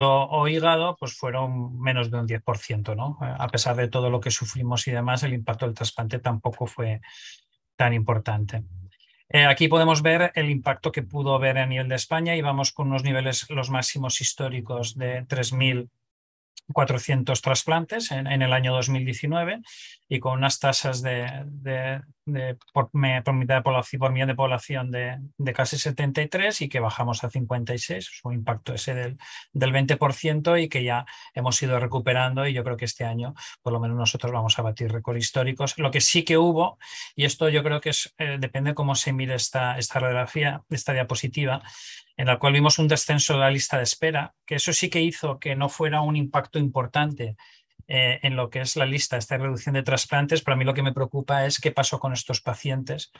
o hígado, pues fueron menos de un 10%, ¿no? Eh, a pesar de todo lo que sufrimos y demás, el impacto del trasplante tampoco fue tan importante. Eh, aquí podemos ver el impacto que pudo haber a nivel de España y vamos con unos niveles los máximos históricos de 3.400 trasplantes en, el año 2019 y con unas tasas de por, me, mitad de población, por millón de población de, casi 73 y que bajamos a 56, un impacto ese del, del 20% y que ya hemos ido recuperando y yo creo que este año por lo menos nosotros vamos a batir récords históricos. Lo que sí que hubo, y esto yo creo que es, eh, depende cómo se mire esta, esta radiografía, esta diapositiva, en la cual vimos un descenso de la lista de espera, que eso sí que hizo que no fuera un impacto importante eh, en lo que es la lista, esta reducción de trasplantes, para mí lo que me preocupa es qué pasó con estos pacientes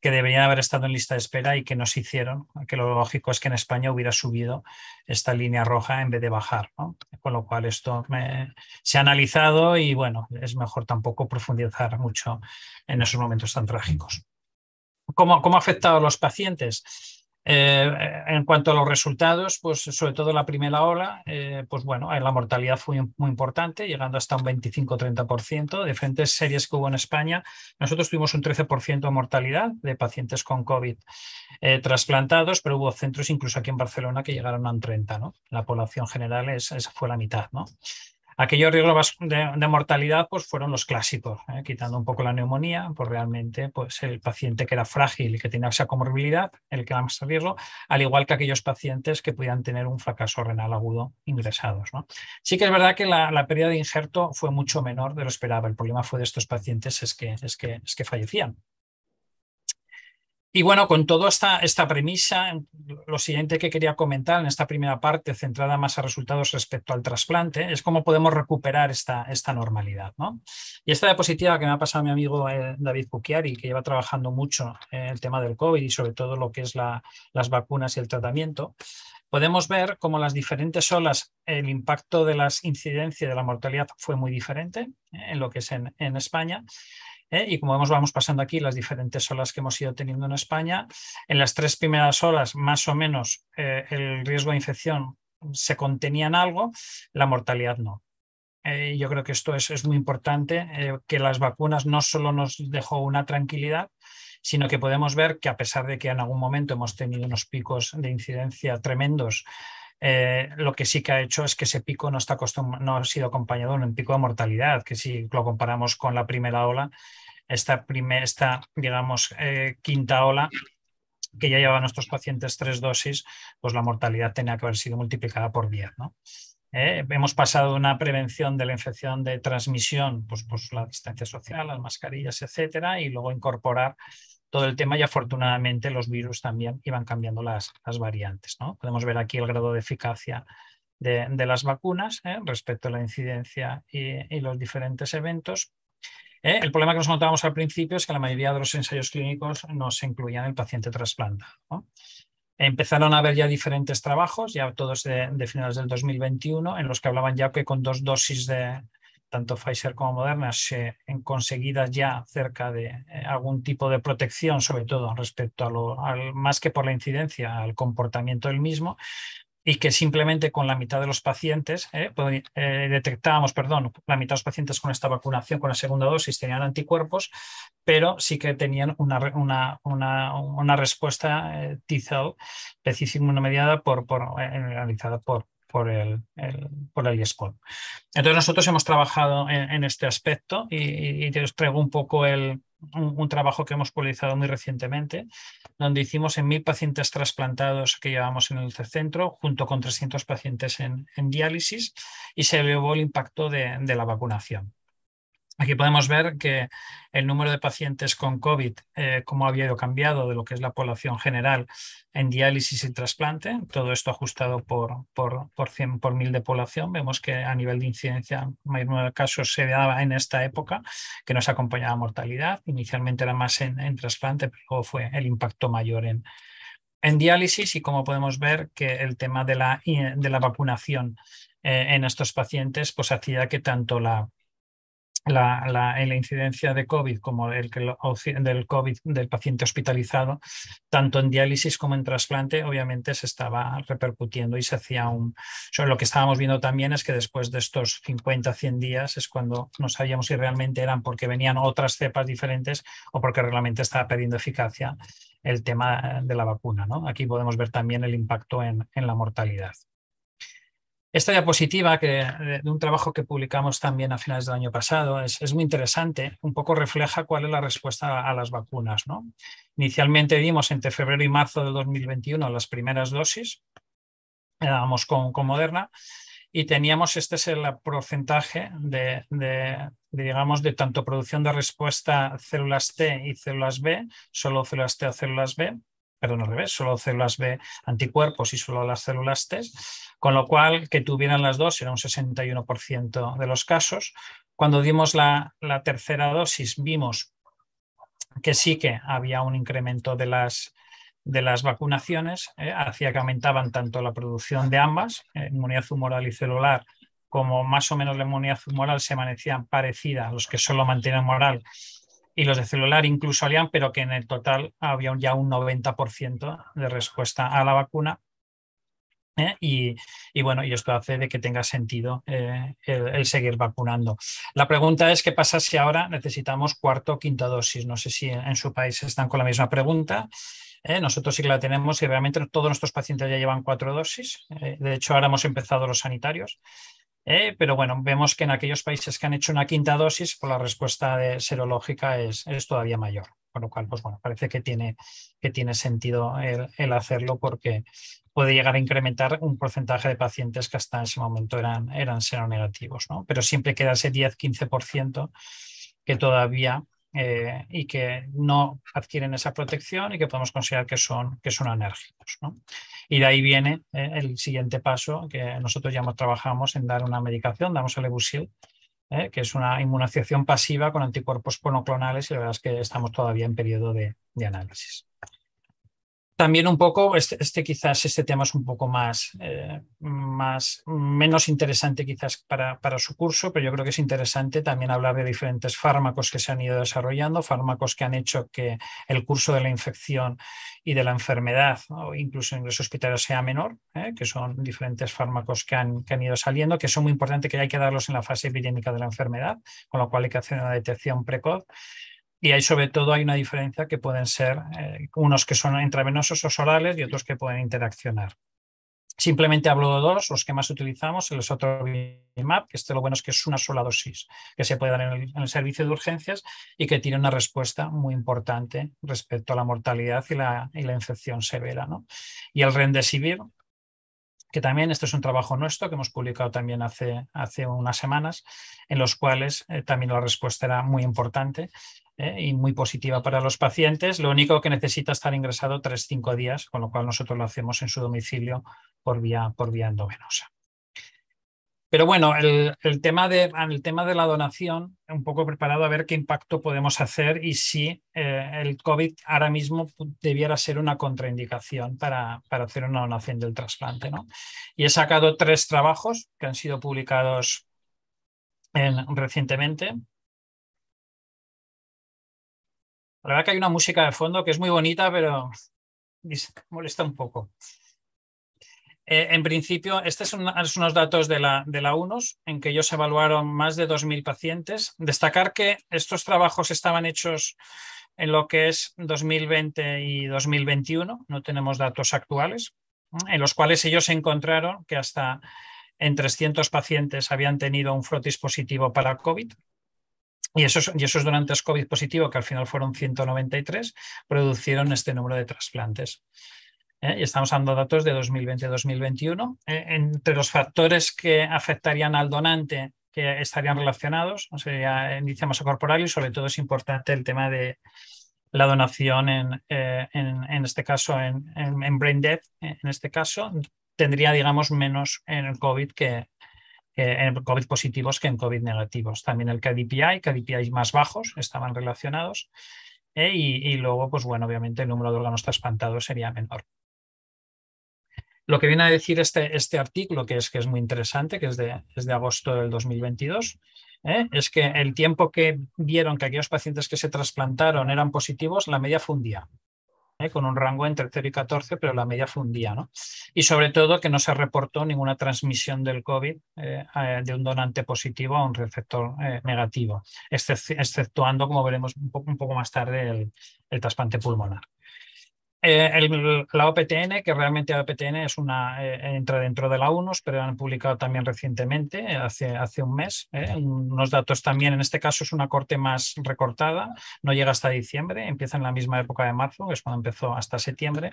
que deberían haber estado en lista de espera y que no se hicieron, que lo lógico es que en España hubiera subido esta línea roja en vez de bajar, con lo cual esto se ha analizado y bueno, es mejor tampoco profundizar mucho en esos momentos tan trágicos. ¿Cómo, cómo ha afectado a los pacientes? Eh, en cuanto a los resultados, pues sobre todo la primera ola, eh, pues bueno, la mortalidad fue muy importante, llegando hasta un 25-30%. De Diferentes series que hubo en España, nosotros tuvimos un 13% de mortalidad de pacientes con COVID eh, trasplantados, pero hubo centros incluso aquí en Barcelona que llegaron a un 30%, ¿no? La población general es, fue la mitad, ¿no? Aquellos riesgos de, mortalidad pues fueron los clásicos, ¿eh? quitando un poco la neumonía, pues realmente pues el paciente que era frágil y que tenía esa comorbilidad, el que era más riesgo, al igual que aquellos pacientes que podían tener un fracaso renal agudo ingresados. Sí que es verdad que la, pérdida de injerto fue mucho menor de lo esperado. El problema fue de estos pacientes es que, es que, es que fallecían. Y bueno, con toda esta, esta premisa, lo siguiente que quería comentar en esta primera parte, centrada más a resultados respecto al trasplante, es cómo podemos recuperar esta, esta normalidad. ¿no? Y esta diapositiva que me ha pasado mi amigo eh, David Cucchiari, que lleva trabajando mucho en el tema del COVID y sobre todo lo que es las vacunas y el tratamiento, podemos ver cómo las diferentes olas, el impacto de las incidencias de la mortalidad fue muy diferente en lo que es en España. ¿eh? y como vemos vamos pasando aquí las diferentes olas que hemos ido teniendo en España. En las tres primeras olas, más o menos, eh, el riesgo de infección se contenía en algo, la mortalidad no. Eh, yo creo que esto es, es muy importante, que las vacunas no solo nos dejó una tranquilidad, sino que podemos ver que a pesar de que en algún momento hemos tenido unos picos de incidencia tremendos, lo que sí que ha hecho es que ese pico no, está no ha sido acompañado de un pico de mortalidad, que si lo comparamos con la primera ola, esta, primera digamos, eh, quinta ola que ya llevaban nuestros pacientes tres dosis, pues la mortalidad tenía que haber sido multiplicada por 10. ¿no? Eh, hemos pasado de una prevención de la infección de transmisión, pues, pues la distancia social, las mascarillas, etcétera, y luego incorporar todo el tema y afortunadamente los virus también iban cambiando las, variantes. ¿no? Podemos ver aquí el grado de eficacia de, las vacunas ¿eh? respecto a la incidencia y, los diferentes eventos. ¿Eh? el problema que nos notábamos al principio es que la mayoría de los ensayos clínicos no se incluían el paciente trasplanta. Empezaron a haber ya diferentes trabajos, ya todos de, finales del 2021, en los que hablaban ya que con dos dosis de tanto Pfizer como Moderna se han conseguido ya cerca de eh, algún tipo de protección, sobre todo respecto a lo, más que por la incidencia, al comportamiento del mismo, y que simplemente con la mitad de los pacientes, eh, eh, detectábamos, perdón, la mitad de los pacientes con esta vacunación, con la segunda dosis, tenían anticuerpos, pero sí que tenían una, una, una, respuesta eh, t mediada por, por, realizada por, por el, el por el Entonces nosotros hemos trabajado en, este aspecto y, te os traigo un poco un, trabajo que hemos publicado muy recientemente, donde hicimos en mil pacientes trasplantados que llevamos en el centro, junto con 300 pacientes en, diálisis, y se elevó el impacto de la vacunación. Aquí podemos ver que el número de pacientes con COVID, eh, cómo había ido cambiado de lo que es la población general en diálisis y trasplante, todo esto ajustado por, por, por 100 por mil de población. Vemos que a nivel de incidencia, mayor número de casos se daba en esta época, que nos acompañaba mortalidad. Inicialmente era más en, trasplante, pero luego fue el impacto mayor en, en diálisis y como podemos ver que el tema de la, de la vacunación eh, en estos pacientes pues hacía que tanto la, la, en la incidencia de COVID como el que del COVID del paciente hospitalizado, tanto en diálisis como en trasplante, obviamente se estaba repercutiendo y se hacía un... lo que estábamos viendo también es que después de estos 50, 100 días es cuando no sabíamos si realmente eran porque venían otras cepas diferentes o porque realmente estaba perdiendo eficacia el tema de la vacuna. ¿no? Aquí podemos ver también el impacto en la mortalidad. Esta diapositiva que, eh, de un trabajo que publicamos también a finales del año pasado es, muy interesante, un poco refleja cuál es la respuesta a, las vacunas. Inicialmente vimos entre febrero y marzo de 2021 las primeras dosis, dábamos con, Moderna, y teníamos este es el porcentaje de, de, digamos de tanto producción de respuesta células T y células B, solo células T o células B, perdón, al revés, solo células B anticuerpos y solo las células T, con lo cual que tuvieran las dos era un 61% de los casos. Cuando dimos la, tercera dosis vimos que sí que había un incremento de las, de las vacunaciones, eh, hacía que aumentaban tanto la producción de ambas, eh, inmunidad humoral y celular, como más o menos la inmunidad humoral se manecía parecida a los que solo mantienen moral y los de celular incluso salían, pero que en el total había ya un 90% de respuesta a la vacuna. ¿eh? Y, bueno, y esto hace de que tenga sentido eh, el, seguir vacunando. La pregunta es qué pasa si ahora necesitamos cuarto o quinta dosis. No sé si en, su país están con la misma pregunta. ¿eh? nosotros sí que la tenemos y realmente todos nuestros pacientes ya llevan cuatro dosis. de hecho, ahora hemos empezado los sanitarios. Eh, pero bueno, vemos que en aquellos países que han hecho una quinta dosis, por pues la respuesta serológica es, todavía mayor. Con lo cual, pues bueno, parece que tiene, que tiene sentido el, hacerlo porque puede llegar a incrementar un porcentaje de pacientes que hasta ese momento eran, eran seronegativos, ¿no? Pero siempre queda ese 10-15% que todavía eh, y que no adquieren esa protección y que podemos considerar que son, que son anérgicos. Y de ahí viene eh, el siguiente paso que nosotros ya trabajamos en dar una medicación, damos el Ebusil, eh, que es una inmunización pasiva con anticuerpos monoclonales y la verdad es que estamos todavía en periodo de análisis también un poco, este, este, quizás este tema es un poco más, eh, más menos interesante quizás para, su curso, pero yo creo que es interesante también hablar de diferentes fármacos que se han ido desarrollando, fármacos que han hecho que el curso de la infección y de la enfermedad o incluso los hospitales, sea menor, ¿eh? que son diferentes fármacos que han, que han ido saliendo, que son muy importantes, que hay que darlos en la fase epidémica de la enfermedad, con lo cual hay que hacer una detección precoz. Y sobre todo hay una diferencia que pueden ser eh, unos que son intravenosos o orales y otros que pueden interaccionar. Simplemente hablo de dos, los que más utilizamos, el map que este lo bueno es que es una sola dosis que se puede dar en el, servicio de urgencias y que tiene una respuesta muy importante respecto a la mortalidad y la, y la infección severa. ¿no? Y el rendesivir que también esto es un trabajo nuestro que hemos publicado también hace, hace unas semanas, en los cuales eh, también la respuesta era muy importante eh, y muy positiva para los pacientes. Lo único que necesita estar ingresado 3 cinco días, con lo cual nosotros lo hacemos en su domicilio por vía, por vía endovenosa. Pero bueno, el, el, tema de, el tema de la donación, un poco preparado a ver qué impacto podemos hacer y si eh, el COVID ahora mismo debiera ser una contraindicación para, para hacer una donación del trasplante. Y he sacado tres trabajos que han sido publicados recientemente. La verdad que hay una música de fondo que es muy bonita, pero molesta un poco. Eh, en principio, estos son, unos datos de la, de la UNOS, en que ellos evaluaron más de 2.000 pacientes. Destacar que estos trabajos estaban hechos en lo que es 2020 y 2021, no tenemos datos actuales, en los cuales ellos encontraron que hasta en 300 pacientes habían tenido un frotis positivo para COVID, y esos, y esos donantes COVID positivo, que al final fueron 193, producieron este número de trasplantes. ¿eh? y estamos dando datos de 2020-2021. Eh, entre los factores que afectarían al donante que estarían relacionados, o sería índice masa corporal y sobre todo es importante el tema de la donación en, eh, este caso en, brain death, en este caso tendría digamos menos en el COVID que en COVID positivos que en COVID negativos. También el KDPI, KDPI más bajos estaban relacionados y, luego pues bueno obviamente el número de órganos trasplantados sería menor. Lo que viene a decir este, este artículo, que es, que es muy interesante, que es de, de agosto del 2022, ¿eh? es que el tiempo que vieron que aquellos pacientes que se trasplantaron eran positivos, la media fundía. ¿eh? con un rango entre 0 y 14, pero la media fundía. ¿no? Y sobre todo que no se reportó ninguna transmisión del COVID eh, de un donante positivo a un receptor negativo, exceptuando, como veremos un poco, más tarde, el, el trasplante pulmonar. Eh, el, la OPTN, que realmente la OPTN es una, eh, entra dentro de la UNOS, pero han publicado también recientemente, hace, hace un mes, eh, unos datos también, en este caso es una corte más recortada, no llega hasta diciembre, empieza en la misma época de marzo, que es cuando empezó hasta septiembre,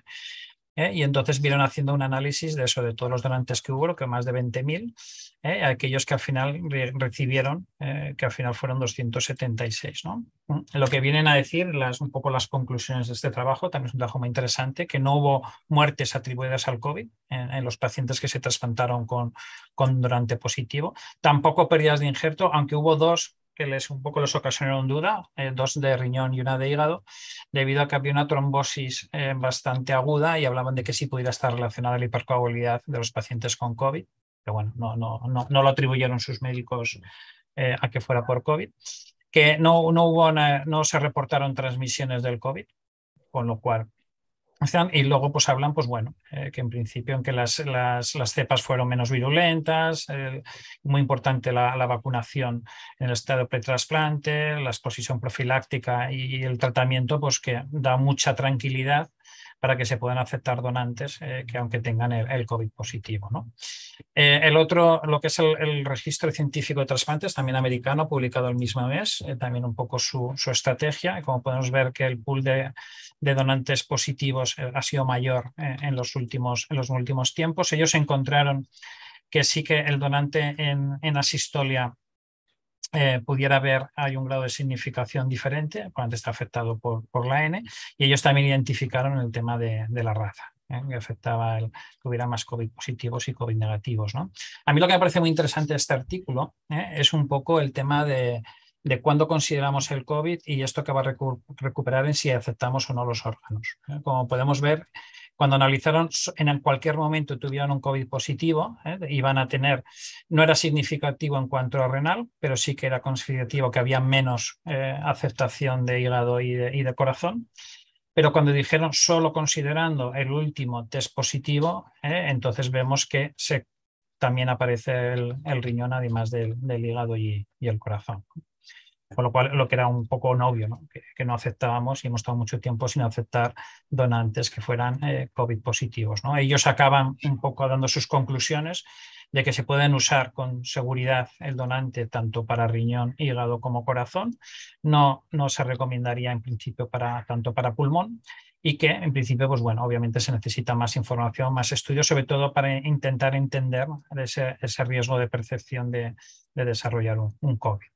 ¿eh? y entonces vieron haciendo un análisis de eso, de todos los donantes que hubo, lo que más de 20.000, ¿eh? aquellos que al final recibieron, eh, que al final fueron 276. ¿no? Mm. Lo que vienen a decir las, un poco las conclusiones de este trabajo, también es un trabajo muy interesante, que no hubo muertes atribuidas al COVID en, los pacientes que se trasplantaron con, con donante positivo, tampoco pérdidas de injerto, aunque hubo dos que les un poco les ocasionaron duda, eh, dos de riñón y una de hígado, debido a que había una trombosis eh, bastante aguda y hablaban de que sí pudiera estar relacionada la hipercoagulidad de los pacientes con COVID, pero bueno, no, no, no, lo atribuyeron sus médicos eh, a que fuera por COVID, que no, no, hubo no se reportaron transmisiones del COVID, con lo cual y luego pues hablan, pues bueno, eh, que en principio en que las, las, cepas fueron menos virulentas, muy importante la, vacunación en el estado pretrasplante, la exposición profiláctica y, y, el tratamiento, pues que da mucha tranquilidad para que se puedan aceptar donantes eh, que aunque tengan el, COVID positivo. ¿no? Eh, el otro, lo que es el, registro científico de trasplantes, también americano, publicado el mismo mes, eh, también un poco su, estrategia. Como podemos ver que el pool de, donantes positivos ha sido mayor en, los últimos, en los últimos tiempos. Ellos encontraron que sí que el donante en asistolia eh, pudiera haber, hay un grado de significación diferente, cuando está afectado por, por la N, y ellos también identificaron el tema de, de la raza. ¿eh? que afectaba el, que hubiera más COVID positivos y COVID negativos. ¿no? A mí lo que me parece muy interesante este artículo ¿eh? es un poco el tema de, de cuándo consideramos el COVID y esto que va a recuperar en si aceptamos o no los órganos. Como podemos ver, cuando analizaron, en cualquier momento tuvieron un COVID positivo, iban ¿eh? a tener, no era significativo en cuanto a renal, pero sí que era considerativo que había menos eh, aceptación de hígado y de, corazón. Pero cuando dijeron solo considerando el último test positivo, ¿eh? entonces vemos que se, también aparece el, riñón, además del, hígado y el corazón. Con lo cual, lo que era un poco obvio, ¿no? Que, no aceptábamos y hemos estado mucho tiempo sin aceptar donantes que fueran eh, COVID positivos. ¿no? Ellos acaban un poco dando sus conclusiones de que se pueden usar con seguridad el donante tanto para riñón, hígado como corazón. No, no se recomendaría en principio para, tanto para pulmón y que en principio, pues bueno, obviamente se necesita más información, más estudios, sobre todo para intentar entender ese, riesgo de percepción de, desarrollar un, COVID.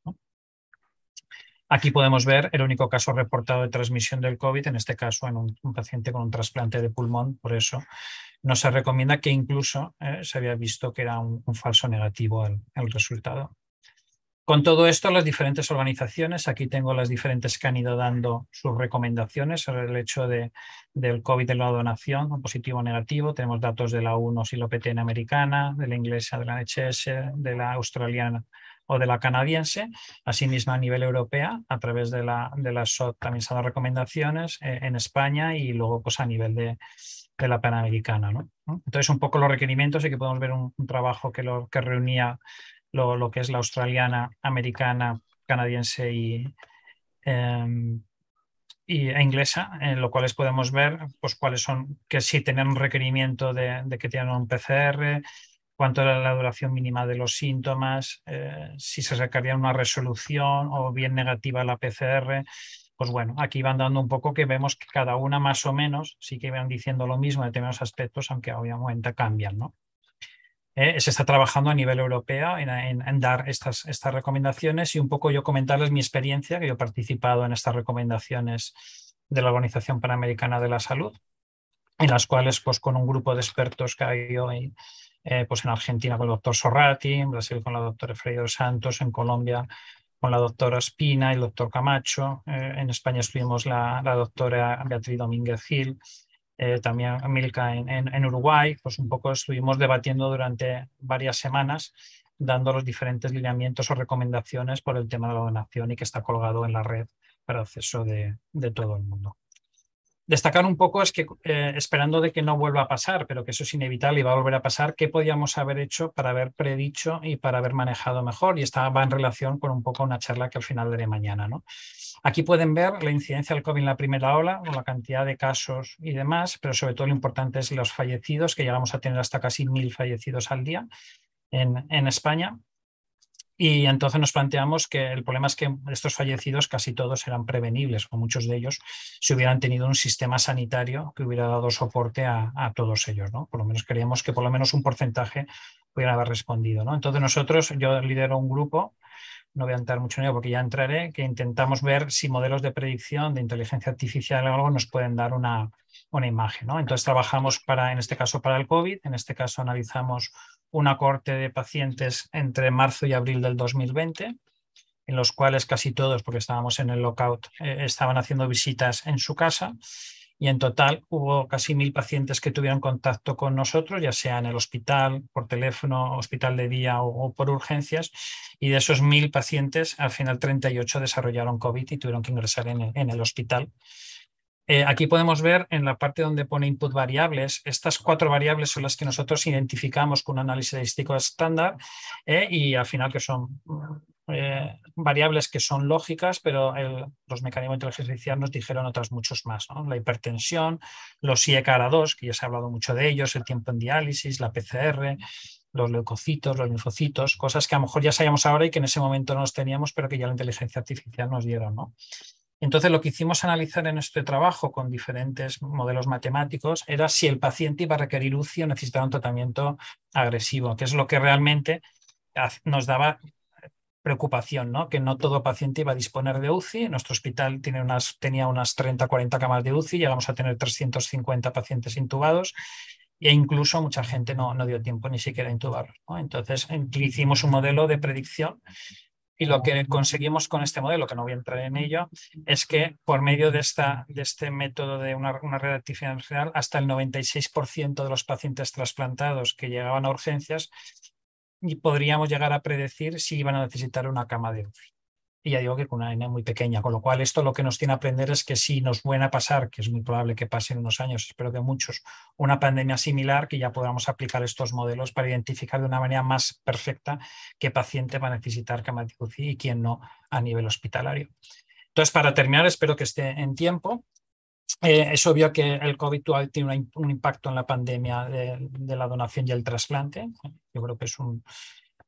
Aquí podemos ver el único caso reportado de transmisión del COVID, en este caso en un, paciente con un trasplante de pulmón, por eso no se recomienda que incluso eh, se había visto que era un, falso negativo el, resultado. Con todo esto, las diferentes organizaciones, aquí tengo las diferentes que han ido dando sus recomendaciones sobre el hecho del COVID en la donación, positivo o negativo. Tenemos datos de la UNOS y la americana, de la inglesa, de la NHS, de la australiana o de la canadiense, asimismo a nivel europea, a través de la, de también se recomendaciones eh, en España y luego pues, a nivel de, la panamericana. Entonces, un poco los requerimientos, y que podemos ver un, trabajo que, lo, que reunía lo, que es la australiana, americana, canadiense em, y... e inglesa, en lo cuales podemos ver pues, cuáles son, que si tienen un requerimiento de, de que tienen un PCR, cuánto era la duración mínima de los síntomas, eh, si se sacaría una resolución o bien negativa la PCR. Pues bueno, aquí van dando un poco que vemos que cada una más o menos sí que van diciendo lo mismo en determinados aspectos, aunque obviamente cambian, ¿no? Eh, se está trabajando a nivel europeo en, dar estas, estas, recomendaciones y un poco yo comentarles mi experiencia, que yo he participado en estas recomendaciones de la Organización Panamericana de la Salud, en las cuales pues con un grupo de expertos que hay hoy eh, pues en Argentina con el doctor Sorrati, en Brasil con la doctora Freire Santos, en Colombia con la doctora Espina y el doctor Camacho, eh, en España estuvimos la, doctora Beatriz Domínguez Gil, eh, también Milka en, Uruguay, pues un poco estuvimos debatiendo durante varias semanas, dando los diferentes lineamientos o recomendaciones por el tema de la donación y que está colgado en la red para acceso de, de todo el mundo destacar un poco es que, eh, esperando de que no vuelva a pasar, pero que eso es inevitable y va a volver a pasar, ¿qué podíamos haber hecho para haber predicho y para haber manejado mejor? Y esta va en relación con un poco una charla que al final daré mañana. ¿no? Aquí pueden ver la incidencia del COVID en la primera ola, la cantidad de casos y demás, pero sobre todo lo importante es los fallecidos, que llegamos a tener hasta casi mil fallecidos al día en, en España. Y entonces nos planteamos que el problema es que estos fallecidos casi todos eran prevenibles, o muchos de ellos, si hubieran tenido un sistema sanitario que hubiera dado soporte a, todos ellos, ¿no? Por lo menos queríamos que por lo menos un porcentaje pudieran haber respondido, ¿no? Entonces nosotros, yo lidero un grupo, no voy a entrar mucho en ello porque ya entraré, que intentamos ver si modelos de predicción de inteligencia artificial o algo nos pueden dar una, una imagen, ¿no? Entonces trabajamos para, en este caso, para el COVID, en este caso analizamos una corte de pacientes entre marzo y abril del 2020, en los cuales casi todos, porque estábamos en el lockout, eh, estaban haciendo visitas en su casa. Y en total hubo casi mil pacientes que tuvieron contacto con nosotros, ya sea en el hospital, por teléfono, hospital de día o, por urgencias. Y de esos mil pacientes, al final 38 desarrollaron COVID y tuvieron que ingresar en el hospital. Eh, aquí podemos ver en la parte donde pone input variables, estas cuatro variables son las que nosotros identificamos con un análisis estadístico estándar eh, y al final que son eh, variables que son lógicas, pero los mecanismos de inteligencia artificial nos dijeron otras muchos más, la hipertensión, los IECARA2, que ya se ha hablado mucho de ellos, el tiempo en diálisis, la PCR, los leucocitos, los linfocitos, cosas que a lo mejor ya sabíamos ahora y que en ese momento no nos teníamos, pero que ya la inteligencia artificial nos dieron. ¿no? Entonces, lo que hicimos analizar en este trabajo con diferentes modelos matemáticos era si el paciente iba a requerir UCI o necesitaba un tratamiento agresivo, que es lo que realmente nos daba preocupación, ¿no? que no todo paciente iba a disponer de UCI. Nuestro hospital tenía unas 30, 40 camas de UCI, llegamos a tener 350 pacientes intubados e incluso mucha gente no, dio tiempo ni siquiera a intubarlos. Entonces, hicimos un modelo de predicción y lo que conseguimos con este modelo, que no voy a entrar en ello, es que por medio de, esta, de este método de una, una red artificial, hasta el 96% de los pacientes trasplantados que llegaban a urgencias y podríamos llegar a predecir si iban a necesitar una cama de urgencia y ya digo que con una n muy pequeña, con lo cual esto lo que nos tiene a aprender es que si nos vuelve a pasar, que es muy probable que pase en unos años, espero que muchos, una pandemia similar, que ya podamos aplicar estos modelos para identificar de una manera más perfecta qué paciente va a necesitar cama y quién no a nivel hospitalario. Entonces, para terminar, espero que esté en tiempo. Eh, es obvio que el COVID tiene un impacto en la pandemia de, la donación y el trasplante. Yo creo que es un,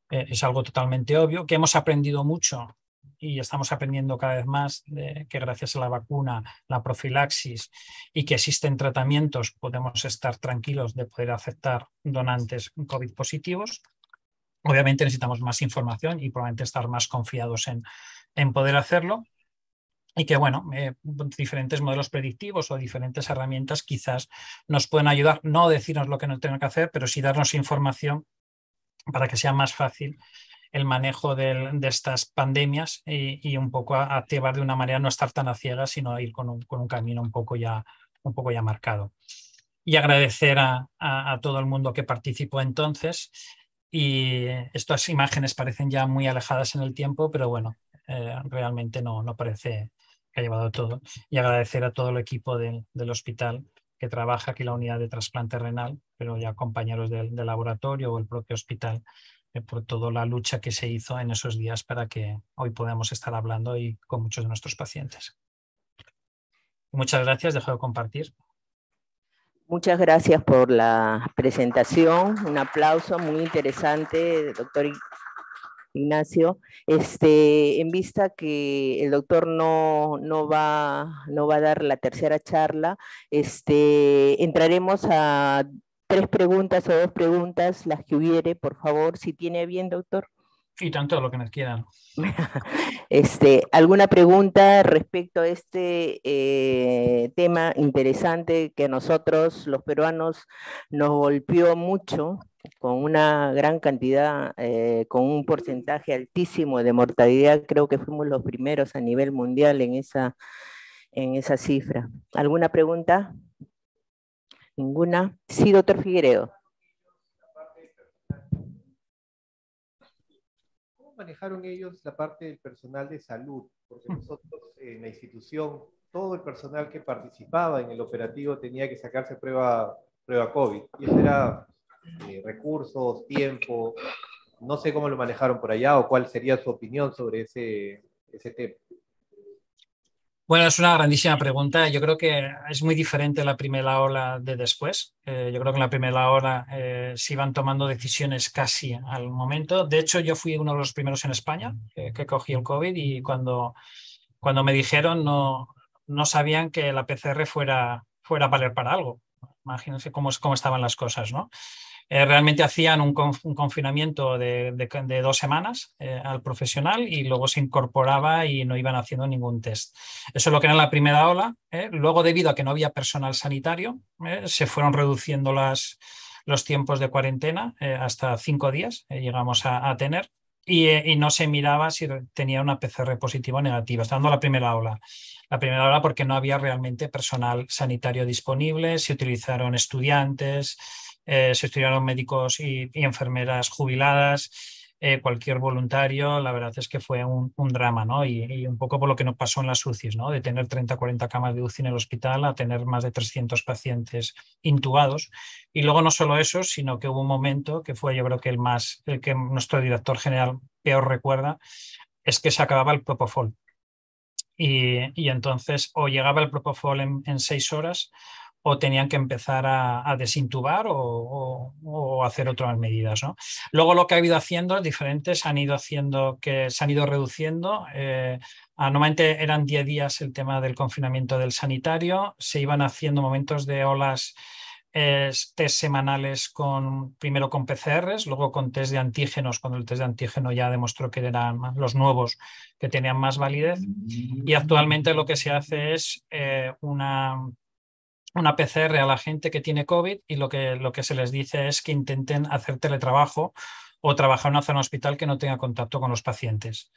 eh, es algo totalmente obvio, que hemos aprendido mucho y estamos aprendiendo cada vez más de que gracias a la vacuna, la profilaxis y que existen tratamientos, podemos estar tranquilos de poder aceptar donantes COVID positivos. Obviamente necesitamos más información y probablemente estar más confiados en, poder hacerlo. Y que, bueno, eh, diferentes modelos predictivos o diferentes herramientas quizás nos pueden ayudar, no decirnos lo que no tenemos que hacer, pero sí darnos información para que sea más fácil el manejo de, estas pandemias y, un poco activar de una manera no estar tan a ciegas, sino ir con un, camino un poco ya, un poco ya marcado. Y agradecer a, todo el mundo que participó entonces. Y estas imágenes parecen ya muy alejadas en el tiempo, pero bueno, eh, realmente no, no parece que ha llevado todo. Y agradecer a todo el equipo del hospital que trabaja aquí la unidad de trasplante renal, pero ya compañeros del, del laboratorio o el propio hospital eh, por toda la lucha que se hizo en esos días para que hoy podamos estar hablando con muchos de nuestros pacientes. Muchas gracias, dejo de compartir. Muchas gracias por la presentación, un aplauso muy interesante, doctor Ignacio. Este, en vista que el doctor no, no, va, no va a dar la tercera charla, este, entraremos a tres preguntas o dos preguntas, las que hubiere, por favor, si tiene bien, doctor. Y tanto lo que nos quieran. este, ¿Alguna pregunta respecto a este eh, tema interesante que a nosotros, los peruanos, nos golpeó mucho, con una gran cantidad, eh, con un porcentaje altísimo de mortalidad? Creo que fuimos los primeros a nivel mundial en esa, en esa cifra. ¿Alguna pregunta? Ninguna. Sí, doctor Figueredo. ¿Cómo manejaron ellos la parte del personal de salud? Porque nosotros en la institución, todo el personal que participaba en el operativo tenía que sacarse prueba, prueba COVID. Y eso era eh, recursos, tiempo. No sé cómo lo manejaron por allá o cuál sería su opinión sobre ese tema. Bueno, es una grandísima pregunta. Yo creo que es muy diferente la primera ola de después. Eh, yo creo que en la primera ola eh, se iban tomando decisiones casi al momento. De hecho, yo fui uno de los primeros en España que, cogí el COVID y cuando, cuando me dijeron no, no sabían que la PCR fuera, fuera a valer para algo. Imagínense cómo, cómo estaban las cosas, ¿no? Eh, realmente hacían un, confinamiento de, dos semanas eh, al profesional y luego se incorporaba y no iban haciendo ningún test. Eso es lo que era la primera ola. Eh. Luego, debido a que no había personal sanitario, se fueron reduciendo los tiempos de cuarentena hasta cinco días, llegamos a, tener. Y, no se miraba si tenía una PCR positiva o negativa, estando la primera ola. La primera ola porque no había realmente personal sanitario disponible, se utilizaron estudiantes, eh, se estudiaron médicos y, enfermeras jubiladas, eh, cualquier voluntario, la verdad es que fue un, drama, ¿no? Y, un poco por lo que nos pasó en las UCIs, ¿no? De tener 30, 40 camas de UCI en el hospital a tener más de 300 pacientes intubados. Y luego no solo eso, sino que hubo un momento que fue, yo creo que el más, el que nuestro director general peor recuerda, es que se acababa el Propofol. Y, entonces o llegaba el Propofol en, en seis horas o tenían que empezar a, desintubar o, hacer otras medidas. ¿no? Luego lo que ha ido haciendo, diferentes han ido haciendo que se han ido reduciendo. Eh, normalmente eran 10 días el tema del confinamiento del sanitario, se iban haciendo momentos de olas eh, test semanales con primero con PCRs, luego con test de antígenos, cuando el test de antígeno ya demostró que eran los nuevos que tenían más validez. Y actualmente lo que se hace es eh, una una PCR a la gente que tiene COVID y lo que, lo que se les dice es que intenten hacer teletrabajo o trabajar en una zona hospital que no tenga contacto con los pacientes.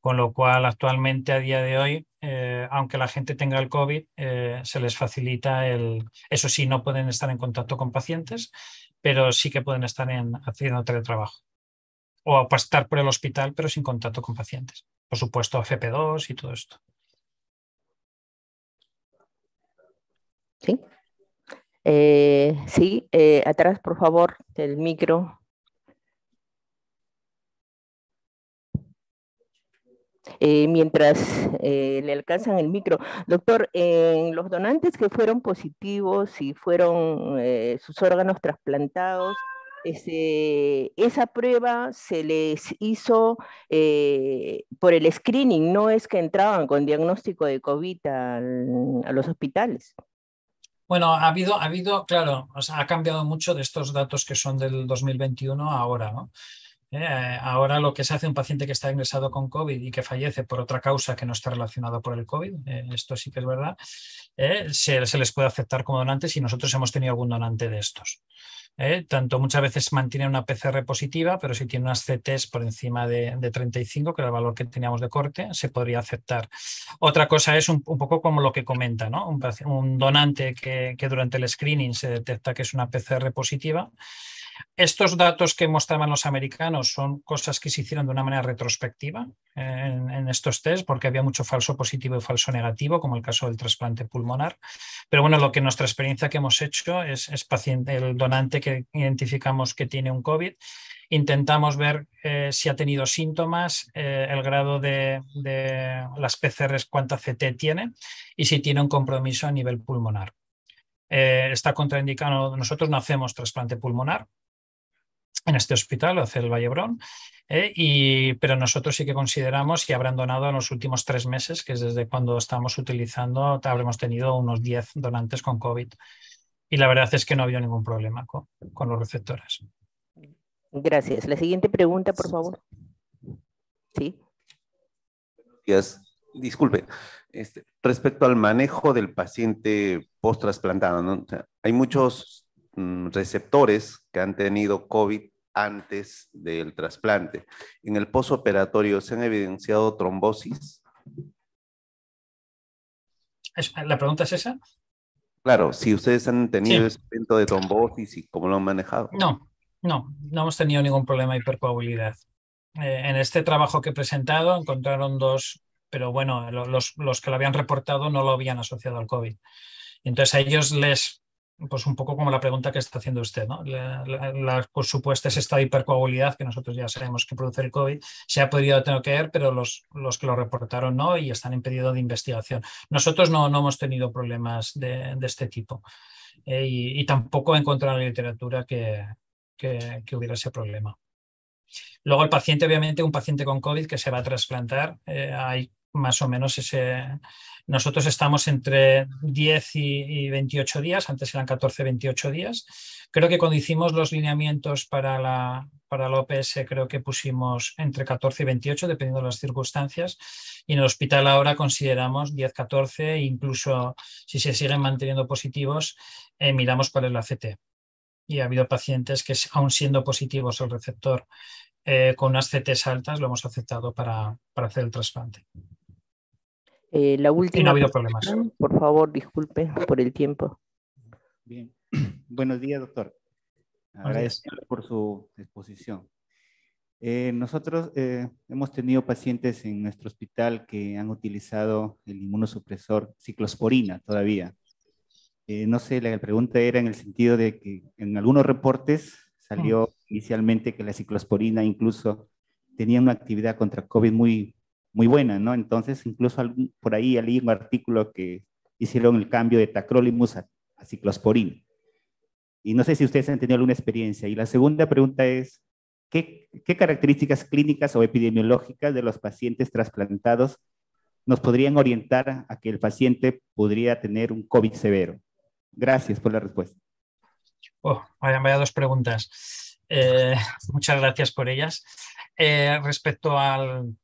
Con lo cual, actualmente, a día de hoy, eh, aunque la gente tenga el COVID, eh, se les facilita el... Eso sí, no pueden estar en contacto con pacientes, pero sí que pueden estar haciendo teletrabajo. O pues, estar por el hospital, pero sin contacto con pacientes. Por supuesto, FP2 y todo esto. ¿Sí? Eh, sí, eh, atrás, por favor, del micro. Eh, mientras le alcanzan el micro. Doctor, en los donantes que fueron positivos y fueron sus órganos trasplantados, este, esa prueba se les hizo por el screening, no es que entraban con diagnóstico de COVID a los hospitales. Bueno, ha habido, ha habido, claro, ha cambiado mucho de estos datos que son del 2021 a ahora, ¿no? Eh, ahora lo que se hace un paciente que está ingresado con COVID y que fallece por otra causa que no está relacionada por el COVID, eh, esto sí que es verdad, eh, se, les puede aceptar como donantes y nosotros hemos tenido algún donante de estos. tanto muchas veces mantiene una PCR positiva, pero si tiene unas CTs por encima de, 35, que era el valor que teníamos de corte, se podría aceptar. Otra cosa es un, poco como lo que comenta, ¿no? un, donante que durante el screening se detecta que es una PCR positiva estos datos que mostraban los americanos son cosas que se hicieron de una manera retrospectiva en, estos test, porque había mucho falso positivo y falso negativo, como el caso del trasplante pulmonar. Pero bueno, lo que nuestra experiencia que hemos hecho es, paciente, el donante que identificamos que tiene un COVID, intentamos ver eh, si ha tenido síntomas, eh, el grado de, las PCRs, cuánta CT tiene y si tiene un compromiso a nivel pulmonar. Eh, está contraindicado, nosotros no hacemos trasplante pulmonar, en este hospital, hacia el Vallebrón, ¿eh? y, pero nosotros sí que consideramos y habrán donado en los últimos tres meses, que es desde cuando estamos utilizando, habremos tenido unos 10 donantes con COVID. Y la verdad es que no había ningún problema con, los receptores. Gracias. La siguiente pregunta, por favor. Sí. Disculpe. Este, respecto al manejo del paciente post-trasplantado, ¿no? hay muchos Mm, receptores que han tenido COVID antes del trasplante. En el posoperatorio se han evidenciado trombosis. ¿La pregunta es esa? Claro, si ustedes han tenido ese evento de trombosis y cómo lo han manejado. No, no, no hemos tenido ningún problema de hipercoagulidad. Eh, en este trabajo que he presentado encontraron dos, pero bueno, los, los que lo habían reportado no lo habían asociado al COVID. Entonces a ellos les pues un poco como la pregunta que está haciendo usted, ¿no? La, es esta hipercoagulidad que nosotros ya sabemos que produce el COVID se ha podido tener que ver, pero los, que lo reportaron no y están en de investigación. Nosotros no, no hemos tenido problemas de, este tipo eh, y, tampoco he encontrado en la literatura que, hubiera ese problema. Luego el paciente, obviamente, un paciente con COVID que se va a trasplantar, eh, hay más o menos ese... Nosotros estamos entre 10 y, 28 días, antes eran 14, 28 días. Creo que cuando hicimos los lineamientos para la, OPS creo que pusimos entre 14 y 28, dependiendo de las circunstancias, y en el hospital ahora consideramos 10, 14, e incluso si se siguen manteniendo positivos, eh, miramos cuál es la CT. Y ha habido pacientes que, aún siendo positivos el receptor eh, con unas CTs altas, lo hemos aceptado para hacer el trasplante. Eh, la última. Por favor, disculpe por el tiempo. Bien. Buenos días, doctor. Gracias por su exposición. Eh, nosotros eh, hemos tenido pacientes en nuestro hospital que han utilizado el inmunosupresor ciclosporina todavía. no sé, la pregunta era en el sentido de que en algunos reportes salió mm. inicialmente que la ciclosporina incluso tenía una actividad contra COVID muy, muy buena, ¿no? Entonces, incluso por ahí leí un artículo que hicieron el cambio de tacrolimus a, ciclosporina. Y no sé si ustedes han tenido alguna experiencia. Y la segunda pregunta es, ¿qué, características clínicas o epidemiológicas de los pacientes trasplantados nos podrían orientar a que el paciente podría tener un COVID severo? Gracias por la respuesta. Oh, vaya, dos preguntas. Eh, muchas gracias por ellas. Eh, respecto al,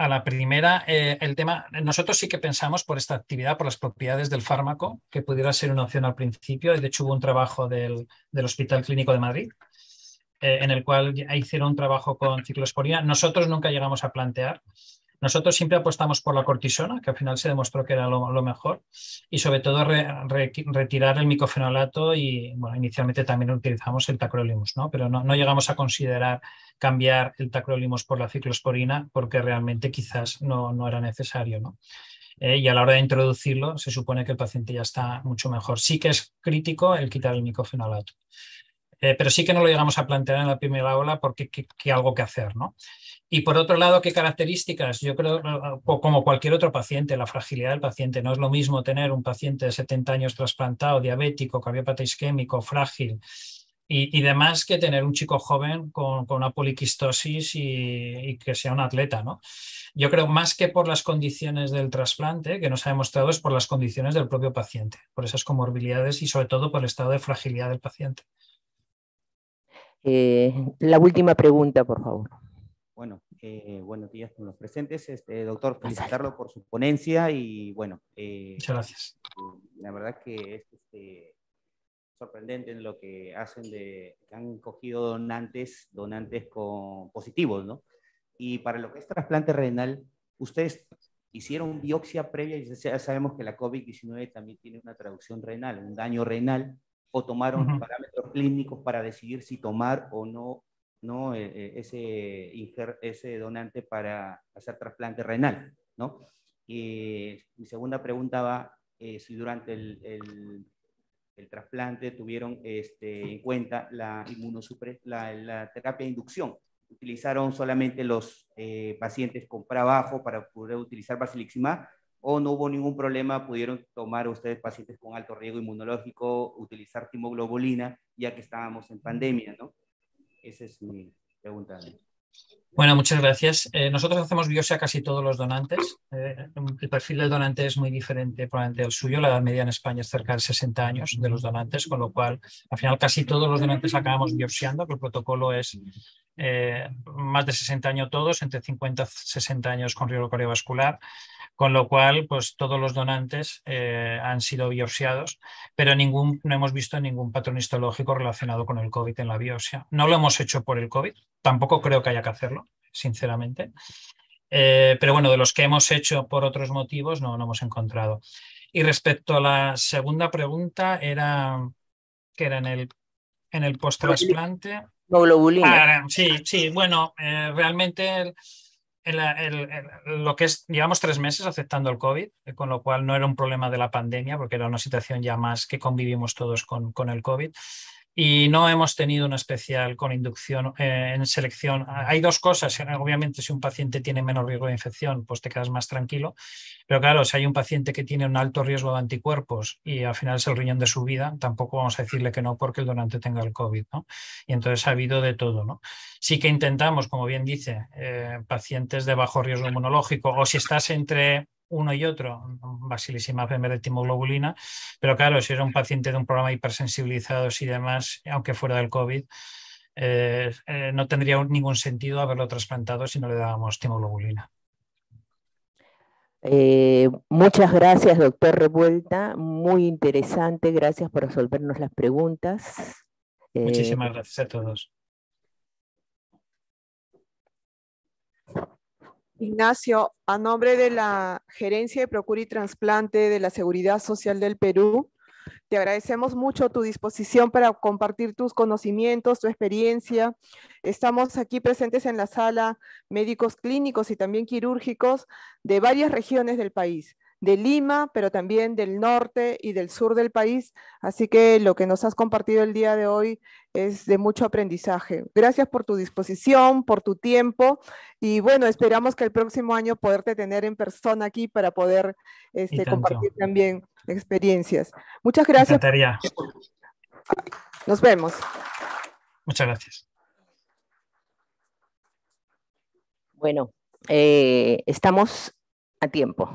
a la primera, eh, el tema, nosotros sí que pensamos por esta actividad, por las propiedades del fármaco, que pudiera ser una opción al principio. De hecho, hubo un trabajo del, Hospital Clínico de Madrid, eh, en el cual hicieron un trabajo con ciclosporina. Nosotros nunca llegamos a plantear, nosotros siempre apostamos por la cortisona, que al final se demostró que era lo, mejor, y sobre todo retirar el micofenolato y, bueno, inicialmente también utilizamos el tacrolimus, ¿no? Pero no, llegamos a considerar cambiar el tacrolimus por la ciclosporina porque realmente quizás no, era necesario, ¿no? Eh, y a la hora de introducirlo se supone que el paciente ya está mucho mejor. Sí que es crítico el quitar el micofenolato. Eh, pero sí que no lo llegamos a plantear en la primera ola porque hay algo que hacer, ¿no? Y por otro lado, ¿qué características? Yo creo, ah, ah, como cualquier otro paciente, la fragilidad del paciente. No es lo mismo tener un paciente de 70 años trasplantado, diabético, cardiópata isquémico, frágil y, demás que tener un chico joven con, una poliquistosis y, que sea un atleta, ¿no? Yo creo más que por las condiciones del trasplante, que nos ha demostrado, es por las condiciones del propio paciente, por esas comorbilidades y sobre todo por el estado de fragilidad del paciente. Eh, la última pregunta, por favor. Bueno, eh, buenos días con los presentes. Este, doctor, felicitarlo por su ponencia y bueno. Eh, Muchas gracias. Eh, la verdad que es este, sorprendente en lo que hacen de, han cogido donantes, donantes con, positivos, ¿no? Y para lo que es trasplante renal, ustedes hicieron biopsia previa y ya sabemos que la COVID-19 también tiene una traducción renal, un daño renal, o tomaron parámetros clínicos para decidir si tomar o no ¿no? E, e, ese, ese donante para hacer trasplante renal. ¿no? Y mi segunda pregunta va eh, si durante el, trasplante tuvieron este, en cuenta la, la, la, terapia de inducción. ¿Utilizaron solamente los eh, pacientes con trabajo para poder utilizar basilixima o no hubo ningún problema, pudieron tomar ustedes pacientes con alto riesgo inmunológico, utilizar timoglobulina, ya que estábamos en pandemia, ¿no? Esa es mi pregunta. Bueno, muchas gracias. Eh, nosotros hacemos biopsia a casi todos los donantes. Eh, el perfil del donante es muy diferente probablemente al suyo. La edad media en España es cerca de 60 años de los donantes, con lo cual al final casi todos los donantes acabamos biopsiando, que el protocolo es eh, más de 60 años todos, entre 50 y 60 años con riesgo cardiovascular con lo cual pues todos los donantes eh, han sido biopsiados, pero ningún, no hemos visto ningún patrón histológico relacionado con el COVID en la biopsia. No lo hemos hecho por el COVID, tampoco creo que haya que hacerlo, sinceramente. Eh, pero bueno, de los que hemos hecho por otros motivos no, no hemos encontrado. Y respecto a la segunda pregunta, era que era en el, en el post-trasplante. Globulina. Ah, sí, sí, bueno, eh, realmente lo que es, llevamos tres meses aceptando el COVID, eh, con lo cual no era un problema de la pandemia, porque era una situación ya más que convivimos todos con, con el COVID y no hemos tenido una especial con inducción eh, en selección. Hay dos cosas. Eh, obviamente, si un paciente tiene menor riesgo de infección, pues te quedas más tranquilo. Pero claro, si hay un paciente que tiene un alto riesgo de anticuerpos y al final es el riñón de su vida, tampoco vamos a decirle que no porque el donante tenga el COVID. Y entonces ha habido de todo. ¿no? Sí que intentamos, como bien dice, eh, pacientes de bajo riesgo inmunológico o si estás entre uno y otro, basilisima en de timoglobulina, pero claro, si era un paciente de un programa hipersensibilizado y demás, aunque fuera del COVID, eh, eh, no tendría ningún sentido haberlo trasplantado si no le dábamos timoglobulina. Eh, muchas gracias, doctor Revuelta. Muy interesante. Gracias por resolvernos las preguntas. Muchísimas gracias a todos. Ignacio, a nombre de la Gerencia de Procura y Transplante de la Seguridad Social del Perú, te agradecemos mucho tu disposición para compartir tus conocimientos, tu experiencia. Estamos aquí presentes en la sala médicos clínicos y también quirúrgicos de varias regiones del país de Lima, pero también del norte y del sur del país. Así que lo que nos has compartido el día de hoy es de mucho aprendizaje. Gracias por tu disposición, por tu tiempo y bueno, esperamos que el próximo año poderte tener en persona aquí para poder este, compartir también experiencias. Muchas gracias. Nos vemos. Muchas gracias. Bueno, eh, estamos a tiempo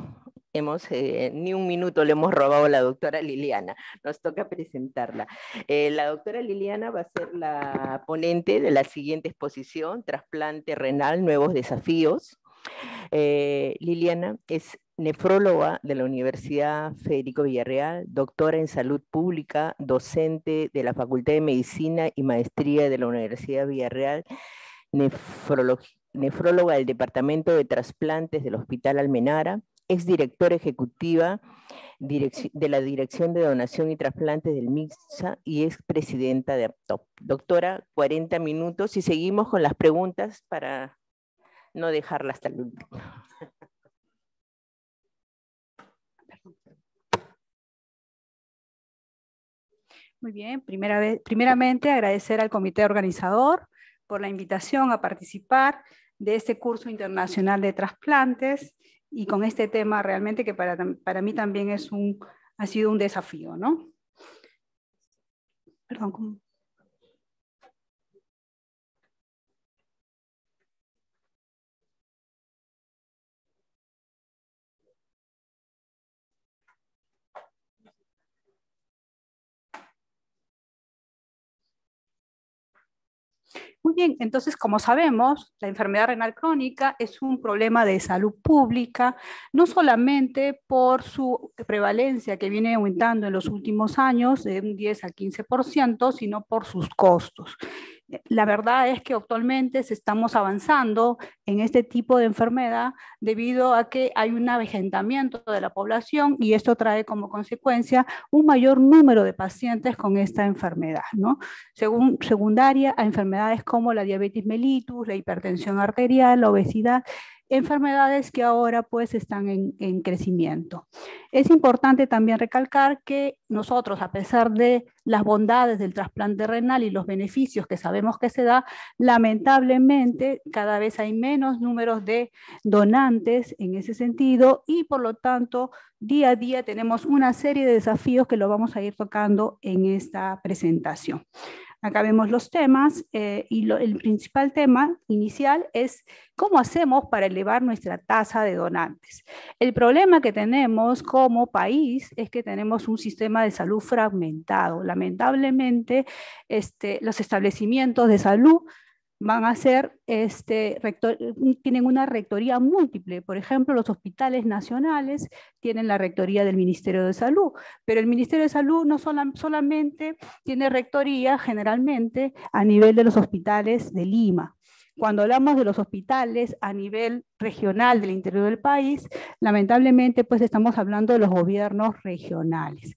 hemos, eh, ni un minuto le hemos robado la doctora Liliana. Nos toca presentarla. Eh, la doctora Liliana va a ser la ponente de la siguiente exposición, Trasplante Renal, Nuevos Desafíos. Eh, Liliana es nefróloga de la Universidad Federico Villarreal, doctora en salud pública, docente de la Facultad de Medicina y maestría de la Universidad Villarreal, nefróloga del Departamento de Trasplantes del Hospital Almenara, es directora ejecutiva de la Dirección de Donación y Trasplantes del MIXA y es presidenta de APTOP. Doctora, 40 minutos y seguimos con las preguntas para no dejarla hasta el último. Muy bien, primera vez, primeramente agradecer al comité organizador por la invitación a participar de este curso internacional de trasplantes y con este tema realmente que para, para mí también es un, ha sido un desafío, ¿no? Perdón, ¿cómo? Muy bien, entonces como sabemos, la enfermedad renal crónica es un problema de salud pública, no solamente por su prevalencia que viene aumentando en los últimos años de un 10 a 15%, sino por sus costos. La verdad es que actualmente estamos avanzando en este tipo de enfermedad debido a que hay un avejentamiento de la población y esto trae como consecuencia un mayor número de pacientes con esta enfermedad, ¿no? Según, secundaria a enfermedades como la diabetes mellitus, la hipertensión arterial, la obesidad enfermedades que ahora pues están en, crecimiento. Es importante también recalcar que nosotros, a pesar de las bondades del trasplante renal y los beneficios que sabemos que se da, lamentablemente cada vez hay menos números de donantes en ese sentido y por lo tanto día a día tenemos una serie de desafíos que lo vamos a ir tocando en esta presentación. Acá vemos los temas eh, y el principal tema inicial es cómo hacemos para elevar nuestra tasa de donantes. El problema que tenemos como país es que tenemos un sistema de salud fragmentado. Lamentablemente, este, los establecimientos de salud van a ser, este, tienen una rectoría múltiple. Por ejemplo, los hospitales nacionales tienen la rectoría del Ministerio de Salud, pero el Ministerio de Salud no solamente tiene rectoría generalmente a nivel de los hospitales de Lima. Cuando hablamos de los hospitales a nivel regional del interior del país, lamentablemente pues estamos hablando de los gobiernos regionales.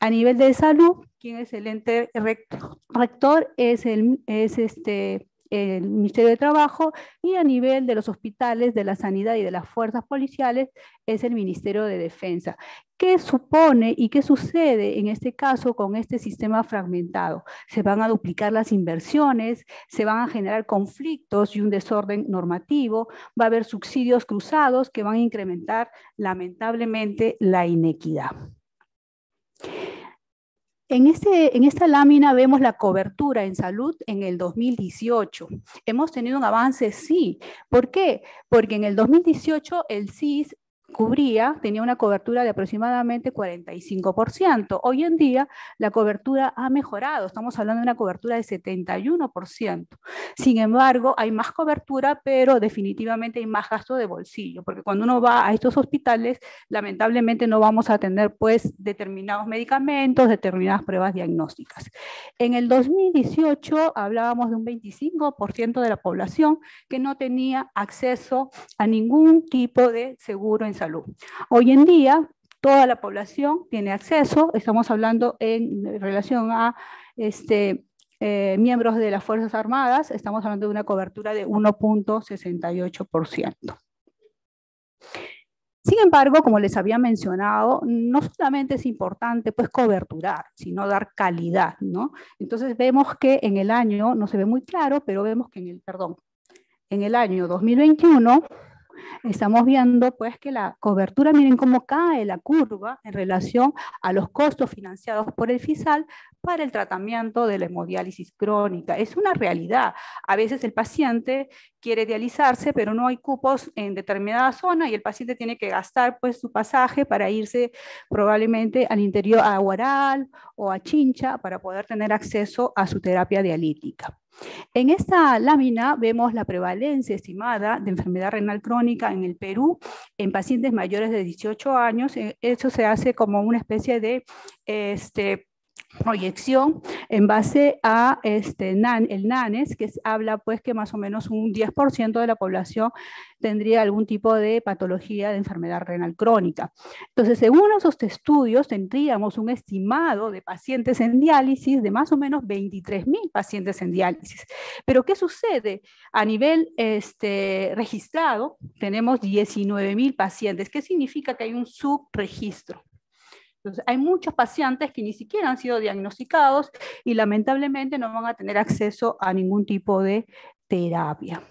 A nivel de salud, quien es el ente rector? rector es, el, es este, el Ministerio de Trabajo y a nivel de los hospitales, de la sanidad y de las fuerzas policiales es el Ministerio de Defensa. ¿Qué supone y qué sucede en este caso con este sistema fragmentado? Se van a duplicar las inversiones, se van a generar conflictos y un desorden normativo, va a haber subsidios cruzados que van a incrementar lamentablemente la inequidad. En, este, en esta lámina vemos la cobertura en salud en el 2018. Hemos tenido un avance, sí. ¿Por qué? Porque en el 2018 el CIS cubría, tenía una cobertura de aproximadamente 45%. Hoy en día la cobertura ha mejorado, estamos hablando de una cobertura de 71%. Sin embargo, hay más cobertura, pero definitivamente hay más gasto de bolsillo, porque cuando uno va a estos hospitales, lamentablemente no vamos a tener pues determinados medicamentos, determinadas pruebas diagnósticas. En el 2018 hablábamos de un 25% de la población que no tenía acceso a ningún tipo de seguro en Hoy en día, toda la población tiene acceso, estamos hablando en relación a este, eh, miembros de las Fuerzas Armadas, estamos hablando de una cobertura de 1.68%. Sin embargo, como les había mencionado, no solamente es importante pues coberturar, sino dar calidad, ¿no? Entonces vemos que en el año, no se ve muy claro, pero vemos que en el, perdón, en el año 2021 estamos viendo pues que la cobertura, miren cómo cae la curva en relación a los costos financiados por el FISAL para el tratamiento de la hemodiálisis crónica. Es una realidad. A veces el paciente quiere dializarse, pero no hay cupos en determinada zona y el paciente tiene que gastar pues su pasaje para irse probablemente al interior a Guaral o a Chincha para poder tener acceso a su terapia dialítica. En esta lámina vemos la prevalencia estimada de enfermedad renal crónica en el Perú en pacientes mayores de 18 años. Eh, eso se hace como una especie de este, proyección en base a este el NANES, que habla pues que más o menos un 10% de la población tendría algún tipo de patología de enfermedad renal crónica. Entonces, según esos estudios, tendríamos un estimado de pacientes en diálisis de más o menos 23.000 pacientes en diálisis. Pero, ¿qué sucede? A nivel este, registrado, tenemos 19.000 pacientes. ¿Qué significa que hay un subregistro? Entonces, hay muchos pacientes que ni siquiera han sido diagnosticados y lamentablemente no van a tener acceso a ningún tipo de terapia.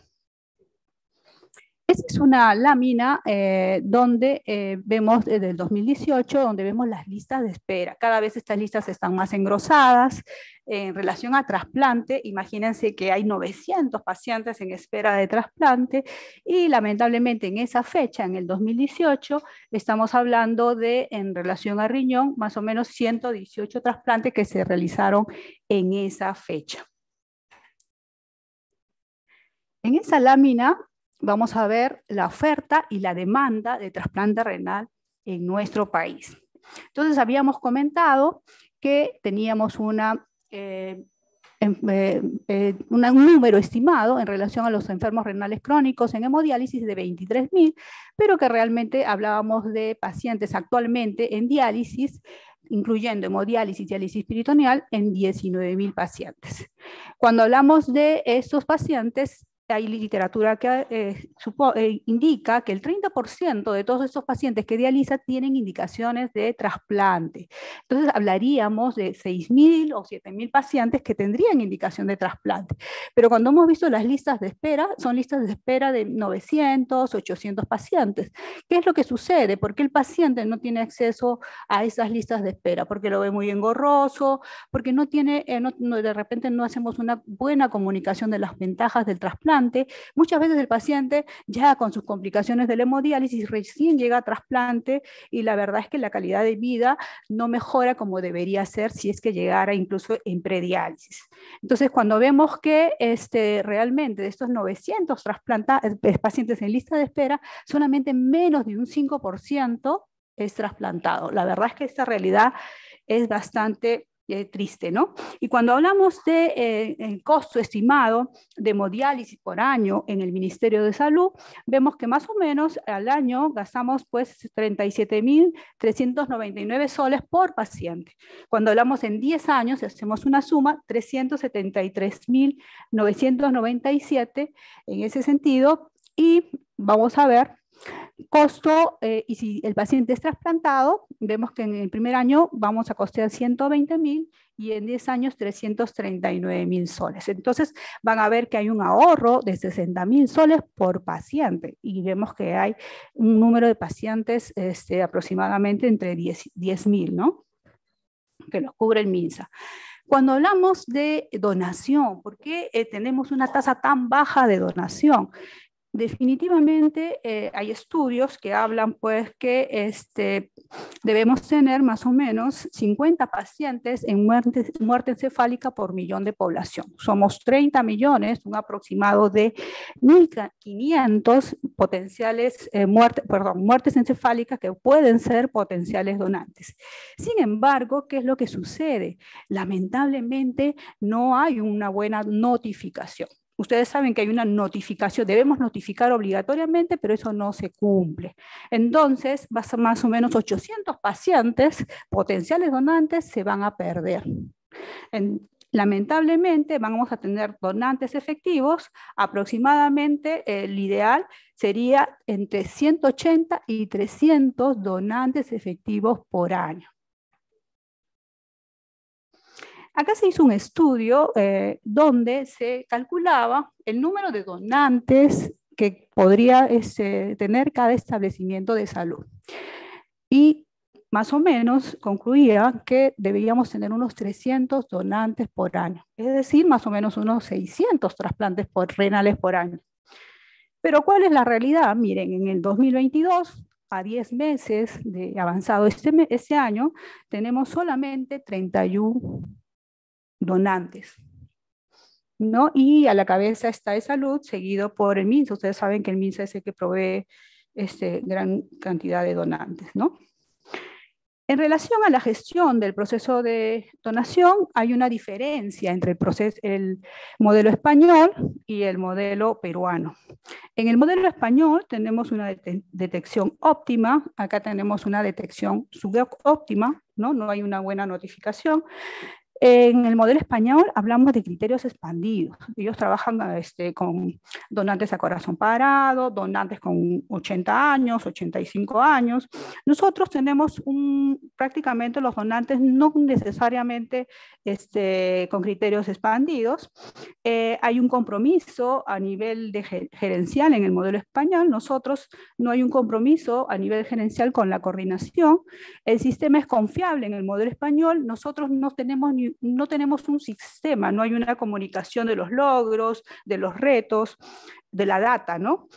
Esa es una lámina eh, donde eh, vemos desde el 2018, donde vemos las listas de espera. Cada vez estas listas están más engrosadas. Eh, en relación a trasplante, imagínense que hay 900 pacientes en espera de trasplante y lamentablemente en esa fecha, en el 2018, estamos hablando de, en relación a riñón, más o menos 118 trasplantes que se realizaron en esa fecha. En esa lámina vamos a ver la oferta y la demanda de trasplante renal en nuestro país. Entonces, habíamos comentado que teníamos eh, em, eh, eh, un número estimado en relación a los enfermos renales crónicos en hemodiálisis de 23.000, pero que realmente hablábamos de pacientes actualmente en diálisis incluyendo hemodiálisis y diálisis peritoneal, en 19.000 pacientes. Cuando hablamos de estos pacientes, hay literatura que eh, eh, indica que el 30% de todos esos pacientes que dializa tienen indicaciones de trasplante. Entonces hablaríamos de 6.000 o 7.000 pacientes que tendrían indicación de trasplante. Pero cuando hemos visto las listas de espera, son listas de espera de 900, 800 pacientes. ¿Qué es lo que sucede? ¿Por qué el paciente no tiene acceso a esas listas de espera? Porque lo ve muy engorroso, porque no tiene, eh, de repente no hacemos una buena comunicación de las ventajas del trasplante muchas veces el paciente ya con sus complicaciones del hemodiálisis recién llega a trasplante y la verdad es que la calidad de vida no mejora como debería ser si es que llegara incluso en prediálisis. Entonces, cuando vemos que este, realmente de estos 900 eh, eh, pacientes en lista de espera, solamente menos de un 5% es trasplantado. La verdad es que esta realidad es bastante triste, ¿no? Y cuando hablamos de eh, costo estimado de hemodiálisis por año en el Ministerio de Salud, vemos que más o menos al año gastamos pues 37.399 soles por paciente. Cuando hablamos en 10 años, hacemos una suma 373.997 en ese sentido y vamos a ver Costo, eh, y si el paciente es trasplantado, vemos que en el primer año vamos a costear 120 mil y en 10 años 339 mil soles. Entonces van a ver que hay un ahorro de 60 mil soles por paciente y vemos que hay un número de pacientes este, aproximadamente entre 10 mil, ¿no? Que nos cubre el MINSA. Cuando hablamos de donación, ¿por qué eh, tenemos una tasa tan baja de donación? Definitivamente eh, hay estudios que hablan pues que este, debemos tener más o menos 50 pacientes en muerte, encefálica por millón de población. Somos 30 millones, un aproximado de 1.500 potenciales eh, muertes encefálicas que pueden ser potenciales donantes. Sin embargo, ¿qué es lo que sucede? Lamentablemente no hay una buena notificación ustedes saben que hay una notificación, debemos notificar obligatoriamente, pero eso no se cumple. Entonces, más o menos 800 pacientes potenciales donantes se van a perder. lamentablemente vamos a tener donantes efectivos, aproximadamente el ideal sería entre 180 y 300 donantes efectivos por año. Acá se hizo un estudio eh, donde se calculaba el número de donantes que podría este, tener cada establecimiento de salud. Y más o menos concluía que debíamos tener unos 300 donantes por año, es decir, más o menos unos 600 trasplantes por, renales por año. Pero ¿cuál es la realidad? Miren, en el 2022, a 10 meses de avanzado este, este año, tenemos solamente 31 donantes. ¿no? Y a la cabeza está de salud, seguido por el MINSA. Ustedes saben que el MINSA es el que provee este, gran cantidad de donantes. ¿no? En relación a la gestión del proceso de donación, hay una diferencia entre el, proceso, el modelo español y el modelo peruano. En el modelo español tenemos una detección óptima, acá tenemos una detección subóptima, ¿no? no hay una buena notificación. En el modelo español hablamos de criterios expandidos. Ellos trabajan este, con donantes a corazón parado, donantes con 80 años, 85 años. Nosotros tenemos un, prácticamente los donantes no necesariamente este, con criterios expandidos. Eh, hay un compromiso a nivel de gerencial en el modelo español. Nosotros no hay un compromiso a nivel gerencial con la coordinación. El sistema es confiable en el modelo español. Nosotros no tenemos ni no tenemos un sistema, no hay una comunicación de los logros, de los retos, de la data, ¿no?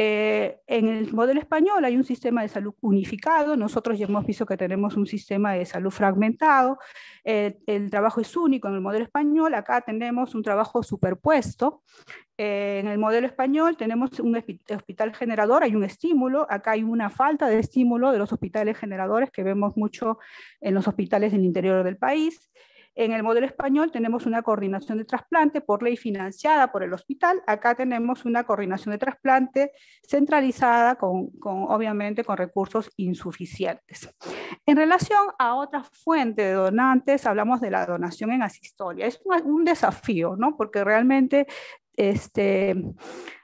Eh, en el modelo español hay un sistema de salud unificado, nosotros ya hemos visto que tenemos un sistema de salud fragmentado, eh, el trabajo es único en el modelo español, acá tenemos un trabajo superpuesto, eh, en el modelo español tenemos un hospital generador, hay un estímulo, acá hay una falta de estímulo de los hospitales generadores que vemos mucho en los hospitales del interior del país, en el modelo español tenemos una coordinación de trasplante por ley financiada por el hospital. Acá tenemos una coordinación de trasplante centralizada, con, obviamente con recursos insuficientes. En relación a otra fuente de donantes, hablamos de la donación en asistoria. Es un, desafío, ¿no? Porque realmente este,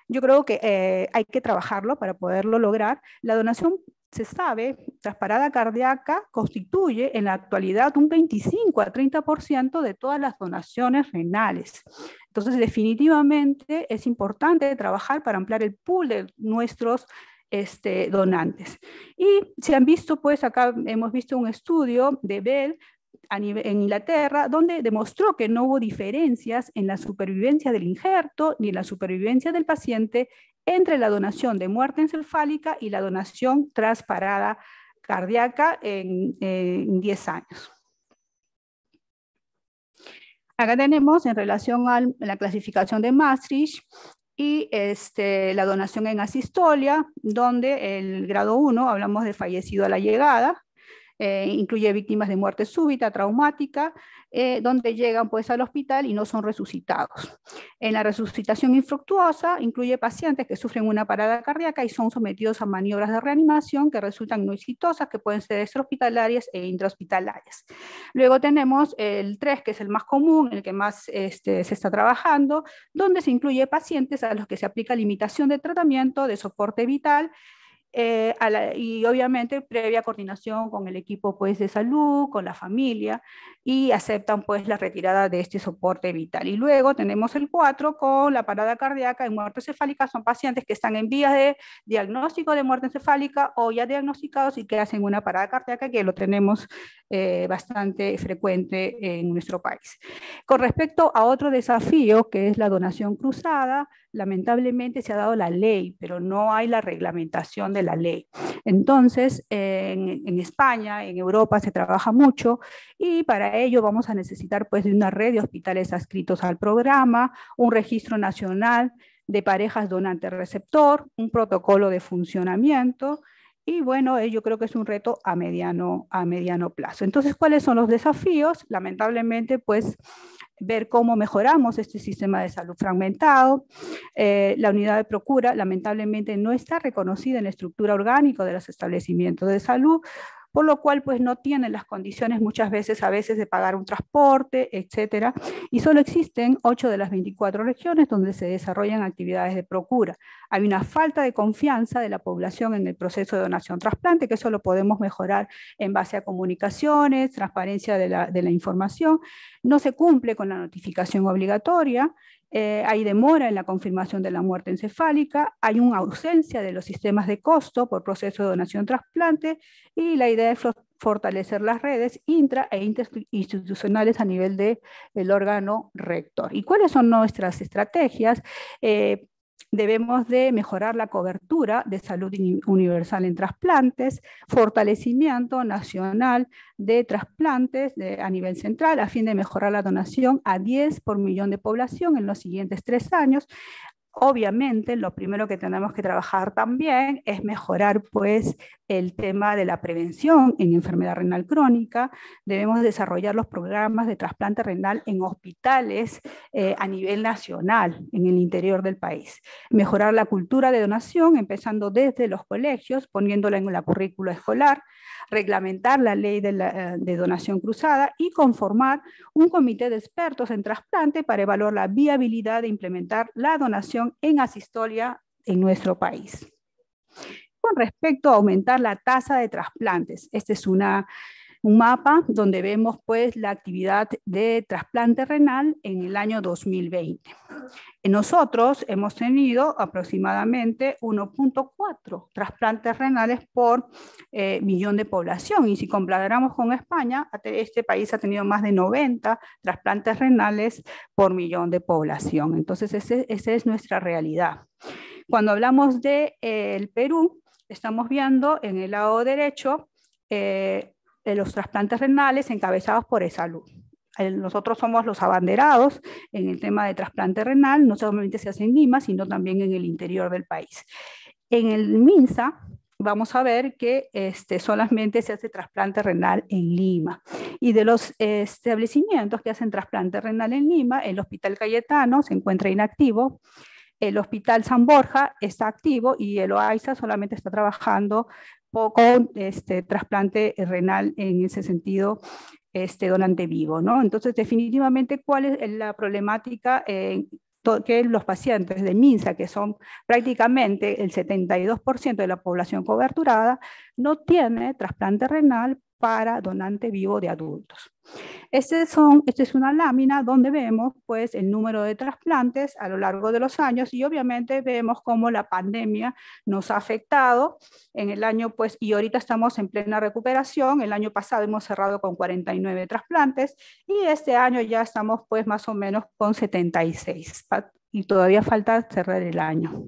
yo creo que eh, hay que trabajarlo para poderlo lograr. La donación se sabe, la parada cardíaca constituye en la actualidad un 25 a 30% de todas las donaciones renales. Entonces, definitivamente es importante trabajar para ampliar el pool de nuestros este, donantes. Y se han visto, pues acá hemos visto un estudio de Bell en Inglaterra, donde demostró que no hubo diferencias en la supervivencia del injerto ni en la supervivencia del paciente entre la donación de muerte encefálica y la donación tras parada cardíaca en, 10 años. Acá tenemos en relación a la clasificación de Maastricht y este, la donación en asistolia, donde el grado 1 hablamos de fallecido a la llegada, eh, incluye víctimas de muerte súbita, traumática, eh, donde llegan pues al hospital y no son resucitados. En la resucitación infructuosa incluye pacientes que sufren una parada cardíaca y son sometidos a maniobras de reanimación que resultan no exitosas, que pueden ser extrahospitalarias e intrahospitalarias. Luego tenemos el 3, que es el más común, el que más este, se está trabajando, donde se incluye pacientes a los que se aplica limitación de tratamiento, de soporte vital, eh, y obviamente previa coordinación con el equipo pues, de salud, con la familia, y aceptan pues, la retirada de este soporte vital. Y luego tenemos el 4 con la parada cardíaca y muerte encefálica. Son pacientes que están en vías de diagnóstico de muerte encefálica o ya diagnosticados y que hacen una parada cardíaca, que lo tenemos eh, bastante frecuente en nuestro país. Con respecto a otro desafío, que es la donación cruzada, lamentablemente se ha dado la ley, pero no hay la reglamentación de la ley. Entonces, en, España, en Europa se trabaja mucho y para ello vamos a necesitar pues una red de hospitales adscritos al programa, un registro nacional de parejas donante-receptor, un protocolo de funcionamiento, y bueno, eh, yo creo que es un reto a mediano, a mediano plazo. Entonces, ¿cuáles son los desafíos? Lamentablemente, pues ver cómo mejoramos este sistema de salud fragmentado. Eh, la unidad de procura lamentablemente no está reconocida en la estructura orgánica de los establecimientos de salud, por lo cual pues no tienen las condiciones muchas veces a veces de pagar un transporte, etcétera, y solo existen ocho de las 24 regiones donde se desarrollan actividades de procura. Hay una falta de confianza de la población en el proceso de donación trasplante, que eso podemos mejorar en base a comunicaciones, transparencia de la información, no se cumple con la notificación obligatoria, eh, hay demora en la confirmación de la muerte encefálica, hay una ausencia de los sistemas de costo por proceso de donación-trasplante y la idea es fortalecer las redes intra e institucionales a nivel del el órgano rector. ¿Y cuáles son nuestras estrategias? Eh, debemos de mejorar la cobertura de salud universal en trasplantes, fortalecimiento nacional de trasplantes a nivel central a fin de mejorar la donación a 10 por millón de población en los siguientes tres años. Obviamente, lo primero que tenemos que trabajar también es mejorar pues el tema de la prevención en enfermedad renal crónica, debemos desarrollar los programas de trasplante renal en hospitales eh, a nivel nacional en el interior del país, mejorar la cultura de donación empezando desde los colegios, poniéndola en la currícula escolar, reglamentar la ley de, eh, de donación cruzada y conformar un comité de expertos en trasplante para evaluar la viabilidad de implementar la donación en asistolia en nuestro país con respecto a aumentar la tasa de trasplantes. Este es una, un mapa donde vemos pues, la actividad de trasplante renal en el año 2020. Eh, nosotros hemos tenido aproximadamente 1.4 trasplantes renales por eh, millón de población. Y si comparamos con España, este país ha tenido más de 90 trasplantes renales por millón de población. Entonces, esa es nuestra realidad. Cuando hablamos del de, eh, Perú, estamos viendo en el lado derecho eh, los trasplantes renales encabezados por E-Salud. Nosotros somos los abanderados en el tema de trasplante renal, no solamente se hace en Lima, sino también en el interior del país. En el MINSA vamos a ver que este, solamente se hace trasplante renal en Lima. Y de los establecimientos que hacen trasplante renal en Lima, el Hospital Cayetano se encuentra inactivo, el Hospital San Borja está activo y el OAISA solamente está trabajando con este trasplante renal en ese sentido este donante vivo, ¿no? Entonces, definitivamente, ¿cuál es la problemática en que los pacientes de MINSA, que son prácticamente el 72% de la población coberturada, no tiene trasplante renal para donante vivo de adultos. Este son, esta es una lámina donde vemos pues, el número de trasplantes a lo largo de los años y obviamente vemos cómo la pandemia nos ha afectado en el año, pues, y ahorita estamos en plena recuperación. El año pasado hemos cerrado con 49 trasplantes y este año ya estamos pues, más o menos con 76 y todavía falta cerrar el año.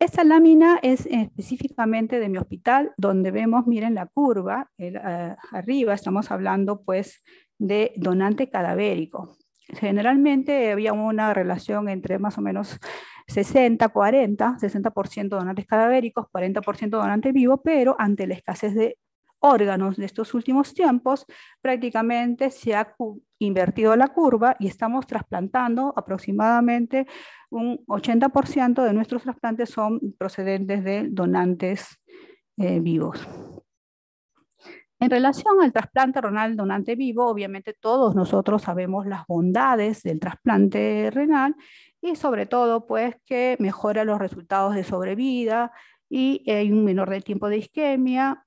Esta lámina es específicamente de mi hospital, donde vemos, miren la curva, ah, arriba estamos hablando pues de donante cadavérico. Generalmente había una relación entre más o menos 60, 40, 60% donantes cadavéricos, 40% donante vivo, pero ante la escasez de órganos de estos últimos tiempos, prácticamente se ha invertido la curva y estamos trasplantando aproximadamente un 80% de nuestros trasplantes son procedentes de donantes eh, vivos. En relación al trasplante renal donante vivo, obviamente todos nosotros sabemos las bondades del trasplante renal y sobre todo pues que mejora los resultados de sobrevida y hay un menor de tiempo de isquemia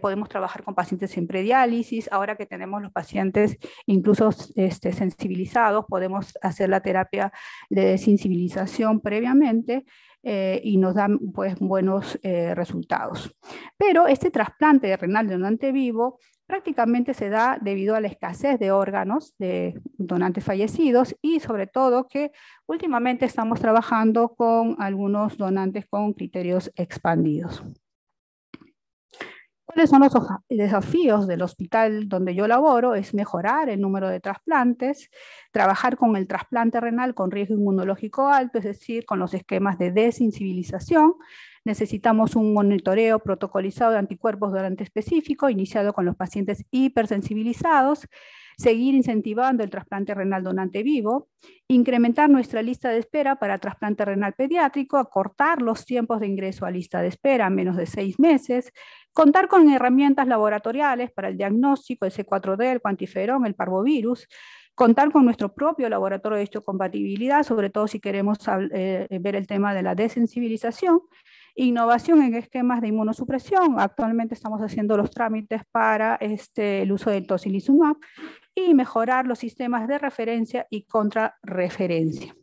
podemos trabajar con pacientes en prediálisis, ahora que tenemos los pacientes incluso este, sensibilizados, podemos hacer la terapia de sensibilización previamente eh, y nos dan pues, buenos eh, resultados. Pero este trasplante de renal de donante vivo prácticamente se da debido a la escasez de órganos de donantes fallecidos y sobre todo que últimamente estamos trabajando con algunos donantes con criterios expandidos. ¿Cuáles son los desafíos del hospital donde yo laboro? Es mejorar el número de trasplantes, trabajar con el trasplante renal con riesgo inmunológico alto, es decir, con los esquemas de desensibilización. Necesitamos un monitoreo protocolizado de anticuerpos durante específico, iniciado con los pacientes hipersensibilizados seguir incentivando el trasplante renal donante vivo, incrementar nuestra lista de espera para trasplante renal pediátrico, acortar los tiempos de ingreso a lista de espera menos de seis meses, Contar con herramientas laboratoriales para el diagnóstico, el C4D, el cuantiferón, el parvovirus, contar con nuestro propio laboratorio de histocompatibilidad, sobre todo si queremos eh, ver el tema de la desensibilización, innovación en esquemas de inmunosupresión, actualmente estamos haciendo los trámites para este, el uso del tocilizumab, y mejorar los sistemas de referencia y contrarreferencia.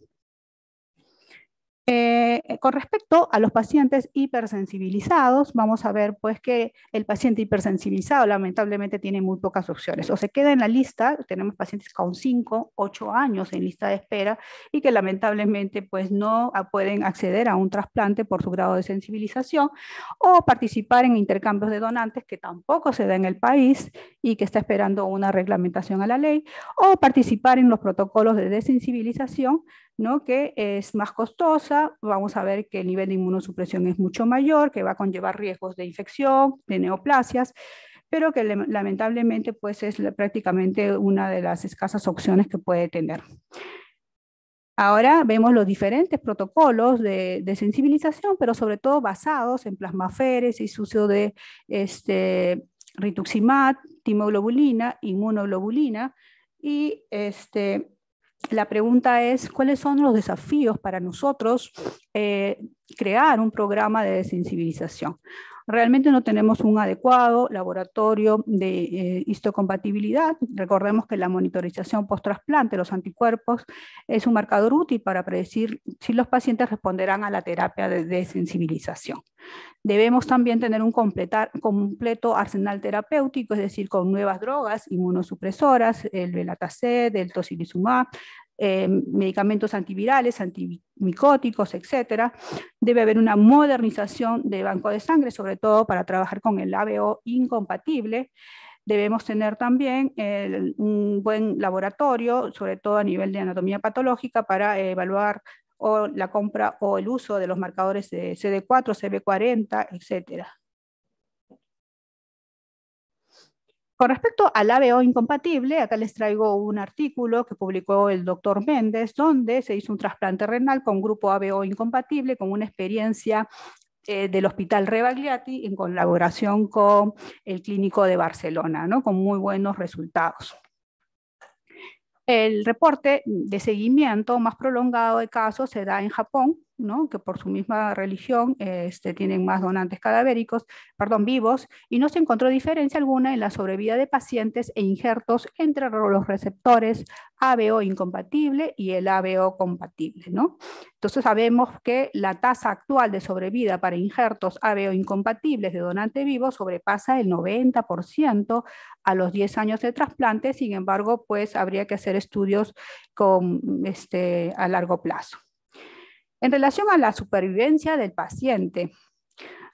Eh, con respecto a los pacientes hipersensibilizados, vamos a ver pues que el paciente hipersensibilizado lamentablemente tiene muy pocas opciones. O se queda en la lista, tenemos pacientes con 5, 8 años en lista de espera y que lamentablemente pues no pueden acceder a un trasplante por su grado de sensibilización o participar en intercambios de donantes que tampoco se da en el país y que está esperando una reglamentación a la ley o participar en los protocolos de desensibilización que es más costosa, vamos a ver que el nivel de inmunosupresión es mucho mayor, que va a conllevar riesgos de infección, de neoplasias, pero que lamentablemente pues, es prácticamente una de las escasas opciones que puede tener. Ahora vemos los diferentes protocolos de, sensibilización, pero sobre todo basados en plasmaferes, sucio de este, timoglobulina, inmunoglobulina y este, la pregunta es, ¿cuáles son los desafíos para nosotros eh, crear un programa de sensibilización? Realmente no tenemos un adecuado laboratorio de eh, histocompatibilidad. Recordemos que la monitorización post-trasplante, los anticuerpos, es un marcador útil para predecir si los pacientes responderán a la terapia de desensibilización. Debemos también tener un completo arsenal terapéutico, es decir, con nuevas drogas inmunosupresoras, el belatacet, el tocilizumab, eh, medicamentos antivirales, antimicóticos, etcétera. Debe haber una modernización de banco de sangre, sobre todo para trabajar con el ABO incompatible. Debemos tener también eh, un buen laboratorio, sobre todo a nivel de anatomía patológica, para evaluar o la compra o el uso de los marcadores de CD4, CB40, etcétera. Con respecto al ABO incompatible, acá les traigo un artículo que publicó el doctor Méndez, donde se hizo un trasplante renal con grupo ABO incompatible, con una experiencia eh, del Hospital Rebagliati en colaboración con el Clínico de Barcelona, con muy buenos resultados. El reporte de seguimiento más prolongado de casos se da en Japón, que por su misma religión este, tienen más donantes cadavéricos, perdón, vivos, y no se encontró diferencia alguna en la sobrevida de pacientes e injertos entre los receptores ABO incompatible y el ABO compatible. ¿no? Entonces sabemos que la tasa actual de sobrevida para injertos ABO incompatibles de donante vivo sobrepasa el 90% a los 10 años de trasplante, sin embargo, pues habría que hacer estudios con, este, a largo plazo. En relación a la supervivencia del paciente,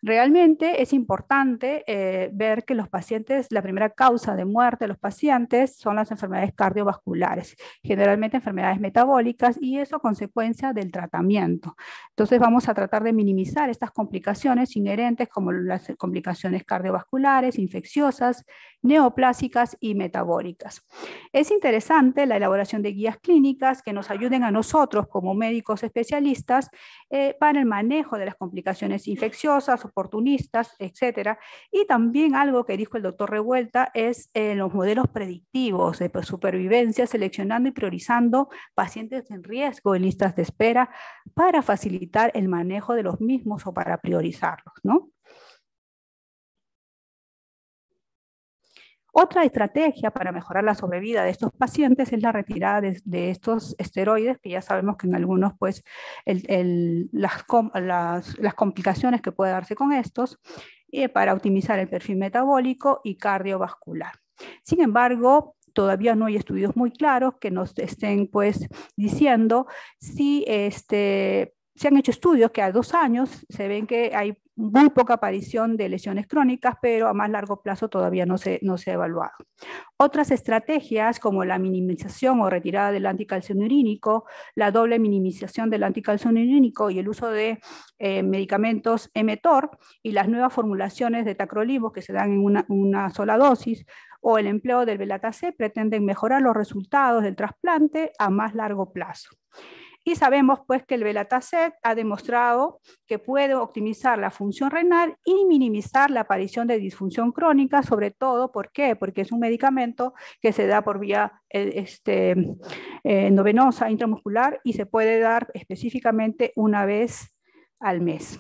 Realmente es importante eh, ver que los pacientes, la primera causa de muerte de los pacientes son las enfermedades cardiovasculares, generalmente enfermedades metabólicas y eso consecuencia del tratamiento. Entonces vamos a tratar de minimizar estas complicaciones inherentes como las complicaciones cardiovasculares, infecciosas, neoplásicas y metabólicas. Es interesante la elaboración de guías clínicas que nos ayuden a nosotros como médicos especialistas eh, para el manejo de las complicaciones infecciosas oportunistas, etcétera. Y también algo que dijo el doctor Revuelta es en eh, los modelos predictivos de pues, supervivencia, seleccionando y priorizando pacientes en riesgo en listas de espera para facilitar el manejo de los mismos o para priorizarlos, ¿no? Otra estrategia para mejorar la sobrevida de estos pacientes es la retirada de, estos esteroides, que ya sabemos que en algunos, pues, las, complicaciones que puede darse con estos, eh, para optimizar el perfil metabólico y cardiovascular. Sin embargo, todavía no hay estudios muy claros que nos estén pues diciendo si este, se han hecho estudios que a dos años se ven que hay muy poca aparición de lesiones crónicas, pero a más largo plazo todavía no se, no ha evaluado. Otras estrategias como la minimización o retirada del anticalcio urínico, la doble minimización del anticalcio urínico y el uso de eh, medicamentos emetor y las nuevas formulaciones de tacrolimus que se dan en una, sola dosis o el empleo del belatacé pretenden mejorar los resultados del trasplante a más largo plazo. Y sabemos pues que el belatacet ha demostrado que puede optimizar la función renal y minimizar la aparición de disfunción crónica, sobre todo, ¿por qué? Porque es un medicamento que se da por vía eh, este, eh, intramuscular, y se puede dar específicamente una vez al mes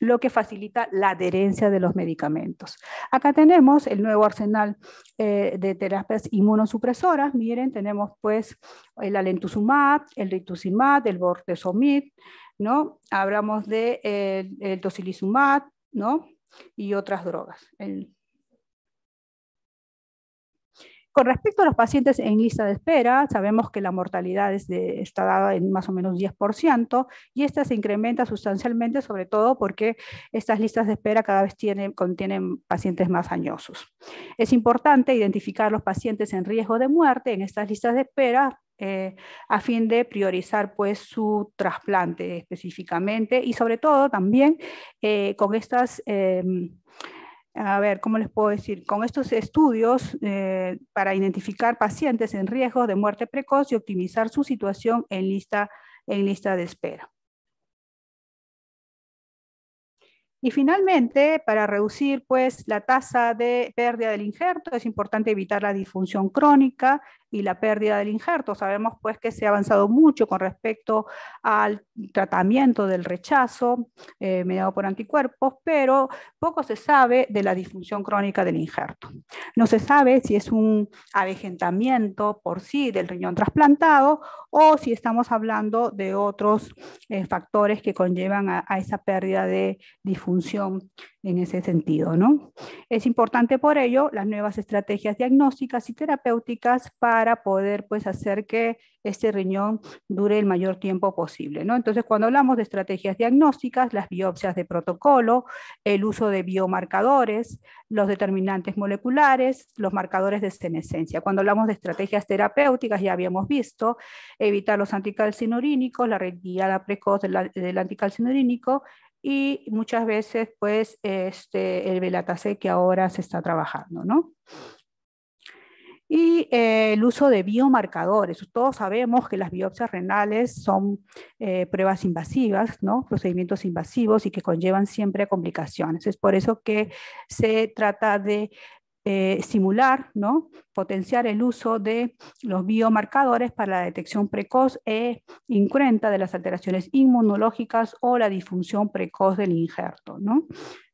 lo que facilita la adherencia de los medicamentos. Acá tenemos el nuevo arsenal eh, de terapias inmunosupresoras. Miren, tenemos pues el alentuzumab, el rituximab, el bortezomib, ¿no? Hablamos de el, tocilizumab, ¿no? Y otras drogas. El, con respecto a los pacientes en lista de espera, sabemos que la mortalidad es está dada en más o menos 10% y esta se incrementa sustancialmente, sobre todo porque estas listas de espera cada vez tienen, contienen pacientes más añosos. Es importante identificar los pacientes en riesgo de muerte en estas listas de espera eh, a fin de priorizar pues su trasplante específicamente y sobre todo también eh, con estas em, a ver, ¿cómo les puedo decir? Con estos estudios eh, para identificar pacientes en riesgo de muerte precoz y optimizar su situación en lista, en lista de espera. Y finalmente, para reducir pues, la tasa de pérdida del injerto, es importante evitar la disfunción crónica y la pérdida del injerto. Sabemos pues, que se ha avanzado mucho con respecto al tratamiento del rechazo eh, mediado por anticuerpos, pero poco se sabe de la disfunción crónica del injerto. No se sabe si es un avejentamiento por sí del riñón trasplantado o si estamos hablando de otros eh, factores que conllevan a, a esa pérdida de disfunción función en ese sentido, ¿no? Es importante por ello las nuevas estrategias diagnósticas y terapéuticas para poder, pues, hacer que este riñón dure el mayor tiempo posible, ¿no? Entonces, cuando hablamos de estrategias diagnósticas, las biopsias de protocolo, el uso de biomarcadores, los determinantes moleculares, los marcadores de senescencia. Cuando hablamos de estrategias terapéuticas, ya habíamos visto evitar los anticalcinurínicos, la retirada precoz del, del anticalcinurínico, y muchas veces pues este, el velatase que ahora se está trabajando, ¿no? Y eh, el uso de biomarcadores. Todos sabemos que las biopsias renales son eh, pruebas invasivas, ¿no? procedimientos invasivos y que conllevan siempre complicaciones. Es por eso que se trata de eh, simular, ¿no? potenciar el uso de los biomarcadores para la detección precoz e incruenta de las alteraciones inmunológicas o la disfunción precoz del injerto. ¿no?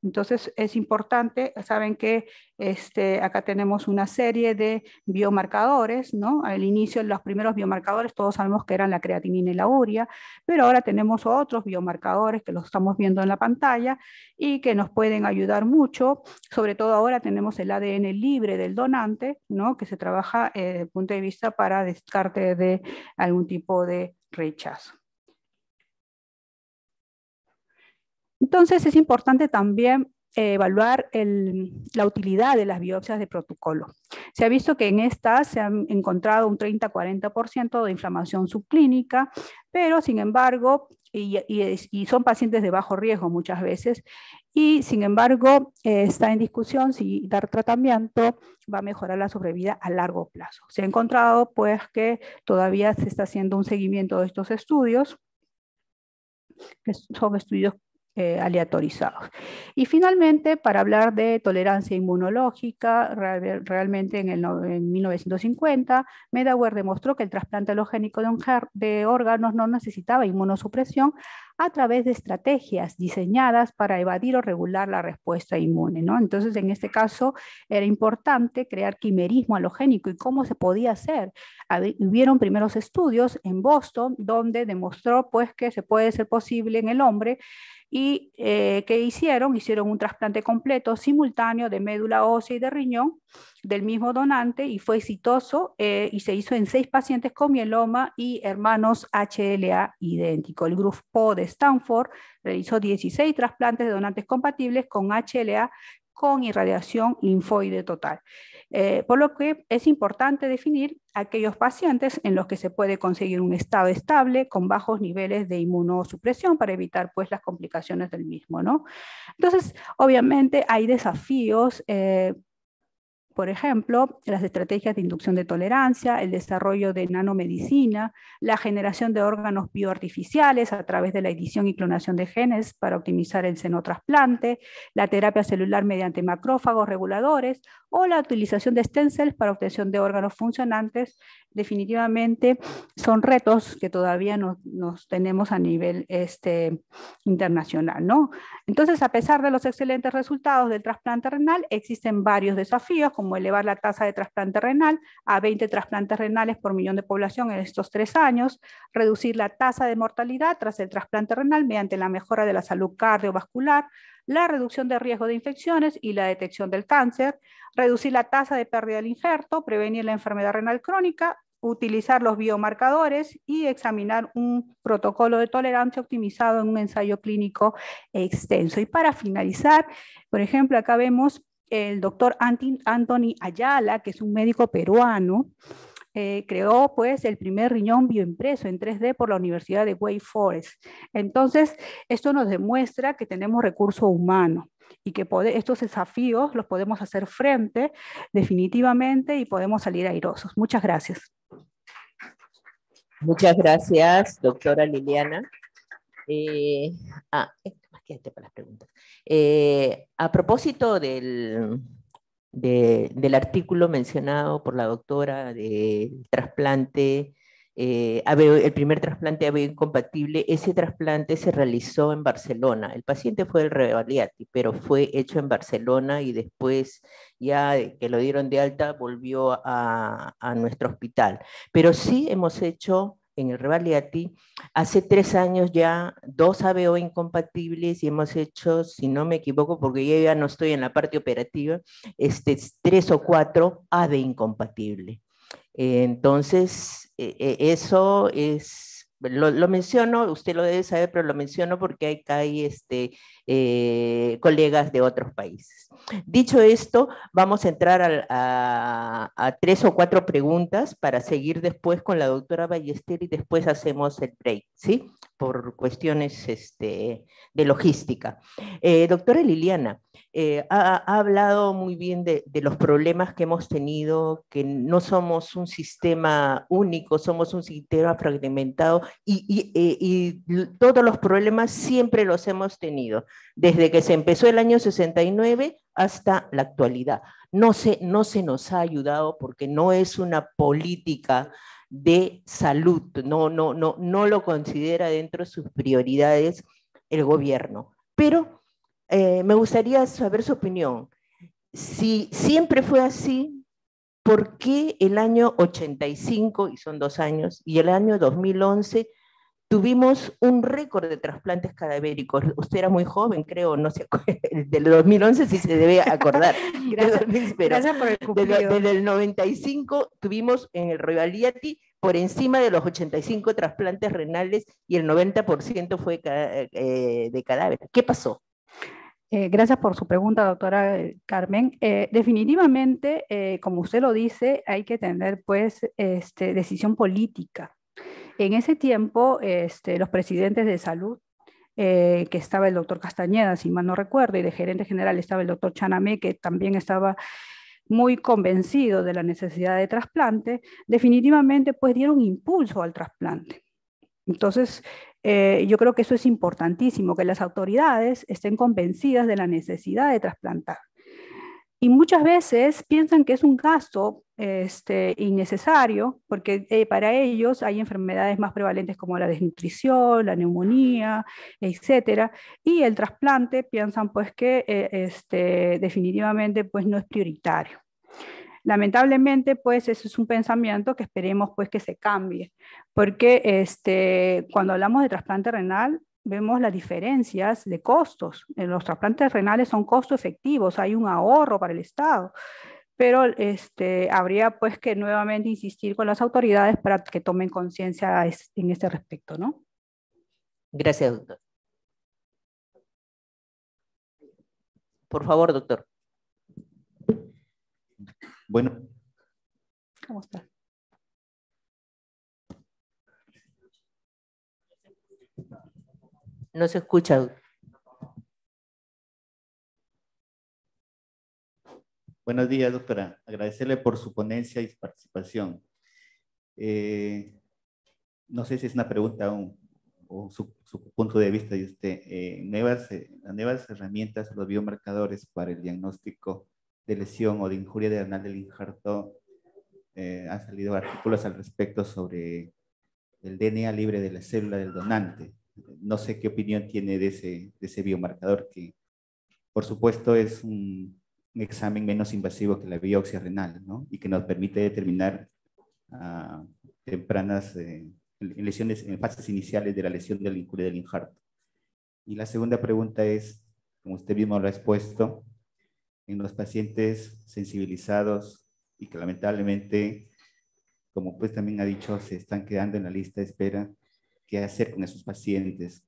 Entonces es importante, saben que este, acá tenemos una serie de biomarcadores, ¿no? Al inicio los primeros biomarcadores todos sabemos que eran la creatinina y la urea, pero ahora tenemos otros biomarcadores que los estamos viendo en la pantalla y que nos pueden ayudar mucho, sobre todo ahora tenemos el ADN libre del donante, ¿no? Que se trabaja eh, desde el punto de vista para descarte de algún tipo de rechazo. Entonces es importante también eh, evaluar la utilidad de las biopsias de protocolo. Se ha visto que en estas se han encontrado un 30-40% de inflamación subclínica, pero sin embargo, y, son pacientes de bajo riesgo muchas veces, y sin embargo eh, está en discusión si dar tratamiento va a mejorar la sobrevida a largo plazo. Se ha encontrado pues que todavía se está haciendo un seguimiento de estos estudios, que son estudios eh, aleatorizados. Y finalmente, para hablar de tolerancia inmunológica, realmente en, el, en 1950, Medawar demostró que el trasplante alogénico de órganos no necesitaba inmunosupresión, a través de estrategias diseñadas para evadir o regular la respuesta inmune. ¿no? Entonces, en este caso, era importante crear quimerismo halogénico y cómo se podía hacer. Hubieron primeros estudios en Boston donde demostró pues, que se puede ser posible en el hombre y eh, que hicieron, hicieron un trasplante completo simultáneo de médula ósea y de riñón del mismo donante y fue exitoso eh, y se hizo en seis pacientes con mieloma y hermanos HLA idéntico. El grupo de Stanford realizó 16 trasplantes de donantes compatibles con HLA con irradiación linfoide total. Eh, por lo que es importante definir aquellos pacientes en los que se puede conseguir un estado estable con bajos niveles de inmunosupresión para evitar pues, las complicaciones del mismo. ¿no? Entonces, obviamente hay desafíos eh, por ejemplo, las estrategias de inducción de tolerancia, el desarrollo de nanomedicina, la generación de órganos bioartificiales a través de la edición y clonación de genes para optimizar el senotrasplante, la terapia celular mediante macrófagos reguladores o la utilización de stem para obtención de órganos funcionantes, definitivamente son retos que todavía nos, nos tenemos a nivel este, internacional. ¿no? Entonces, a pesar de los excelentes resultados del trasplante renal, existen varios desafíos, como elevar la tasa de trasplante renal a 20 trasplantes renales por millón de población en estos tres años, reducir la tasa de mortalidad tras el trasplante renal mediante la mejora de la salud cardiovascular, la reducción de riesgo de infecciones y la detección del cáncer, reducir la tasa de pérdida del injerto, prevenir la enfermedad renal crónica, utilizar los biomarcadores y examinar un protocolo de tolerancia optimizado en un ensayo clínico extenso. Y para finalizar, por ejemplo, acá vemos el doctor Anthony Ayala, que es un médico peruano, eh, creó pues el primer riñón bioimpreso en 3D por la Universidad de Way Forest. Entonces, esto nos demuestra que tenemos recurso humano y que estos desafíos los podemos hacer frente definitivamente y podemos salir airosos. Muchas gracias. Muchas gracias, doctora Liliana. Eh, ah, para las preguntas. Eh, a propósito del, del, artículo mencionado por la doctora del trasplante, eh, el primer trasplante AVE incompatible, ese trasplante se realizó en Barcelona. El paciente fue el Revaliati, pero fue hecho en Barcelona y después, ya que lo dieron de alta, volvió a, a nuestro hospital. Pero sí hemos hecho en el Revaliati. Hace tres años ya, dos ABO incompatibles y hemos hecho, si no me equivoco, porque yo ya no estoy en la parte operativa, este, tres o cuatro de incompatible. Entonces, eh, eh, eso es lo, menciono, usted lo debe saber, pero lo menciono porque hay, hay este, eh, colegas de otros países. Dicho esto, vamos a entrar a, tres o cuatro preguntas para seguir después con la doctora Ballester y después hacemos el break, ¿sí? Por cuestiones este, de logística. Eh, doctora Liliana, eh, ha, hablado muy bien de, los problemas que hemos tenido, que no somos un sistema único, somos un sistema fragmentado y, y, eh, todos los problemas siempre los hemos tenido, desde que se empezó el año 69 hasta la actualidad. No se, no se nos ha ayudado porque no es una política de salud, no, no, no, no lo considera dentro de sus prioridades el gobierno. Pero eh, me gustaría saber su opinión. Si siempre fue así, ¿por qué el año 85, y son dos años, y el año 2011 tuvimos un récord de trasplantes cadavéricos. Usted era muy joven, creo, no sé, del 2011 sí se debe acordar. gracias, por el Desde, el 95 tuvimos en el Rivaliati por encima de los 85 trasplantes renales y el 90% fue eh, eh, de cadáver. ¿Qué pasó? Eh, gracias por su pregunta, doctora eh, Carmen. Eh, definitivamente, como usted lo dice, hay que tener pues este, decisión política. En ese tiempo, este, los presidentes de salud, que estaba el doctor Castañeda, si mal no recuerdo, y de gerente general estaba el doctor Chaname, que también estaba muy convencido de la necesidad de trasplante, definitivamente pues dieron impulso al trasplante. Entonces, eh, yo creo que eso es importantísimo, que las autoridades estén convencidas de la necesidad de trasplantar. Y muchas veces piensan que es un gasto este, innecesario, porque eh, para ellos hay enfermedades más prevalentes como la desnutrición, la neumonía, etcétera, y el trasplante piensan pues que eh, este, definitivamente pues, no es prioritario. Lamentablemente, pues ese es un pensamiento que esperemos pues que se cambie, porque este, cuando hablamos de trasplante renal, vemos las diferencias de costos. En eh, los trasplantes renales son costos efectivos, hay un ahorro para el Estado, pero este, habría pues que nuevamente insistir con las autoridades para que tomen conciencia en este respecto, ¿no? Gracias, doctor. Por favor, doctor. Bueno. ¿Cómo está? No se escucha. Buenos días, doctora. Agradecerle por su ponencia y su participación. Eh, no sé si es una pregunta o su, punto de vista de usted. Eh, nuevas, eh, nuevas herramientas, los biomarcadores para el diagnóstico de lesión o de injuria de anal del injerto, eh, han salido artículos al respecto sobre el DNA libre de la célula del donante. No sé qué opinión tiene de ese, biomarcador, que por supuesto es un, examen menos invasivo que la biopsia renal, ¿no? y que nos permite determinar ah, tempranas eh, lesiones, en fases iniciales de la lesión de la injuria del injerto. Y la segunda pregunta es, como usted mismo lo ha expuesto, los pacientes sensibilizados y que lamentablemente, como pues también ha dicho, se están quedando en la lista de espera, qué hacer con esos pacientes.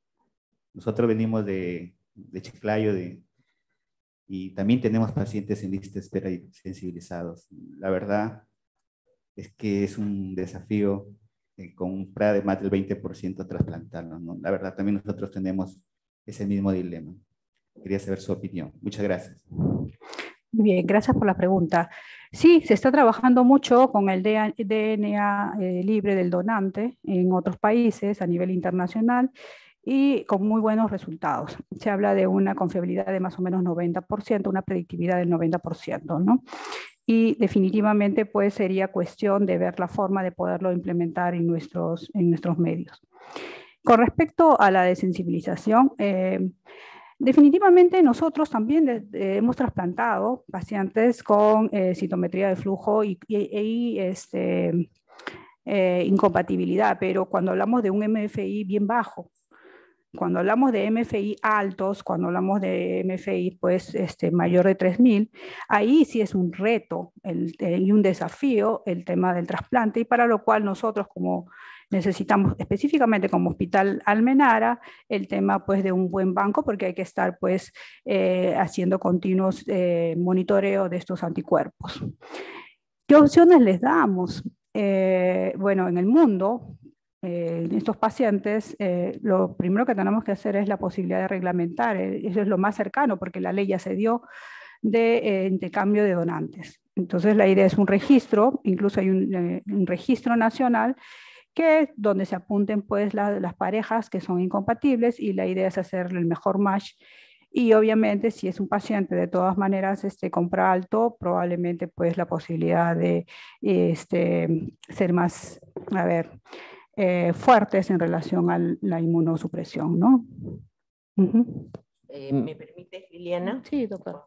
Nosotros venimos de, de Chiclayo de, y también tenemos pacientes en lista de espera y sensibilizados. La verdad es que es un desafío eh, con un PRA de más del 20% trasplantarlo La verdad también nosotros tenemos ese mismo dilema. Quería saber su opinión. Muchas gracias. Bien, gracias por la pregunta. Sí, se está trabajando mucho con el DNA eh, libre del donante en otros países a nivel internacional y con muy buenos resultados. Se habla de una confiabilidad de más o menos 90%, una predictividad del 90%, ¿no? Y definitivamente pues sería cuestión de ver la forma de poderlo implementar en nuestros, en nuestros medios. Con respecto a la desensibilización, eh, Definitivamente nosotros también hemos trasplantado pacientes con eh, citometría de flujo y, e, este, eh, incompatibilidad, pero cuando hablamos de un MFI bien bajo, cuando hablamos de MFI altos, cuando hablamos de MFI pues, este, mayor de 3.000, ahí sí es un reto eh, y un desafío el tema del trasplante y para lo cual nosotros como necesitamos específicamente como Hospital Almenara el tema pues de un buen banco porque hay que estar pues eh, haciendo continuos eh, monitoreo de estos anticuerpos. ¿Qué opciones les damos? Eh, bueno, en el mundo, eh, estos pacientes, eh, lo primero que tenemos que hacer es la posibilidad de reglamentar, eso es lo más cercano porque la ley ya se dio de intercambio de donantes. Entonces la idea es un registro, incluso hay un, un registro nacional que donde se apunten pues las parejas que son incompatibles y la idea es hacer el mejor match. Y obviamente si es un paciente de todas maneras este, compra alto, probablemente pues la posibilidad de este, ser más, a ver, eh, fuertes en relación a la inmunosupresión, ¿no? Eh, ¿Me permite, Liliana? Sí, doctor.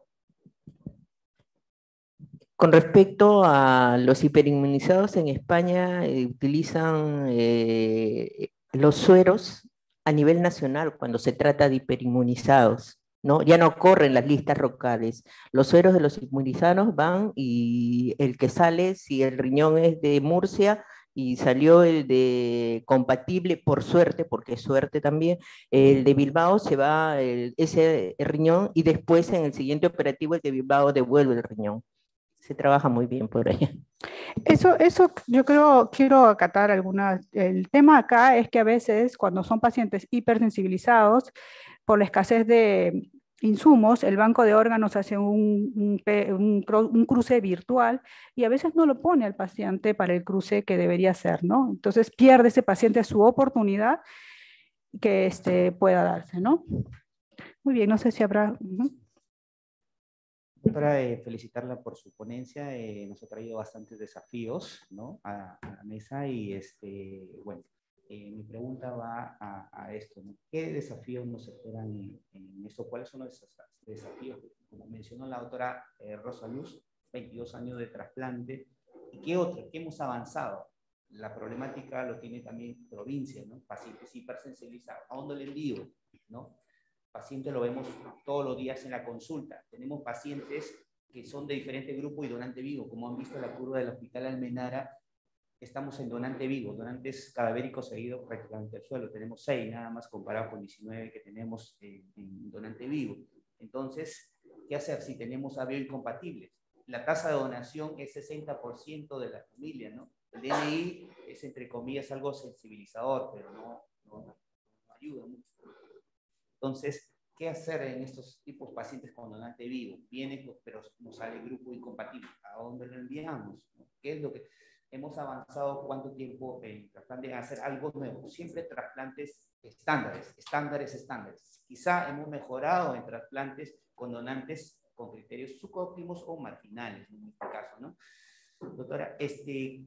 Con respecto a los hiperinmunizados en España, eh, utilizan eh, los sueros a nivel nacional cuando se trata de hiperinmunizados. ¿no? Ya no corren las listas locales. Los sueros de los inmunizados van y el que sale, si el riñón es de Murcia, y salió el de compatible por suerte, porque es suerte también, el de Bilbao se va ese riñón y después en el siguiente operativo el de Bilbao devuelve el riñón se trabaja muy bien por ahí. Eso, eso yo creo, quiero acatar alguna, El tema acá es que a veces cuando son pacientes hipersensibilizados por la escasez de insumos, el banco de órganos hace un, un, cruce virtual y a veces no lo pone al paciente para el cruce que debería ser, ¿no? Entonces pierde ese paciente su oportunidad que este, pueda darse, ¿no? Muy bien, no sé si habrá... Para eh, felicitarla por su ponencia. Eh, nos ha traído bastantes desafíos ¿no? a, la mesa y, este, bueno, eh, mi pregunta va a, esto. ¿Qué desafíos nos esperan en, eso? esto? ¿Cuáles son los desafíos? Como mencionó la doctora Rosa Luz, 22 años de trasplante. ¿Y qué otro? ¿Qué hemos avanzado? La problemática lo tiene también provincia, ¿no? Pacientes hipersensibilizados. ¿A dónde le envío? ¿No? pacientes lo vemos todos los días en la consulta. Tenemos pacientes que son de diferente grupo y donante vivo. Como han visto la curva del Hospital Almenara, estamos en donante vivo, donantes cadavéricos seguidos prácticamente al suelo. Tenemos seis, nada más comparado con 19 que tenemos en, donante vivo. Entonces, ¿qué hacer si tenemos avión incompatibles? La tasa de donación es 60% de la familia, ¿no? El DNI es, entre comillas, algo sensibilizador, pero no, no ayuda mucho. Entonces, ¿qué hacer en estos tipos de pacientes con donante vivo? Viene, pero nos sale grupo incompatible. ¿A dónde lo enviamos? ¿Qué es lo que hemos avanzado? ¿Cuánto tiempo en eh, de Hacer algo nuevo. Siempre trasplantes estándares, estándares, estándares. Quizá hemos mejorado en trasplantes con donantes con criterios subóptimos o marginales, en este caso, ¿no? Doctora, este,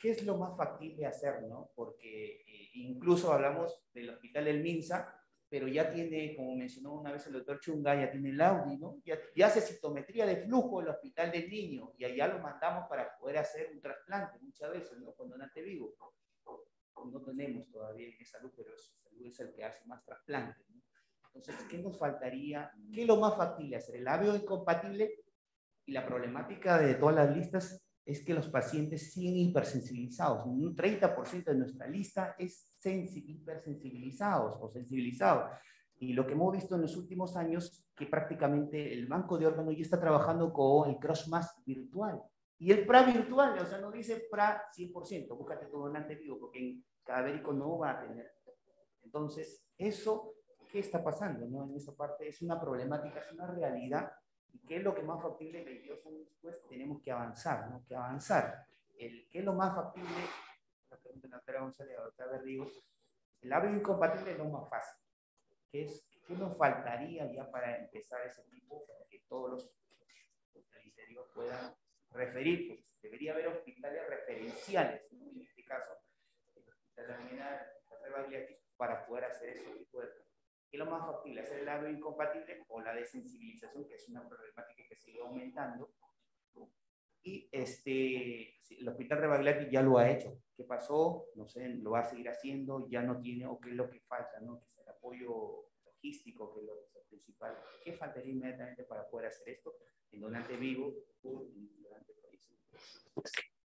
¿qué es lo más factible hacer, no? Porque eh, incluso hablamos del hospital del MINSA, pero ya tiene, como mencionó una vez el doctor Chunga, ya tiene el Audi, ¿no? Ya, hace citometría de flujo en el hospital del niño y allá lo mandamos para poder hacer un trasplante muchas veces, ¿no? Cuando donante vivo. No tenemos todavía en salud, pero salud es el que hace más trasplantes, ¿no? Entonces, ¿qué nos faltaría? ¿Qué es lo más factible hacer? El labio incompatible y la problemática de todas las listas es que los pacientes siguen hipersensibilizados. Un 30% de nuestra lista es hipersensibilizados o sensibilizados. Y lo que hemos visto en los últimos años, que prácticamente el banco de órganos ya está trabajando con el más virtual. Y el PRA virtual, o sea, no dice PRA 100%, búscate tu donante vivo, porque en cadavérico no va a tener. Entonces, eso, ¿qué está pasando? No? En esa parte es una problemática, es una realidad. ¿Y qué es lo que más factible 22 años después? Tenemos que avanzar, ¿no? Que avanzar. El, ¿Qué es lo más factible la pregunta el hábito incompatible es lo más fácil. ¿Qué, es, ¿Qué nos faltaría ya para empezar ese tipo? Para que todos los puedan referir. Pues, debería haber hospitales referenciales, ¿no? en este caso, el hospital de la para poder hacer eso tipo ¿Qué es lo más fácil ¿Hacer el hábito incompatible o la desensibilización, que es una problemática que sigue aumentando? y este, el Hospital de Rebagliati ya lo ha hecho. ¿Qué pasó? No sé, lo va a seguir haciendo, ya no tiene, o qué es lo que falta, ¿no? Que es el apoyo logístico, que es lo principal. ¿Qué faltaría inmediatamente para poder hacer esto en donante vivo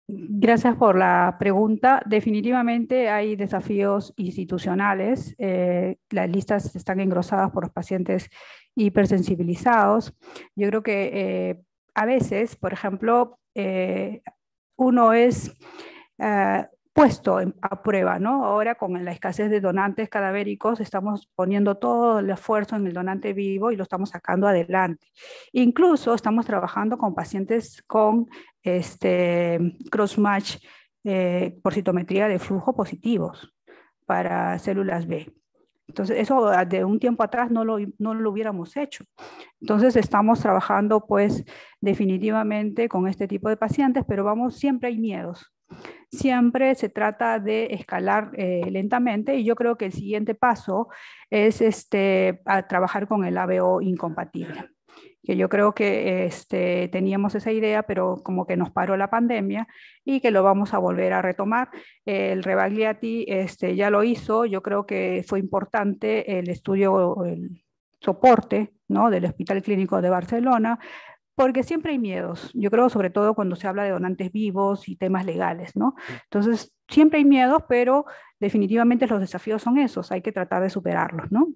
Gracias por la pregunta. Definitivamente hay desafíos institucionales. Eh, las listas están engrosadas por los pacientes hipersensibilizados. Yo creo que eh, a veces, por ejemplo, eh, uno es eh, puesto a prueba, ¿no? Ahora con la escasez de donantes cadavéricos estamos poniendo todo el esfuerzo en el donante vivo y lo estamos sacando adelante. Incluso estamos trabajando con pacientes con este crossmatch eh, por citometría de flujo positivos para células B. Entonces, eso ah, de un tiempo atrás no lo, hubiéramos hecho. Entonces, estamos trabajando pues definitivamente con este tipo de pacientes, pero vamos, siempre hay miedos. Siempre se trata de escalar eh, lentamente y yo creo que el siguiente paso es este, a trabajar con el ABO incompatible que yo creo que este, teníamos esa idea, pero como que nos paró la pandemia y que lo vamos a volver a retomar. El Rebagliati este, ya lo hizo, yo creo que fue importante el estudio, el soporte ¿no? del Hospital Clínico de Barcelona, porque siempre hay miedos, yo creo sobre todo cuando se habla de donantes vivos y temas legales, ¿no? Entonces, siempre hay miedos, pero definitivamente los desafíos son esos, hay que tratar de superarlos, ¿no?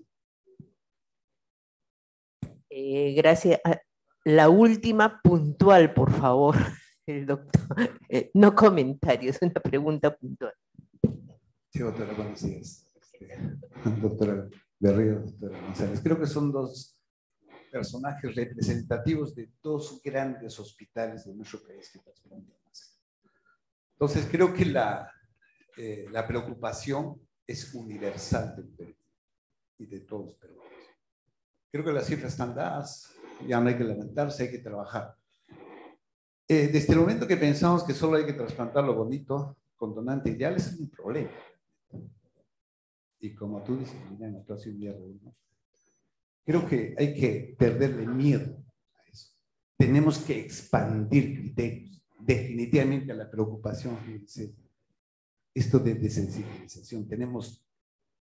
Eh, gracias. La última puntual, por favor, el doctor. Eh, no comentarios, una pregunta puntual. Sí, doctora, buenos días. Este, doctora Berrío, doctora González. Creo que son dos personajes representativos de dos grandes hospitales de nuestro país Entonces, creo que la, eh, la preocupación es universal del Perú y de todos los Creo que las cifras están dadas, ya no hay que lamentarse, hay que trabajar. Eh, desde el momento que pensamos que solo hay que trasplantar lo bonito, con donantes ideal, es un problema. Y como tú dices, mira, en haces un creo que hay que perderle miedo a eso. Tenemos que expandir criterios, definitivamente a la preocupación. Esto de desensibilización, tenemos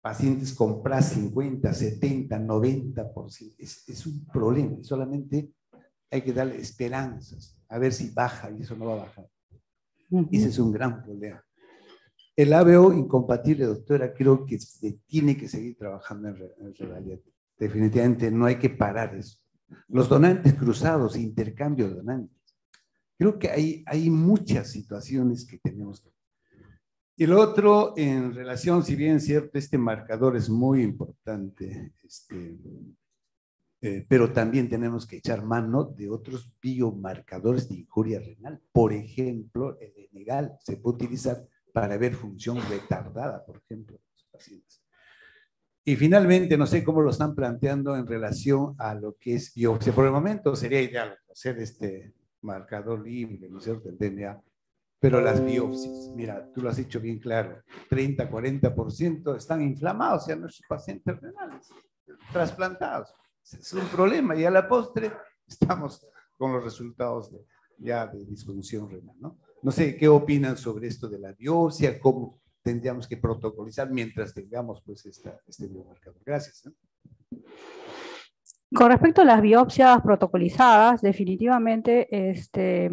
pacientes con 50, 70, 90%. Es, es un problema. Solamente hay que darle esperanzas. A ver si baja y eso no va a bajar. Ese es un gran problema. El ABO incompatible, doctora, creo que se tiene que seguir trabajando en, realidad. Definitivamente no hay que parar eso. Los donantes cruzados, intercambio de donantes. Creo que hay, hay muchas situaciones que tenemos que y El otro, en relación, si bien cierto, este marcador es muy importante, este, eh, pero también tenemos que echar mano de otros biomarcadores de injuria renal. Por ejemplo, el enegal se puede utilizar para ver función retardada, por ejemplo, en los pacientes. Y finalmente, no sé cómo lo están planteando en relación a lo que es biopsia. Por el momento sería ideal hacer este marcador libre, ¿no es cierto?, DNA pero las biopsias, mira, tú lo has dicho bien claro, 30, 40% están inflamados, sea, nuestros pacientes renales, trasplantados. Es un problema y a la postre estamos con los resultados ya de disfunción renal, ¿no? No sé, ¿qué opinan sobre esto de la biopsia? ¿Cómo tendríamos que protocolizar mientras tengamos pues esta, este biomarcador? Gracias. ¿eh? Con respecto a las biopsias protocolizadas, definitivamente este,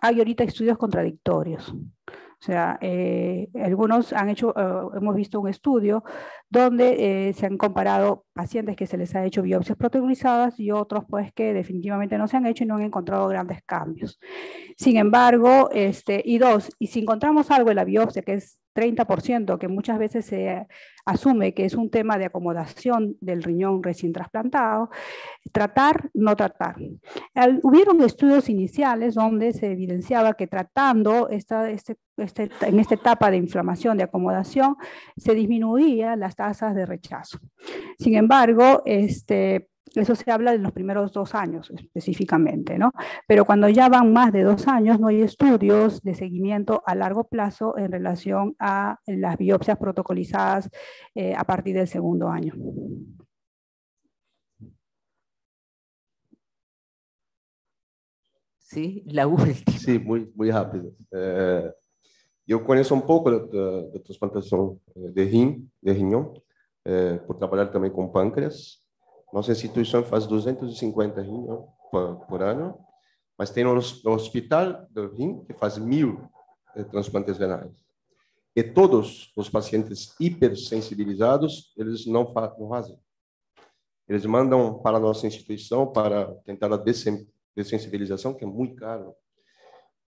hay ahorita estudios contradictorios. O sea, eh, algunos han hecho, eh, hemos visto un estudio donde eh, se han comparado pacientes que se les ha hecho biopsias protagonizadas y otros pues que definitivamente no se han hecho y no han encontrado grandes cambios. Sin embargo, este, y dos, y si encontramos algo en la biopsia que es 30%, que muchas veces se asume que es un tema de acomodación del riñón recién trasplantado, tratar, no tratar. hubieron estudios iniciales donde se evidenciaba que tratando esta, este, este, en esta etapa de inflamación, de acomodación, se disminuía las tasas de rechazo. Sin embargo, este, eso se habla de los primeros dos años específicamente, ¿no? Pero cuando ya van más de dos años, no hay estudios de seguimiento a largo plazo en relación a las biopsias protocolizadas eh, a partir del segundo año. Sí, la última. Sí, muy, muy rápido. Eh, Eu conheço um pouco da, da, da transplantação eh, de rim, de rinhão, é, eh, por trabalhar também com pâncreas. Nossa instituição faz 250 rinhão né, por, por, ano, mas tem o um, um hospital do rim que faz mil é, transplantes renais. E todos os pacientes hipersensibilizados, eles não, fa não fazem. Eles mandam para a nossa instituição para tentar a dessensibilização, que é muito caro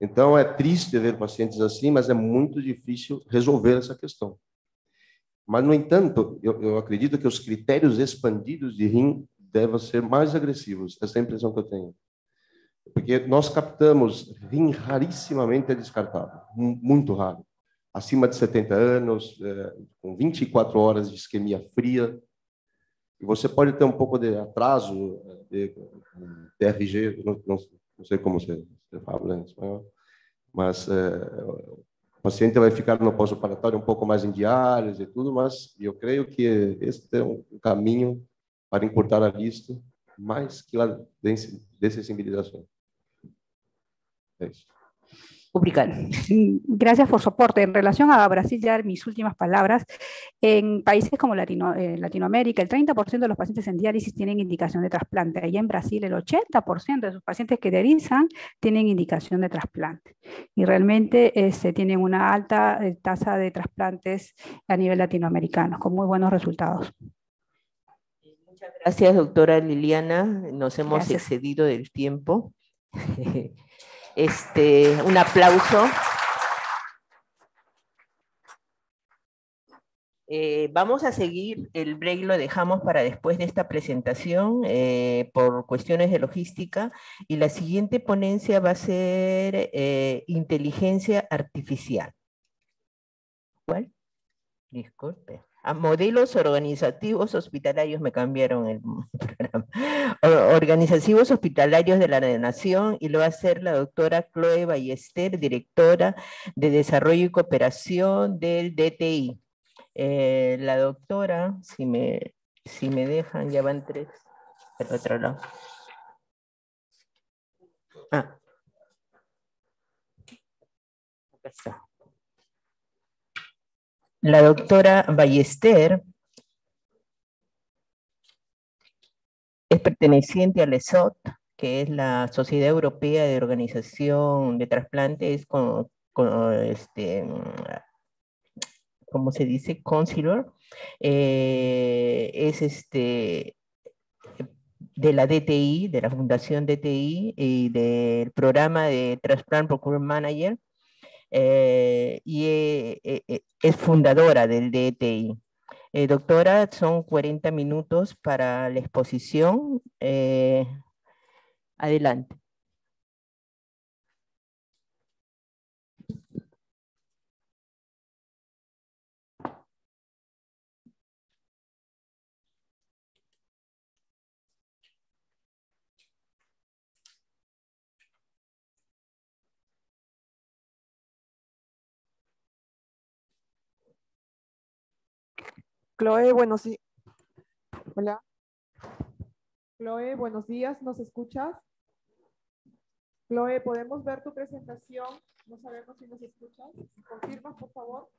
então, é triste ver pacientes assim, mas é muito difícil resolver essa questão. Mas, no entanto, eu, eu acredito que os critérios expandidos de rim devem ser mais agressivos. Essa é a impressão que eu tenho. Porque nós captamos rim rarissimamente é descartável, muito raro. Acima de 70 anos, é, com 24 horas de isquemia fria, e você pode ter um pouco de atraso é, de TRG, não, não, não sei como se, se fala em espanhol, mas o eh, paciente vai ficar no pós-operatório um pouco mais em diárias e tudo, mas eu creio que este é um caminho para encurtar a vista mais que a dessensibilização. É isso. Gracias por su aporte. En relación a Brasil, ya mis últimas palabras, en países como eh, Latinoamérica, el 30% de los pacientes en diálisis tienen indicación de trasplante. ahí en Brasil, el 80% de sus pacientes que dializan tienen indicación de trasplante. Y realmente se este, tienen una alta eh, tasa de trasplantes a nivel latinoamericano, con muy buenos resultados. Muchas gracias, doctora Liliana. Nos hemos excedido del tiempo. este, un aplauso. Eh, vamos a seguir, el break lo dejamos para después de esta presentación eh, por cuestiones de logística y la siguiente ponencia va a ser eh, inteligencia artificial. ¿Cuál? Disculpe a modelos organizativos hospitalarios, me cambiaron el programa, organizativos hospitalarios de la Nación y lo va a hacer la doctora Chloe Ballester, directora de Desarrollo y Cooperación del DTI. Eh, la doctora, si me, si me dejan, ya van tres, al otro lado. Ah la doctora Ballester es perteneciente al ESOT, que es la Sociedad Europea de Organización de Trasplantes, como este, mm, se dice, Consular, eh, es este, de la DTI, de la Fundación DTI y del programa de Transplant Procurement Manager, eh, y eh, eh, es fundadora del DTI. doctora, son 40 minutos para la exposición. adelante. Chloe, buenos días. Hola. Chloe, buenos días. ¿Nos escuchas? Chloe, ¿podemos ver tu presentación? No sabemos si nos escuchas. Confirma, por favor.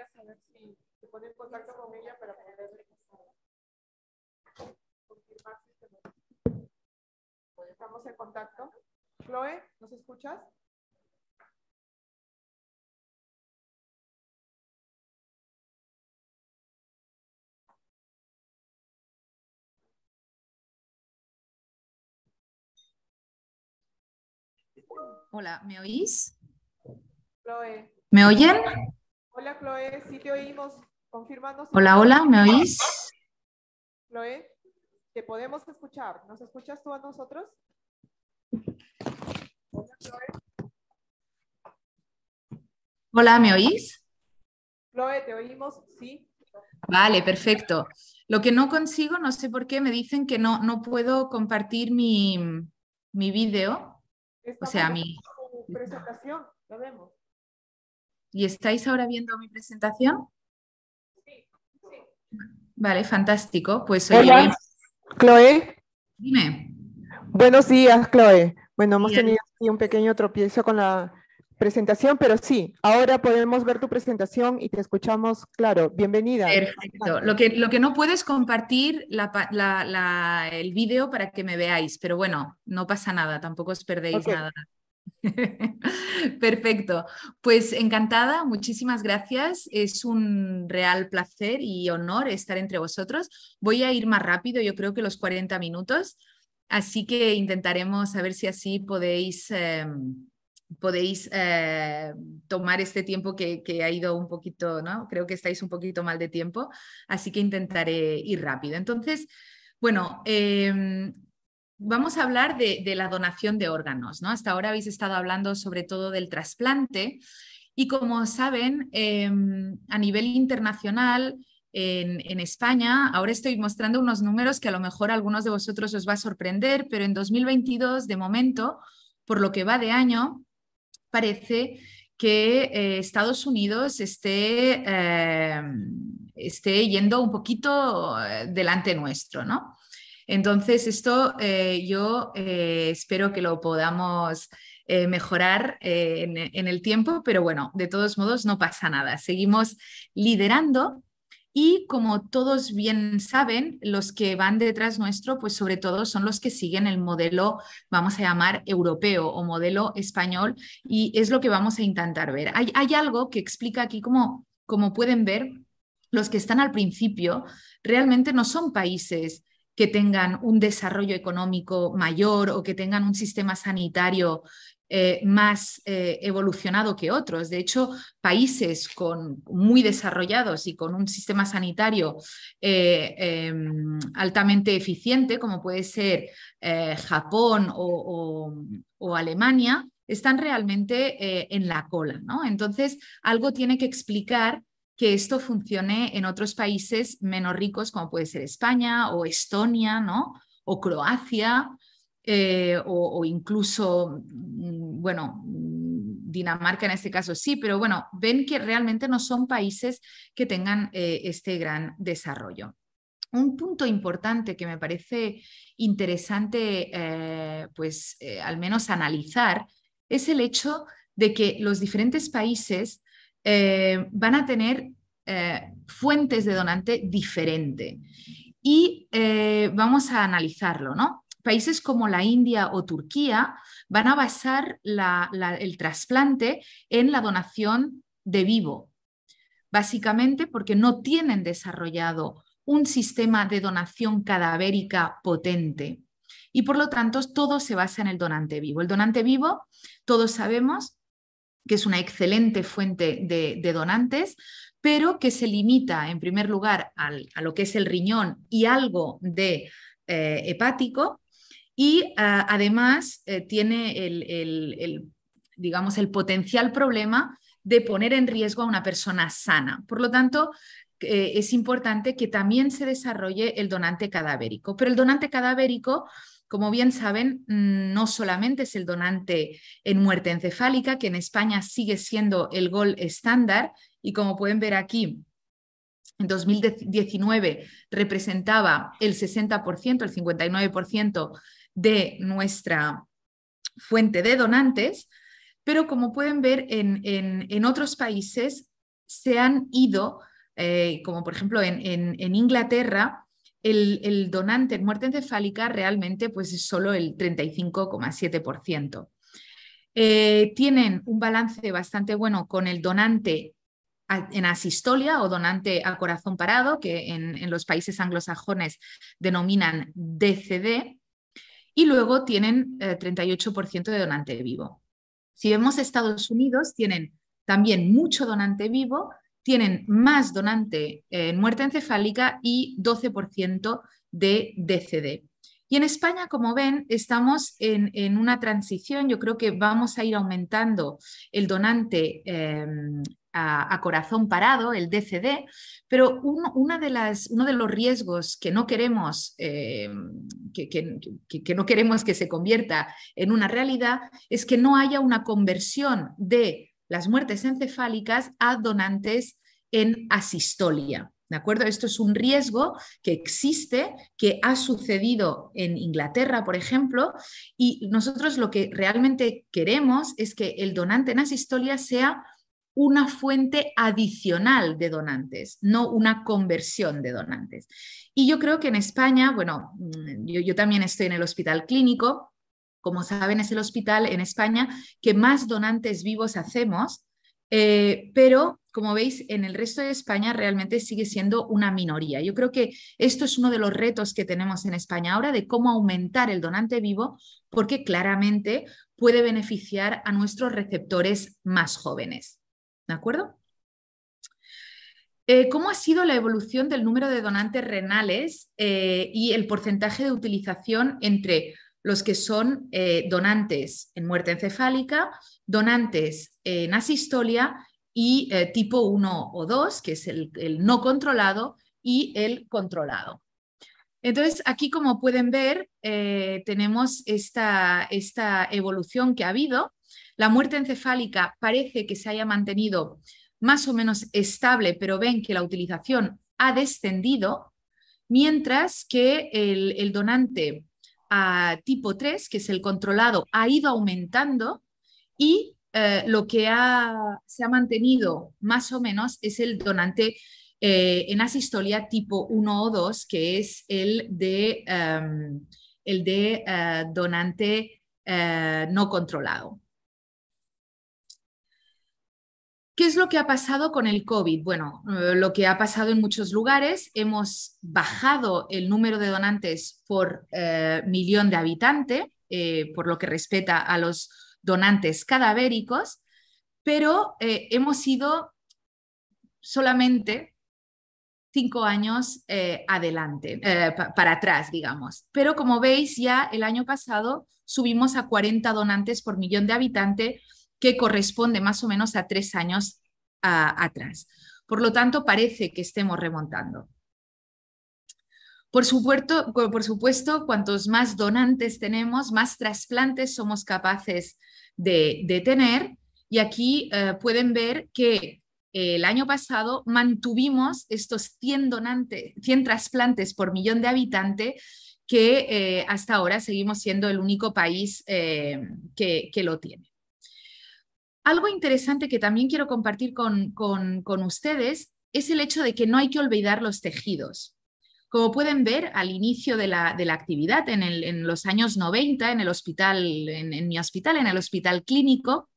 a saber si te pones en con ella para poder estamos en contacto. Chloe, ¿nos escuchas? Hola, ¿me oís? Chloe. ¿Me oyen? Hola, Chloe, sí te oímos. confirmando. Hola, hola, ¿me oís? Chloe. Te podemos escuchar. ¿Nos escuchas tú a nosotros? Hola, ¿me oís? Chloe, ¿te oímos? Sí. Vale, perfecto. Lo que no consigo, no sé por qué, me dicen que no, no puedo compartir mi, mi vídeo. O sea, mi presentación, lo vemos. ¿Y estáis ahora viendo mi presentación? Sí, sí. Vale, fantástico. Pues oye, Chloe. Dime. Buenos días, Chloe. Bueno, hemos tenido un pequeño tropiezo con la presentación, pero sí, ahora podemos ver tu presentación y te escuchamos, claro. Bienvenida. Perfecto. Lo que, lo que no puedes es compartir el vídeo para que me veáis, pero bueno, no pasa nada, tampoco os perdéis nada. Perfecto. Pues encantada, muchísimas gracias. Es un real placer y honor estar entre vosotros. Voy a ir más rápido, yo creo que los 40 minutos, así que intentaremos a ver si así podéis, em, podéis eh, tomar este tiempo que, ha ido un poquito, ¿no? Creo que estáis un poquito mal de tiempo, así que intentaré ir rápido. Entonces, bueno, em, vamos a hablar de, la donación de órganos, ¿no? Hasta ahora habéis estado hablando sobre todo del trasplante y como saben, em, a nivel internacional, en, España, ahora estoy mostrando unos números que a lo mejor a algunos de vosotros os va a sorprender, pero en 2022, de momento, por lo que va de año, parece que eh, Estados Unidos esté, em, esté yendo un poquito eh, delante nuestro, ¿no? Entonces, esto eh, yo eh, espero que lo podamos eh, mejorar en, el tiempo, pero bueno, de todos modos no pasa nada. Seguimos liderando y como todos bien saben, los que van detrás nuestro, pues sobre todo son los que siguen el modelo, vamos a llamar europeo o modelo español, y es lo que vamos a intentar ver. Hay, hay algo que explica aquí, como, como pueden ver, los que están al principio realmente no son países que tengan un desarrollo económico mayor o que tengan un sistema sanitario eh, más eh, evolucionado que otros. De hecho, países con, muy desarrollados y con un sistema sanitario eh, em, altamente eficiente, como puede ser Japón o, Alemania, están realmente en la cola. ¿no? Entonces, algo tiene que explicar que esto funcione en otros países menos ricos, como puede ser España o Estonia, ¿no? O Croacia, eh, o, incluso, mm, bueno, mm, Dinamarca en este caso sí, pero bueno, ven que realmente no son países que tengan eh, este gran desarrollo. Un punto importante que me parece interesante, eh, pues al menos analizar, es el hecho de que los diferentes países eh, van a tener eh, fuentes de donante diferente. Y eh, vamos a analizarlo, ¿no? Países como la India o Turquía van a basar el trasplante en la donación de vivo, básicamente porque no tienen desarrollado un sistema de donación cadavérica potente. Y por lo tanto, todo se basa en el donante vivo. El donante vivo, todos sabemos que es una excelente fuente de, donantes, pero que se limita en primer lugar a lo que es el riñón y algo de eh, hepático y ah, además eh, tiene el, digamos, el potencial problema de poner en riesgo a una persona sana. Por lo tanto, eh, es importante que también se desarrolle el donante cadavérico, pero el donante cadavérico como bien saben, mm, no solamente es el donante en muerte encefálica, que en España sigue siendo el gol estándar, y como pueden ver aquí, en 2019 representaba el 60%, el 59% de nuestra fuente de donantes, pero como pueden ver en, otros países se han ido, eh, como por ejemplo en Inglaterra, el, donante en muerte encefálica realmente pues, es solo el 35,7%. Eh, tienen un balance bastante bueno con el donante en asistolia o donante a corazón parado, que en, los países anglosajones denominan DCD, y luego tienen 38% eh, de donante vivo. Si vemos Estados Unidos, tienen también mucho donante vivo, tienen más donante en muerte encefálica y 12% de DCD. Y en España, como ven, estamos en, una transición. Yo creo que vamos a ir aumentando el donante em, a, corazón parado, el DCD, pero uno, una de las, uno de los riesgos que no queremos em, que no queremos que se convierta en una realidad es que no haya una conversión de las muertes encefálicas a donantes en asistolia. ¿De acuerdo? Esto es un riesgo que existe, que ha sucedido en Inglaterra, por ejemplo, y nosotros lo que realmente queremos es que el donante en asistolia sea una fuente adicional de donantes, no una conversión de donantes. Y yo creo que en España, bueno, yo, yo también estoy en el hospital clínico, como saben, es el hospital en España que más donantes vivos hacemos, eh, pero como veis, en el resto de España realmente sigue siendo una minoría. Yo creo que esto es uno de los retos que tenemos en España ahora de cómo aumentar el donante vivo, porque claramente puede beneficiar a nuestros receptores más jóvenes. ¿De acuerdo? Eh, ¿Cómo ha sido la evolución del número de donantes renales eh, y el porcentaje de utilización entre los que son eh, donantes en muerte encefálica, donantes en asistolia y eh, tipo 1 o 2, que es el, no controlado y el controlado. Entonces, aquí como pueden ver, eh, tenemos esta, esta evolución que ha habido. La muerte encefálica parece que se haya mantenido más o menos estable, pero ven que la utilización ha descendido, mientras que el donante a tipo 3, que es el controlado, ha ido aumentando y eh, lo que se ha mantenido más o menos es el donante eh, en asistolia tipo 1 o 2, que es el de, em, el de eh, donante no controlado. ¿Qué es lo que ha pasado con el COVID? Bueno, eh, lo que ha pasado en muchos lugares, hemos bajado el número de donantes por eh, millón de habitante, eh, por lo que respeta a los donantes cadavéricos, pero hemos ido solamente cinco años adelante, para atrás, digamos. Pero como veis, ya el año pasado subimos a 40 donantes por millón de habitante que corresponde más o menos a tres años atrás. Por lo tanto, parece que estemos remontando. Por supuesto, por supuesto, cuantos más donantes tenemos, más trasplantes somos capaces de, tener. Y aquí eh, pueden ver que el año pasado mantuvimos estos 100, trasplantes por millón de habitantes que eh, hasta ahora seguimos siendo el único país eh, que lo tiene. Algo interesante que también quiero compartir con, ustedes es el hecho de que no hay que olvidar los tejidos. Como pueden ver, al inicio de la, actividad, en, los años 90, en el hospital, en, mi hospital, en el hospital clínico,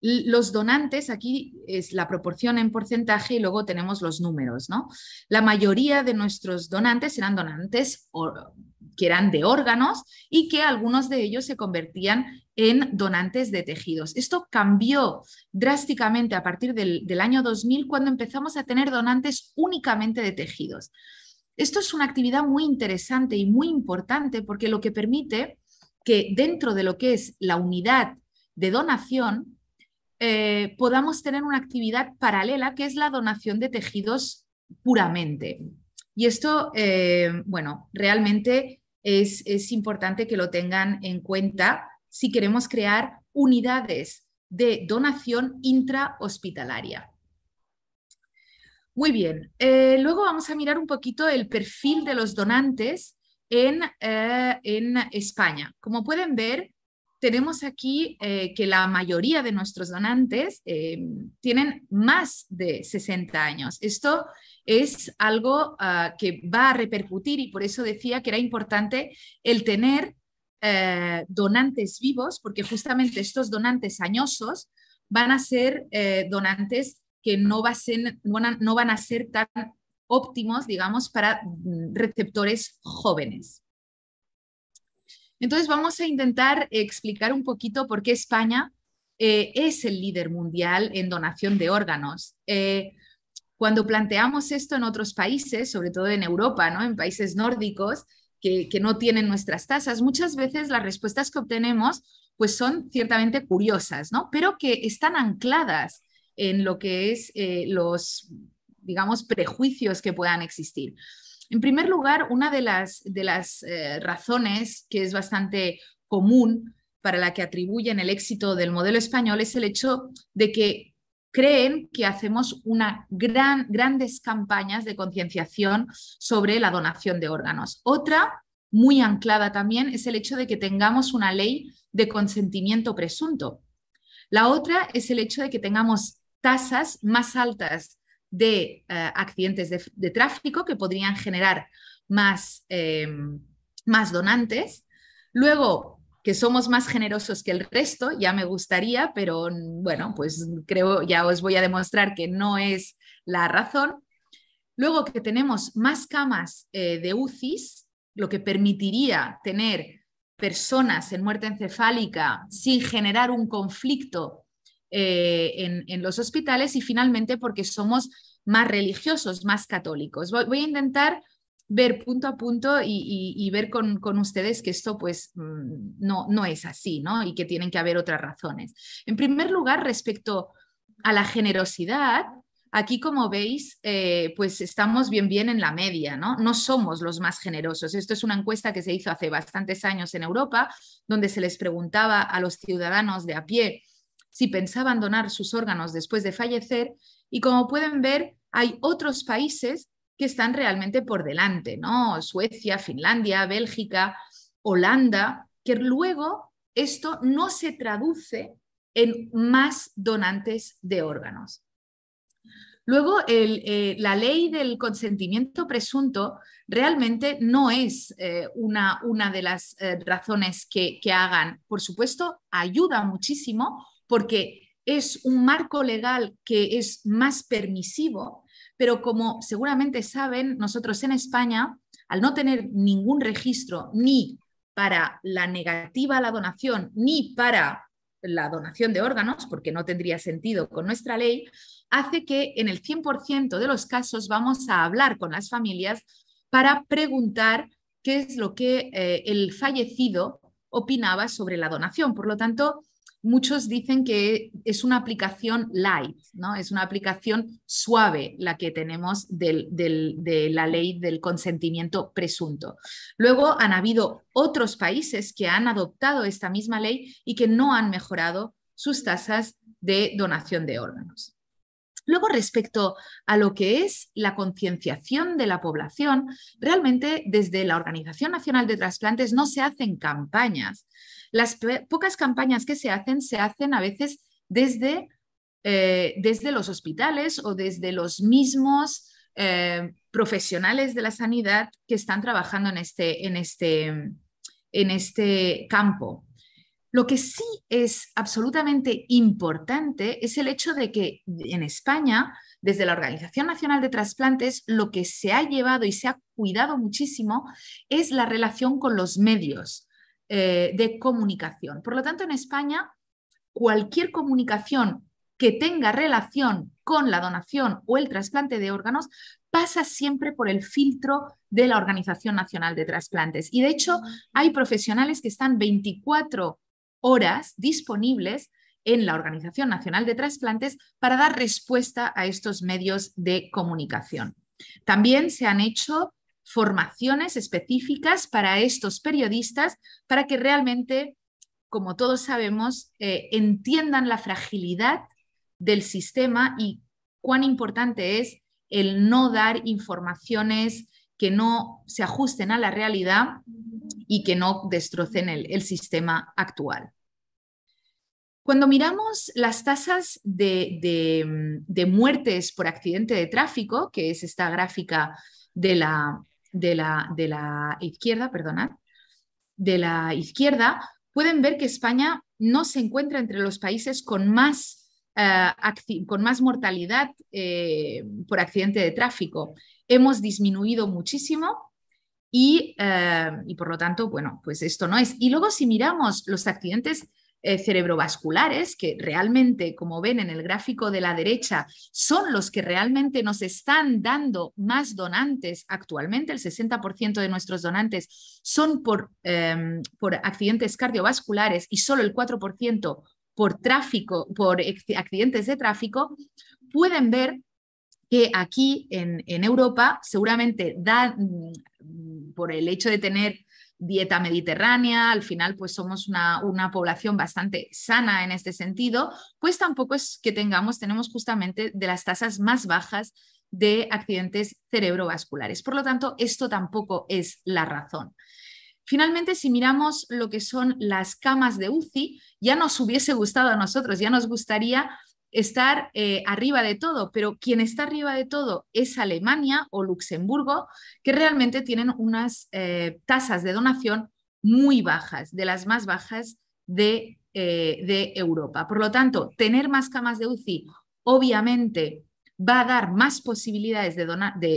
los donantes, aquí es la proporción en porcentaje y luego tenemos los números, ¿no? La mayoría de nuestros donantes eran donantes que eran de órganos y que algunos de ellos se convertían en donantes de tejidos. Esto cambió drásticamente a partir del, año 2000 cuando empezamos a tener donantes únicamente de tejidos. Esto es una actividad muy interesante y muy importante porque lo que permite que dentro de lo que es la unidad de donación eh, podamos tener una actividad paralela que es la donación de tejidos puramente. Y esto, eh, bueno, realmente es, importante que lo tengan en cuenta si queremos crear unidades de donación intrahospitalaria. Muy bien, eh, luego vamos a mirar un poquito el perfil de los donantes en, eh, España. Como pueden ver, tenemos aquí eh, que la mayoría de nuestros donantes tienen más de 60 años. Esto es algo ah, que va a repercutir y por eso decía que era importante el tener eh, donantes vivos, porque justamente estos donantes añosos van a ser eh, donantes que no, van a ser tan óptimos, digamos, para mm, receptores jóvenes. Entonces vamos a intentar explicar un poquito por qué España eh, es el líder mundial en donación de órganos. Cuando planteamos esto en otros países, sobre todo en Europa, ¿no? en países nórdicos, que, no tienen nuestras tasas, muchas veces las respuestas que obtenemos pues son ciertamente curiosas, pero que están ancladas en lo que es eh, los, digamos, prejuicios que puedan existir. En primer lugar, una de las, de las eh, razones que es bastante común para la que atribuyen el éxito del modelo español es el hecho de que creen que hacemos una grandes campañas de concienciación sobre la donación de órganos. Otra, muy anclada también, es el hecho de que tengamos una ley de consentimiento presunto. La otra es el hecho de que tengamos tasas más altas de eh, accidentes de, tráfico que podrían generar más eh, donantes. Luego, que somos más generosos que el resto, ya me gustaría, pero bueno, pues creo, ya os voy a demostrar que no es la razón. Luego que tenemos más camas eh, de UCIs, lo que permitiría tener personas en muerte encefálica sin generar un conflicto eh, en, los hospitales y finalmente porque somos más religiosos, más católicos. voy a intentar ver punto a punto y, ver con, ustedes que esto pues mm, no, no es así, ¿no? Y que tienen que haber otras razones. En primer lugar, respecto a la generosidad, aquí como veis, eh, pues estamos bien bien en la media, ¿no? No somos los más generosos. Esto es una encuesta que se hizo hace bastantes años en Europa, donde se les preguntaba a los ciudadanos de a pie si pensaban donar sus órganos después de fallecer y como pueden ver, hay otros países que están realmente por delante, ¿no? Suecia, Finlandia, Bélgica, Holanda, que luego esto no se traduce en más donantes de órganos. Luego, eh, la ley del consentimiento presunto realmente no es eh, una, de las eh, razones que, que hagan. Por supuesto, ayuda muchísimo porque es un marco legal que es más permisivo, pero como seguramente saben, nosotros en España, al no tener ningún registro ni para la negativa a la donación ni para la donación de órganos, porque no tendría sentido con nuestra ley, hace que en el 100% de los casos vamos a hablar con las familias para preguntar qué es lo que eh, el fallecido opinaba sobre la donación. Por lo tanto, Muchos dicen que es una aplicación light, ¿no? es una aplicación suave la que tenemos de la ley del consentimiento presunto. Luego han habido otros países que han adoptado esta misma ley y que no han mejorado sus tasas de donación de órganos. Luego, respecto a lo que es la concienciación de la población, realmente desde la Organización Nacional de Trasplantes no se hacen campañas las pocas campañas que se hacen se hacen a veces desde, eh, desde los hospitales o desde los mismos eh, profesionales de la sanidad que están trabajando en este, en este, en este campo. Lo que sí es absolutamente importante es el hecho de que en España, desde la Organización Nacional de Trasplantes, lo que se ha llevado y se ha cuidado muchísimo es la relación con los medios. Eh, de comunicación. Por lo tanto, en España, cualquier comunicación que tenga relación con la donación o el trasplante de órganos pasa siempre por el filtro de la Organización Nacional de Trasplantes. Y de hecho, hay profesionales que están 24 horas disponibles en la Organización Nacional de Trasplantes para dar respuesta a estos medios de comunicación. También se han hecho formaciones específicas para estos periodistas para que realmente, como todos sabemos, eh, entiendan la fragilidad del sistema y cuán importante es el no dar informaciones que no se ajusten a la realidad y que no destrocen el, sistema actual. Cuando miramos las tasas de, muertes por accidente de tráfico, que es esta gráfica de la, de la, de la izquierda, de la izquierda, pueden ver que España no se encuentra entre los países con más, eh, con más mortalidad eh, por accidente de tráfico. Hemos disminuido muchísimo y, eh, y, por lo tanto, bueno, pues esto no es. Y luego si miramos los accidentes eh, cerebrovasculares, que realmente, como ven en el gráfico de la derecha, son los que realmente nos están dando más donantes actualmente. El 60% de nuestros donantes son por, em, por accidentes cardiovasculares y solo el 4% por tráfico, por accidentes de tráfico, pueden ver que aquí en, en Europa seguramente da, mm, por el hecho de tener dieta mediterránea, al final pues somos una, una, población bastante sana en este sentido, pues tampoco es que tengamos, tenemos justamente de las tasas más bajas de accidentes cerebrovasculares. Por lo tanto, esto tampoco es la razón. Finalmente, si miramos lo que son las camas de UCI, ya nos hubiese gustado a nosotros, ya nos gustaría estar eh, arriba de todo, pero quien está arriba de todo es Alemania o Luxemburgo, que realmente tienen unas eh, tasas de donación muy bajas, de las más bajas de, eh, Europa. Por lo tanto, tener más camas de UCI obviamente va a dar más posibilidades de,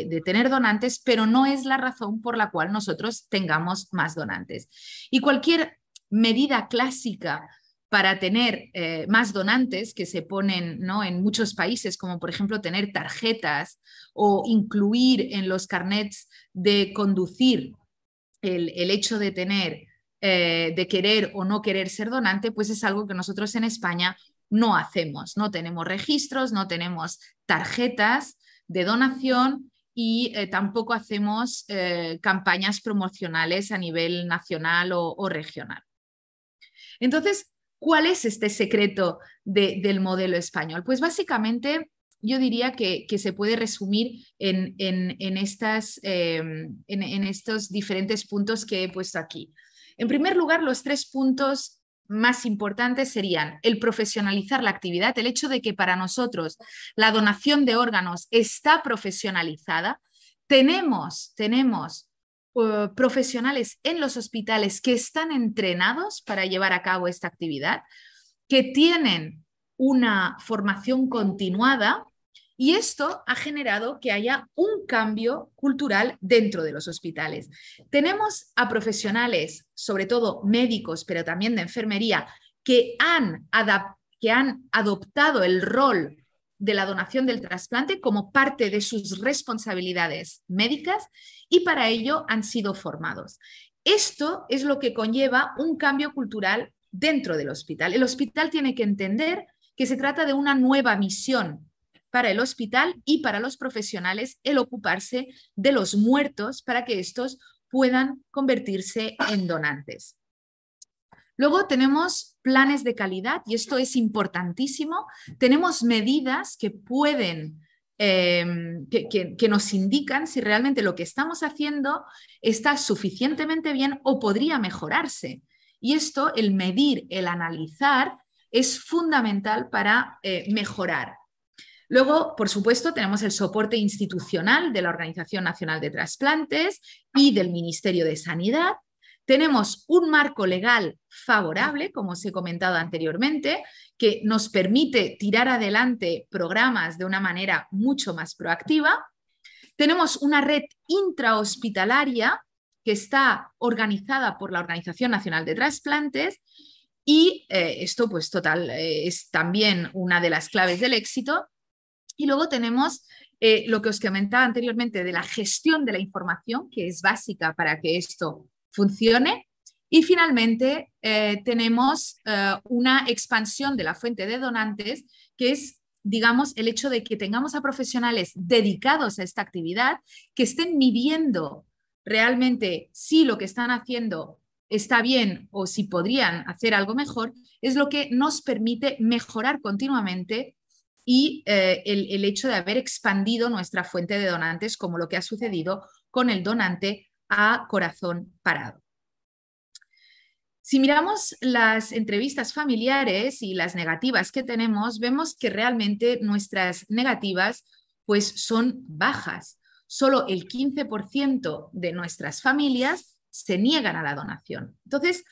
de, tener donantes, pero no es la razón por la cual nosotros tengamos más donantes. Y cualquier medida clásica para tener eh, más donantes que se ponen en muchos países, como por ejemplo tener tarjetas o incluir en los carnets de conducir el, hecho de tener, eh, de querer o no querer ser donante, pues es algo que nosotros en España no hacemos. No tenemos registros, no tenemos tarjetas de donación y eh, tampoco hacemos campañas promocionales a nivel nacional o, o, regional. Entonces, ¿Cuál es este secreto del modelo español? Pues básicamente yo diría que, se puede resumir en, estas, eh, en estos diferentes puntos que he puesto aquí. En primer lugar, los tres puntos más importantes serían el profesionalizar la actividad, el hecho de que para nosotros la donación de órganos está profesionalizada. Tenemos, tenemos eh, profesionales en los hospitales que están entrenados para llevar a cabo esta actividad, que tienen una formación continuada y esto ha generado que haya un cambio cultural dentro de los hospitales. Tenemos a profesionales, sobre todo médicos, pero también de enfermería, que han, que han adoptado el rol de la donación del trasplante como parte de sus responsabilidades médicas y para ello han sido formados. Esto es lo que conlleva un cambio cultural dentro del hospital. El hospital tiene que entender que se trata de una nueva misión para el hospital y para los profesionales el ocuparse de los muertos para que estos puedan convertirse en donantes. Luego tenemos planes de calidad y esto es importantísimo. Tenemos medidas que pueden em, que, nos indican si realmente lo que estamos haciendo está suficientemente bien o podría mejorarse. Y esto, el medir, el analizar, es fundamental para eh, mejorar. Luego, por supuesto, tenemos el soporte institucional de la Organización Nacional de Trasplantes y del Ministerio de Sanidad, tenemos un marco legal favorable, como os he comentado anteriormente, que nos permite tirar adelante programas de una manera mucho más proactiva. Tenemos una red intrahospitalaria que está organizada por la Organización Nacional de Trasplantes y eh, esto pues total eh, es también una de las claves del éxito. Y luego tenemos eh, lo que os comentaba anteriormente de la gestión de la información, que es básica para que esto funcione. Y finalmente eh, tenemos eh, una expansión de la fuente de donantes, que es, digamos, el hecho de que tengamos a profesionales dedicados a esta actividad, que estén midiendo realmente si lo que están haciendo está bien o si podrían hacer algo mejor, es lo que nos permite mejorar continuamente y eh, el, el hecho de haber expandido nuestra fuente de donantes, como lo que ha sucedido con el donante a corazón parado. Si miramos las entrevistas familiares y las negativas que tenemos, vemos que realmente nuestras negativas pues son bajas. Solo el 15% de nuestras familias se niegan a la donación. Entonces,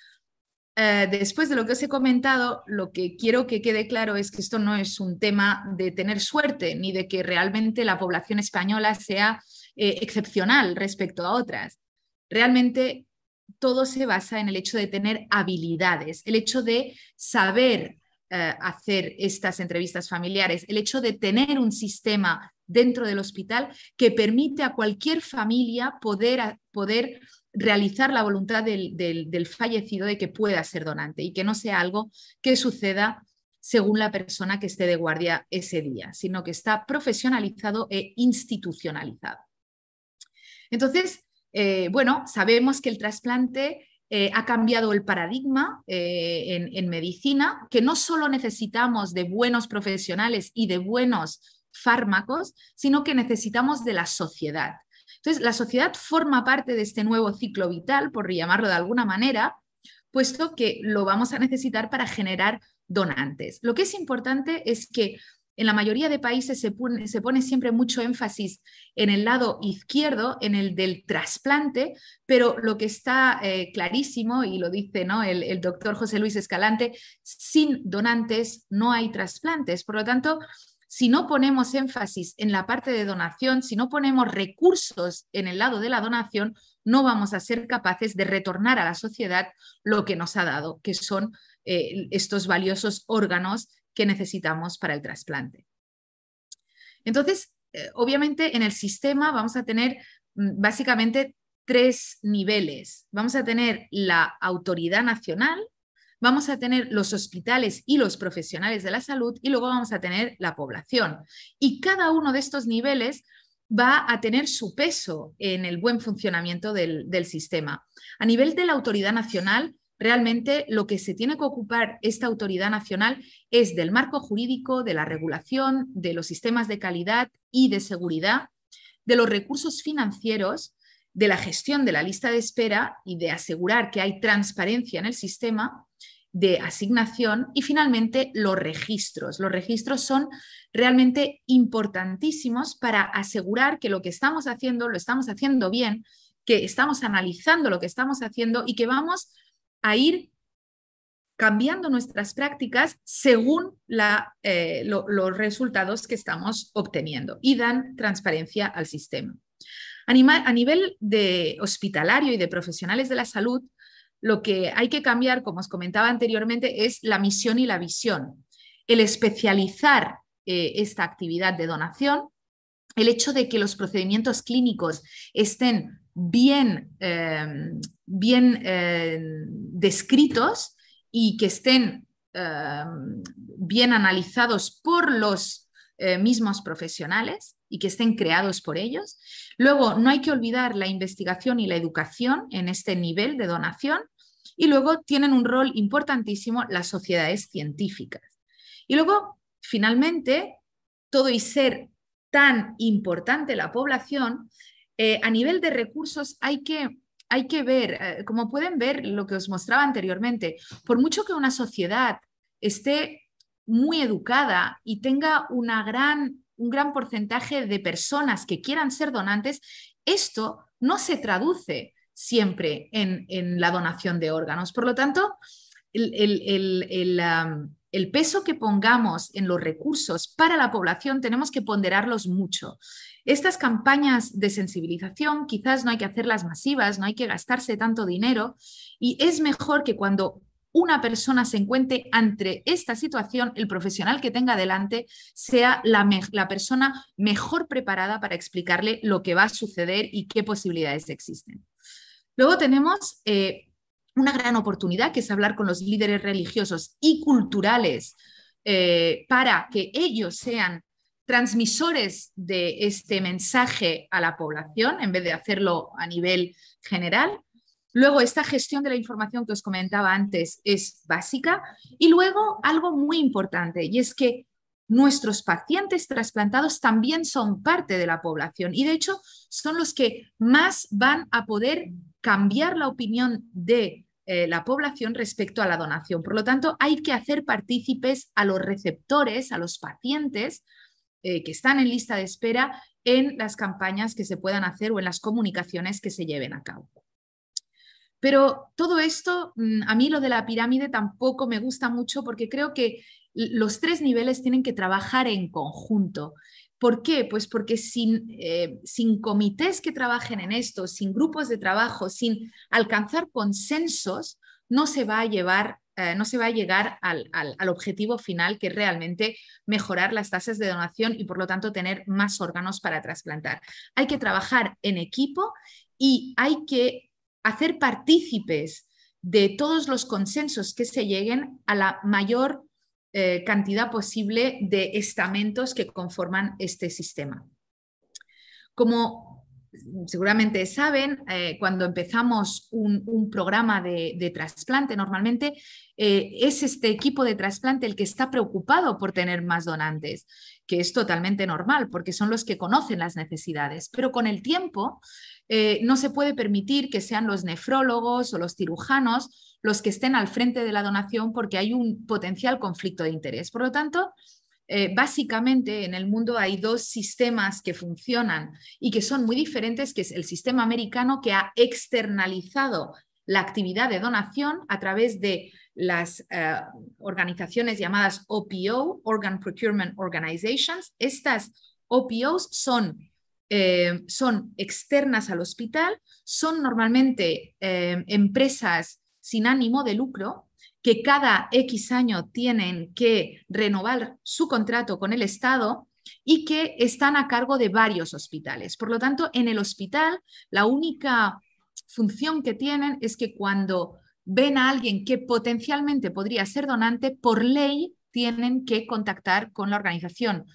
eh, después de lo que os he comentado, lo que quiero que quede claro es que esto no es un tema de tener suerte ni de que realmente la población española sea eh, excepcional respecto a otras realmente todo se basa en el hecho de tener habilidades, el hecho de saber eh, hacer estas entrevistas familiares, el hecho de tener un sistema dentro del hospital que permite a cualquier familia poder, poder realizar la voluntad del, fallecido de que pueda ser donante y que no sea algo que suceda según la persona que esté de guardia ese día, sino que está profesionalizado e institucionalizado. Entonces, eh, bueno, sabemos que el trasplante eh, ha cambiado el paradigma eh, en, en, medicina, que no solo necesitamos de buenos profesionales y de buenos fármacos, sino que necesitamos de la sociedad. Entonces, la sociedad forma parte de este nuevo ciclo vital, por llamarlo de alguna manera, puesto que lo vamos a necesitar para generar donantes. Lo que es importante es que en la mayoría de países se pone, siempre mucho énfasis en el lado izquierdo, en el del trasplante, pero lo que está eh, clarísimo, y lo dice ¿no? el, doctor José Luis Escalante, sin donantes no hay trasplantes. Por lo tanto, si no ponemos énfasis en la parte de donación, si no ponemos recursos en el lado de la donación, no vamos a ser capaces de retornar a la sociedad lo que nos ha dado, que son eh, estos valiosos órganos necesitamos para el trasplante. Entonces, eh, obviamente en el sistema vamos a tener mm, básicamente tres niveles. Vamos a tener la autoridad nacional, vamos a tener los hospitales y los profesionales de la salud y luego vamos a tener la población. Y cada uno de estos niveles va a tener su peso en el buen funcionamiento del sistema. A nivel de la autoridad nacional, realmente lo que se tiene que ocupar esta autoridad nacional es del marco jurídico, de la regulación, de los sistemas de calidad y de seguridad, de los recursos financieros, de la gestión de la lista de espera y de asegurar que hay transparencia en el sistema de asignación y finalmente los registros. Los registros son realmente importantísimos para asegurar que lo que estamos haciendo lo estamos haciendo bien, que estamos analizando lo que estamos haciendo y que vamos a ir cambiando nuestras prácticas según eh, los resultados que estamos obteniendo y dan transparencia al sistema. a nivel de hospitalario y de profesionales de la salud, lo que hay que cambiar, como os comentaba anteriormente, es la misión y la visión. El especializar eh, esta actividad de donación, el hecho de que los procedimientos clínicos estén bien, em, em, descritos y que estén em, bien analizados por los eh, mismos profesionales y que estén creados por ellos. Luego, no hay que olvidar la investigación y la educación en este nivel de donación. Y luego tienen un rol importantísimo las sociedades científicas. Y luego, finalmente, todo y ser tan importante la población, eh, a nivel de recursos hay que hay que ver, eh, como pueden ver lo que os mostraba anteriormente, por mucho que una sociedad esté muy educada y tenga gran, un gran porcentaje de personas que quieran ser donantes, esto no se traduce siempre en, la donación de órganos. Por lo tanto, el peso que pongamos en los recursos para la población tenemos que ponderarlos mucho. Estas campañas de sensibilización quizás no hay que hacerlas masivas, no hay que gastarse tanto dinero y es mejor que cuando una persona se encuentre ante esta situación, el profesional que tenga delante sea la, persona mejor preparada para explicarle lo que va a suceder y qué posibilidades existen. Luego tenemos eh, una gran oportunidad que es hablar con los líderes religiosos y culturales eh, para que ellos sean transmisores de este mensaje a la población en vez de hacerlo a nivel general. Luego, esta gestión de la información que os comentaba antes es básica. Y luego, algo muy importante, y es que nuestros pacientes trasplantados también son parte de la población y de hecho son los que más van a poder cambiar la opinión de eh, la población respecto a la donación. Por lo tanto, hay que hacer partícipes a los receptores, a los pacientes, eh, que están en lista de espera en las campañas que se puedan hacer o en las comunicaciones que se lleven a cabo. Pero todo esto, mm, a mí lo de la pirámide tampoco me gusta mucho porque creo que los tres niveles tienen que trabajar en conjunto. ¿Por qué? Pues porque sin, eh, sin comités que trabajen en esto, sin grupos de trabajo, sin alcanzar consensos, no se va a llevar eh, no se va a llegar al, objetivo final, que es realmente mejorar las tasas de donación y por lo tanto tener más órganos para trasplantar. Hay que trabajar en equipo y hay que hacer partícipes de todos los consensos que se lleguen a la mayor eh, cantidad posible de estamentos que conforman este sistema. Como seguramente saben, eh, cuando empezamos un, programa de, trasplante, normalmente eh, es este equipo de trasplante el que está preocupado por tener más donantes, que es totalmente normal porque son los que conocen las necesidades, pero con el tiempo eh, no se puede permitir que sean los nefrólogos o los cirujanos los que estén al frente de la donación porque hay un potencial conflicto de interés. Por lo tanto, eh, básicamente en el mundo hay dos sistemas que funcionan y que son muy diferentes, que es el sistema americano que ha externalizado la actividad de donación a través de las eh, organizaciones llamadas OPO, Organ Procurement Organizations. Estas OPOs son eh, son externas al hospital, son normalmente empresas sin ánimo de lucro que cada X año tienen que renovar su contrato con el Estado y que están a cargo de varios hospitales. Por lo tanto, en el hospital la única función que tienen es que cuando ven a alguien que potencialmente podría ser donante, por ley tienen que contactar con la organización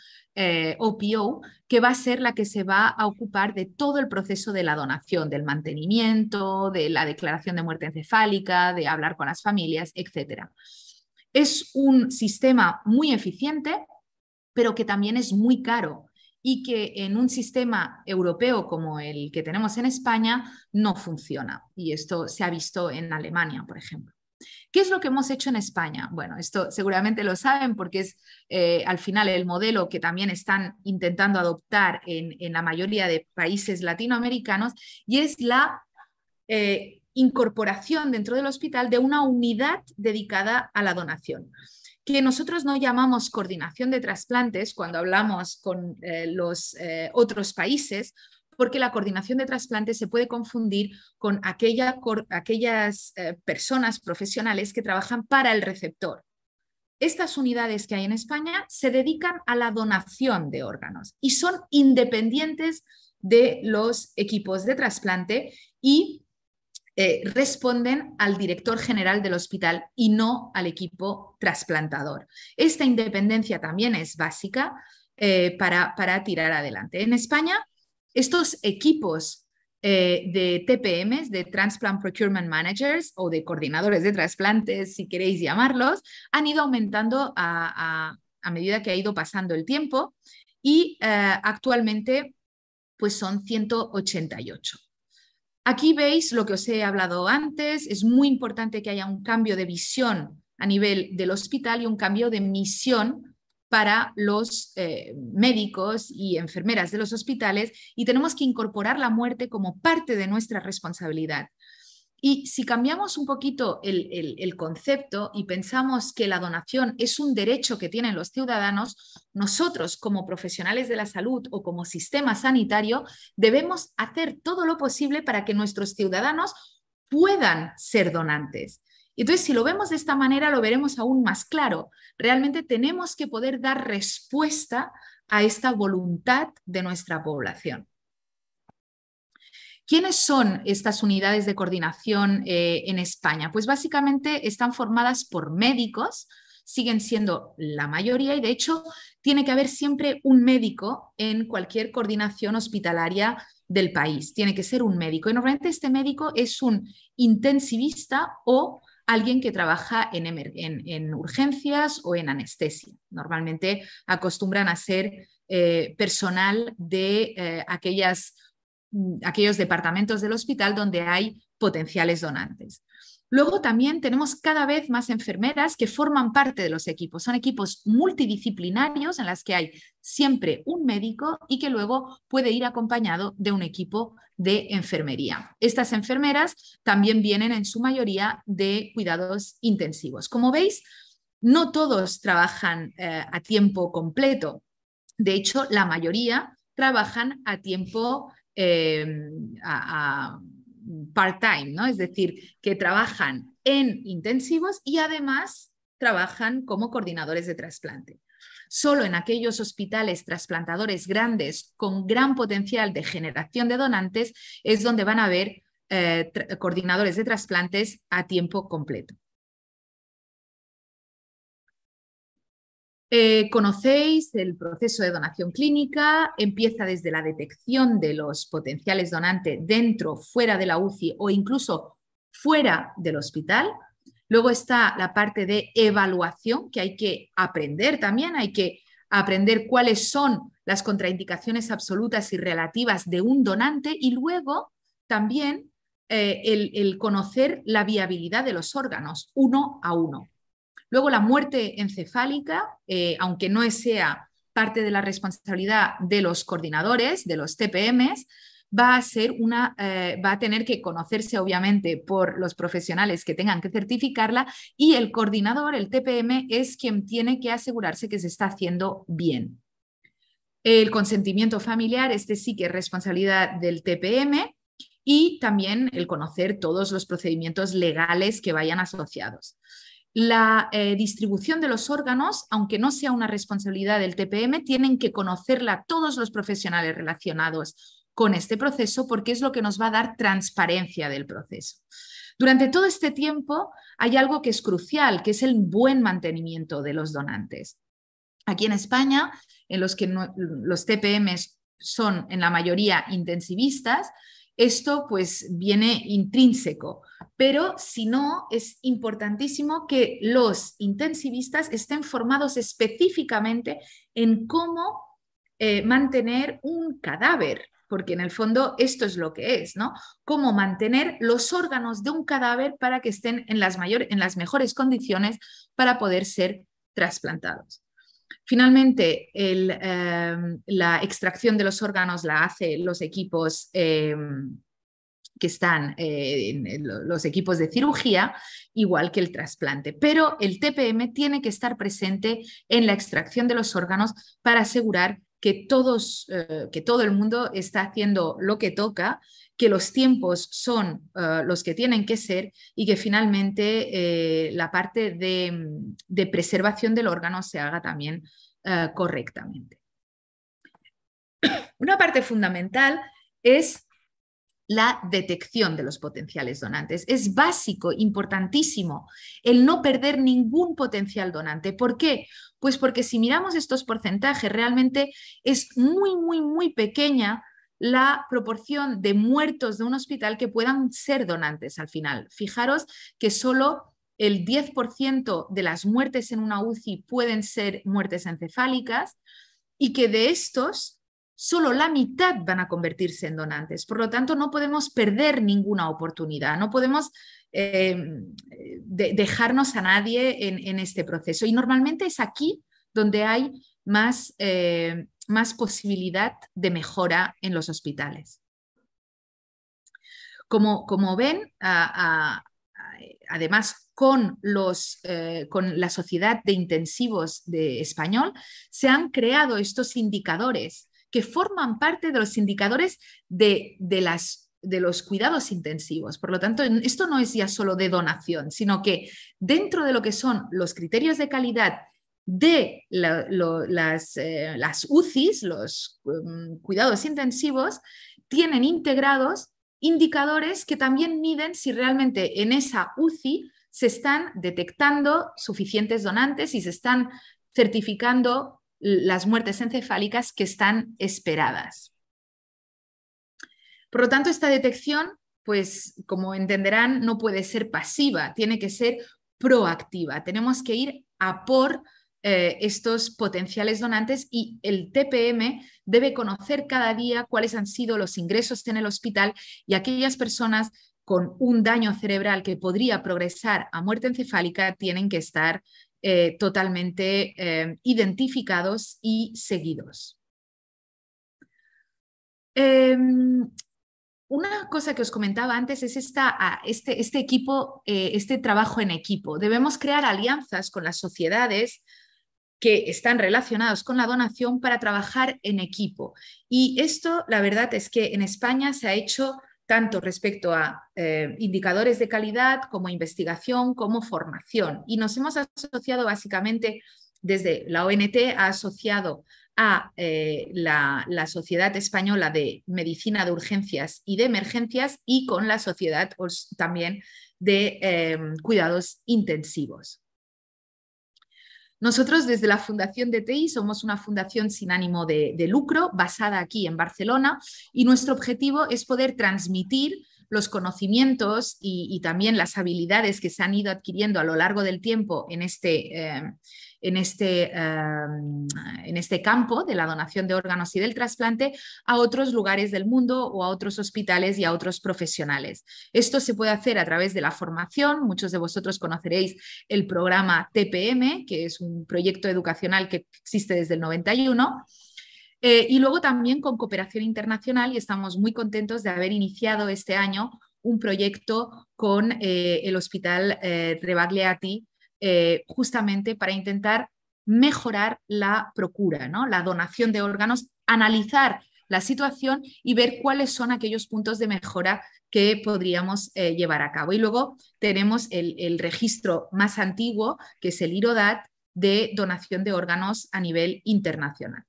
OPO, eh, que va a ser la que se va a ocupar de todo el proceso de la donación, del mantenimiento, de la declaración de muerte encefálica, de hablar con las familias, etc. Es un sistema muy eficiente, pero que también es muy caro y que en un sistema europeo como el que tenemos en España no funciona. Y esto se ha visto en Alemania, por ejemplo. ¿Qué es lo que hemos hecho en España? Bueno, esto seguramente lo saben porque es eh, al final el modelo que también están intentando adoptar en, la mayoría de países latinoamericanos y es la eh, incorporación dentro del hospital de una unidad dedicada a la donación que nosotros no llamamos coordinación de trasplantes cuando hablamos con eh, los otros países, porque la coordinación de trasplantes se puede confundir con aquellas eh, personas profesionales que trabajan para el receptor. Estas unidades que hay en España se dedican a la donación de órganos y son independientes de los equipos de trasplante y eh, responden al director general del hospital y no al equipo trasplantador. Esta independencia también es básica eh, para, para tirar adelante. En España estos equipos eh, de TPMs, de Transplant Procurement Managers o de coordinadores de trasplantes, si queréis llamarlos, han ido aumentando a, medida que ha ido pasando el tiempo y eh, actualmente pues son 188. Aquí veis lo que os he hablado antes, es muy importante que haya un cambio de visión a nivel del hospital y un cambio de misión para los eh, médicos y enfermeras de los hospitales y tenemos que incorporar la muerte como parte de nuestra responsabilidad. Y si cambiamos un poquito el, concepto y pensamos que la donación es un derecho que tienen los ciudadanos, nosotros como profesionales de la salud o como sistema sanitario debemos hacer todo lo posible para que nuestros ciudadanos puedan ser donantes entonces, si lo vemos de esta manera, lo veremos aún más claro. Realmente tenemos que poder dar respuesta a esta voluntad de nuestra población. ¿Quiénes son estas unidades de coordinación eh, en España? Pues básicamente están formadas por médicos, siguen siendo la mayoría y de hecho tiene que haber siempre un médico en cualquier coordinación hospitalaria del país. Tiene que ser un médico. Y normalmente este médico es un intensivista o alguien que trabaja en, urgencias o en anestesia. Normalmente acostumbran a ser eh, personal de eh, mm, aquellos departamentos del hospital donde hay potenciales donantes. Luego también tenemos cada vez más enfermeras que forman parte de los equipos. Son equipos multidisciplinarios en las que hay siempre un médico y que luego puede ir acompañado de un equipo de enfermería. Estas enfermeras también vienen en su mayoría de cuidados intensivos. Como veis, no todos trabajan eh, a tiempo completo. De hecho, la mayoría trabajan a tiempo eh, part-time, ¿no? Es decir, que trabajan en intensivos y además trabajan como coordinadores de trasplante. Solo en aquellos hospitales trasplantadores grandes con gran potencial de generación de donantes es donde van a haber eh, coordinadores de trasplantes a tiempo completo. Eh, conocéis el proceso de donación clínica, empieza desde la detección de los potenciales donantes dentro, fuera de la UCI o incluso fuera del hospital. Luego está la parte de evaluación que hay que aprender también, hay que aprender cuáles son las contraindicaciones absolutas y relativas de un donante y luego también eh, el conocer la viabilidad de los órganos uno a uno. Luego la muerte encefálica, eh, aunque no sea parte de la responsabilidad de los coordinadores, de los TPMs, va a ser una, eh, va a tener que conocerse obviamente por los profesionales que tengan que certificarla y el coordinador, el TPM, es quien tiene que asegurarse que se está haciendo bien. El consentimiento familiar, este sí que es responsabilidad del TPM y también el conocer todos los procedimientos legales que vayan asociados la eh, distribución de los órganos, aunque no sea una responsabilidad del TPM, tienen que conocerla todos los profesionales relacionados con este proceso porque es lo que nos va a dar transparencia del proceso. Durante todo este tiempo hay algo que es crucial, que es el buen mantenimiento de los donantes. Aquí en España, en los que los TPM son en la mayoría intensivistas, esto pues viene intrínseco pero si no, es importantísimo que los intensivistas estén formados específicamente en cómo eh, mantener un cadáver, porque en el fondo esto es lo que es, ¿no? Cómo mantener los órganos de un cadáver para que estén en las, en las mejores condiciones para poder ser trasplantados. Finalmente, eh, la extracción de los órganos la hacen los equipos eh, que están eh, en los equipos de cirugía, igual que el trasplante. Pero el TPM tiene que estar presente en la extracción de los órganos para asegurar que, todos, eh, que todo el mundo está haciendo lo que toca, que los tiempos son eh, los que tienen que ser y que finalmente la parte de, preservación del órgano se haga también correctamente. Una parte fundamental es la detección de los potenciales donantes. Es básico, importantísimo, el no perder ningún potencial donante. ¿Por qué? Pues porque si miramos estos porcentajes, realmente es muy, muy, muy pequeña la proporción de muertos de un hospital que puedan ser donantes al final. Fijaros que solo el 10% de las muertes en una UCI pueden ser muertes encefálicas y que de estos solo la mitad van a convertirse en donantes. Por lo tanto, no podemos perder ninguna oportunidad, no podemos eh, dejarnos a nadie en, este proceso. Y normalmente es aquí donde hay más, eh, posibilidad de mejora en los hospitales. Como, ven, además eh, con, la Sociedad de Intensivos de Español, se han creado estos indicadores que forman parte de los indicadores de, las, de los cuidados intensivos. Por lo tanto, esto no es ya solo de donación, sino que dentro de lo que son los criterios de calidad de las, eh, UCIs, los em, cuidados intensivos, tienen integrados indicadores que también miden si realmente en esa UCI se están detectando suficientes donantes y se están certificando las muertes encefálicas que están esperadas. Por lo tanto, esta detección, pues como entenderán, no puede ser pasiva, tiene que ser proactiva. Tenemos que ir a por eh, estos potenciales donantes y el TPM debe conocer cada día cuáles han sido los ingresos en el hospital y aquellas personas con un daño cerebral que podría progresar a muerte encefálica tienen que estar eh, totalmente eh, identificados y seguidos. Em, una cosa que os comentaba antes es esta, ah, este, este, equipo, eh, este trabajo en equipo. Debemos crear alianzas con las sociedades que están relacionadas con la donación para trabajar en equipo. Y esto, la verdad es que en España se ha hecho tanto respecto a eh, indicadores de calidad como investigación, como formación. Y nos hemos asociado básicamente desde la ONT, ha asociado a eh, la, Sociedad Española de Medicina de Urgencias y de Emergencias y con la Sociedad pues, también de eh, Cuidados Intensivos. Nosotros desde la Fundación de DTI somos una fundación sin ánimo de, lucro basada aquí en Barcelona y nuestro objetivo es poder transmitir los conocimientos y, también las habilidades que se han ido adquiriendo a lo largo del tiempo en este, eh, en este, em, en este campo de la donación de órganos y del trasplante a otros lugares del mundo o a otros hospitales y a otros profesionales. Esto se puede hacer a través de la formación. Muchos de vosotros conoceréis el programa TPM, que es un proyecto educacional que existe desde el 91. Eh, y luego también con cooperación internacional y estamos muy contentos de haber iniciado este año un proyecto con eh, el Hospital eh, Rebagliati eh, justamente para intentar mejorar la procura, la donación de órganos, analizar la situación y ver cuáles son aquellos puntos de mejora que podríamos eh, llevar a cabo. Y luego tenemos el, el, registro más antiguo, que es el IRODAT, de donación de órganos a nivel internacional.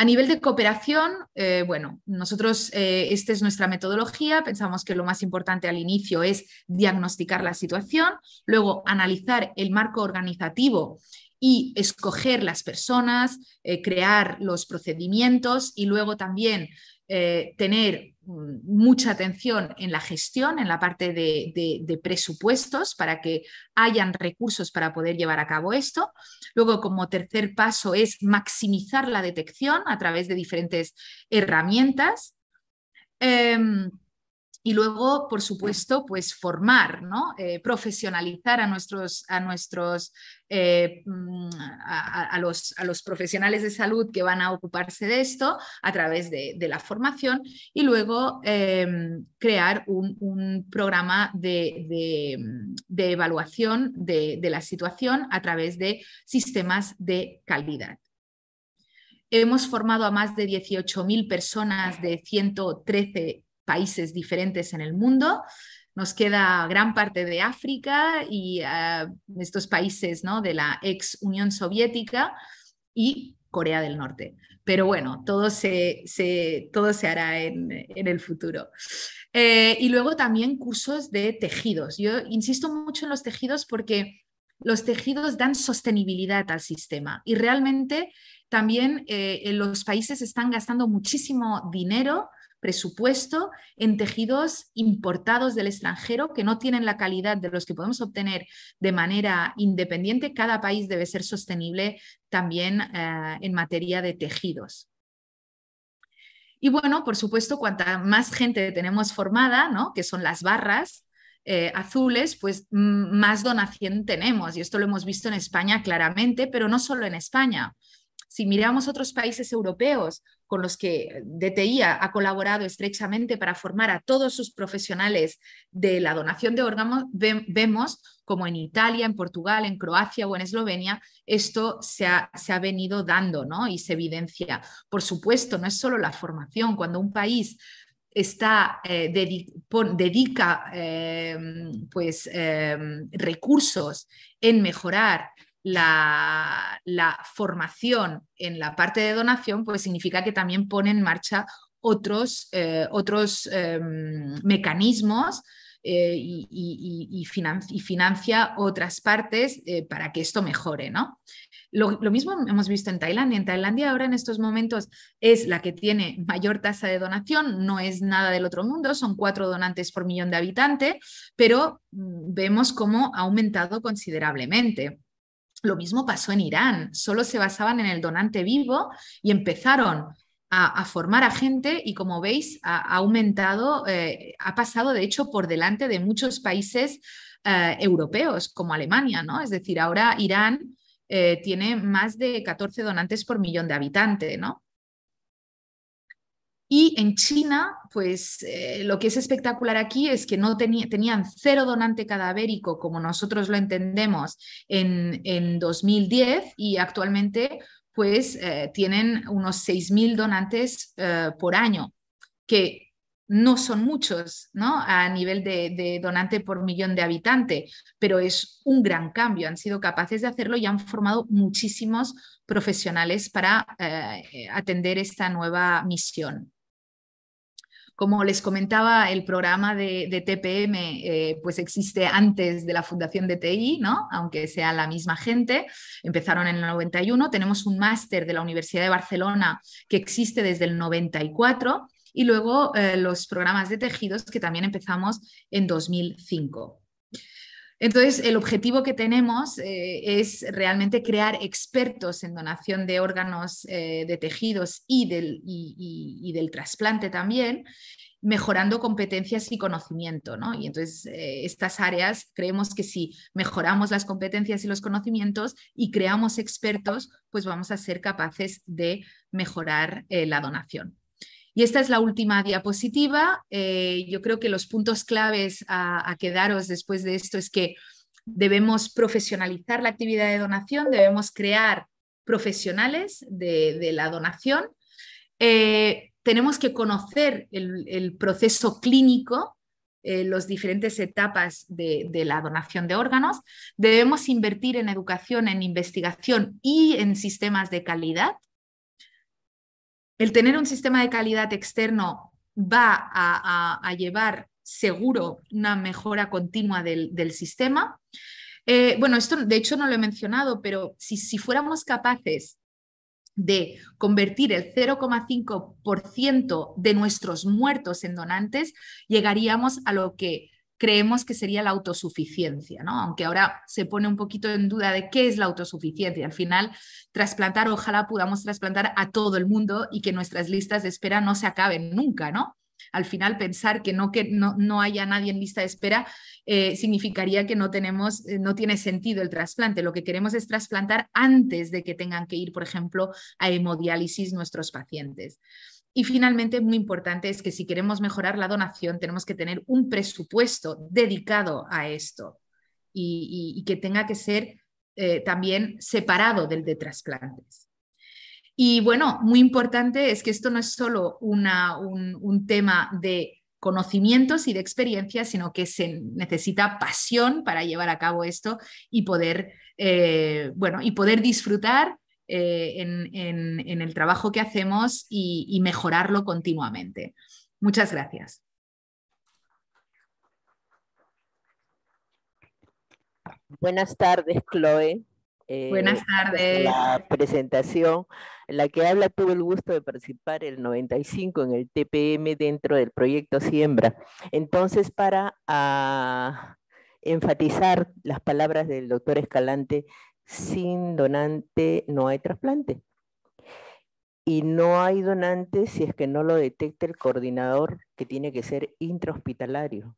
A nivel de cooperación, eh, bueno, nosotros, eh, esta es nuestra metodología, pensamos que lo más importante al inicio es diagnosticar la situación, luego analizar el marco organizativo y escoger las personas, eh, crear los procedimientos y luego también tener mucha atención en la gestión, en la parte de, presupuestos, para que hayan recursos para poder llevar a cabo esto. Luego, como tercer paso, es maximizar la detección a través de diferentes herramientas. Em, y luego, por supuesto, pues formar, eh, profesionalizar a nuestros, a, nuestros eh, mm, a, los, profesionales de salud que van a ocuparse de esto a través de, la formación y luego em, crear un, programa mm, de, evaluación de, de la situación a través de sistemas de calidad. Hemos formado a más de 18.000 personas de 113 países diferentes en el mundo. Nos queda gran parte de África y ah, estos países de la ex Unión Soviética y Corea del Norte. Pero bueno, todo se, todo se hará en, el futuro. Eh, y luego también cursos de tejidos. Yo insisto mucho en los tejidos porque los tejidos dan sostenibilidad al sistema y realmente también eh, los países están gastando muchísimo dinero presupuesto en tejidos importados del extranjero que no tienen la calidad de los que podemos obtener de manera independiente. Cada país debe ser sostenible también eh, en materia de tejidos. Y bueno, por supuesto, cuanta más gente tenemos formada, ¿no? que son las barras, eh, azules, pues más donación tenemos. Y esto lo hemos visto en España claramente, pero no solo en España. Si miramos otros países europeos con los que DTI ha colaborado estrechamente para formar a todos sus profesionales de la donación de órganos, vemos como en Italia, en Portugal, en Croacia o en Eslovenia, esto se ha, venido dando ¿no? y se evidencia. Por supuesto, no es solo la formación. Cuando un país está, eh, dedica, eh, pues, eh, recursos en mejorar la, formación en la parte de donación, pues significa que también pone en marcha otros, eh, otros em, mecanismos eh, y, financia otras partes eh, para que esto mejore, Lo, lo, mismo hemos visto en Tailandia. En Tailandia ahora en estos momentos es la que tiene mayor tasa de donación, no es nada del otro mundo, son cuatro donantes por millón de habitantes, pero mm, vemos cómo ha aumentado considerablemente. Lo mismo pasó en Irán, solo se basaban en el donante vivo y empezaron a, formar a gente y como veis ha, aumentado, eh, ha pasado de hecho por delante de muchos países eh, europeos como Alemania, ¿no? Es decir, ahora Irán eh, tiene más de 14 donantes por millón de habitantes, ¿no? Y en China, pues eh, lo que es espectacular aquí es que no tenían cero donante cadavérico como nosotros lo entendemos en, 2010 y actualmente pues eh, tienen unos 6.000 donantes eh, por año, que no son muchos ¿no? a nivel de, de, donante por millón de habitante, pero es un gran cambio. Han sido capaces de hacerlo y han formado muchísimos profesionales para atender esta nueva misión. Como les comentaba, el programa de, TPM eh, pues existe antes de la fundación de TI, ¿no? aunque sea la misma gente. Empezaron en el 91. Tenemos un máster de la Universidad de Barcelona que existe desde el 94 y luego eh, los programas de tejidos que también empezamos en 2005. Entonces, el objetivo que tenemos eh, es realmente crear expertos en donación de órganos, eh, de tejidos y del, trasplante también, mejorando competencias y conocimiento, Y entonces eh, estas áreas creemos que si mejoramos las competencias y los conocimientos y creamos expertos, pues vamos a ser capaces de mejorar la donación. Y esta es la última diapositiva. Eh, yo creo que los puntos claves a, quedaros después de esto es que debemos profesionalizar la actividad de donación, debemos crear profesionales de, la donación. Eh, tenemos que conocer el, proceso clínico, eh, las diferentes etapas de, la donación de órganos. Debemos invertir en educación, en investigación y en sistemas de calidad el tener un sistema de calidad externo va a, llevar seguro una mejora continua del, sistema. Eh, bueno, esto de hecho no lo he mencionado, pero si fuéramos capaces de convertir el 0,5% de nuestros muertos en donantes, llegaríamos a lo que creemos que sería la autosuficiencia, ¿no? aunque ahora se pone un poquito en duda de qué es la autosuficiencia. Al final, trasplantar, ojalá podamos trasplantar a todo el mundo y que nuestras listas de espera no se acaben nunca, ¿no? Al final, pensar que no, que no, haya nadie en lista de espera eh, significaría que no, tenemos, eh, no tiene sentido el trasplante. Lo que queremos es trasplantar antes de que tengan que ir, por ejemplo, a hemodiálisis nuestros pacientes. Y finalmente, muy importante es que si queremos mejorar la donación, tenemos que tener un presupuesto dedicado a esto y, que tenga que ser eh, también separado del de trasplantes. Y bueno, muy importante es que esto no es solo un, tema de conocimientos y de experiencia, sino que se necesita pasión para llevar a cabo esto y poder, eh, bueno, y poder disfrutar eh, en, el trabajo que hacemos y, mejorarlo continuamente. Muchas gracias. Buenas tardes, Chloe. Eh, Buenas tardes. La presentación, en la que habla, tuvo el gusto de participar el 95 en el TPM dentro del proyecto Siembra. Entonces, para ah, enfatizar las palabras del doctor Escalante sin donante no hay trasplante. Y no hay donante si es que no lo detecta el coordinador, que tiene que ser intrahospitalario.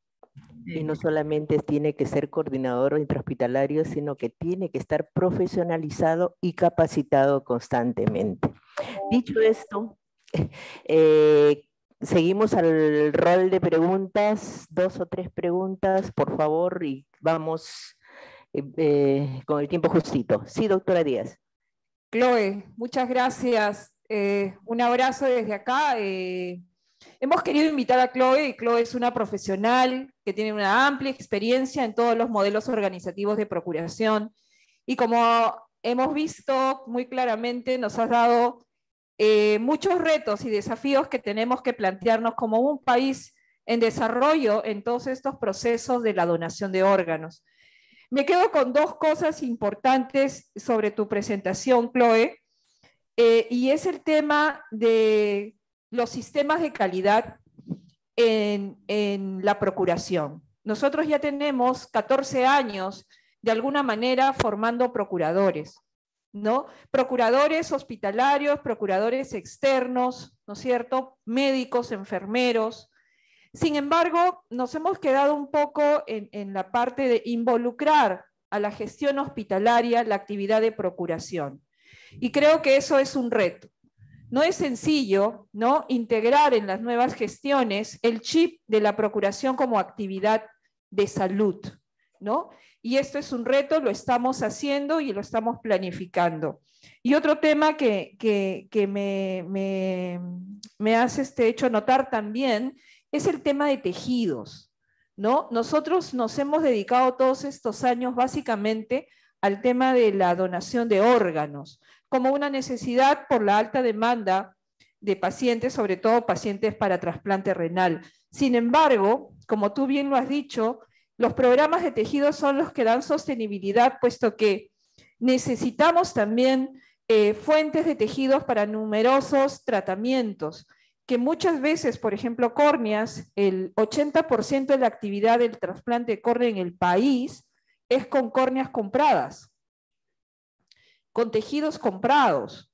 Y no solamente tiene que ser coordinador intrahospitalario, sino que tiene que estar profesionalizado y capacitado constantemente. Dicho esto, eh, seguimos al rol de preguntas, dos o tres preguntas, por favor, y vamos eh, eh, con el tiempo justito. Sí, doctora Díaz. Chloe, muchas gracias. Eh, un abrazo desde acá. hemos querido invitar a Chloe Chloe es una profesional que tiene una amplia experiencia en todos los modelos organizativos de procuración y como hemos visto muy claramente nos has dado muchos retos y desafíos que tenemos que plantearnos como un país en desarrollo en todos estos procesos de la donación de órganos. Me quedo con dos cosas importantes sobre tu presentación, Chloe, eh, y es el tema de los sistemas de calidad en, en la procuración. Nosotros ya tenemos 14 años, de alguna manera, formando procuradores. ¿no? Procuradores hospitalarios, procuradores externos, ¿no es cierto? Médicos, enfermeros, sin embargo, nos hemos quedado un poco en, la parte de involucrar a la gestión hospitalaria la actividad de procuración. Y creo que eso es un reto. No es sencillo ¿no? integrar en las nuevas gestiones el chip de la procuración como actividad de salud. ¿no? Y esto es un reto, lo estamos haciendo y lo estamos planificando. Y otro tema que, me, me, has este hecho notar también es el tema de tejidos. ¿no? Nosotros nos hemos dedicado todos estos años básicamente al tema de la donación de órganos, como una necesidad por la alta demanda de pacientes, sobre todo pacientes para trasplante renal. Sin embargo, como tú bien lo has dicho, los programas de tejidos son los que dan sostenibilidad, puesto que necesitamos también eh, fuentes de tejidos para numerosos tratamientos que muchas veces, por ejemplo, córneas, el 80% de la actividad del trasplante de córnea en el país es con córneas compradas, con tejidos comprados.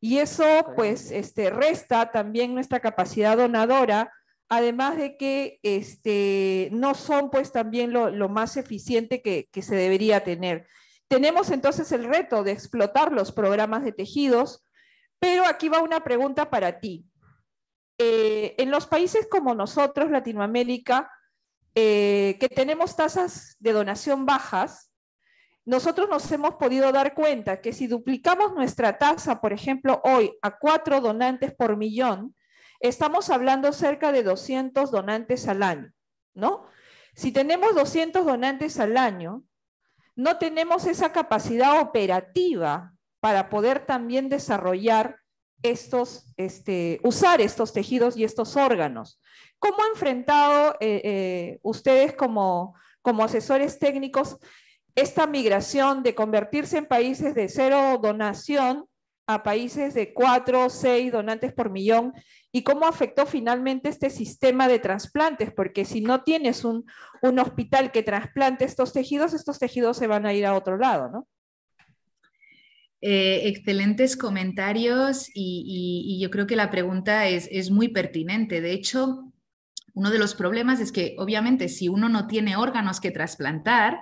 Y eso pues este, resta también nuestra capacidad donadora, además de que este, no son pues también lo, más eficiente que se debería tener. Tenemos entonces el reto de explotar los programas de tejidos, pero aquí va una pregunta para ti. Eh, en los países como nosotros, Latinoamérica, eh, que tenemos tasas de donación bajas, nosotros nos hemos podido dar cuenta que si duplicamos nuestra tasa, por ejemplo, hoy a cuatro donantes por millón, estamos hablando cerca de 200 donantes al año, ¿no? Si tenemos 200 donantes al año, no tenemos esa capacidad operativa para poder también desarrollar estos, este, usar estos tejidos y estos órganos. ¿Cómo han enfrentado eh, eh, ustedes como, como asesores técnicos esta migración de convertirse en países de cero donación a países de cuatro seis donantes por millón y cómo afectó finalmente este sistema de trasplantes, porque si no tienes un, un hospital que trasplante estos tejidos, estos tejidos se van a ir a otro lado, ¿no? Eh, excelentes comentarios y, yo creo que la pregunta es, muy pertinente. De hecho, uno de los problemas es que obviamente si uno no tiene órganos que trasplantar,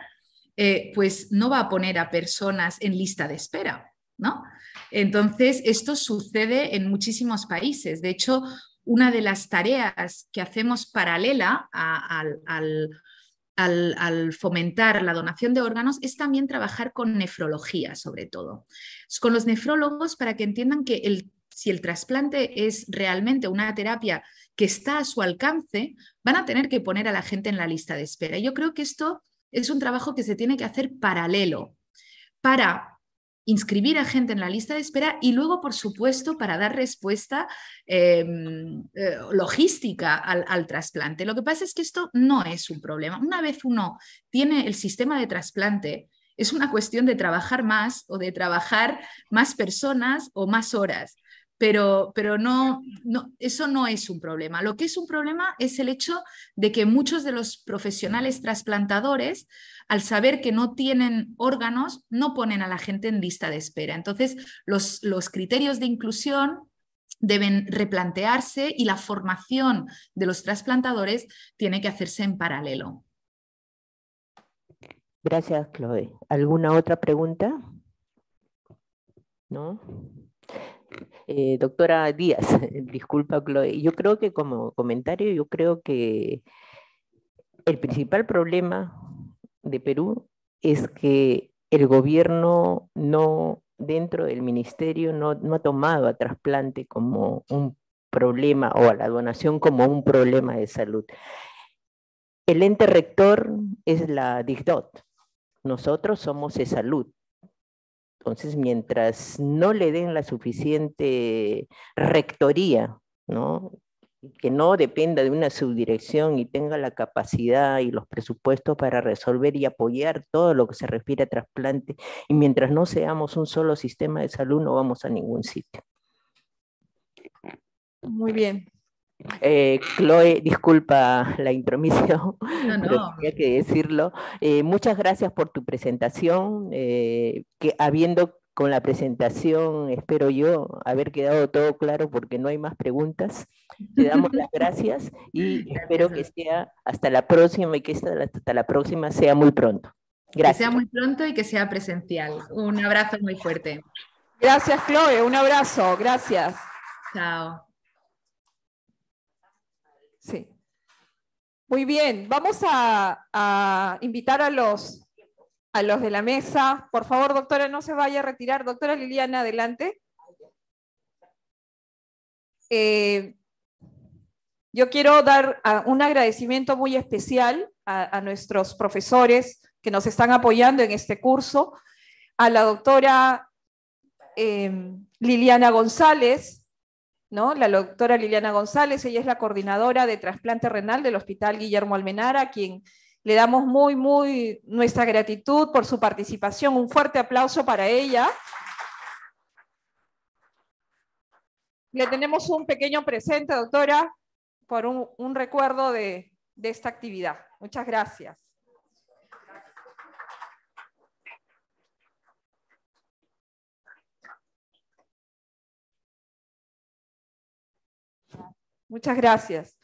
eh, pues no va a poner a personas en lista de espera, ¿no? Entonces, esto sucede en muchísimos países. De hecho, una de las tareas que hacemos paralela al, al, fomentar la donación de órganos es también trabajar con nefrología, sobre todo. Con los nefrólogos para que entiendan que si el trasplante es realmente una terapia que está a su alcance, van a tener que poner a la gente en la lista de espera. Yo creo que esto es un trabajo que se tiene que hacer paralelo para inscribir a gente en la lista de espera y luego, por supuesto, para dar respuesta em, eh, logística al, trasplante. Lo que pasa es que esto no es un problema. Una vez uno tiene el sistema de trasplante, es una cuestión de trabajar más o de trabajar más personas o más horas pero, pero no, no, eso no es un problema. Lo que es un problema es el hecho de que muchos de los profesionales trasplantadores, al saber que no tienen órganos, no ponen a la gente en lista de espera. Entonces, los, los criterios de inclusión deben replantearse y la formación de los trasplantadores tiene que hacerse en paralelo. Gracias, Chloe. ¿Alguna otra pregunta? ¿No? Eh, doctora Díaz, disculpa, yo creo que como comentario, yo creo que el principal problema de Perú es que el gobierno no, dentro del ministerio, no, ha tomado a trasplante como un problema o a la donación como un problema de salud. El ente rector es la DICDOT. Nosotros somos de salud entonces, mientras no le den la suficiente rectoría, que no dependa de una subdirección y tenga la capacidad y los presupuestos para resolver y apoyar todo lo que se refiere a trasplante. Y mientras no seamos un solo sistema de salud, no vamos a ningún sitio. Muy bien. Eh, Chloe, disculpa la intromisión, no, no. que decirlo. Eh, muchas gracias por tu presentación, eh, que habiendo con la presentación, espero yo, haber quedado todo claro porque no hay más preguntas. Te damos las gracias y espero que sea hasta la próxima y que esta, hasta la próxima sea muy pronto. Gracias. Que sea muy pronto y que sea presencial. Un abrazo muy fuerte. Gracias, Chloe. Un abrazo. Gracias. Chao. Muy bien, vamos a, invitar a los, a los de la mesa. Por favor, doctora, no se vaya a retirar. Doctora Liliana, adelante. Eh, yo quiero dar ah, un agradecimiento muy especial a, nuestros profesores que nos están apoyando en este curso, a la doctora eh, Liliana González, la doctora Liliana González, ella es la coordinadora de trasplante renal del Hospital Guillermo Almenara, a quien le damos muy, muy nuestra gratitud por su participación. Un fuerte aplauso para ella. Le tenemos un pequeño presente, doctora, por un, recuerdo de, de esta actividad. Muchas gracias. Muchas gracias.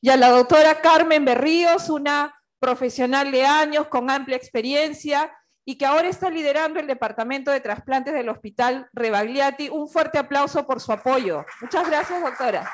Y a la doctora Carmen Berríos, una profesional de años con amplia experiencia y que ahora está liderando el Departamento de Trasplantes del Hospital Rebagliati. Un fuerte aplauso por su apoyo. Muchas gracias, doctora.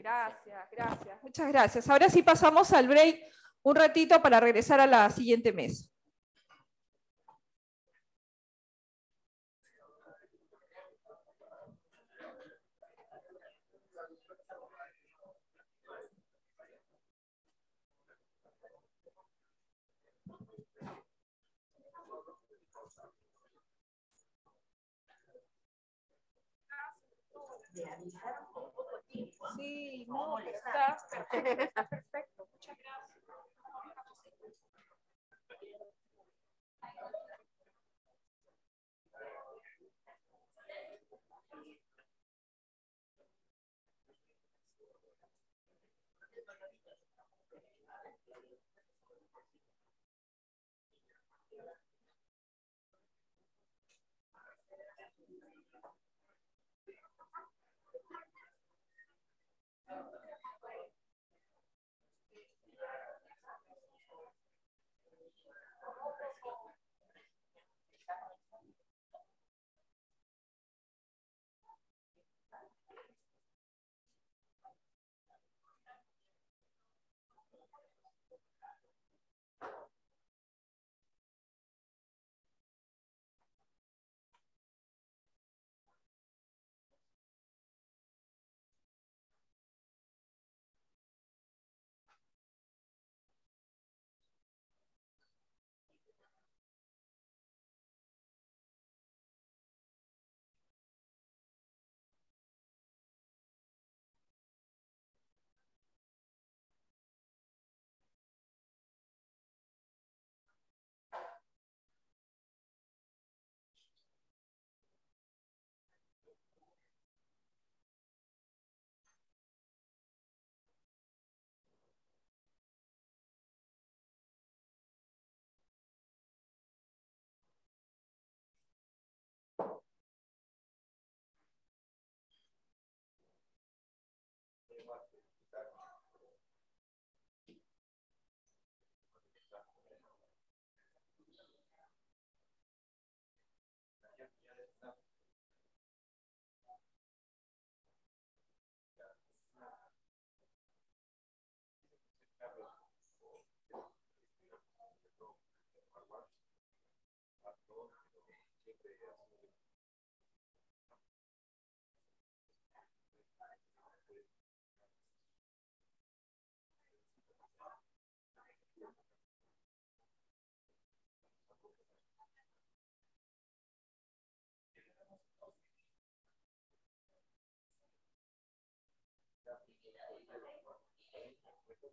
Gracias, gracias. Muchas gracias. Ahora sí pasamos al break un ratito para regresar a la siguiente mesa. Sí, no, está perfecto, está perfecto.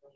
no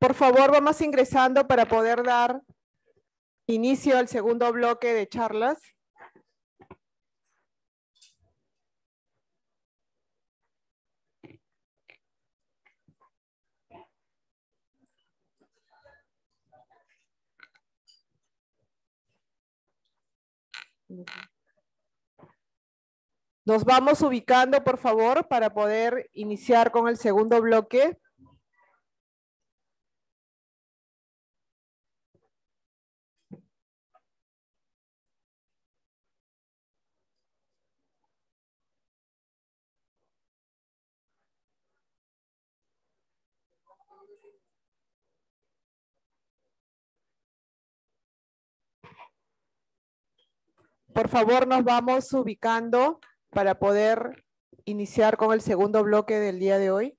Por favor, vamos ingresando para poder dar inicio al segundo bloque de charlas. Nos vamos ubicando, por favor, para poder iniciar con el segundo bloque. Por favor, nos vamos ubicando para poder iniciar con el segundo bloque del día de hoy.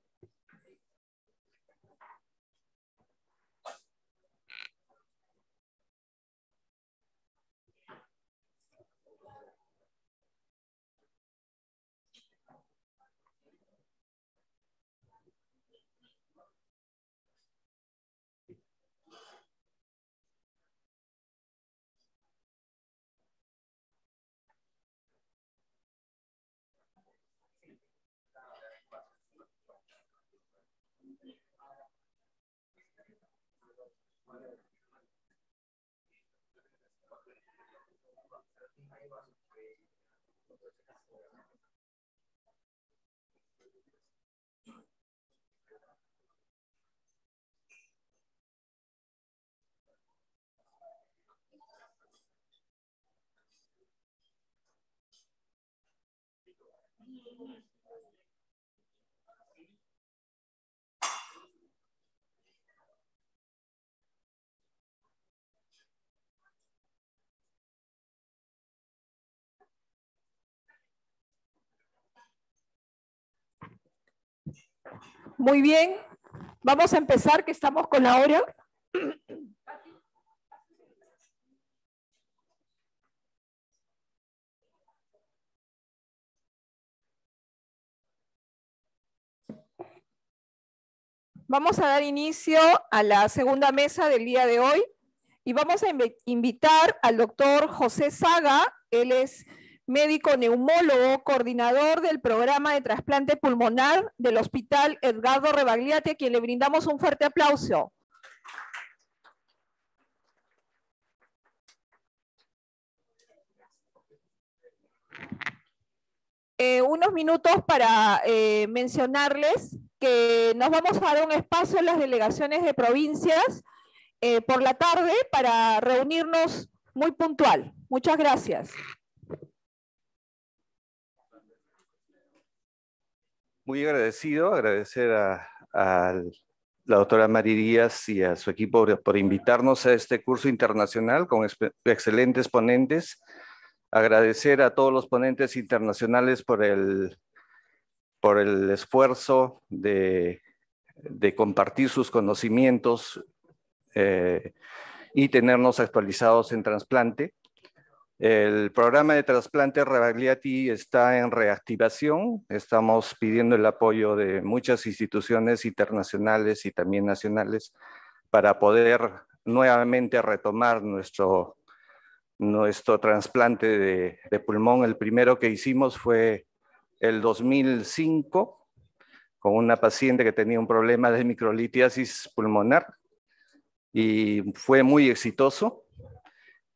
Muy bien, vamos a empezar que estamos con la hora. Vamos a dar inicio a la segunda mesa del día de hoy y vamos a invitar al doctor José Saga. Él es médico neumólogo, coordinador del programa de trasplante pulmonar del Hospital Edgardo Rebagliate, a quien le brindamos un fuerte aplauso. Eh, unos minutos para eh, mencionarles que nos vamos a dar un espacio en las delegaciones de provincias eh, por la tarde para reunirnos muy puntual. Muchas gracias. Muy agradecido, agradecer a, la doctora María Díaz y a su equipo por, invitarnos a este curso internacional con excelentes ponentes agradecer a todos los ponentes internacionales por el, por el esfuerzo de, compartir sus conocimientos eh, y tenernos actualizados en trasplante. El programa de trasplante Rebagliati está en reactivación. Estamos pidiendo el apoyo de muchas instituciones internacionales y también nacionales para poder nuevamente retomar nuestro nuestro trasplante de, pulmón. El primero que hicimos fue el 2005 con una paciente que tenía un problema de microlitiasis pulmonar y fue muy exitoso.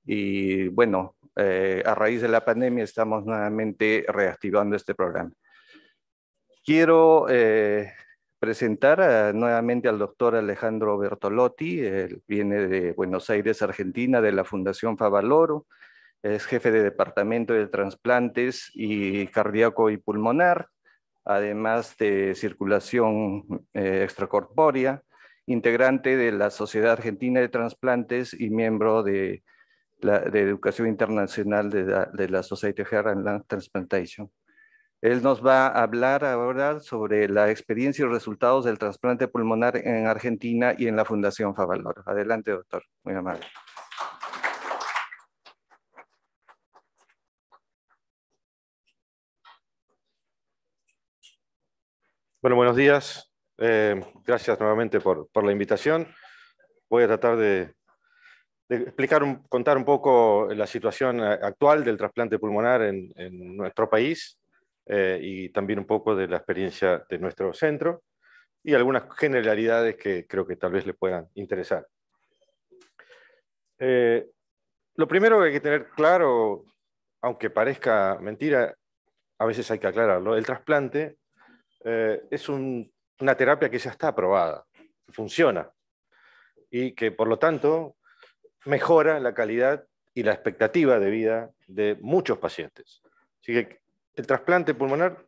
Y bueno, eh, a raíz de la pandemia estamos nuevamente reactivando este programa. Quiero eh, presentar nuevamente al doctor Alejandro Bertolotti. Él viene de Buenos Aires, Argentina, de la Fundación Favaloro. Es jefe de Departamento de trasplantes y Cardíaco y Pulmonar, además de circulación eh, extracorpórea, integrante de la Sociedad Argentina de Transplantes y miembro de, la, de Educación Internacional de la, de Society of and Transplantation. Él nos va a hablar ahora sobre la experiencia y resultados del trasplante pulmonar en Argentina y en la Fundación Favaloro. Adelante, doctor. Muy amable. Bueno, buenos días. Eh, gracias nuevamente por, la invitación. Voy a tratar de, explicar, contar un poco la situación actual del trasplante pulmonar en nuestro país eh, y también un poco de la experiencia de nuestro centro y algunas generalidades que creo que tal vez le puedan interesar. Eh, lo primero que hay que tener claro, aunque parezca mentira, a veces hay que aclararlo, el trasplante eh, es una terapia que ya está aprobada, funciona y que por lo tanto mejora la calidad y la expectativa de vida de muchos pacientes. Así que el trasplante pulmonar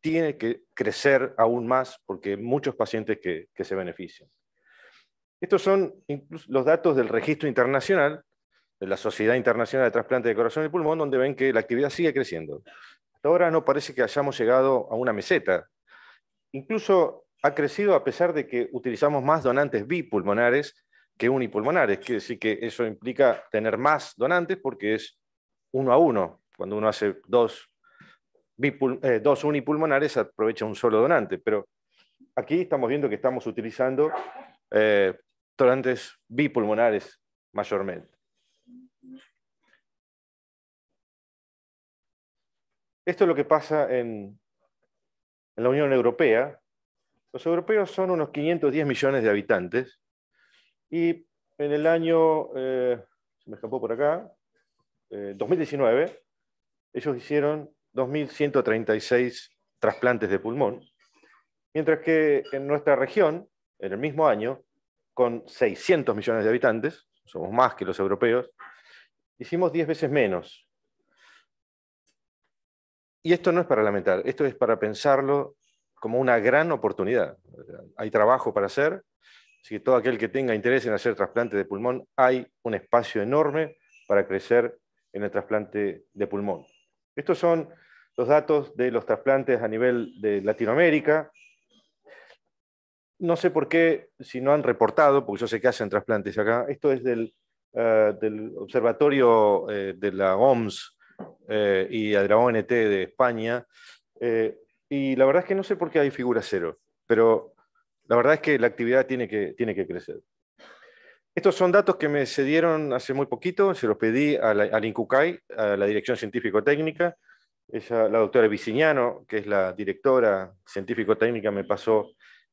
tiene que crecer aún más porque hay muchos pacientes que, se benefician. Estos son los datos del registro internacional, de la Sociedad Internacional de Trasplante de Corazón y Pulmón, donde ven que la actividad sigue creciendo. Hasta ahora no parece que hayamos llegado a una meseta. Incluso ha crecido a pesar de que utilizamos más donantes bipulmonares que unipulmonares. Quiere decir que eso implica tener más donantes porque es uno a uno. Cuando uno hace dos eh, dos unipulmonares aprovecha un solo donante, pero aquí estamos viendo que estamos utilizando donantes eh, bipulmonares mayormente. Esto es lo que pasa en, la Unión Europea. Los europeos son unos 510 millones de habitantes y en el año, eh, se me escapó por acá, 2019, eh, ellos hicieron 2.136 trasplantes de pulmón, mientras que en nuestra región, en el mismo año, con 600 millones de habitantes, somos más que los europeos, hicimos 10 veces menos. Y esto no es para lamentar, esto es para pensarlo como una gran oportunidad. Hay trabajo para hacer, así que todo aquel que tenga interés en hacer trasplantes de pulmón, hay un espacio enorme para crecer en el trasplante de pulmón. Estos son los datos de los trasplantes a nivel de Latinoamérica. No sé por qué, si no han reportado, porque yo sé que hacen trasplantes acá, esto es del, eh, observatorio eh, de la OMS eh, y de la ONT de España, y la verdad es que no sé por qué hay figura cero, pero la verdad es que la actividad tiene que, tiene que crecer. Estos son datos que me cedieron hace muy poquito, se los pedí a al INCUCAI, a la Dirección Científico-Técnica, ella, la doctora Viciniano, que es la directora científico-técnica, me pasó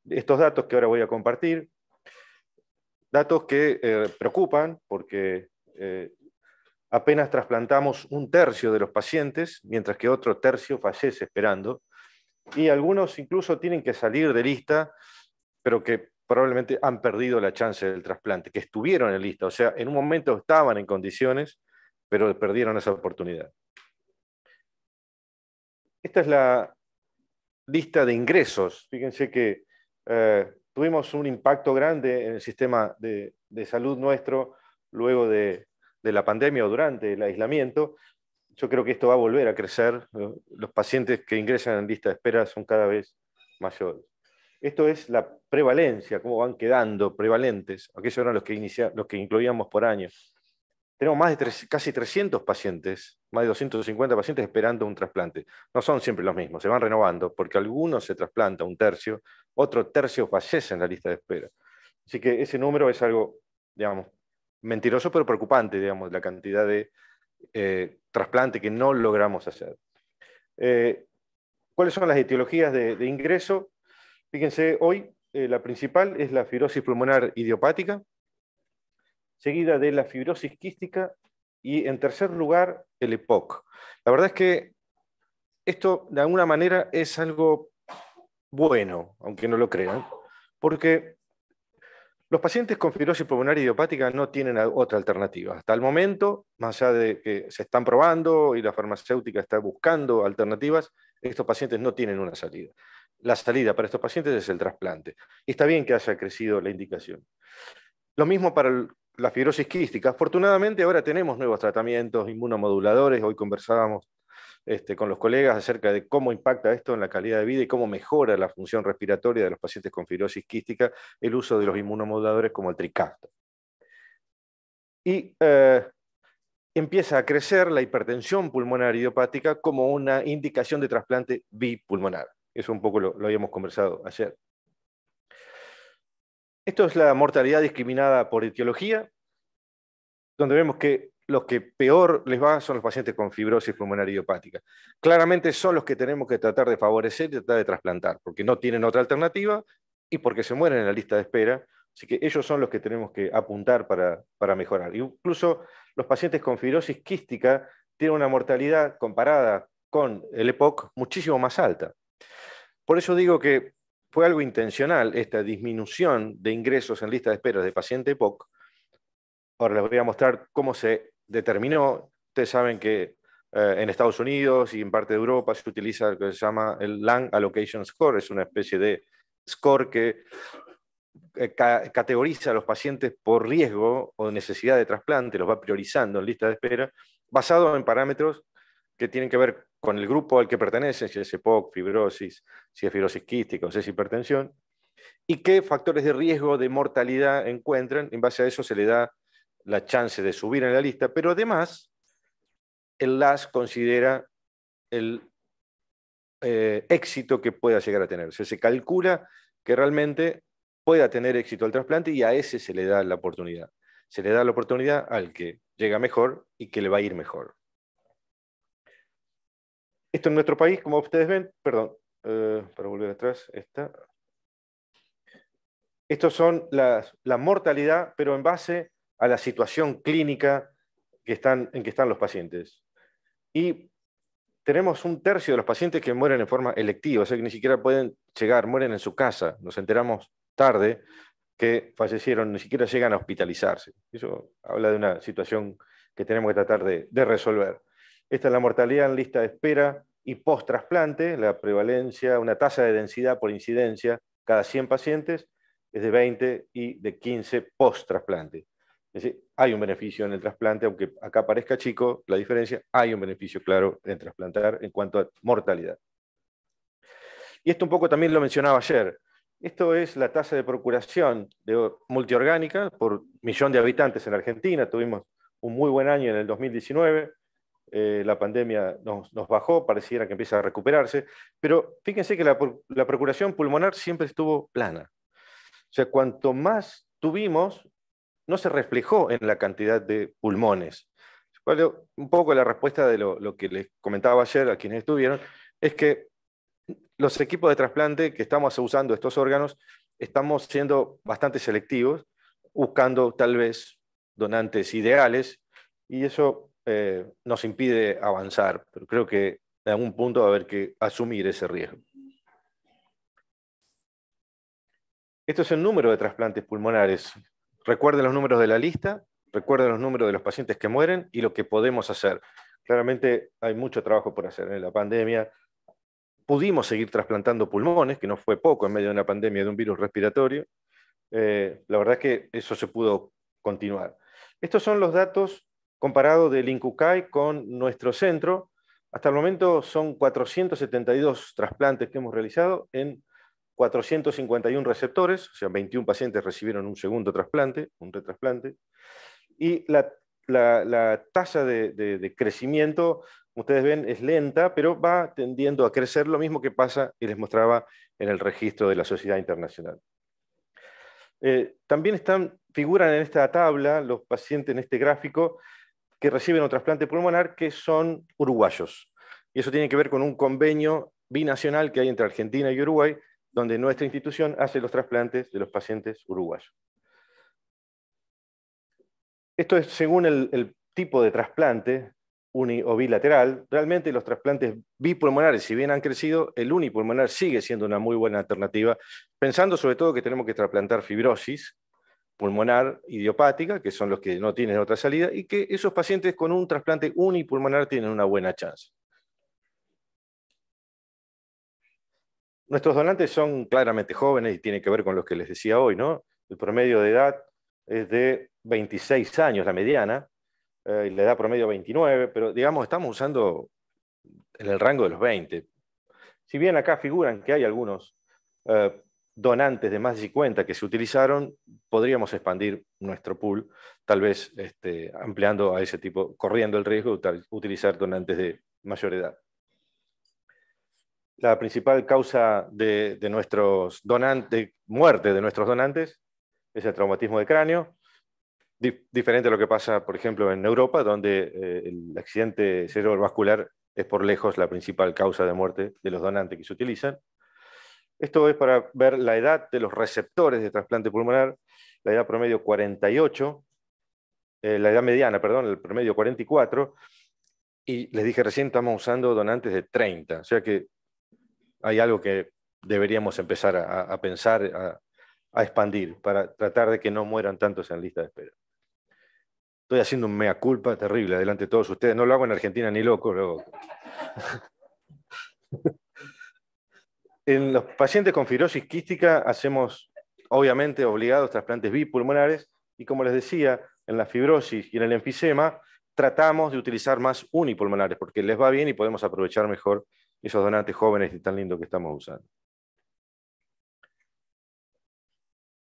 estos datos que ahora voy a compartir. Datos que eh, preocupan porque eh, apenas trasplantamos un tercio de los pacientes, mientras que otro tercio fallece esperando. Y algunos incluso tienen que salir de lista, pero que probablemente han perdido la chance del trasplante, que estuvieron en lista. O sea, en un momento estaban en condiciones, pero perdieron esa oportunidad. Esta es la lista de ingresos. Fíjense que eh, tuvimos un impacto grande en el sistema de, salud nuestro luego de, la pandemia o durante el aislamiento. Yo creo que esto va a volver a crecer. Los pacientes que ingresan en lista de espera son cada vez mayores. Esto es la prevalencia, cómo van quedando prevalentes. Aquellos eran los que, los que incluíamos por años tenemos más de casi 300 pacientes, más de 250 pacientes esperando un trasplante. No son siempre los mismos, se van renovando, porque algunos se trasplanta un tercio, otro tercio fallece en la lista de espera. Así que ese número es algo, digamos, mentiroso, pero preocupante, digamos, la cantidad de eh, trasplante que no logramos hacer. Eh, ¿Cuáles son las etiologías de, ingreso? Fíjense, hoy eh, la principal es la fibrosis pulmonar idiopática, seguida de la fibrosis quística y en tercer lugar el EPOC. La verdad es que esto de alguna manera es algo bueno, aunque no lo crean, porque los pacientes con fibrosis pulmonar idiopática no tienen otra alternativa. Hasta el momento, más allá de que se están probando y la farmacéutica está buscando alternativas, estos pacientes no tienen una salida. La salida para estos pacientes es el trasplante. Y está bien que haya crecido la indicación. Lo mismo para la fibrosis quística. Afortunadamente ahora tenemos nuevos tratamientos inmunomoduladores. Hoy conversábamos este, con los colegas acerca de cómo impacta esto en la calidad de vida y cómo mejora la función respiratoria de los pacientes con fibrosis quística el uso de los inmunomoduladores como el tricasto. Y eh, empieza a crecer la hipertensión pulmonar idiopática como una indicación de trasplante bipulmonar. Eso un poco lo habíamos conversado ayer. Esto es la mortalidad discriminada por etiología, donde vemos que los que peor les va son los pacientes con fibrosis pulmonar idiopática. Claramente son los que tenemos que tratar de favorecer y tratar de trasplantar, porque no tienen otra alternativa y porque se mueren en la lista de espera. Así que ellos son los que tenemos que apuntar para, para mejorar. Incluso los pacientes con fibrosis quística tienen una mortalidad comparada con el EPOC muchísimo más alta. Por eso digo que fue algo intencional esta disminución de ingresos en lista de espera de paciente POC. Ahora les voy a mostrar cómo se determinó. Ustedes saben que eh, en Estados Unidos y en parte de Europa se utiliza lo que se llama el Lang Allocation Score, es una especie de score que eh, categoriza a los pacientes por riesgo o necesidad de trasplante, los va priorizando en lista de espera, basado en parámetros que tienen que ver con el grupo al que pertenece, si es EPOC, fibrosis, si es fibrosis quística o si es hipertensión, y qué factores de riesgo de mortalidad encuentran. En base a eso se le da la chance de subir en la lista, pero además el LAS considera el eh, éxito que pueda llegar a tener. se calcula que realmente pueda tener éxito el trasplante y a ese se le da la oportunidad. Se le da la oportunidad al que llega mejor y que le va a ir mejor. Esto en nuestro país, como ustedes ven, perdón, eh, para volver atrás, esta. Estos son la mortalidad, pero en base a la situación clínica que están, en que están los pacientes. Y tenemos un tercio de los pacientes que mueren en forma electiva, o sea que ni siquiera pueden llegar, mueren en su casa. Nos enteramos tarde que fallecieron, ni siquiera llegan a hospitalizarse. Eso habla de una situación que tenemos que tratar de resolver. Esta es la mortalidad en lista de espera y post-trasplante, la prevalencia, una tasa de densidad por incidencia cada 100 pacientes es de 20 y de 15 post-trasplante. Es decir, hay un beneficio en el trasplante, aunque acá parezca chico la diferencia, hay un beneficio claro en trasplantar en cuanto a mortalidad. Y esto un poco también lo mencionaba ayer. Esto es la tasa de procuración de multiorgánica por millón de habitantes en Argentina. Tuvimos un muy buen año en el 2019. Eh, la pandemia nos, bajó, pareciera que empieza a recuperarse, pero fíjense que la, procuración pulmonar siempre estuvo plana. O sea, cuanto más tuvimos, no se reflejó en la cantidad de pulmones. un poco la respuesta de lo, que les comentaba ayer a quienes estuvieron, es que los equipos de trasplante que estamos usando estos órganos, estamos siendo bastante selectivos, buscando tal vez donantes ideales, y eso eh, nos impide avanzar, pero creo que en algún punto va a haber que asumir ese riesgo. Esto es el número de trasplantes pulmonares. Recuerden los números de la lista, recuerden los números de los pacientes que mueren y lo que podemos hacer. Claramente hay mucho trabajo por hacer. En la pandemia pudimos seguir trasplantando pulmones, que no fue poco en medio de una pandemia de un virus respiratorio. Eh, la verdad es que eso se pudo continuar. Estos son los datos comparado del INCUCAI con nuestro centro. Hasta el momento son 472 trasplantes que hemos realizado en 451 receptores, o sea, 21 pacientes recibieron un segundo trasplante, un retrasplante. Y la, tasa de, crecimiento, como ustedes ven, es lenta, pero va tendiendo a crecer, lo mismo que pasa y les mostraba en el registro de la Sociedad Internacional. Eh, también están, figuran en esta tabla los pacientes, en este gráfico, que reciben un trasplante pulmonar que son uruguayos. Y eso tiene que ver con un convenio binacional que hay entre Argentina y Uruguay, donde nuestra institución hace los trasplantes de los pacientes uruguayos. Esto es según el, tipo de trasplante, uni o bilateral. Realmente los trasplantes bipulmonares, si bien han crecido, el unipulmonar sigue siendo una muy buena alternativa, pensando sobre todo que tenemos que trasplantar fibrosis, pulmonar idiopática, que son los que no tienen otra salida, y que esos pacientes con un trasplante unipulmonar tienen una buena chance. Nuestros donantes son claramente jóvenes y tiene que ver con lo que les decía hoy, ¿no? El promedio de edad es de 26 años, la mediana, eh, y la edad promedio 29, pero digamos, estamos usando en el rango de los 20. Si bien acá figuran que hay algunos eh, donantes de más de 50 que se utilizaron, podríamos expandir nuestro pool, tal vez este, ampliando a ese tipo, corriendo el riesgo de utilizar donantes de mayor edad. La principal causa de, nuestros donantes, muerte de nuestros donantes es el traumatismo de cráneo, diferente a lo que pasa, por ejemplo, en Europa, donde eh, el accidente cerebrovascular es por lejos la principal causa de muerte de los donantes que se utilizan. Esto es para ver la edad de los receptores de trasplante pulmonar, la edad promedio 48, eh, la edad mediana, perdón, el promedio 44, y les dije recién estamos usando donantes de 30, o sea que hay algo que deberíamos empezar a, pensar, a, expandir, para tratar de que no mueran tantos en lista de espera. Estoy haciendo un mea culpa terrible delante de todos ustedes, no lo hago en Argentina ni loco, lo En los pacientes con fibrosis quística hacemos, obviamente, obligados trasplantes bipulmonares y, como les decía, en la fibrosis y en el enfisema tratamos de utilizar más unipulmonares porque les va bien y podemos aprovechar mejor esos donantes jóvenes y tan lindos que estamos usando.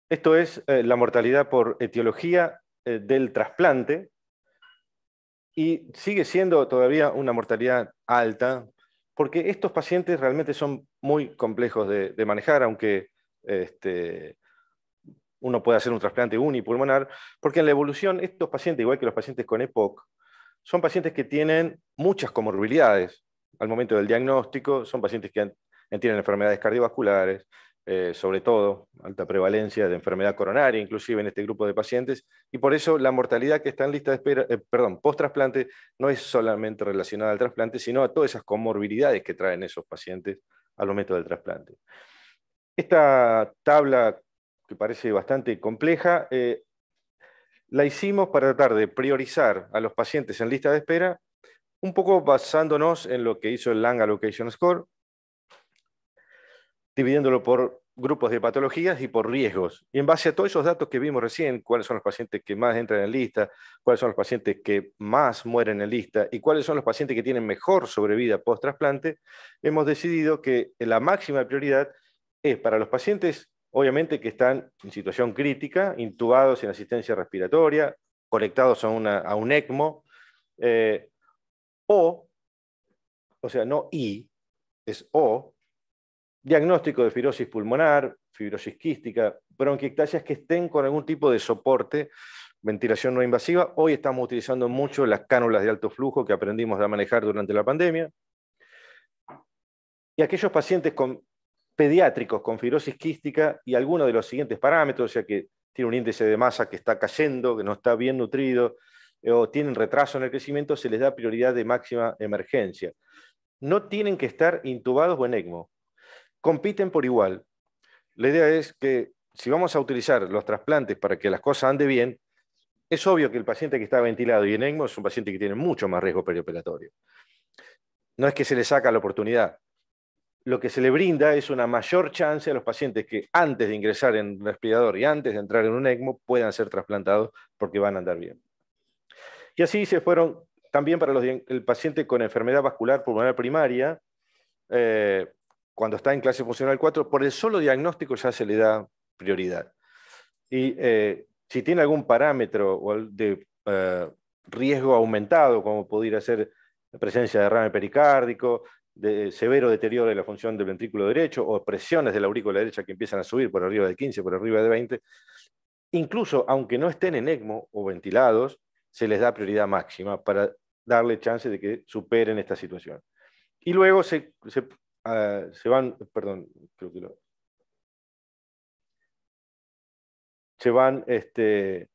Esto es eh, la mortalidad por etiología eh, del trasplante y sigue siendo todavía una mortalidad alta porque estos pacientes realmente son muy complejos de, manejar, aunque este, uno puede hacer un trasplante unipulmonar, porque en la evolución estos pacientes, igual que los pacientes con EPOC, son pacientes que tienen muchas comorbilidades al momento del diagnóstico, son pacientes que eh, tienen enfermedades cardiovasculares, eh, sobre todo alta prevalencia de enfermedad coronaria, inclusive en este grupo de pacientes, y por eso la mortalidad que está en lista de espera, eh, perdón, post-trasplante no es solamente relacionada al trasplante, sino a todas esas comorbilidades que traen esos pacientes a los métodos del trasplante. Esta tabla, que parece bastante compleja, eh, la hicimos para tratar de priorizar a los pacientes en lista de espera, un poco basándonos en lo que hizo el Lang Allocation Score, dividiéndolo por grupos de patologías y por riesgos. Y en base a todos esos datos que vimos recién, cuáles son los pacientes que más entran en lista, cuáles son los pacientes que más mueren en lista y cuáles son los pacientes que tienen mejor sobrevida post-trasplante, hemos decidido que la máxima prioridad es para los pacientes, obviamente, que están en situación crítica, intubados en asistencia respiratoria, conectados a, una, un ECMO, eh, o, o sea, no I, es O, Diagnóstico de fibrosis pulmonar, fibrosis quística, bronquiectasias que estén con algún tipo de soporte, ventilación no invasiva. Hoy estamos utilizando mucho las cánulas de alto flujo que aprendimos a manejar durante la pandemia. Y aquellos pacientes pediátricos con fibrosis quística y alguno de los siguientes parámetros, o sea que tiene un índice de masa que está cayendo, que no está bien nutrido, eh, o tienen retraso en el crecimiento, se les da prioridad de máxima emergencia. No tienen que estar intubados o en ECMO compiten por igual. La idea es que si vamos a utilizar los trasplantes para que las cosas ande bien, es obvio que el paciente que está ventilado y en ECMO es un paciente que tiene mucho más riesgo perioperatorio. No es que se le saca la oportunidad. Lo que se le brinda es una mayor chance a los pacientes que antes de ingresar en un respirador y antes de entrar en un ECMO puedan ser trasplantados porque van a andar bien. Y así se fueron también para los, el paciente con enfermedad vascular pulmonar primaria, eh, cuando está en clase funcional 4, por el solo diagnóstico ya se le da prioridad. Y eh, si tiene algún parámetro de eh, riesgo aumentado, como podría ser presencia de derrame pericárdico, de eh, severo deterioro de la función del ventrículo derecho o presiones de la aurícula derecha que empiezan a subir por arriba de 15, por arriba de 20, incluso aunque no estén en ECMO o ventilados, se les da prioridad máxima para darle chance de que superen esta situación. Y luego se Ah, se van, perdón, van este,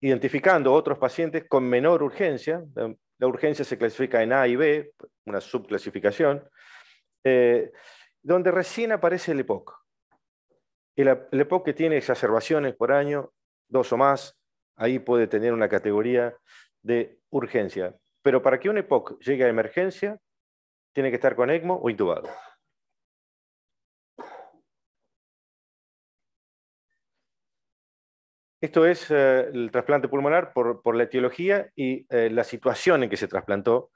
identificando otros pacientes con menor urgencia. La, urgencia se clasifica en A y B, una subclasificación, eh, donde recién aparece el EPOC. El, el EPOC que tiene exacerbaciones por año, dos o más, ahí puede tener una categoría de urgencia. Pero para que un EPOC llegue a emergencia, tiene que estar con ECMO o intubado. Esto es eh, el trasplante pulmonar por, la etiología y eh, la situación en que se trasplantó.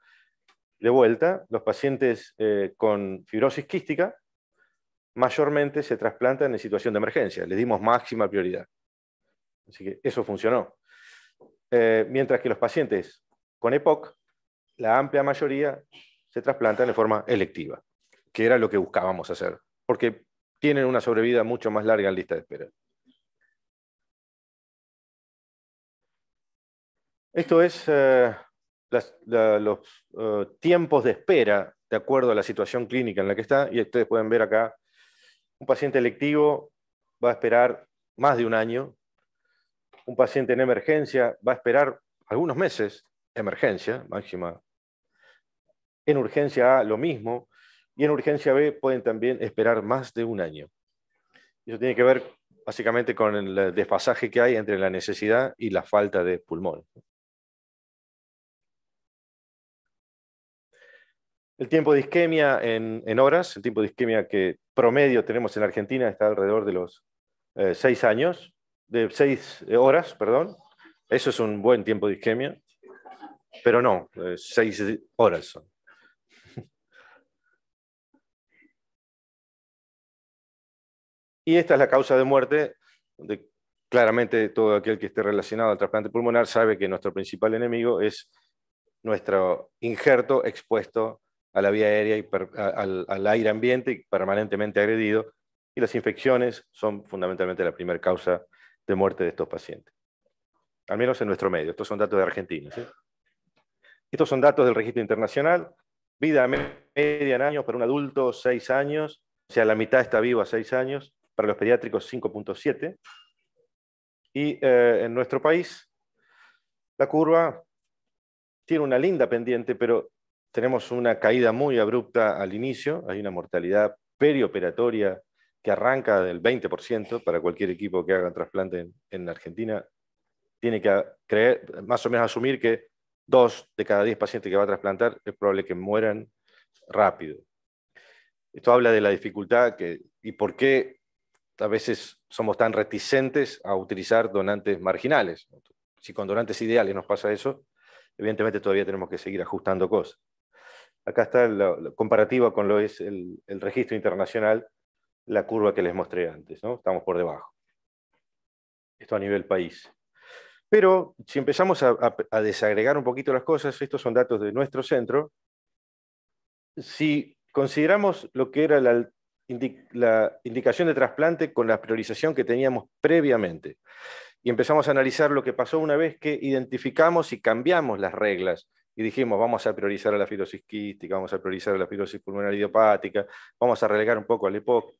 De vuelta, los pacientes eh, con fibrosis quística mayormente se trasplantan en situación de emergencia. Les dimos máxima prioridad. Así que eso funcionó. mientras que los pacientes con EPOC, la amplia mayoría se trasplantan de forma electiva, que era lo que buscábamos hacer, porque tienen una sobrevida mucho más larga en lista de espera. Esto es eh, los eh, tiempos de espera de acuerdo a la situación clínica en la que está, y ustedes pueden ver acá, un paciente electivo va a esperar más de un año, un paciente en emergencia va a esperar algunos meses, emergencia, máxima en urgencia A lo mismo. Y en urgencia B pueden también esperar más de un año. Eso tiene que ver básicamente con el desfasaje que hay entre la necesidad y la falta de pulmón. El tiempo de isquemia en, horas, el tiempo de isquemia que promedio tenemos en Argentina está alrededor de los eh, seis años, de seis eh, horas, perdón. Eso es un buen tiempo de isquemia, pero no, eh, seis horas son. Y esta es la causa de muerte, donde claramente todo aquel que esté relacionado al trasplante pulmonar sabe que nuestro principal enemigo es nuestro injerto expuesto a la vía aérea y al, aire ambiente permanentemente agredido. Y las infecciones son fundamentalmente la primera causa de muerte de estos pacientes. Al menos en nuestro medio. Estos son datos de Argentina. Estos son datos del registro internacional. Vida media en años para un adulto, seis años. O sea, la mitad está vivo a seis años para los pediátricos 5.7, y eh, en nuestro país la curva tiene una linda pendiente, pero tenemos una caída muy abrupta al inicio, hay una mortalidad perioperatoria que arranca del 20% para cualquier equipo que haga trasplante en, Argentina, tiene que creer, más o menos asumir que dos de cada diez pacientes que va a trasplantar es probable que mueran rápido. Esto habla de la dificultad que, y por qué a veces somos tan reticentes a utilizar donantes marginales. Si con donantes ideales nos pasa eso, evidentemente todavía tenemos que seguir ajustando cosas. Acá está la, comparativa con lo es el, registro internacional, la curva que les mostré antes, ¿no? estamos por debajo. Esto a nivel país. Pero si empezamos a, desagregar un poquito las cosas, estos son datos de nuestro centro, si consideramos lo que era la, la indicación de trasplante con la priorización que teníamos previamente. Y empezamos a analizar lo que pasó una vez que identificamos y cambiamos las reglas y dijimos, vamos a priorizar a la fibrosis quística, vamos a priorizar a la fibrosis pulmonar idiopática, vamos a relegar un poco al EPOC.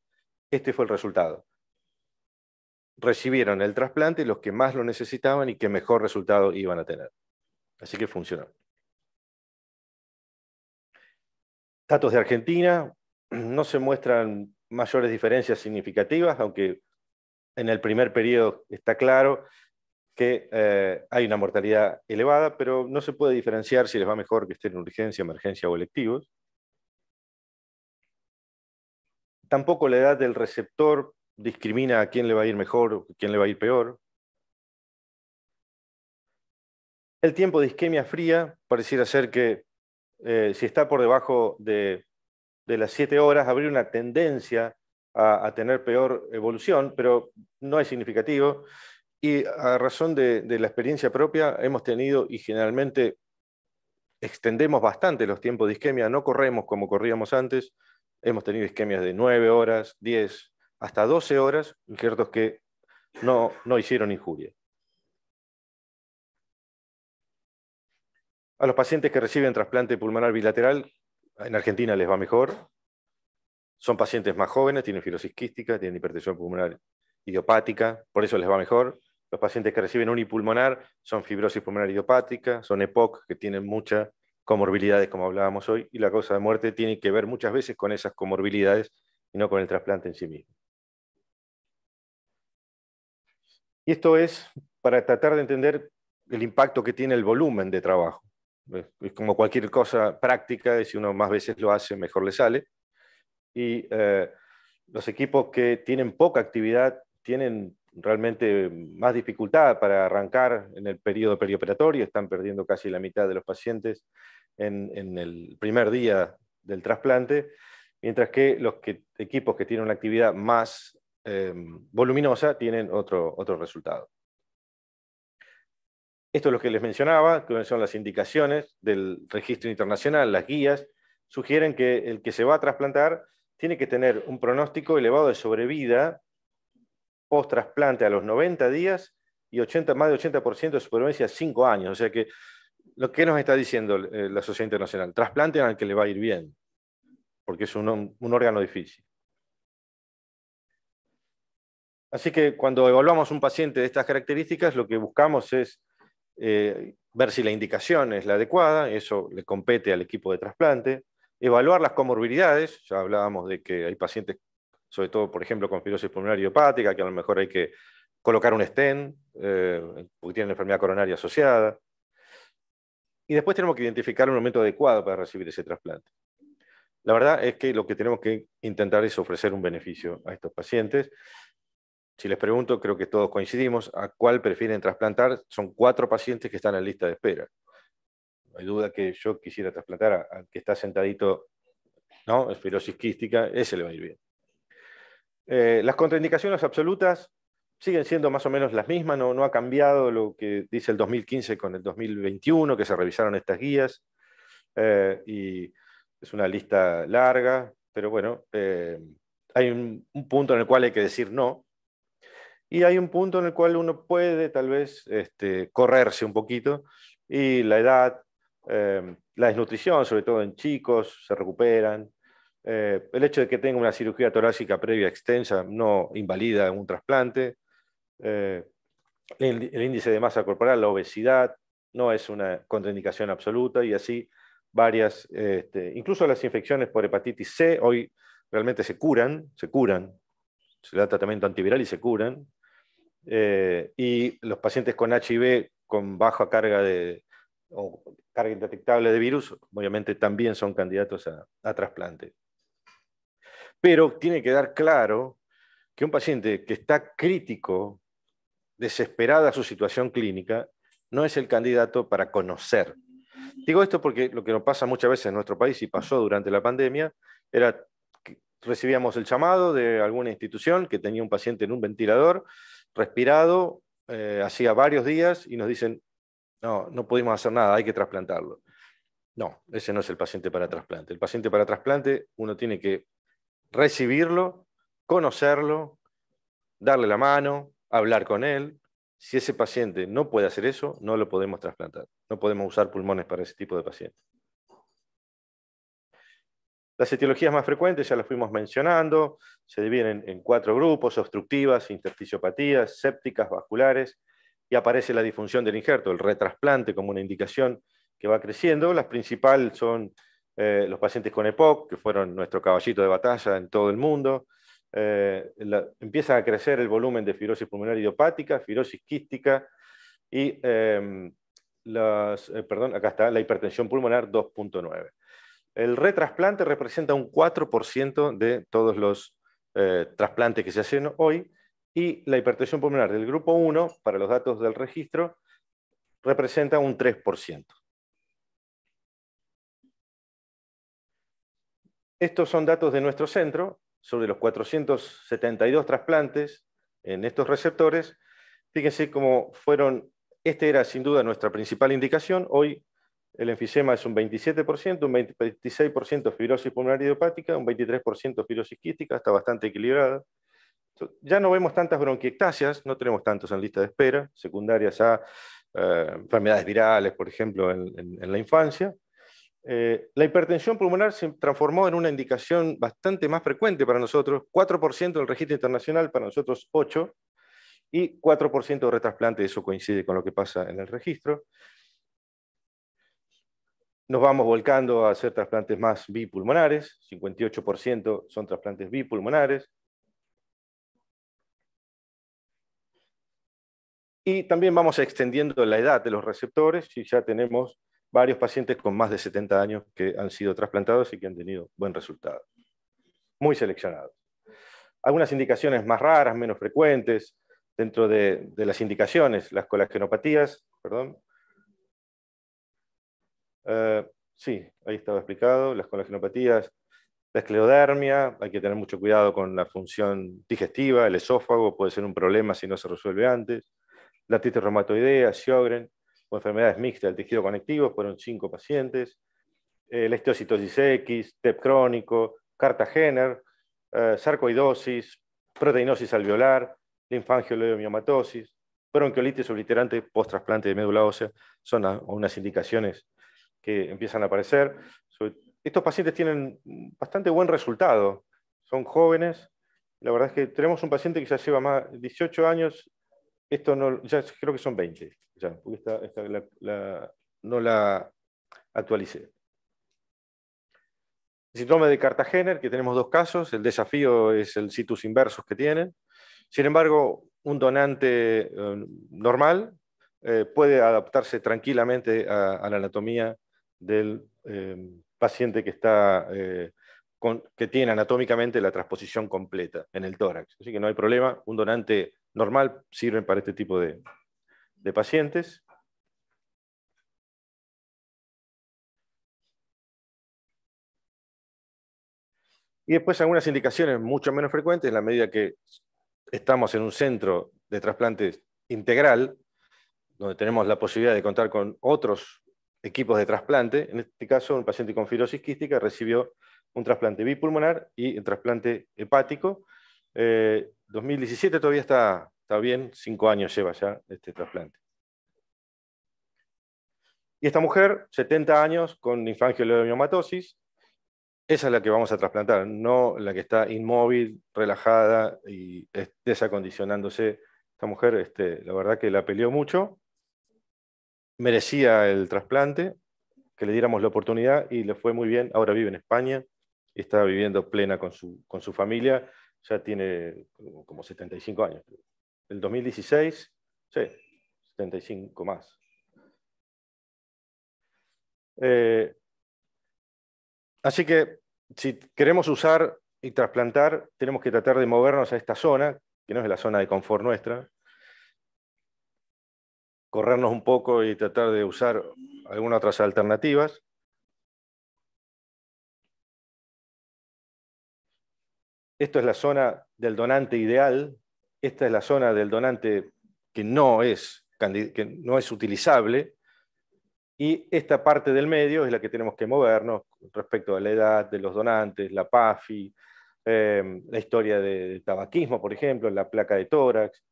Este fue el resultado. Recibieron el trasplante los que más lo necesitaban y que mejor resultado iban a tener. Así que funcionó. Datos de Argentina, no se muestran mayores diferencias significativas, aunque en el primer periodo está claro que eh, hay una mortalidad elevada, pero no se puede diferenciar si les va mejor que estén en urgencia, emergencia o electivos. Tampoco la edad del receptor discrimina a quién le va a ir mejor o quién le va a ir peor. El tiempo de isquemia fría pareciera ser que eh, si está por debajo de de las siete horas habría una tendencia a, tener peor evolución, pero no es significativo. Y a razón de, la experiencia propia, hemos tenido y generalmente extendemos bastante los tiempos de isquemia, no corremos como corríamos antes, hemos tenido isquemias de 9 horas, 10, hasta 12 horas, ciertos que no, no hicieron injuria. A los pacientes que reciben trasplante pulmonar bilateral, en Argentina les va mejor. Son pacientes más jóvenes, tienen fibrosis quística, tienen hipertensión pulmonar idiopática, por eso les va mejor. Los pacientes que reciben unipulmonar son fibrosis pulmonar idiopática, son EPOC, que tienen muchas comorbilidades, como hablábamos hoy, y la causa de muerte tiene que ver muchas veces con esas comorbilidades y no con el trasplante en sí mismo. Y esto es para tratar de entender el impacto que tiene el volumen de trabajo es como cualquier cosa práctica, y si uno más veces lo hace, mejor le sale. Y eh, los equipos que tienen poca actividad tienen realmente más dificultad para arrancar en el periodo perioperatorio, están perdiendo casi la mitad de los pacientes en, el primer día del trasplante, mientras que los equipos que tienen una actividad más eh, voluminosa tienen otro, otro resultado. Esto es lo que les mencionaba, que son las indicaciones del registro internacional, las guías, sugieren que el que se va a trasplantar tiene que tener un pronóstico elevado de sobrevida post trasplante a los 90 días y 80, más de 80% de supervivencia a 5 años. O sea que, lo que nos está diciendo eh, la sociedad internacional? Trasplanten al que le va a ir bien, porque es un órgano difícil. Así que cuando evaluamos un paciente de estas características, lo que buscamos es eh, ver si la indicación es la adecuada, eso le compete al equipo de trasplante, evaluar las comorbilidades, ya hablábamos de que hay pacientes, sobre todo, por ejemplo, con fibrosis pulmonar idiopática, que a lo mejor hay que colocar un stent, eh, porque tienen enfermedad coronaria asociada. Y después tenemos que identificar un momento adecuado para recibir ese trasplante. La verdad es que lo que tenemos que intentar es ofrecer un beneficio a estos pacientes si les pregunto, creo que todos coincidimos, a cuál prefieren trasplantar, son cuatro pacientes que están en lista de espera. No hay duda que yo quisiera trasplantar al que está sentadito, ¿no? espirosis quística, ese le va a ir bien. Eh, las contraindicaciones absolutas siguen siendo más o menos las mismas, no, ha cambiado lo que dice el 2015 con el 2021, que se revisaron estas guías, eh, y es una lista larga, pero bueno, eh, hay un punto en el cual hay que decir no, y hay un punto en el cual uno puede tal vez este, correrse un poquito y la edad, em, la desnutrición, sobre todo en chicos, se recuperan. Eh, el hecho de que tenga una cirugía torácica previa extensa no invalida un trasplante. Eh, el, índice de masa corporal, la obesidad, no es una contraindicación absoluta y así varias, este, incluso las infecciones por hepatitis C hoy realmente se curan, se curan, se da tratamiento antiviral y se curan. Eh, y los pacientes con HIV con baja carga de o carga indetectable de virus, obviamente también son candidatos a, trasplante. Pero tiene que dar claro que un paciente que está crítico, desesperada su situación clínica, no es el candidato para conocer. Digo esto porque lo que nos pasa muchas veces en nuestro país y pasó durante la pandemia era que recibíamos el llamado de alguna institución que tenía un paciente en un ventilador respirado eh, hacía varios días y nos dicen, no, no podemos hacer nada, hay que trasplantarlo. No, ese no es el paciente para trasplante. El paciente para trasplante uno tiene que recibirlo, conocerlo, darle la mano, hablar con él. Si ese paciente no puede hacer eso, no lo podemos trasplantar. No podemos usar pulmones para ese tipo de pacientes. Las etiologías más frecuentes ya las fuimos mencionando, se dividen en cuatro grupos, obstructivas, intersticiopatías, sépticas, vasculares, y aparece la disfunción del injerto, el retrasplante como una indicación que va creciendo. Las principales son eh, los pacientes con EPOC, que fueron nuestro caballito de batalla en todo el mundo. Eh, empieza a crecer el volumen de fibrosis pulmonar idiopática, fibrosis quística y em, las, eh, perdón, acá está, la hipertensión pulmonar 2.9. El retrasplante representa un 4% de todos los eh, trasplantes que se hacen hoy y la hipertensión pulmonar del grupo 1, para los datos del registro, representa un 3%. Estos son datos de nuestro centro sobre los 472 trasplantes en estos receptores. Fíjense cómo fueron, Este era sin duda nuestra principal indicación. Hoy el enfisema es un 27%, un 26% fibrosis pulmonar idiopática, un 23% fibrosis quística, está bastante equilibrada. Ya no vemos tantas bronquiectasias, no tenemos tantos en lista de espera, secundarias a eh, enfermedades virales, por ejemplo, en, la infancia. Eh, la hipertensión pulmonar se transformó en una indicación bastante más frecuente para nosotros, 4% del registro internacional, para nosotros 8%, y 4% de retrasplante, eso coincide con lo que pasa en el registro. Nos vamos volcando a hacer trasplantes más bipulmonares, 58% son trasplantes bipulmonares. Y también vamos extendiendo la edad de los receptores y ya tenemos varios pacientes con más de 70 años que han sido trasplantados y que han tenido buen resultado. Muy seleccionados. Algunas indicaciones más raras, menos frecuentes, dentro de, las indicaciones, las colagenopatías, perdón, eh, sí, ahí estaba explicado, las colagenopatías, la esclerodermia, hay que tener mucho cuidado con la función digestiva, el esófago puede ser un problema si no se resuelve antes, la artritis reumatoidea, Sjögren, o enfermedades mixtas del tejido conectivo, fueron cinco pacientes, eh, la X, TEP crónico, Cartagener, eh, sarcoidosis, proteinosis alveolar, linfangioleomiomatosis, bronquiolitis obliterante post-trasplante de médula ósea, son unas indicaciones que empiezan a aparecer. Estos pacientes tienen bastante buen resultado, son jóvenes. La verdad es que tenemos un paciente que ya lleva más de 18 años, esto no, creo que son 20, porque no la actualicé. El síndrome de Cartagena, que tenemos dos casos, el desafío es el situs inversus que tienen. Sin embargo, un donante eh, normal eh, puede adaptarse tranquilamente a la anatomía del em, paciente que, está, eh, que tiene anatómicamente la transposición completa en el tórax. Así que no hay problema, un donante normal sirve para este tipo de, de pacientes. Y después algunas indicaciones mucho menos frecuentes, en la medida que estamos en un centro de trasplantes integral, donde tenemos la posibilidad de contar con otros equipos de trasplante. En este caso, un paciente con fibrosis quística recibió un trasplante bipulmonar y un trasplante hepático. 2017 eh, todavía está, está bien, cinco años lleva ya este trasplante. Y esta mujer, 70 años, con infangioleumiomatosis, esa es la que vamos a trasplantar, no la que está inmóvil, relajada y desacondicionándose. Esta mujer, este, la verdad que la peleó mucho merecía el trasplante, que le diéramos la oportunidad y le fue muy bien. Ahora vive en España, y está viviendo plena con su, familia, ya tiene como 75 años. El 2016, sí, 75 más. Eh, así que si queremos usar y trasplantar, tenemos que tratar de movernos a esta zona, que no es la zona de confort nuestra, corrernos un poco y tratar de usar algunas otras alternativas. Esto es la zona del donante ideal, esta es la zona del donante que no es, que no es utilizable, y esta parte del medio es la que tenemos que movernos respecto a la edad de los donantes, la PAFI, eh, la historia del tabaquismo, por ejemplo, la placa de tórax,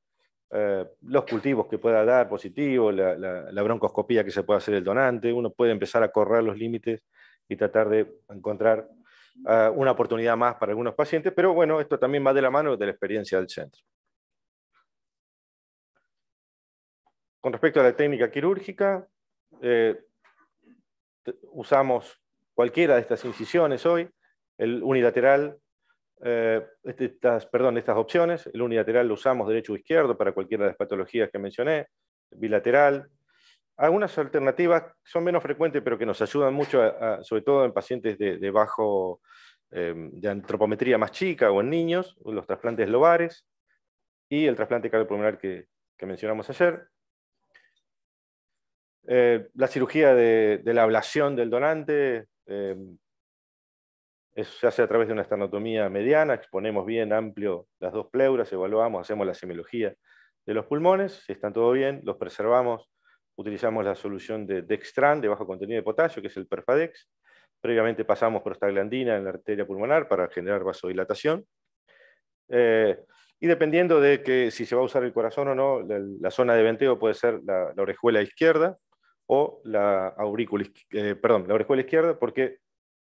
eh, los cultivos que pueda dar positivo, la, broncoscopía que se pueda hacer el donante, uno puede empezar a correr los límites y tratar de encontrar ah, una oportunidad más para algunos pacientes, pero bueno, esto también va de la mano de la experiencia del centro. Con respecto a la técnica quirúrgica, eh, usamos cualquiera de estas incisiones hoy, el unilateral eh, este, estas, perdón, estas opciones. El unilateral lo usamos derecho o izquierdo para cualquiera de las patologías que mencioné, bilateral. Algunas alternativas son menos frecuentes, pero que nos ayudan mucho, sobre todo en pacientes de, bajo, em, de antropometría más chica o en niños, los trasplantes lobares y el trasplante cardiopulmonar que, mencionamos ayer. Eh, la cirugía de, la ablación del donante, em, eso se hace a través de una esternotomía mediana, exponemos bien amplio las dos pleuras, evaluamos, hacemos la semiología de los pulmones, si están todo bien, los preservamos, utilizamos la solución de Dextran de bajo contenido de potasio, que es el Perfadex, previamente pasamos prostaglandina en la arteria pulmonar para generar vasodilatación, eh, y dependiendo de que si se va a usar el corazón o no, la, zona de venteo puede ser la, orejuela izquierda o la aurícula, eh, perdón, la orejuela izquierda, porque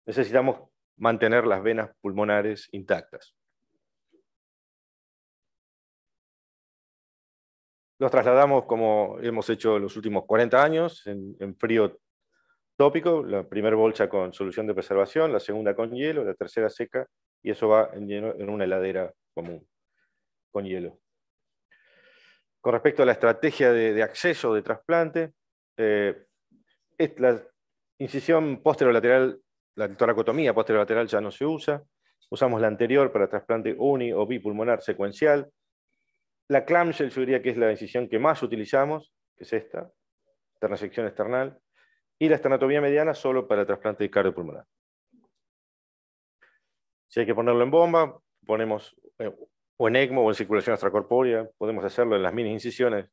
necesitamos mantener las venas pulmonares intactas. Los trasladamos como hemos hecho los últimos 40 años en, frío tópico, la primera bolsa con solución de preservación, la segunda con hielo, la tercera seca, y eso va en, en una heladera común con hielo. Con respecto a la estrategia de, acceso de trasplante, eh, la incisión posterolateral la toracotomía posterolateral ya no se usa. Usamos la anterior para trasplante uni o bipulmonar secuencial. La clamshell, yo diría que es la incisión que más utilizamos, que es esta, transección external. Y la esternotomía mediana solo para trasplante cardiopulmonar. Si hay que ponerlo en bomba, ponemos eh, o en ECMO o en circulación extracorpórea. Podemos hacerlo en las mini incisiones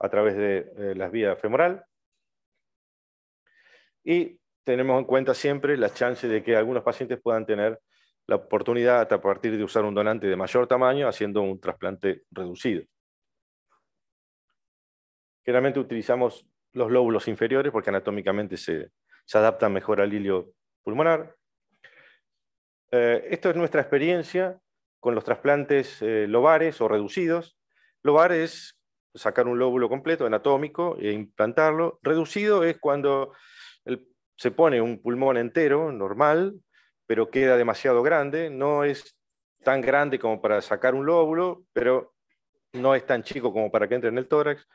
a través de eh, las vías femoral. Y tenemos en cuenta siempre la chance de que algunos pacientes puedan tener la oportunidad a partir de usar un donante de mayor tamaño haciendo un trasplante reducido. Generalmente utilizamos los lóbulos inferiores porque anatómicamente se, adaptan mejor al hilio pulmonar. Eh, esto es nuestra experiencia con los trasplantes eh, lobares o reducidos. Lobar es sacar un lóbulo completo anatómico e implantarlo. Reducido es cuando se pone un pulmón entero, normal, pero queda demasiado grande, no es tan grande como para sacar un lóbulo, pero no es tan chico como para que entre en el tórax.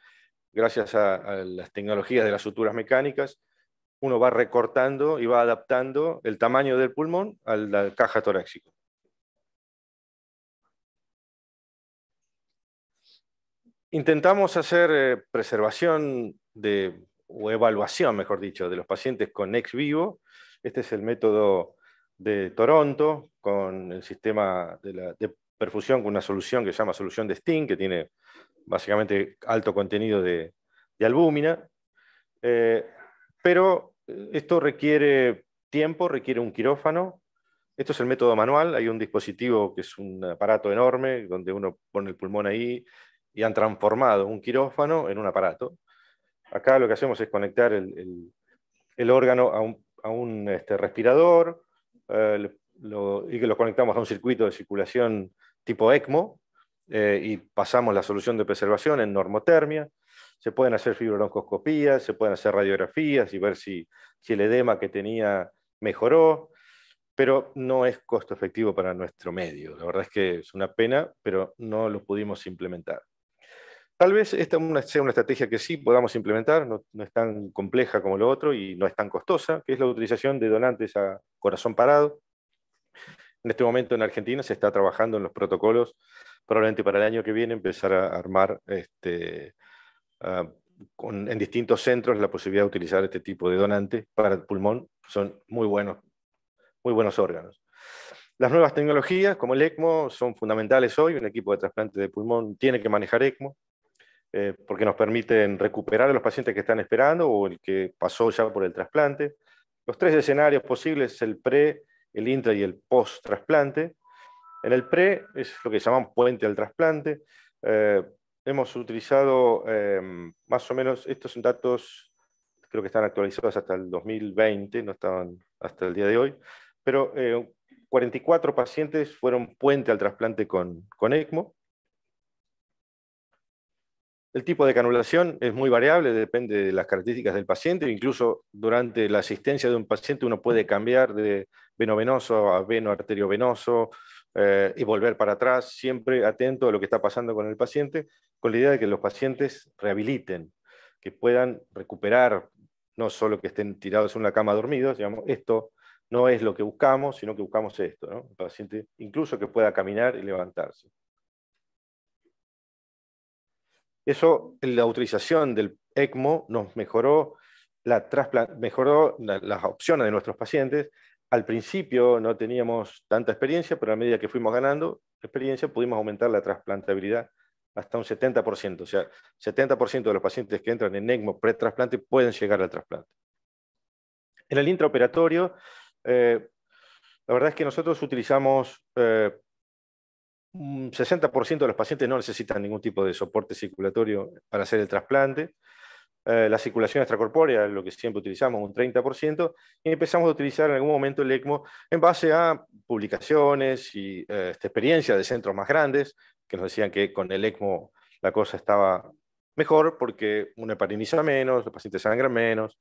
Gracias a, las tecnologías de las suturas mecánicas, uno va recortando y va adaptando el tamaño del pulmón a la caja torácica. Intentamos hacer eh, preservación de o evaluación, mejor dicho, de los pacientes con ex vivo. Este es el método de Toronto con el sistema de, perfusión con una solución que se llama solución de STING, que tiene básicamente alto contenido de, albúmina. Eh, pero eh, esto requiere tiempo, requiere un quirófano. Esto es el método manual. Hay un dispositivo que es un aparato enorme donde uno pone el pulmón ahí y han transformado un quirófano en un aparato. Acá lo que hacemos es conectar el, órgano a un, este, respirador eh, y que lo conectamos a un circuito de circulación tipo ECMO eh, y pasamos la solución de preservación en normotermia. Se pueden hacer fibronoscoscopías, se pueden hacer radiografías y ver si, si el edema que tenía mejoró, pero no es costo efectivo para nuestro medio. La verdad es que es una pena, pero no lo pudimos implementar. Tal vez esta sea una estrategia que sí podamos implementar, no, es tan compleja como lo otro y no es tan costosa, que es la utilización de donantes a corazón parado. En este momento en Argentina se está trabajando en los protocolos, probablemente para el año que viene empezar a armar este, ah, en distintos centros la posibilidad de utilizar este tipo de donante para el pulmón. Son muy buenos, muy buenos órganos. Las nuevas tecnologías, como el ECMO, son fundamentales hoy. Un equipo de trasplante de pulmón tiene que manejar ECMO. Eh, porque nos permiten recuperar a los pacientes que están esperando o el que pasó ya por el trasplante. Los tres escenarios posibles, el pre, el intra y el post-trasplante. En el pre es lo que llaman puente al trasplante. Eh, hemos utilizado eh, más o menos, estos son datos, creo que están actualizados hasta el 2020, no estaban hasta el día de hoy, pero 44 pacientes fueron puente al trasplante con, con ECMO el tipo de canulación es muy variable, depende de las características del paciente. Incluso durante la asistencia de un paciente uno puede cambiar de venoso a veno arteriovenoso venoso eh, y volver para atrás, siempre atento a lo que está pasando con el paciente, con la idea de que los pacientes rehabiliten, que puedan recuperar, no solo que estén tirados en una cama dormidos, digamos, esto no es lo que buscamos, sino que buscamos esto, El paciente incluso que pueda caminar y levantarse. Eso, la utilización del ECMO nos mejoró, mejoró las opciones de nuestros pacientes. Al principio no teníamos tanta experiencia, pero a medida que fuimos ganando experiencia pudimos aumentar la trasplantabilidad hasta un 70%. O sea, 70% de los pacientes que entran en ECMO pretrasplante pueden llegar al trasplante. En el intraoperatorio, eh, la verdad es que nosotros utilizamos eh, un 60% de los pacientes no necesitan ningún tipo de soporte circulatorio para hacer el trasplante. Eh, la circulación extracorpórea, lo que siempre utilizamos, un 30%, y empezamos a utilizar en algún momento el ECMO en base a publicaciones y eh, esta experiencia de centros más grandes que nos decían que con el ECMO la cosa estaba mejor porque uno hepariniza menos, los pacientes sangran menos,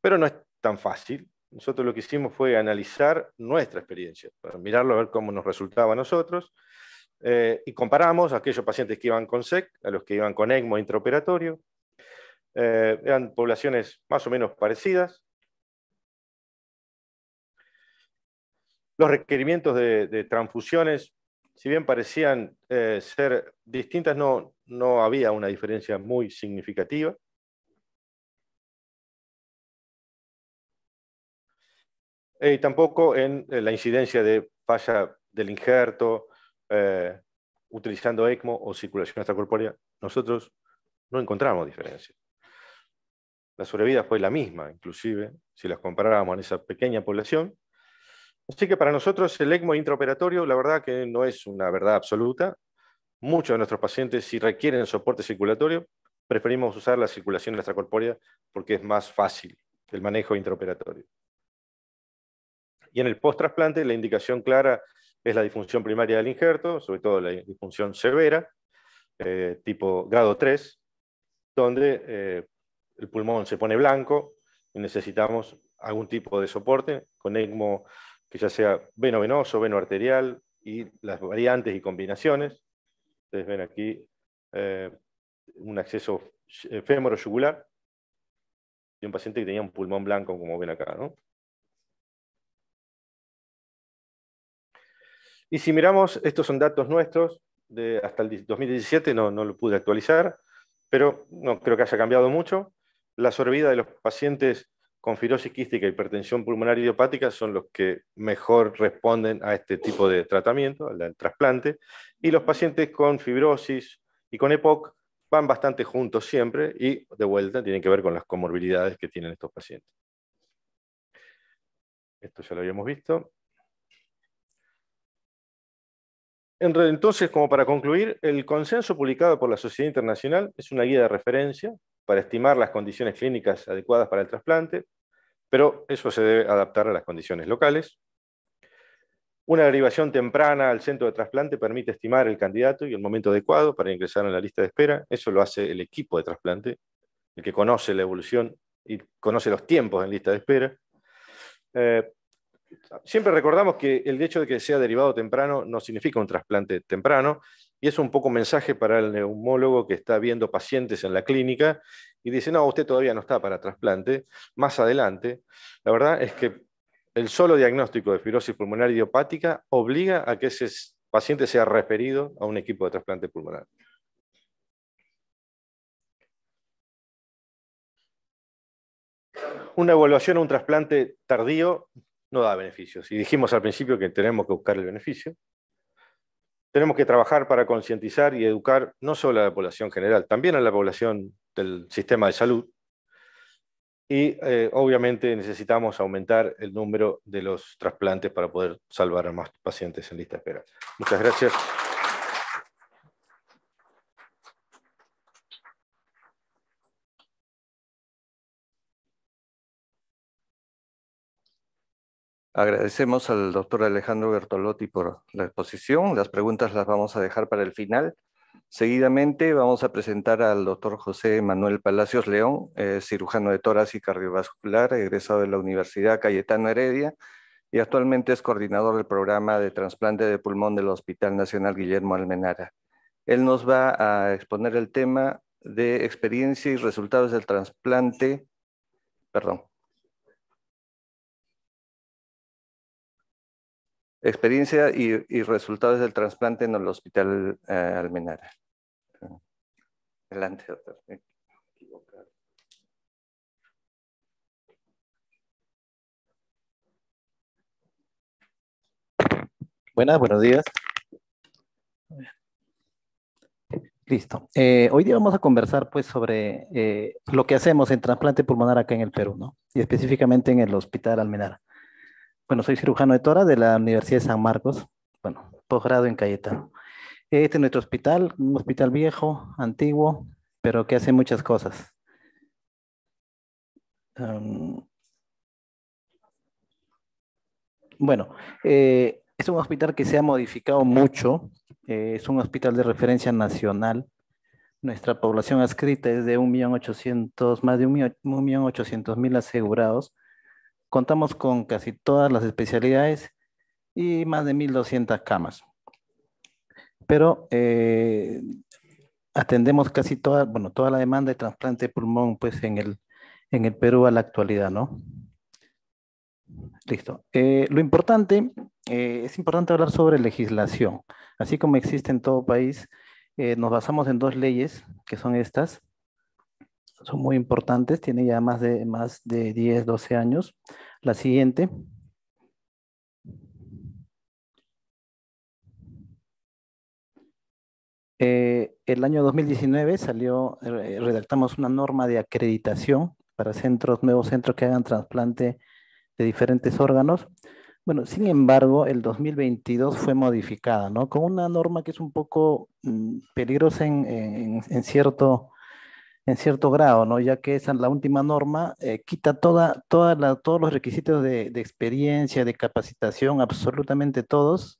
pero no es tan fácil. Nosotros lo que hicimos fue analizar nuestra experiencia, mirarlo a ver cómo nos resultaba a nosotros eh, y comparamos aquellos pacientes que iban con SEC, a los que iban con ECMO intraoperatorio. Eh, eran poblaciones más o menos parecidas. Los requerimientos de, transfusiones, si bien parecían eh, ser distintas, no había una diferencia muy significativa. Y tampoco en la incidencia de falla del injerto, eh, utilizando ECMO o circulación extracorpórea, nosotros no encontramos diferencia. La sobrevida fue la misma, inclusive, si las comparábamos en esa pequeña población. Así que para nosotros el ECMO intraoperatorio, la verdad que no es una verdad absoluta. Muchos de nuestros pacientes, si requieren soporte circulatorio, preferimos usar la circulación extracorpórea porque es más fácil el manejo intraoperatorio. Y en el post-trasplante, la indicación clara es la disfunción primaria del injerto, sobre todo la disfunción severa, eh, tipo grado 3, donde eh, el pulmón se pone blanco y necesitamos algún tipo de soporte con ECMO que ya sea veno venoso, veno arterial y las variantes y combinaciones. Ustedes ven aquí eh, un acceso fémoro-yugular de un paciente que tenía un pulmón blanco, como ven acá. ¿no? Y si miramos, estos son datos nuestros, de hasta el 2017 no, no lo pude actualizar, pero no creo que haya cambiado mucho. La sorbida de los pacientes con fibrosis quística y hipertensión pulmonar idiopática son los que mejor responden a este tipo de tratamiento, al, trasplante, y los pacientes con fibrosis y con EPOC van bastante juntos siempre y de vuelta tienen que ver con las comorbilidades que tienen estos pacientes. Esto ya lo habíamos visto. Entonces, como para concluir, el consenso publicado por la Sociedad Internacional es una guía de referencia para estimar las condiciones clínicas adecuadas para el trasplante, pero eso se debe adaptar a las condiciones locales. Una derivación temprana al centro de trasplante permite estimar el candidato y el momento adecuado para ingresar en la lista de espera. Eso lo hace el equipo de trasplante, el que conoce la evolución y conoce los tiempos en lista de espera. Eh, Siempre recordamos que el hecho de que sea derivado temprano no significa un trasplante temprano, y es un poco mensaje para el neumólogo que está viendo pacientes en la clínica y dice, no, usted todavía no está para trasplante, más adelante. La verdad es que el solo diagnóstico de fibrosis pulmonar idiopática obliga a que ese paciente sea referido a un equipo de trasplante pulmonar. Una evaluación a un trasplante tardío no da beneficios. Y dijimos al principio que tenemos que buscar el beneficio. Tenemos que trabajar para concientizar y educar no solo a la población general, también a la población del sistema de salud. Y eh, obviamente necesitamos aumentar el número de los trasplantes para poder salvar a más pacientes en lista de espera. Muchas gracias. Agradecemos al doctor Alejandro Bertolotti por la exposición. Las preguntas las vamos a dejar para el final. Seguidamente vamos a presentar al doctor José Manuel Palacios León, cirujano de tórax y cardiovascular, egresado de la Universidad Cayetano Heredia y actualmente es coordinador del programa de trasplante de pulmón del Hospital Nacional Guillermo Almenara. Él nos va a exponer el tema de experiencia y resultados del trasplante, perdón, Experiencia y, resultados del trasplante en el Hospital eh, Almenara. Adelante, doctor. Buenas, buenos días. Listo. Eh, hoy día vamos a conversar pues sobre eh, lo que hacemos en trasplante pulmonar acá en el Perú, ¿no? Y específicamente en el Hospital Almenara bueno, soy cirujano de Tora de la Universidad de San Marcos, bueno, posgrado en Cayetano. Este es nuestro hospital, un hospital viejo, antiguo, pero que hace muchas cosas. bueno, eh, es un hospital que se ha modificado mucho, eh, es un hospital de referencia nacional. Nuestra población adscrita es de 1.800.000, más de 1.800.000 asegurados Contamos con casi todas las especialidades y más de 1.200 camas. Pero eh, atendemos casi toda, bueno, toda la demanda de trasplante de pulmón pues, en, el, en el Perú a la actualidad, ¿no? Listo. Eh, lo importante, eh, es importante hablar sobre legislación. Así como existe en todo país, nos basamos en dos leyes, que son estas, son muy importantes, tiene ya más de, más de 10, 12 años. La siguiente. Eh, el año 2019 salió, eh, redactamos una norma de acreditación para centros, nuevos centros que hagan trasplante de diferentes órganos. Bueno, sin embargo, el 2022 fue modificada, ¿no? Con una norma que es un poco mm, peligrosa en, en, en, cierto en cierto grado, ¿no? ya que esa, es la última norma eh, quita toda, todos los requisitos de, experiencia, de capacitación, absolutamente todos,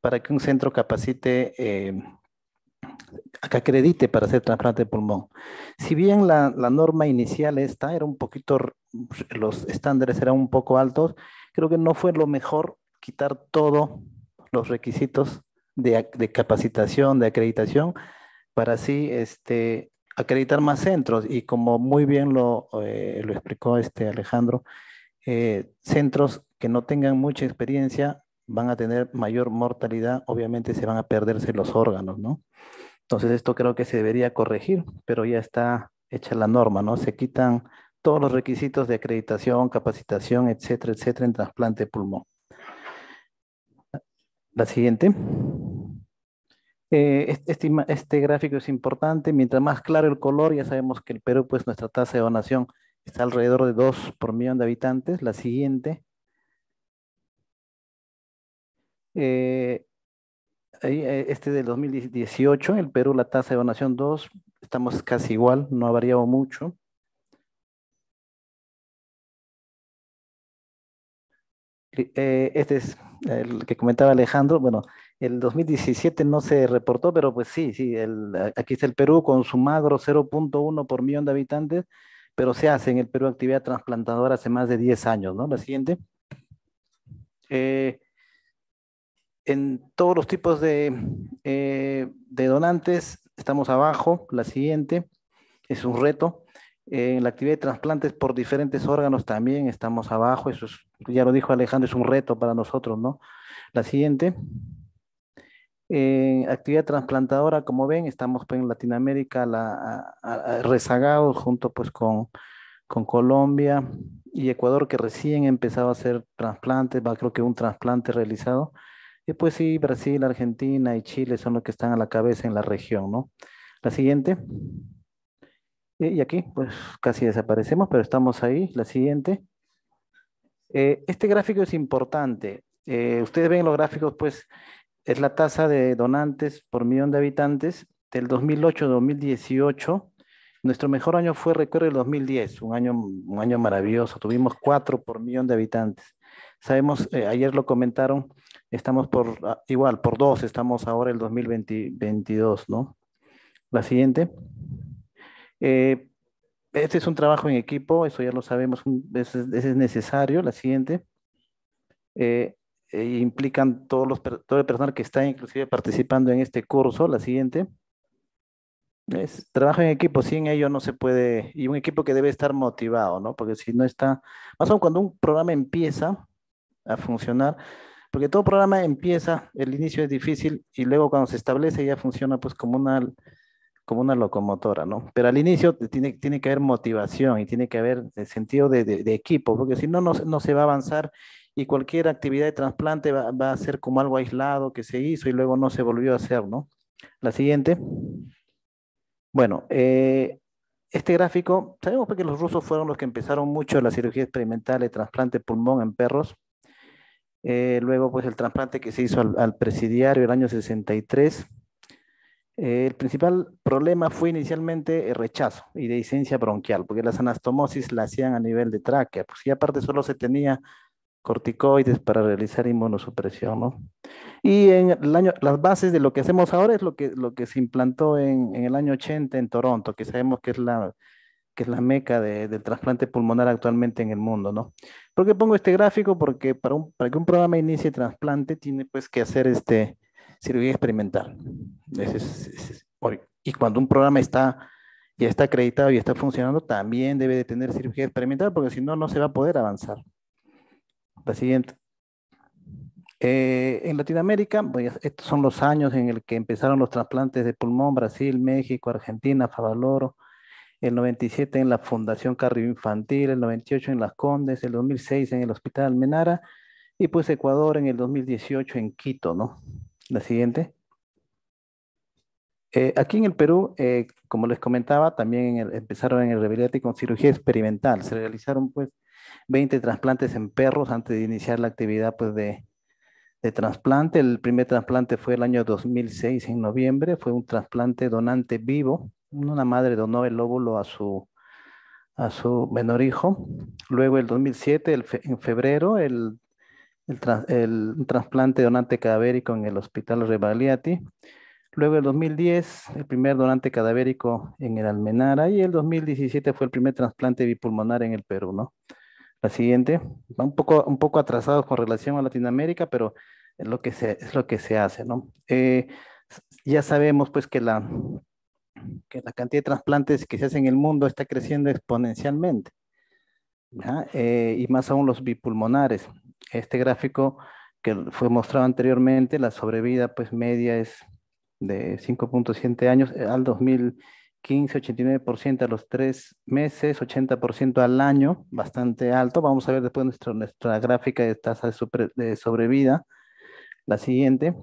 para que un centro capacite, eh, que acredite para hacer trasplante de pulmón. Si bien la, norma inicial esta era un poquito, los estándares eran un poco altos, creo que no fue lo mejor quitar todos los requisitos de, de capacitación, de acreditación, para así este, acreditar más centros y como muy bien lo, eh, lo explicó este Alejandro, eh, centros que no tengan mucha experiencia van a tener mayor mortalidad, obviamente se van a perderse los órganos, ¿no? Entonces esto creo que se debería corregir, pero ya está hecha la norma, ¿no? Se quitan todos los requisitos de acreditación, capacitación, etcétera, etcétera, en trasplante de pulmón. La siguiente. Eh, este, este, gráfico es importante. Mientras más claro el color, ya sabemos que el Perú, pues nuestra tasa de donación está alrededor de 2 por millón de habitantes. La siguiente. Eh, eh, este del 2018, el Perú la tasa de donación 2, estamos casi igual, no ha variado mucho. este es el que comentaba Alejandro. Bueno, el 2017 no se reportó, pero pues sí, sí, aquí está el Perú con su magro 0.1 por millón de habitantes, pero se hace en el Perú actividad transplantadora hace más de 10 años, ¿no? La siguiente. Eh, en todos los tipos de, eh, de donantes, estamos abajo, la siguiente, es un reto. En eh, la actividad de trasplantes por diferentes órganos también estamos abajo, eso es, ya lo dijo Alejandro, es un reto para nosotros, ¿no? La siguiente actividad trasplantadora, como ven, estamos pues, en Latinoamérica la, rezagados junto pues con, con, Colombia y Ecuador que recién empezaba a hacer trasplantes, va creo que un trasplante realizado. Y pues sí, Brasil, Argentina y Chile son los que están a la cabeza en la región, ¿no? La siguiente. Y aquí, pues casi desaparecemos, pero estamos ahí. La siguiente. Eh, este gráfico es importante. Eh, ustedes ven los gráficos, pues, es la tasa de donantes por millón de habitantes del 2008-2018. Nuestro mejor año fue, recuerdo, el 2010, un año, un año maravilloso. Tuvimos cuatro por millón de habitantes. Sabemos, eh, ayer lo comentaron, estamos por, ah, igual, por dos, estamos ahora el 2022, ¿no? La siguiente. Eh, este es un trabajo en equipo, eso ya lo sabemos, es, es necesario. La siguiente. Eh, eh, implican todos los, todo el personal que está inclusive participando en este curso, la siguiente. Es, trabajo en equipo, sin ello no se puede, y un equipo que debe estar motivado, ¿no? Porque si no está, más aún cuando un programa empieza a funcionar, porque todo programa empieza, el inicio es difícil y luego cuando se establece ya funciona pues como una, como una locomotora, ¿no? Pero al inicio tiene, tiene que haber motivación y tiene que haber el sentido de, equipo, porque si no, no, no se va a avanzar y cualquier actividad de trasplante va, a ser como algo aislado que se hizo y luego no se volvió a hacer, ¿no? La siguiente. Bueno, eh, este gráfico, sabemos pues que los rusos fueron los que empezaron mucho la cirugía experimental de trasplante pulmón en perros. Eh, luego, pues, el trasplante que se hizo al, al presidiario el año 63. Eh, el principal problema fue inicialmente el rechazo y de licencia bronquial, porque las anastomosis la hacían a nivel de tráquea, pues, y aparte solo se tenía corticoides para realizar inmunosupresión, ¿no? Y en el año, las bases de lo que hacemos ahora es lo que, lo que se implantó en, en el año 80 en Toronto, que sabemos que es la, que es la meca del trasplante pulmonar actualmente en el mundo, ¿no? ¿Por qué pongo este gráfico? Porque para, un, para que un programa inicie trasplante tiene pues que hacer este cirugía experimental. y cuando un programa está ya está acreditado y está funcionando, también debe de tener cirugía experimental, porque si no, no se va a poder avanzar. La siguiente. Eh, en Latinoamérica, estos son los años en el que empezaron los trasplantes de pulmón, Brasil, México, Argentina, Favaloro, el 97 en la Fundación Carrio Infantil, el 98 en Las Condes, el 2006 en el Hospital Almenara y pues Ecuador en el 2018 en Quito, ¿no? La siguiente. Eh, aquí en el Perú, eh, como les comentaba, también empezaron en el rehabilitativo con cirugía experimental. Se realizaron pues 20 trasplantes en perros antes de iniciar la actividad pues, de, de trasplante. El primer trasplante fue el año 2006, en noviembre. Fue un trasplante donante vivo. Una madre donó el óvulo a su, a su menor hijo. Luego, el 2007, el en febrero, el, el, trasplante donante cadavérico en el Hospital Revaliati, Luego, el 2010, el primer donante cadavérico en el Almenara. Y el 2017 fue el primer trasplante bipulmonar en el Perú, ¿no? La siguiente, va un poco, un poco atrasados con relación a Latinoamérica, pero es lo que se, es lo que se hace, ¿no? Eh, ya sabemos pues que la, que la cantidad de trasplantes que se hacen en el mundo está creciendo exponencialmente. Eh, y más aún los bipulmonares. Este gráfico que fue mostrado anteriormente, la sobrevida pues media es de 5.7 años eh, al 2000 15, 89% a los tres meses, 80% al año, bastante alto. Vamos a ver después nuestra, nuestra gráfica de tasa de, sobrevida, la siguiente.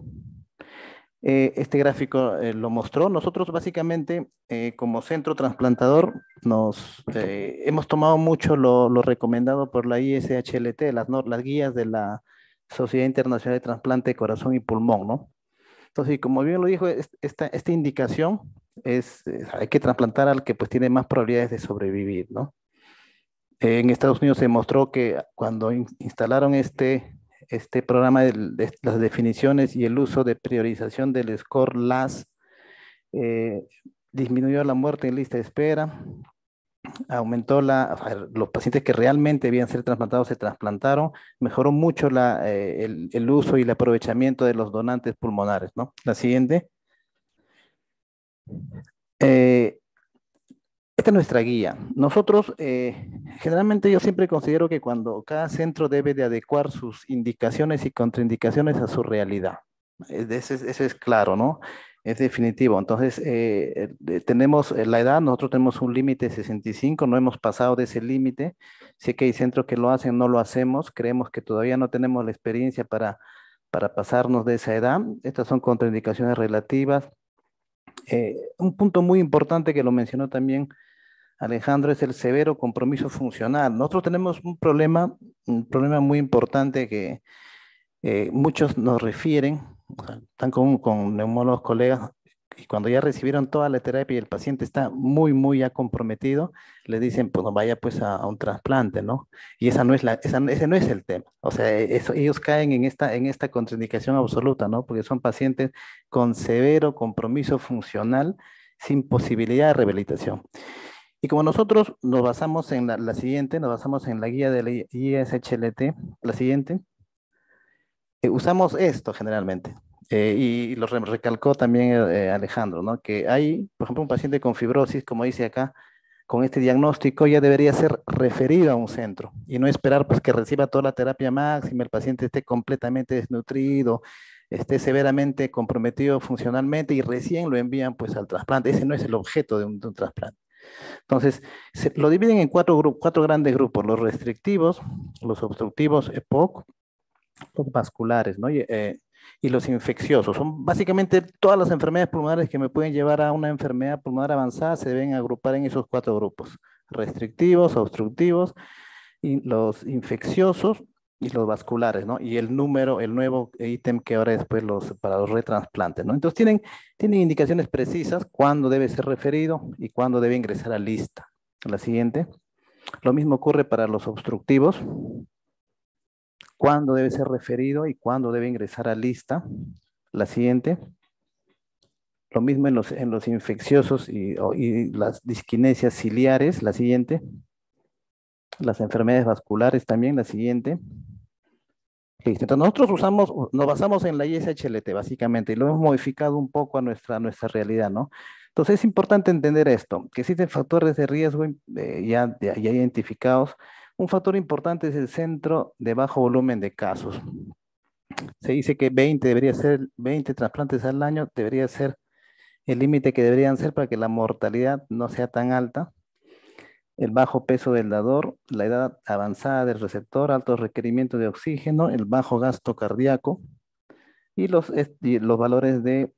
Eh, este gráfico eh, lo mostró. Nosotros básicamente eh, como centro trasplantador nos hemos tomado mucho lo, lo, recomendado por la ISHLT, las, las guías de la Sociedad Internacional de Trasplante de Corazón y Pulmón, ¿no? Entonces, como bien lo dijo, esta, esta indicación es, eh, hay que trasplantar al que pues tiene más probabilidades de sobrevivir, En Estados Unidos se mostró que cuando instalaron este, este programa de, las definiciones y el uso de priorización del score LAS, eh, disminuyó la muerte en lista de espera, aumentó la, los pacientes que realmente debían ser trasplantados se trasplantaron, mejoró mucho eh, el, el, uso y el aprovechamiento de los donantes pulmonares, ¿no? La siguiente. Eh, esta es nuestra guía. Nosotros, eh, generalmente yo siempre considero que cuando cada centro debe de adecuar sus indicaciones y contraindicaciones a su realidad. Eso es, claro, ¿no? Es definitivo. Entonces, eh, tenemos la edad, nosotros tenemos un límite de 65, no hemos pasado de ese límite. Sé que hay centros que lo hacen, no lo hacemos. Creemos que todavía no tenemos la experiencia para, para pasarnos de esa edad. Estas son contraindicaciones relativas eh, un punto muy importante que lo mencionó también Alejandro es el severo compromiso funcional. Nosotros tenemos un problema, un problema muy importante que eh, muchos nos refieren, están con, con neumólogos colegas, y cuando ya recibieron toda la terapia y el paciente está muy, muy ya comprometido, le dicen, pues no vaya pues a, un trasplante, ¿no? Y esa no es la, esa, ese no es el tema. O sea, e, ellos caen en esta, en esta contraindicación absoluta, ¿no? Porque son pacientes con severo compromiso funcional sin posibilidad de rehabilitación. Y como nosotros nos basamos en la, siguiente, nos basamos en la guía de la ISHLT, la siguiente, eh, usamos esto generalmente. Eh, y lo recalcó también eh, Alejandro, ¿no? que hay, por ejemplo, un paciente con fibrosis, como dice acá, con este diagnóstico ya debería ser referido a un centro y no esperar pues, que reciba toda la terapia máxima, el paciente esté completamente desnutrido, esté severamente comprometido funcionalmente y recién lo envían pues, al trasplante. Ese no es el objeto de un, trasplante. Entonces, lo dividen en cuatro, cuatro grandes grupos, los restrictivos, los obstructivos, EPOC, los vasculares, ¿no? Eh, y los infecciosos. Son básicamente todas las enfermedades pulmonares que me pueden llevar a una enfermedad pulmonar avanzada se deben agrupar en esos cuatro grupos, restrictivos, obstructivos, y los infecciosos y los vasculares, ¿no? Y el número, el nuevo ítem que ahora después los para los retransplantes, ¿no? Entonces tienen, tienen indicaciones precisas cuándo debe ser referido y cuándo debe ingresar a lista. La siguiente. Lo mismo ocurre para los obstructivos cuándo debe ser referido y cuándo debe ingresar a lista. La siguiente. Lo mismo en los, en los infecciosos y, las disquinesias ciliares, la siguiente. Las enfermedades vasculares también, la siguiente. Listo. Este, entonces nosotros usamos, nos basamos en la ISHLT básicamente y lo hemos modificado un poco a nuestra, nuestra realidad, ¿no? Entonces es importante entender esto, que existen factores de riesgo eh, ya, ya identificados un factor importante es el centro de bajo volumen de casos. Se dice que 20 debería ser 20 trasplantes al año debería ser el límite que deberían ser para que la mortalidad no sea tan alta. El bajo peso del dador, la edad avanzada del receptor, altos requerimientos de oxígeno, el bajo gasto cardíaco y los, los valores de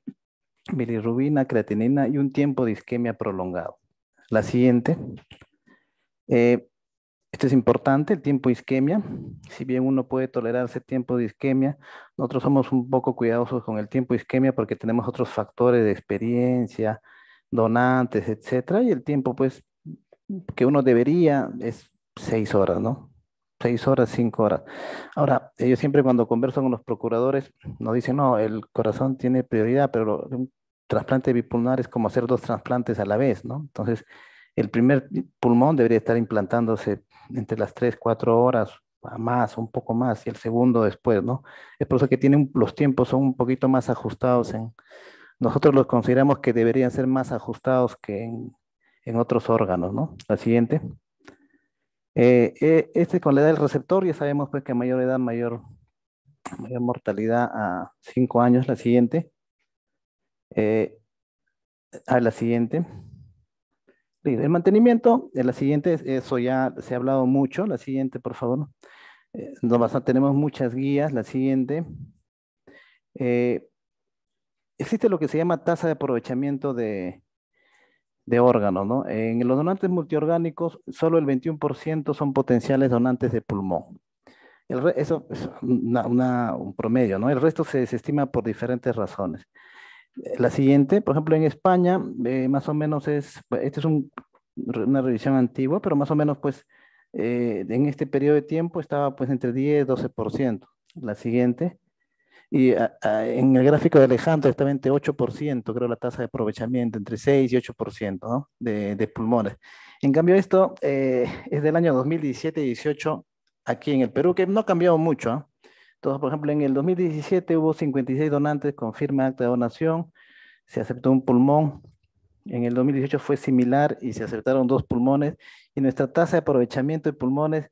bilirrubina, creatinina y un tiempo de isquemia prolongado. La siguiente. Eh, esto es importante, el tiempo isquemia. Si bien uno puede tolerarse tiempo de isquemia, nosotros somos un poco cuidadosos con el tiempo isquemia porque tenemos otros factores de experiencia, donantes, etcétera, y el tiempo pues que uno debería es seis horas, ¿no? Seis horas, cinco horas. Ahora, ellos siempre cuando converso con los procuradores nos dicen, no, el corazón tiene prioridad, pero un trasplante bipulmonar es como hacer dos trasplantes a la vez, ¿no? Entonces, el primer pulmón debería estar implantándose entre las 3, 4 horas más, un poco más, y el segundo después, ¿no? Es por eso que tienen, los tiempos son un poquito más ajustados. En, nosotros los consideramos que deberían ser más ajustados que en, en otros órganos, ¿no? La siguiente. Eh, eh, este con la edad del receptor, ya sabemos pues que mayor edad, mayor, mayor mortalidad a 5 años, la siguiente. Eh, a la siguiente. El mantenimiento, eh, la siguiente, eso ya se ha hablado mucho, la siguiente, por favor. Eh, tenemos muchas guías, la siguiente. Eh, existe lo que se llama tasa de aprovechamiento de, órganos, ¿no? En los donantes multiorgánicos, solo el 21% son potenciales donantes de pulmón. eso es un promedio, ¿no? El resto se desestima por diferentes razones. La siguiente, por ejemplo, en España, eh, más o menos es, esta es una revisión antigua, pero más o menos, pues, eh, en este periodo de tiempo estaba, pues, entre 10 y 12%. La siguiente, y en el gráfico de Alejandro exactamente entre 8%, creo, la tasa de aprovechamiento, entre 6 y 8%, ¿no? De, de pulmones. En cambio, esto eh, es del año 2017-18 aquí en el Perú, que no ha cambiado mucho, ¿ah? Entonces, por ejemplo, en el 2017 hubo 56 donantes con firma acta de donación, se aceptó un pulmón, en el 2018 fue similar y se aceptaron dos pulmones y nuestra tasa de aprovechamiento de pulmones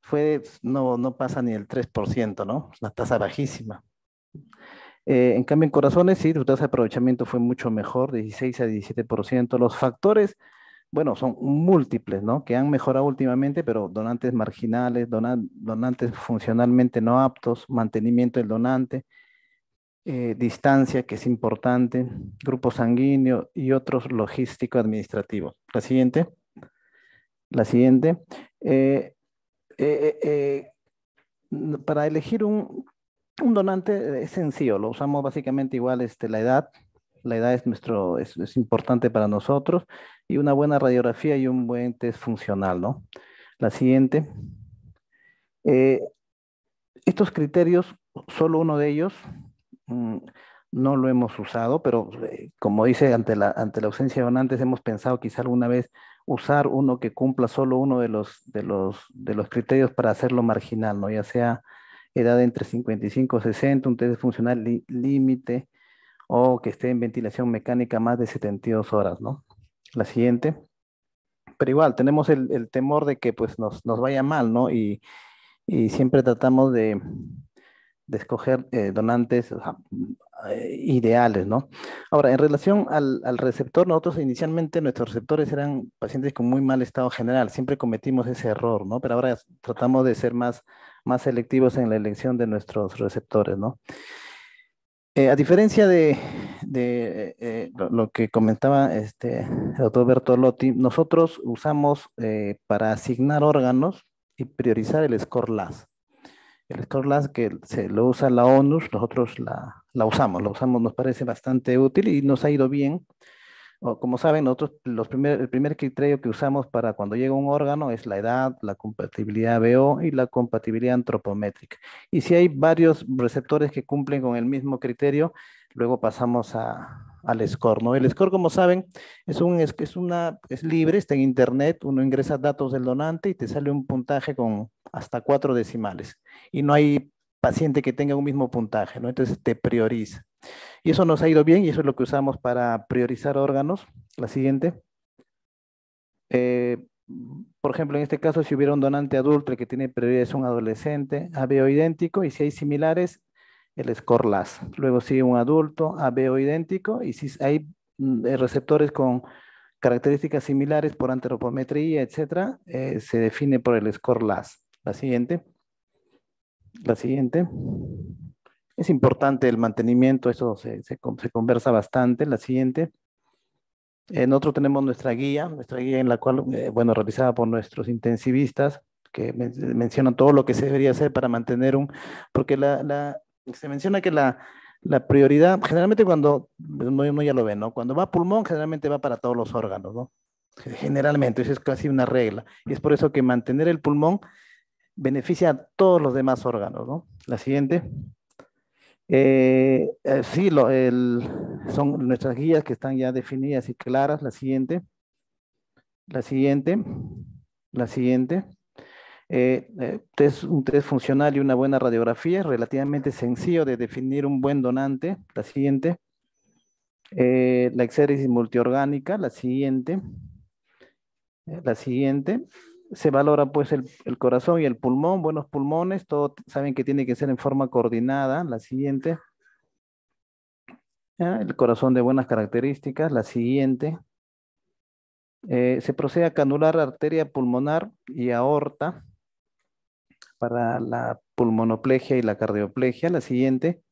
fue, no, no pasa ni el 3%, ¿no? una tasa bajísima. Eh, en cambio, en corazones, sí, su tasa de aprovechamiento fue mucho mejor, 16 a 17%. Los factores bueno, son múltiples, ¿no? Que han mejorado últimamente, pero donantes marginales, donantes funcionalmente no aptos, mantenimiento del donante, eh, distancia, que es importante, grupo sanguíneo y otros logístico-administrativos. La siguiente. La siguiente. Eh, eh, para elegir un, donante es sencillo, lo usamos básicamente igual este, la edad. La edad es, nuestro, es importante para nosotros y una buena radiografía y un buen test funcional, ¿no? La siguiente. Eh, estos criterios, solo uno de ellos, mm, no lo hemos usado, pero eh, como dice, ante la, ante la ausencia de donantes hemos pensado quizá alguna vez usar uno que cumpla solo uno de los, de los, de los criterios para hacerlo marginal, ¿no? ya sea edad entre 55 y 60, un test funcional límite o que esté en ventilación mecánica más de 72 horas. ¿no? la siguiente. Pero igual, tenemos el, temor de que pues nos, vaya mal, ¿no? Y, siempre tratamos de, escoger eh, donantes eh, ideales, ¿no? Ahora, en relación al, receptor, nosotros inicialmente nuestros receptores eran pacientes con muy mal estado general, siempre cometimos ese error, ¿no? Pero ahora tratamos de ser más, más selectivos en la elección de nuestros receptores, ¿no? Eh, a diferencia de, eh, eh, lo, que comentaba este, el doctor Bertolotti, nosotros usamos para asignar órganos y priorizar el score LAS. El score LAS que se lo usa la ONU, nosotros la, usamos, lo usamos, nos parece bastante útil y nos ha ido bien como saben, nosotros los primer, el primer criterio que usamos para cuando llega un órgano es la edad, la compatibilidad BO y la compatibilidad antropométrica. Y si hay varios receptores que cumplen con el mismo criterio, luego pasamos al score. ¿no? El score, como saben, es, un, es, es, una, es libre, está en internet, uno ingresa datos del donante y te sale un puntaje con hasta cuatro decimales. Y no hay paciente que tenga un mismo puntaje, ¿no? Entonces te prioriza. Y eso nos ha ido bien y eso es lo que usamos para priorizar órganos. La siguiente. Eh, por ejemplo, en este caso, si hubiera un donante adulto que tiene prioridad es un adolescente, ABO idéntico, y si hay similares, el score LAS. Luego si un adulto, ABO idéntico, y si hay mm, receptores con características similares por antropometría, etcétera, eh, se define por el score LAS. La siguiente. La siguiente. Es importante el mantenimiento, eso se, conversa bastante. La siguiente. en otro tenemos nuestra guía, nuestra guía en la cual, eh, bueno, realizada por nuestros intensivistas, que mencionan todo lo que se debería hacer para mantener un, porque la, la se menciona que la, la prioridad, generalmente cuando, uno ya lo ve, ¿no? Cuando va pulmón, generalmente va para todos los órganos, ¿no? Generalmente, eso es casi una regla. Y es por eso que mantener el pulmón beneficia a todos los demás órganos. ¿no? La siguiente. Eh, eh sí, el, son nuestras guías que están ya definidas y claras. La siguiente. La siguiente. La siguiente. Eh, eh un test funcional y una buena radiografía, relativamente sencillo de definir un buen donante. La siguiente. Eh, la exéresis multiorgánica, la siguiente. La siguiente se valora pues el, el, corazón y el pulmón, buenos pulmones, todos saben que tiene que ser en forma coordinada, la siguiente. Ah, el corazón de buenas características, la siguiente. Eh, se procede a canular arteria pulmonar y aorta para la pulmonoplegia y la cardioplegia, la siguiente.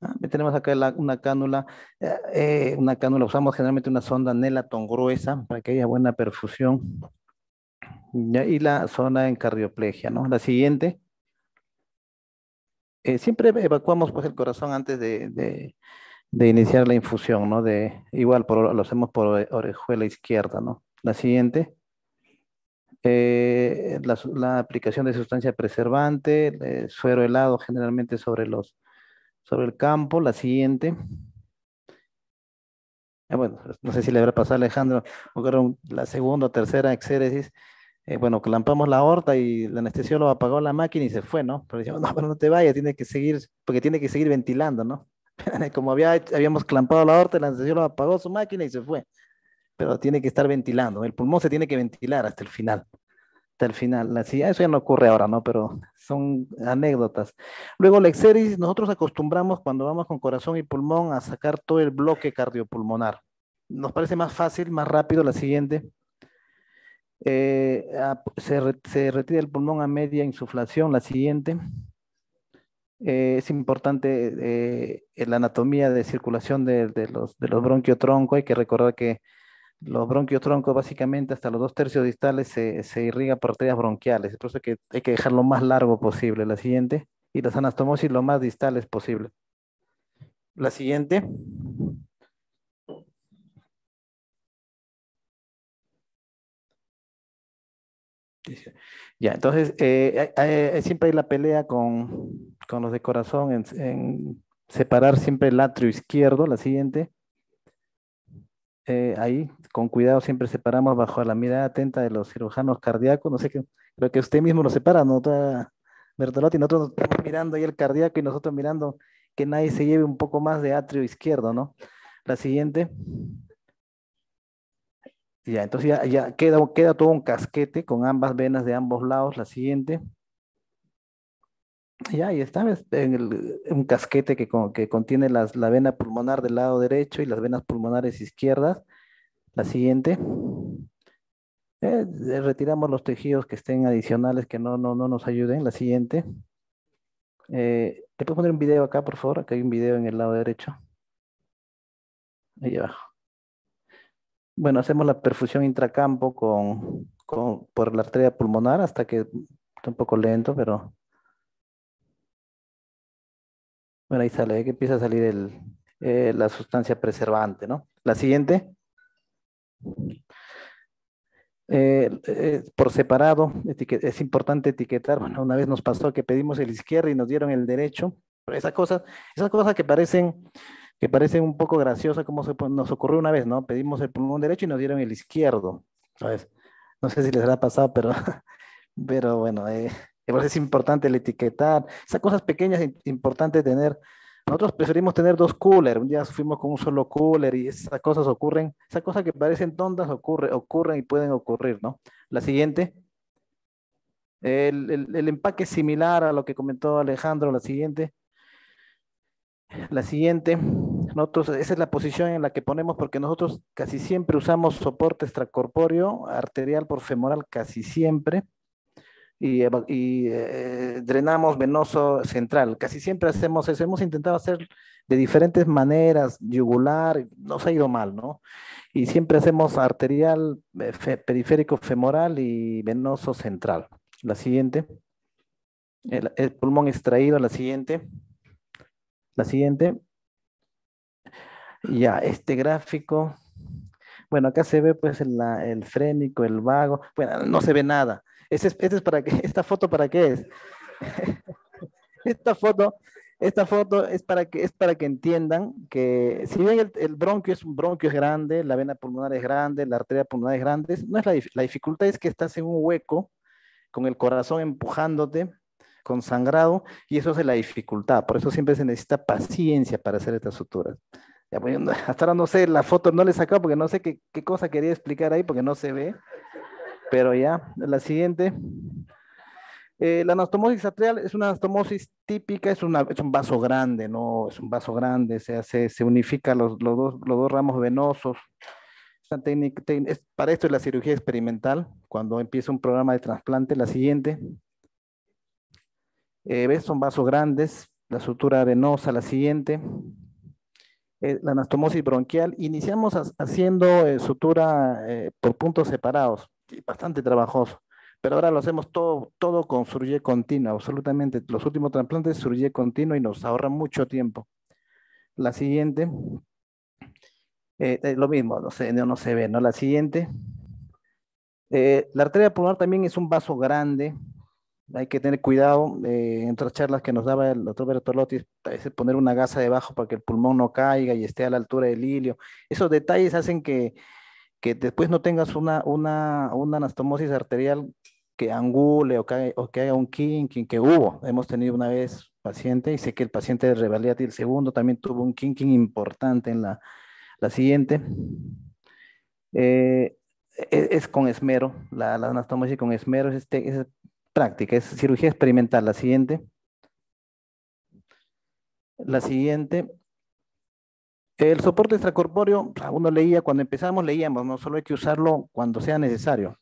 Ah, tenemos acá una cánula, eh, eh, una cánula, usamos generalmente una sonda Nelaton gruesa para que haya buena perfusión. Y la zona en cardioplegia, ¿no? La siguiente. Eh, siempre evacuamos pues, el corazón antes de, iniciar la infusión, ¿no? De, igual lo hacemos por orejuela izquierda, ¿no? La siguiente. Eh, la, aplicación de sustancia preservante, eh, suero helado generalmente sobre, los, sobre el campo. La siguiente. Ah, bueno, no sé si le habrá pasado a Alejandro, la segunda o tercera exéresis, eh, bueno, clampamos la aorta y el anestesiólogo apagó la máquina y se fue, ¿no? Pero dijimos, no, pero no te vayas, tiene que seguir, porque tiene que seguir ventilando, ¿no? Como había, habíamos clampado la horta, el anestesiólogo apagó su máquina y se fue. Pero tiene que estar ventilando, el pulmón se tiene que ventilar hasta el final al final. Así, ah, eso ya no ocurre ahora, ¿no? Pero son anécdotas. Luego la nosotros acostumbramos cuando vamos con corazón y pulmón a sacar todo el bloque cardiopulmonar. Nos parece más fácil, más rápido la siguiente. Eh, ah, se, retira el pulmón a media insuflación, la siguiente. Eh, es importante eh, la anatomía de circulación de, los, de los bronquiotronco. Hay que recordar que los bronquios troncos básicamente hasta los dos tercios distales se, se irriga por arterias bronquiales, por eso que hay que dejar lo más largo posible la siguiente y las anastomosis lo más distales posible. La siguiente. Ya, entonces eh, eh, eh, siempre hay la pelea con, con los de corazón en, en separar siempre el atrio izquierdo, la siguiente eh, ahí, con cuidado, siempre separamos bajo la mirada atenta de los cirujanos cardíacos. No sé qué, creo que usted mismo lo separa, ¿no? Bertolotti, nosotros estamos mirando ahí el cardíaco y nosotros mirando que nadie se lleve un poco más de atrio izquierdo, ¿no? La siguiente. Ya, entonces ya, ya queda, queda todo un casquete con ambas venas de ambos lados. La siguiente. Ya, y está en el, un casquete que, que contiene las, la vena pulmonar del lado derecho y las venas pulmonares izquierdas. La siguiente. Eh, retiramos los tejidos que estén adicionales que no, no, no nos ayuden. La siguiente. Eh, ¿Te puedo poner un video acá, por favor? Acá hay un video en el lado derecho. Ahí abajo. Bueno, hacemos la perfusión intracampo con, con, por la arteria pulmonar hasta que está un poco lento, pero Bueno, ahí sale, que empieza a salir el, eh, la sustancia preservante, ¿no? La siguiente. Eh, eh, por separado, es importante etiquetar. Bueno, una vez nos pasó que pedimos el izquierdo y nos dieron el derecho. Pero esas cosas, esas cosas que parecen, que parecen un poco graciosas, como se, nos ocurrió una vez, ¿no? Pedimos el pulmón derecho y nos dieron el izquierdo. no sé si les habrá pasado, pero, pero bueno, eh, es importante el etiquetar. Esas cosas pequeñas es importante tener. Nosotros preferimos tener dos coolers. Un día fuimos con un solo cooler y esas cosas ocurren. Esas cosas que parecen tontas ocurren y pueden ocurrir, ¿no? La siguiente. El, empaque es similar a lo que comentó Alejandro. La siguiente. La siguiente. Nosotros, esa es la posición en la que ponemos porque nosotros casi siempre usamos soporte extracorpóreo, arterial por femoral, casi siempre y, eh, drenamos venoso central. Casi siempre hacemos eso. Hemos intentado hacer de diferentes maneras, yugular, nos ha ido mal, ¿no? Y siempre hacemos arterial, eh, periférico femoral y venoso central. La siguiente. El, pulmón extraído, la siguiente. La siguiente. Ya, este gráfico. Bueno, acá se ve pues el frénico, el vago. Bueno, no se ve nada este es, para qué, esta foto para qué es. esta foto, esta foto es para que es para que entiendan que si bien el, bronquio es un bronquio grande, la vena pulmonar es grande, la arteria pulmonar es grande, no es la, dificultad es que estás en un hueco con el corazón empujándote con sangrado y eso es la dificultad, por eso siempre se necesita paciencia para hacer estas suturas. Ya, pues, hasta ahora no sé, la foto no le he sacado porque no sé qué cosa quería explicar ahí porque no se ve. Pero ya, la siguiente. Eh, la anastomosis atrial es una anastomosis típica, es, una, un vaso grande, ¿no? Es un vaso grande, se, hace se unifica los, los, dos, ramos venosos. para esto es la cirugía experimental, cuando empieza un programa de trasplante, la siguiente. Eh, ¿Ves? Son vasos grandes, la sutura venosa, la siguiente. Eh, la anastomosis bronquial. Iniciamos haciendo sutura por puntos separados bastante trabajoso. Pero ahora lo hacemos todo, todo con surgir continua, absolutamente. Los últimos trasplantes surgir continuo y nos ahorra mucho tiempo. La siguiente, eh, eh, lo mismo, no se, no, se ve, ¿no? La siguiente, eh, la arteria pulmonar también es un vaso grande, hay que tener cuidado, en otras charlas que nos daba el doctor Bertolotti, es poner una gasa debajo para que el pulmón no caiga y esté a la altura del hilio. Esos detalles hacen que que después no tengas una, una, una anastomosis arterial que angule o que, o que, haya un kinking, que hubo. Hemos tenido una vez paciente y sé que el paciente de Revaliati, el segundo, también tuvo un kinking importante en la, la siguiente. Eh, e, es, con esmero, la, la anastomosis con esmero es, este, es práctica, es cirugía experimental. La siguiente. La siguiente el soporte extracorpóreo, uno leía cuando empezamos, leíamos, no solo hay que usarlo cuando sea necesario.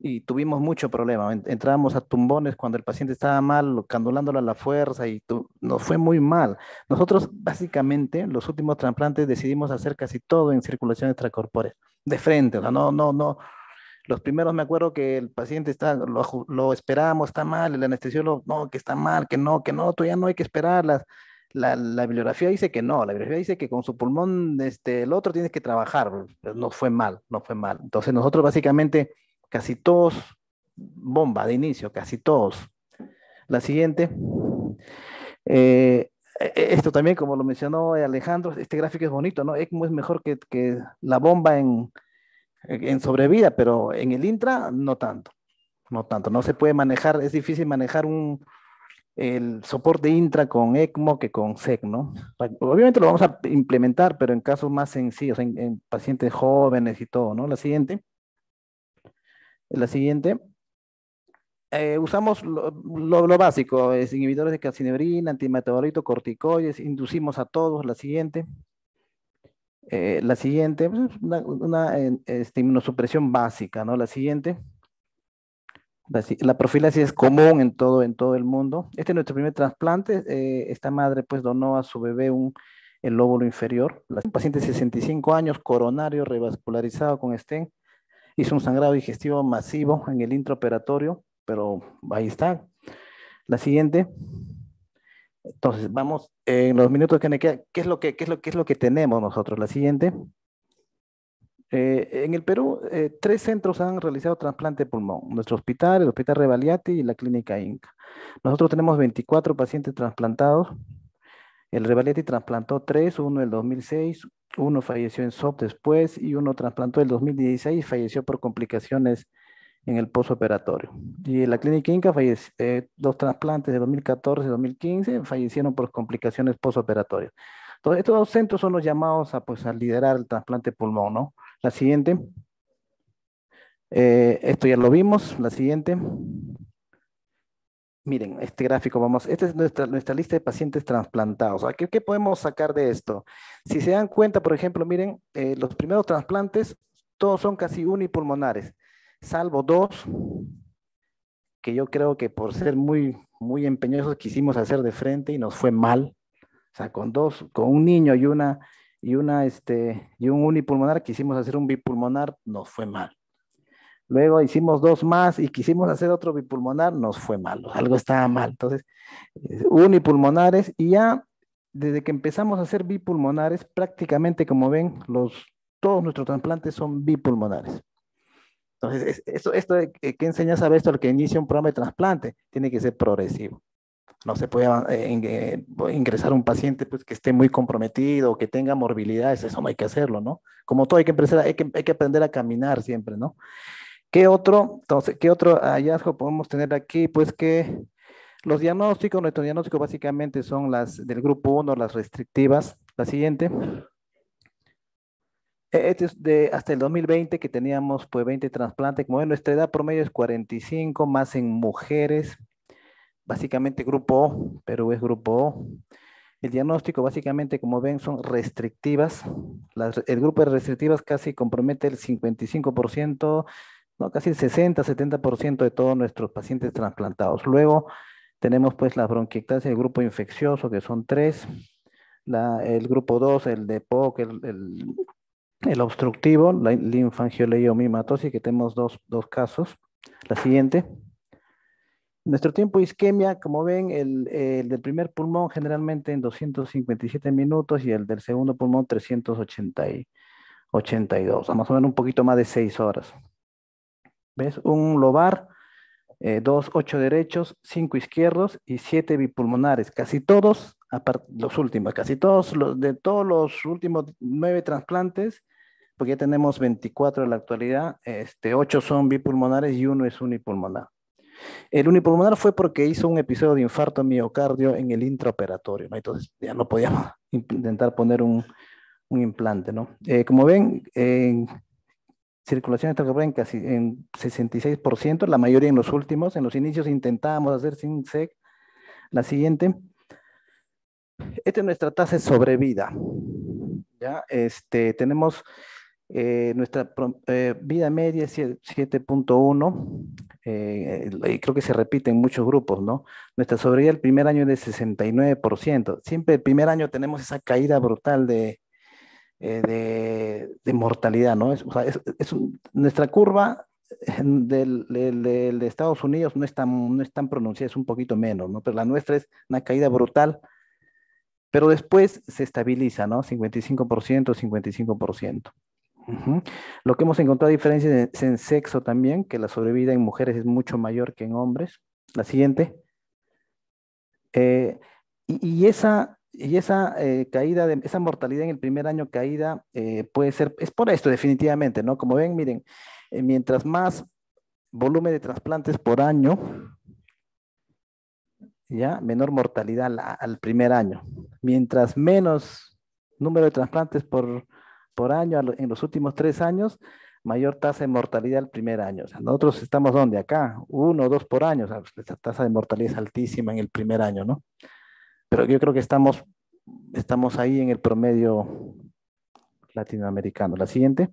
Y tuvimos mucho problema. Entrábamos a tumbones cuando el paciente estaba mal, candulándolo a la fuerza y nos fue muy mal. Nosotros, básicamente, los últimos trasplantes decidimos hacer casi todo en circulación extracorpórea, de frente. O sea, no, no, no. Los primeros me acuerdo que el paciente está, lo, lo esperamos, está mal, el anestesiólogo, no, que está mal, que no, que no, ya no hay que esperarlas. La, bibliografía dice que no, la bibliografía dice que con su pulmón este, el otro tienes que trabajar, no fue mal, no fue mal. Entonces nosotros básicamente, casi todos, bomba de inicio, casi todos. La siguiente, eh, e-, esto también, como lo mencionó Alejandro, este gráfico es bonito, ¿no? ECMO es mejor que, la bomba en, en sobrevida, pero en el intra no tanto, no tanto, no se puede manejar, es difícil manejar un, el soporte intra con ECMO que con SEC, ¿no? Obviamente lo vamos a implementar, pero en casos más sencillos, en, pacientes jóvenes y todo, ¿no? La siguiente. La siguiente. Eh, usamos lo, lo, básico, inhibidores de calcinebrina, antimetabolito, corticoides, inducimos a todos. La siguiente. Eh, la siguiente, pues, una, una eh, este, básica, ¿no? La siguiente. La profilaxis es común en todo, en todo el mundo. Este es nuestro primer trasplante. Eh, esta madre pues donó a su bebé el lóbulo inferior. La paciente de 65 años, coronario, revascularizado con STEM. Hizo un sangrado digestivo masivo en el intraoperatorio, pero ahí está. La siguiente. Entonces, vamos, en los minutos que me quedan, ¿qué es lo qué es lo que tenemos nosotros? La siguiente. Eh, en el Perú, eh, tres centros han realizado trasplante pulmón. Nuestro hospital, el Hospital Revaliati y la Clínica Inca. Nosotros tenemos 24 pacientes trasplantados. El Revaliati trasplantó tres, uno en el 2006, uno falleció en SOP después y uno trasplantó en el 2016 y falleció por complicaciones en el postoperatorio. Y en la Clínica Inca, falleció, eh, dos trasplantes de 2014 y 2015 fallecieron por complicaciones postoperatorias. Entonces, estos dos centros son los llamados a, pues, a liderar el trasplante pulmón, ¿no? La siguiente. Eh, esto ya lo vimos. La siguiente. Miren, este gráfico, vamos, esta es nuestra, nuestra lista de pacientes trasplantados. ¿Qué, ¿Qué, podemos sacar de esto? Si se dan cuenta, por ejemplo, miren, eh, los primeros trasplantes, todos son casi unipulmonares, salvo dos, que yo creo que por ser muy, muy empeñosos quisimos hacer de frente y nos fue mal. O sea, con dos, con un niño y una, y, una, este, y un unipulmonar, quisimos hacer un bipulmonar, nos fue mal. Luego hicimos dos más y quisimos hacer otro bipulmonar, nos fue mal, algo estaba mal. Entonces, eh, unipulmonares y ya desde que empezamos a hacer bipulmonares, prácticamente como ven, los, todos nuestros trasplantes son bipulmonares. Entonces, esto, esto que enseñas a esto al que inicia un programa de trasplante tiene que ser progresivo no se puede eh, eh, ingresar un paciente pues, que esté muy comprometido, que tenga morbilidades, eso no hay que hacerlo, ¿no? Como todo, hay que, empezar, hay que, aprender a caminar siempre, ¿no? ¿Qué otro, entonces, ¿qué otro hallazgo podemos tener aquí? Pues que los diagnósticos, nuestros diagnósticos básicamente son las del grupo 1, las restrictivas. La siguiente. E, este es de hasta el 2020 que teníamos pues 20 trasplantes. Como en nuestra edad promedio es 45 más en mujeres básicamente grupo O, Perú es grupo O. El diagnóstico básicamente, como ven, son restrictivas. Las, el grupo de restrictivas casi compromete el 55%, no, casi el 60-70% de todos nuestros pacientes trasplantados. Luego tenemos pues la el grupo infeccioso, que son tres. el grupo 2, el de POC, el, el, obstructivo, la linfangioleiomimatosis, que tenemos dos, dos casos. La siguiente. Nuestro tiempo isquemia, como ven, el, del primer pulmón generalmente en 257 minutos y el del segundo pulmón 382, más o menos un poquito más de 6 horas. ¿Ves? Un lobar, eh, dos ocho derechos, cinco izquierdos y siete bipulmonares. Casi todos, los últimos, casi todos, de todos los últimos nueve trasplantes, porque ya tenemos 24 en la actualidad, este, ocho son bipulmonares y uno es unipulmonar. El unipulmonar fue porque hizo un episodio de infarto miocardio en el intraoperatorio, Entonces ya no podíamos intentar poner un, implante, ¿no? Eh, como ven, en circulación extracorpórea en casi en 66%, la mayoría en los últimos, en los inicios intentábamos hacer sin sec la siguiente. Esta es nuestra tasa de sobrevida. Ya, este, tenemos eh, nuestra eh, vida media es 7.1, eh, y creo que se repite en muchos grupos, ¿no? Nuestra sobrevida el primer año es de 69%. Siempre el primer año tenemos esa caída brutal de, de, mortalidad, ¿no? Es, nuestra curva del, de Estados Unidos no es, tan, no tan pronunciada, es un poquito menos, ¿no? Pero la nuestra es una caída brutal pero después se estabiliza, ¿no? 55%, 55%. Lo que hemos encontrado diferencias en, en, sexo también, que la sobrevida en mujeres es mucho mayor que en hombres. La siguiente. Eh, y, esa, y esa eh, caída, de, esa mortalidad en el primer año caída eh, puede ser, es por esto definitivamente, ¿no? Como ven, miren, mientras más volumen de trasplantes por año, ya menor mortalidad al primer año. Mientras menos número de trasplantes por por año en los últimos tres años, mayor tasa de mortalidad el primer año. O sea, nosotros estamos donde acá, uno o dos por año. O pues, tasa de mortalidad es altísima en el primer año, ¿no? Pero yo creo que estamos, estamos ahí en el promedio latinoamericano. La siguiente.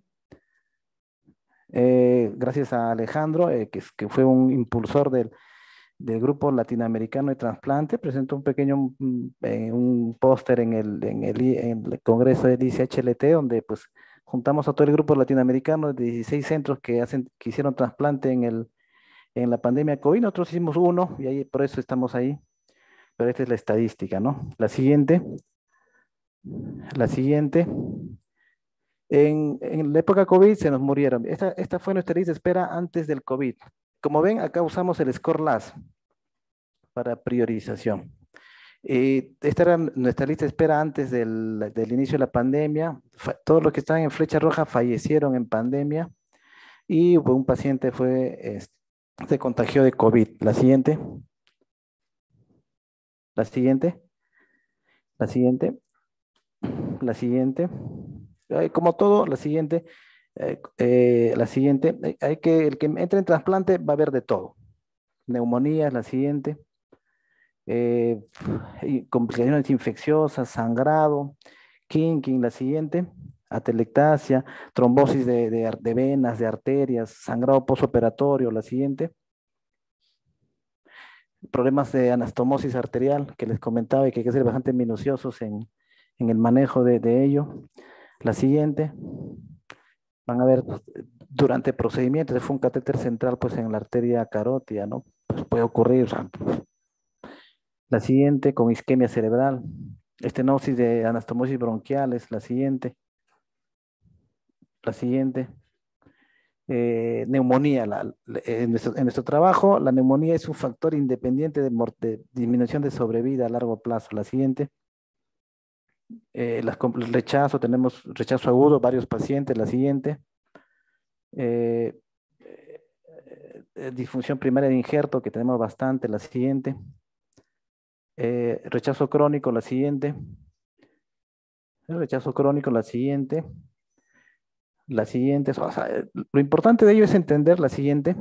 Eh, gracias a Alejandro, eh, que, fue un impulsor del, del Grupo Latinoamericano de trasplante presentó un pequeño mm, eh, un póster en el, en, el, en el Congreso del ICHLT, donde pues juntamos a todo el grupo latinoamericano de 16 centros que, hacen, que hicieron trasplante en, el, en la pandemia COVID. Nosotros hicimos uno y ahí, por eso estamos ahí. Pero esta es la estadística, ¿no? La siguiente. La siguiente. En, en la época COVID se nos murieron. Esta, esta fue nuestra lista de espera antes del COVID. Como ven, acá usamos el score LAS para priorización. Eh, esta era nuestra lista de espera antes del, del inicio de la pandemia. todos los que estaban en flecha roja fallecieron en pandemia y un paciente fue, se contagió de COVID. La siguiente. La siguiente. La siguiente. La siguiente. Como todo, la siguiente. Eh, eh, la siguiente, eh, hay que, el que entre en trasplante va a haber de todo. Neumonía la siguiente. complicaciones infecciosas, sangrado, kinking, la siguiente, atelectasia, trombosis de, venas, de arterias, sangrado posoperatorio, la siguiente problemas de anastomosis arterial que les comentaba y que hay que ser bastante minuciosos en, el manejo de, de ello. La siguiente, van a ver pues, durante procedimientos, fue un catéter central pues en la arteria carótida, ¿no? Pues puede ocurrir. la siguiente con isquemia cerebral, estenosis de anastomosis bronquial es la siguiente. La siguiente. Eh, neumonía. en, nuestro, trabajo, la neumonía es un factor independiente de, de disminución de sobrevida a largo plazo. La siguiente. Eh, las, el rechazo, tenemos rechazo agudo, varios pacientes, la siguiente. Eh, eh, disfunción primaria de injerto, que tenemos bastante, la siguiente. rechazo crónico, la siguiente. rechazo crónico, la siguiente. La siguiente, lo importante de ello es entender la siguiente,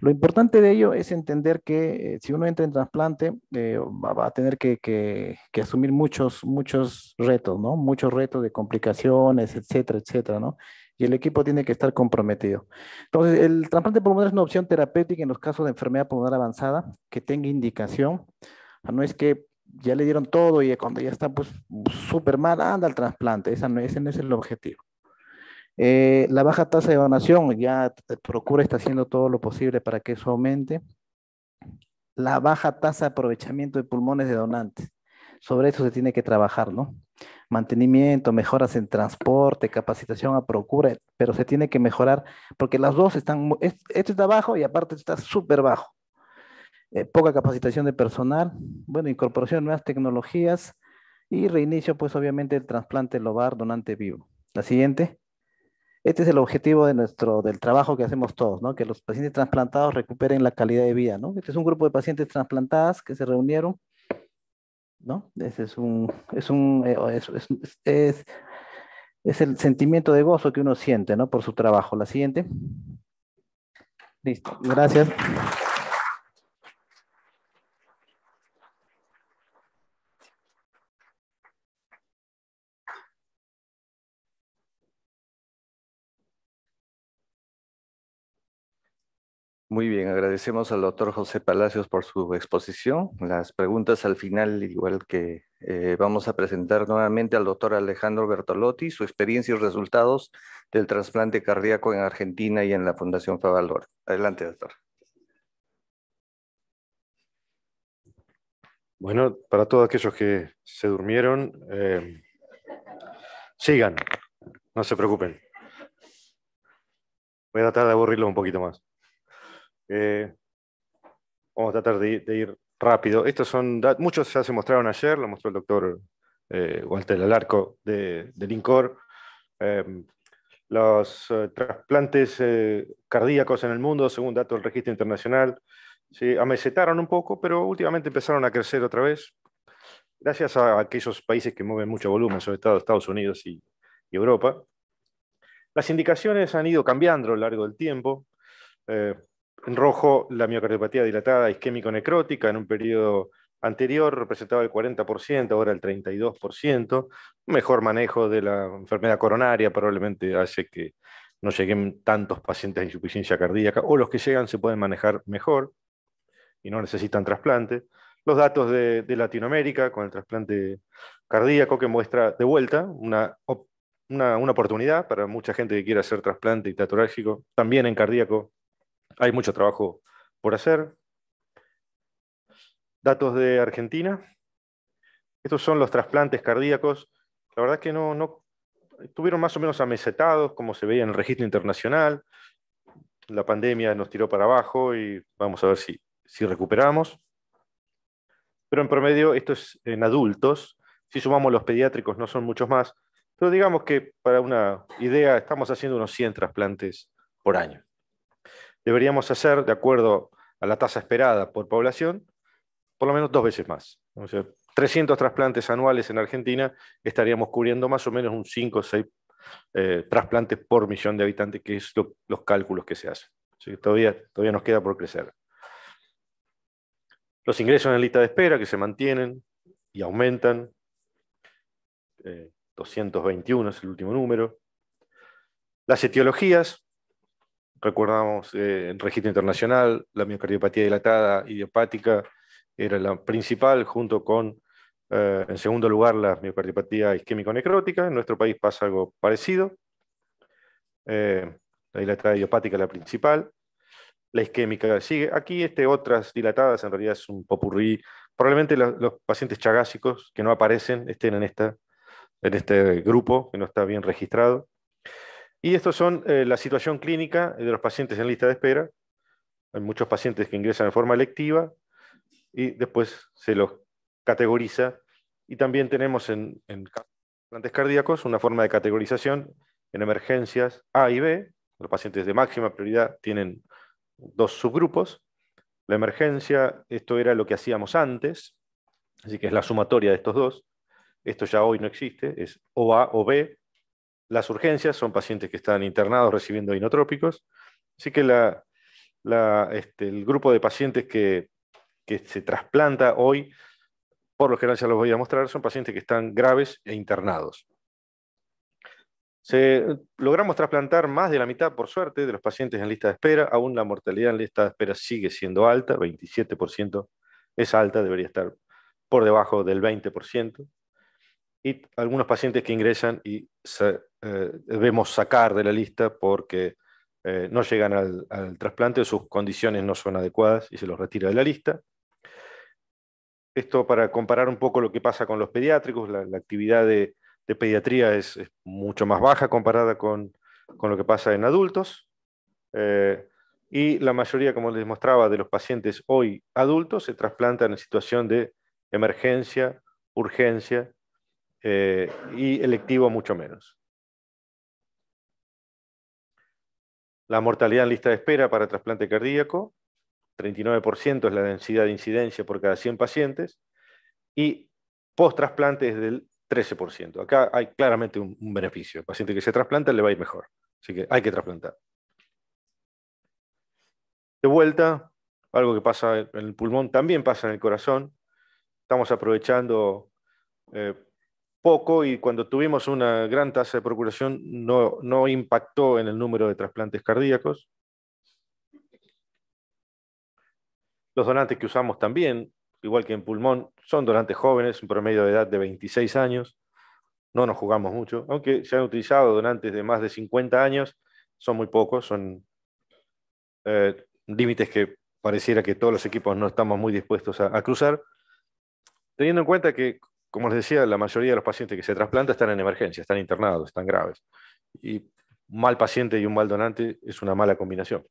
lo importante de ello es entender que eh, si uno entra en trasplante, eh, va, a tener que, asumir muchos, muchos retos, ¿no? Muchos retos de complicaciones, etcétera, etcétera, ¿no? Y el equipo tiene que estar comprometido. Entonces, el trasplante pulmonar es una opción terapéutica en los casos de enfermedad pulmonar avanzada que tenga indicación. Ah, no es que ya le dieron todo y cuando ya está pues súper mal, anda al trasplante. Esa no, ese no es el objetivo. Eh, la baja tasa de donación, ya Procura está haciendo todo lo posible para que eso aumente. La baja tasa de aprovechamiento de pulmones de donantes. Sobre eso se tiene que trabajar, ¿no? Mantenimiento, mejoras en transporte, capacitación a Procura, pero se tiene que mejorar porque las dos están, esto está bajo y aparte está súper bajo. Eh, poca capacitación de personal, bueno, incorporación de nuevas tecnologías y reinicio, pues obviamente, el trasplante lobar donante vivo. La siguiente. Este es el objetivo de nuestro, del trabajo que hacemos todos, ¿no? que los pacientes trasplantados recuperen la calidad de vida. ¿no? Este es un grupo de pacientes trasplantadas que se reunieron. ¿no? es un, es un, eh, el sentimiento de gozo que uno siente ¿no? por su trabajo. La siguiente. Listo, gracias. Muy bien, agradecemos al doctor José Palacios por su exposición. Las preguntas al final, igual que eh, vamos a presentar nuevamente al doctor Alejandro Bertolotti, su experiencia y resultados del trasplante cardíaco en Argentina y en la Fundación Favalor. Adelante, doctor. Bueno, para todos aquellos que se durmieron, eh, sigan, no se preocupen. Voy a tratar de aburrirlo un poquito más. Eh, vamos a tratar de ir, rápido. Estos son muchos ya se mostraron ayer, lo mostró el doctor eh, Walter Alarco de, de Lincor. Em, los eh, trasplantes cardíacos en el mundo, según datos del registro internacional, se amesetaron un poco, pero últimamente empezaron a crecer otra vez, gracias a aquellos países que mueven mucho volumen, sobre todo Estados Unidos y, y Europa. Las indicaciones han ido cambiando a lo largo del tiempo. Eh, en rojo, la miocardiopatía dilatada isquémico-necrótica en un periodo anterior representaba el 40%, ahora el 32%. Mejor manejo de la enfermedad coronaria probablemente hace que no lleguen tantos pacientes de insuficiencia cardíaca o los que llegan se pueden manejar mejor y no necesitan trasplante. Los datos de, Latinoamérica con el trasplante cardíaco que muestra de vuelta una, oportunidad para mucha gente que quiera hacer trasplante y también en cardíaco hay mucho trabajo por hacer. Datos de Argentina. Estos son los trasplantes cardíacos. La verdad es que no, no estuvieron más o menos amesetados, como se veía en el registro internacional. La pandemia nos tiró para abajo y vamos a ver si recuperamos. Pero en promedio, esto es en adultos. Si sumamos los pediátricos, no son muchos más. Pero digamos que para una idea, estamos haciendo unos 100 trasplantes por año deberíamos hacer, de acuerdo a la tasa esperada por población, por lo menos dos veces más. 300 trasplantes anuales en Argentina, estaríamos cubriendo más o menos un 5 o 6 eh, trasplantes por millón de habitantes, que es los cálculos que se hacen. todavía, todavía nos queda por crecer. Los ingresos en la lista de espera que se mantienen y aumentan. 221 eh, es el último número. Las etiologías, recordamos en eh, registro internacional, la miocardiopatía dilatada idiopática era la principal, junto con, eh, en segundo lugar, la miocardiopatía isquémico-necrótica. En nuestro país pasa algo parecido. Eh, la dilatada idiopática es la principal. La isquémica sigue. Aquí este, otras dilatadas en realidad es un popurrí. Probablemente los pacientes chagásicos que no aparecen estén en, esta, en este grupo que no está bien registrado. Y estos son eh, la situación clínica de los pacientes en lista de espera. Hay muchos pacientes que ingresan en forma electiva y después se los categoriza. Y también tenemos en, en cardíacos una forma de categorización en emergencias A y B. Los pacientes de máxima prioridad tienen dos subgrupos. La emergencia, esto era lo que hacíamos antes, así que es la sumatoria de estos dos. Esto ya hoy no existe, es o A o B, las urgencias son pacientes que están internados recibiendo inotrópicos, así que este, el grupo de pacientes que, se trasplanta hoy, por lo general ya los voy a mostrar, son pacientes que están graves e internados. Se, logramos trasplantar más de la mitad, por suerte, de los pacientes en lista de espera. Aún la mortalidad en lista de espera sigue siendo alta, 27% es alta, debería estar por debajo del 20%. Y algunos pacientes que ingresan y se eh, debemos sacar de la lista porque eh, no llegan al, trasplante, sus condiciones no son adecuadas y se los retira de la lista. Esto para comparar un poco lo que pasa con los pediátricos, la, actividad de, pediatría es, mucho más baja comparada con, lo que pasa en adultos. Eh, y la mayoría, como les mostraba, de los pacientes hoy adultos se trasplantan en situación de emergencia, urgencia y electivo mucho menos. La mortalidad en lista de espera para trasplante cardíaco, 39% es la densidad de incidencia por cada 100 pacientes, y post-trasplante es del 13%. Acá hay claramente un, beneficio. El paciente que se trasplanta le va a ir mejor. Así que hay que trasplantar. De vuelta, algo que pasa en el pulmón también pasa en el corazón. Estamos aprovechando eh, poco y cuando tuvimos una gran tasa de procuración no, impactó en el número de trasplantes cardíacos. Los donantes que usamos también, igual que en pulmón, son donantes jóvenes, un promedio de edad de 26 años. No nos jugamos mucho, aunque se han utilizado donantes de más de 50 años, son muy pocos, son eh, límites que pareciera que todos los equipos no estamos muy dispuestos a cruzar. Teniendo en cuenta que como les decía, la mayoría de los pacientes que se trasplantan están en emergencia, están internados, están graves. Y un mal paciente y un mal donante es una mala combinación.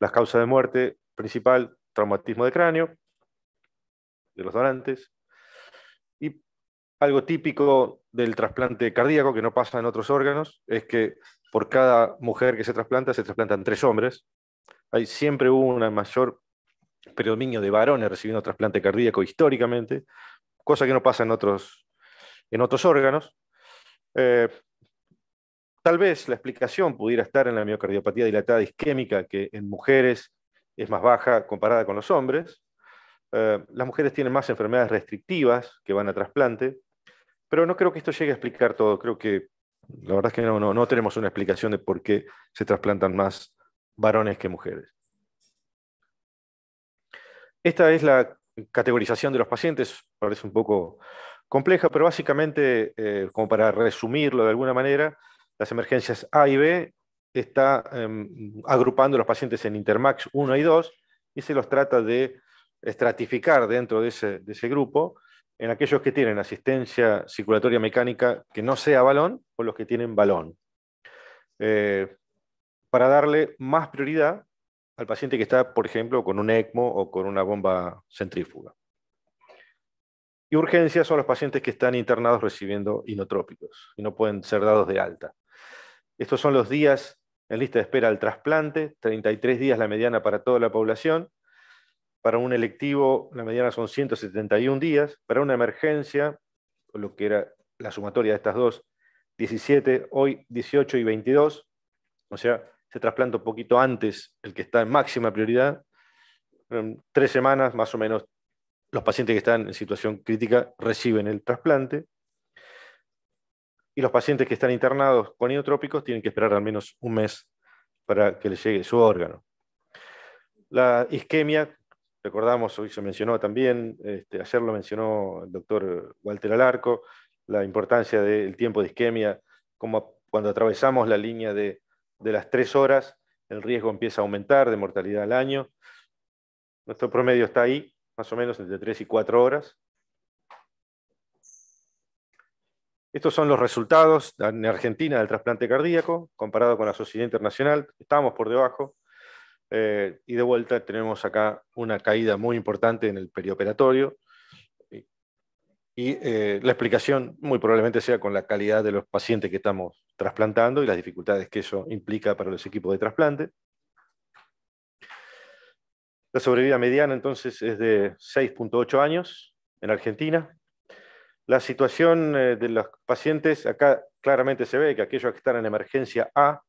Las causas de muerte principal, traumatismo de cráneo de los donantes y algo típico del trasplante cardíaco que no pasa en otros órganos es que por cada mujer que se trasplanta se trasplantan tres hombres. Hay siempre hubo un mayor predominio de varones recibiendo trasplante cardíaco históricamente, cosa que no pasa en otros, en otros órganos. Eh, tal vez la explicación pudiera estar en la miocardiopatía dilatada isquémica, que en mujeres es más baja comparada con los hombres. Eh, las mujeres tienen más enfermedades restrictivas que van a trasplante, pero no creo que esto llegue a explicar todo. Creo que la verdad es que no, no tenemos una explicación de por qué se trasplantan más varones que mujeres. Esta es la categorización de los pacientes, parece un poco compleja, pero básicamente, eh, como para resumirlo de alguna manera, las emergencias A y B está em, agrupando los pacientes en Intermax 1 y 2 y se los trata de estratificar dentro de ese, grupo en aquellos que tienen asistencia circulatoria mecánica que no sea balón o los que tienen balón. Eh, para darle más prioridad al paciente que está, por ejemplo, con un ECMO o con una bomba centrífuga. Y urgencias son los pacientes que están internados recibiendo inotrópicos y no pueden ser dados de alta. Estos son los días en lista de espera al trasplante, 33 días la mediana para toda la población. Para un electivo, la mediana son 171 días. Para una emergencia, lo que era la sumatoria de estas dos, 17, hoy 18 y 22. O sea, se trasplanta un poquito antes el que está en máxima prioridad. En tres semanas más o menos los pacientes que están en situación crítica reciben el trasplante y los pacientes que están internados con inotrópicos tienen que esperar al menos un mes para que les llegue su órgano. La isquemia, recordamos, hoy se mencionó también, este, ayer lo mencionó el doctor Walter Alarco, la importancia del tiempo de isquemia, como cuando atravesamos la línea de de las tres horas el riesgo empieza a aumentar de mortalidad al año. Nuestro promedio está ahí, más o menos entre 3 y 4 horas. Estos son los resultados en Argentina del trasplante cardíaco, comparado con la sociedad internacional, estamos por debajo. Eh, y de vuelta tenemos acá una caída muy importante en el perioperatorio, y eh, la explicación muy probablemente sea con la calidad de los pacientes que estamos trasplantando y las dificultades que eso implica para los equipos de trasplante. La sobrevida mediana entonces es de 6.8 años en Argentina. La situación eh, de los pacientes, acá claramente se ve que aquellos que están en emergencia A,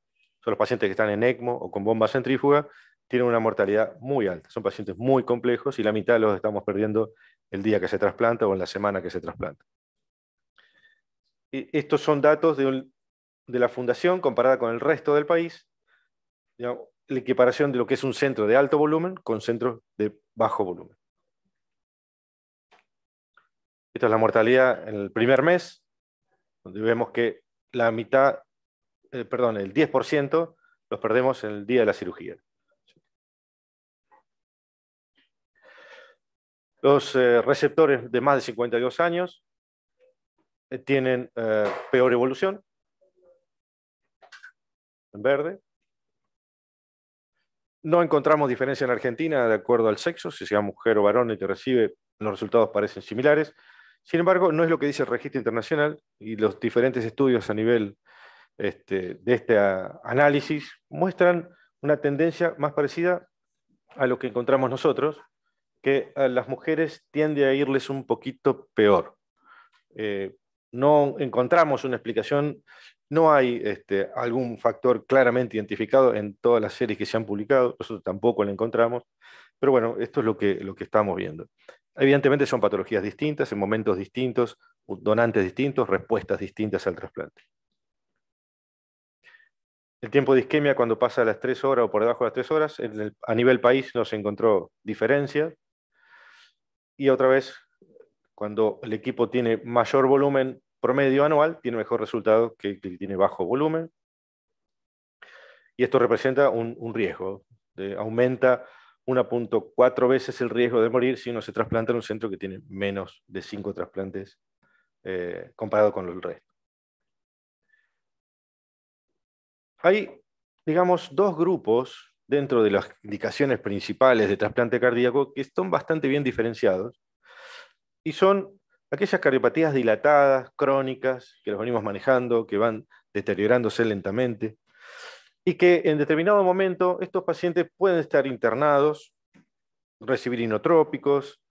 son los pacientes que están en ECMO o con bomba centrífuga, tienen una mortalidad muy alta. Son pacientes muy complejos y la mitad los estamos perdiendo el día que se trasplanta o en la semana que se trasplanta. E, estos son datos de, la fundación comparada con el resto del país, la equiparación de lo que es un centro de alto volumen con centros de bajo volumen. Esta es la mortalidad en el primer mes, donde vemos que la mitad, eh, perdón, el 10% los perdemos en el día de la cirugía. Los eh, receptores de más de 52 años eh, tienen eh, peor evolución, en verde. No encontramos diferencia en Argentina de acuerdo al sexo, si sea mujer o varón y que recibe, los resultados parecen similares. Sin embargo, no es lo que dice el registro internacional y los diferentes estudios a nivel este, de este ah, análisis muestran una tendencia más parecida a lo que encontramos nosotros, que a las mujeres tiende a irles un poquito peor. Eh, no encontramos una explicación, no hay este, algún factor claramente identificado en todas las series que se han publicado, nosotros tampoco lo encontramos, pero bueno, esto es lo que, lo que estamos viendo. Evidentemente son patologías distintas, en momentos distintos, donantes distintos, respuestas distintas al trasplante. El tiempo de isquemia cuando pasa a las 3 horas o por debajo de las 3 horas, a nivel país no se encontró diferencia, y otra vez, cuando el equipo tiene mayor volumen promedio anual, tiene mejor resultado que el que tiene bajo volumen. Y esto representa un, riesgo, aumenta 1.4 veces el riesgo de morir si uno se trasplanta en un centro que tiene menos de 5 trasplantes eh, comparado con el resto. Hay, digamos, dos grupos dentro de las indicaciones principales de trasplante cardíaco que están bastante bien diferenciados y son aquellas cardiopatías dilatadas, crónicas, que las venimos manejando, que van deteriorándose lentamente y que en determinado momento estos pacientes pueden estar internados, recibir inotrópicos,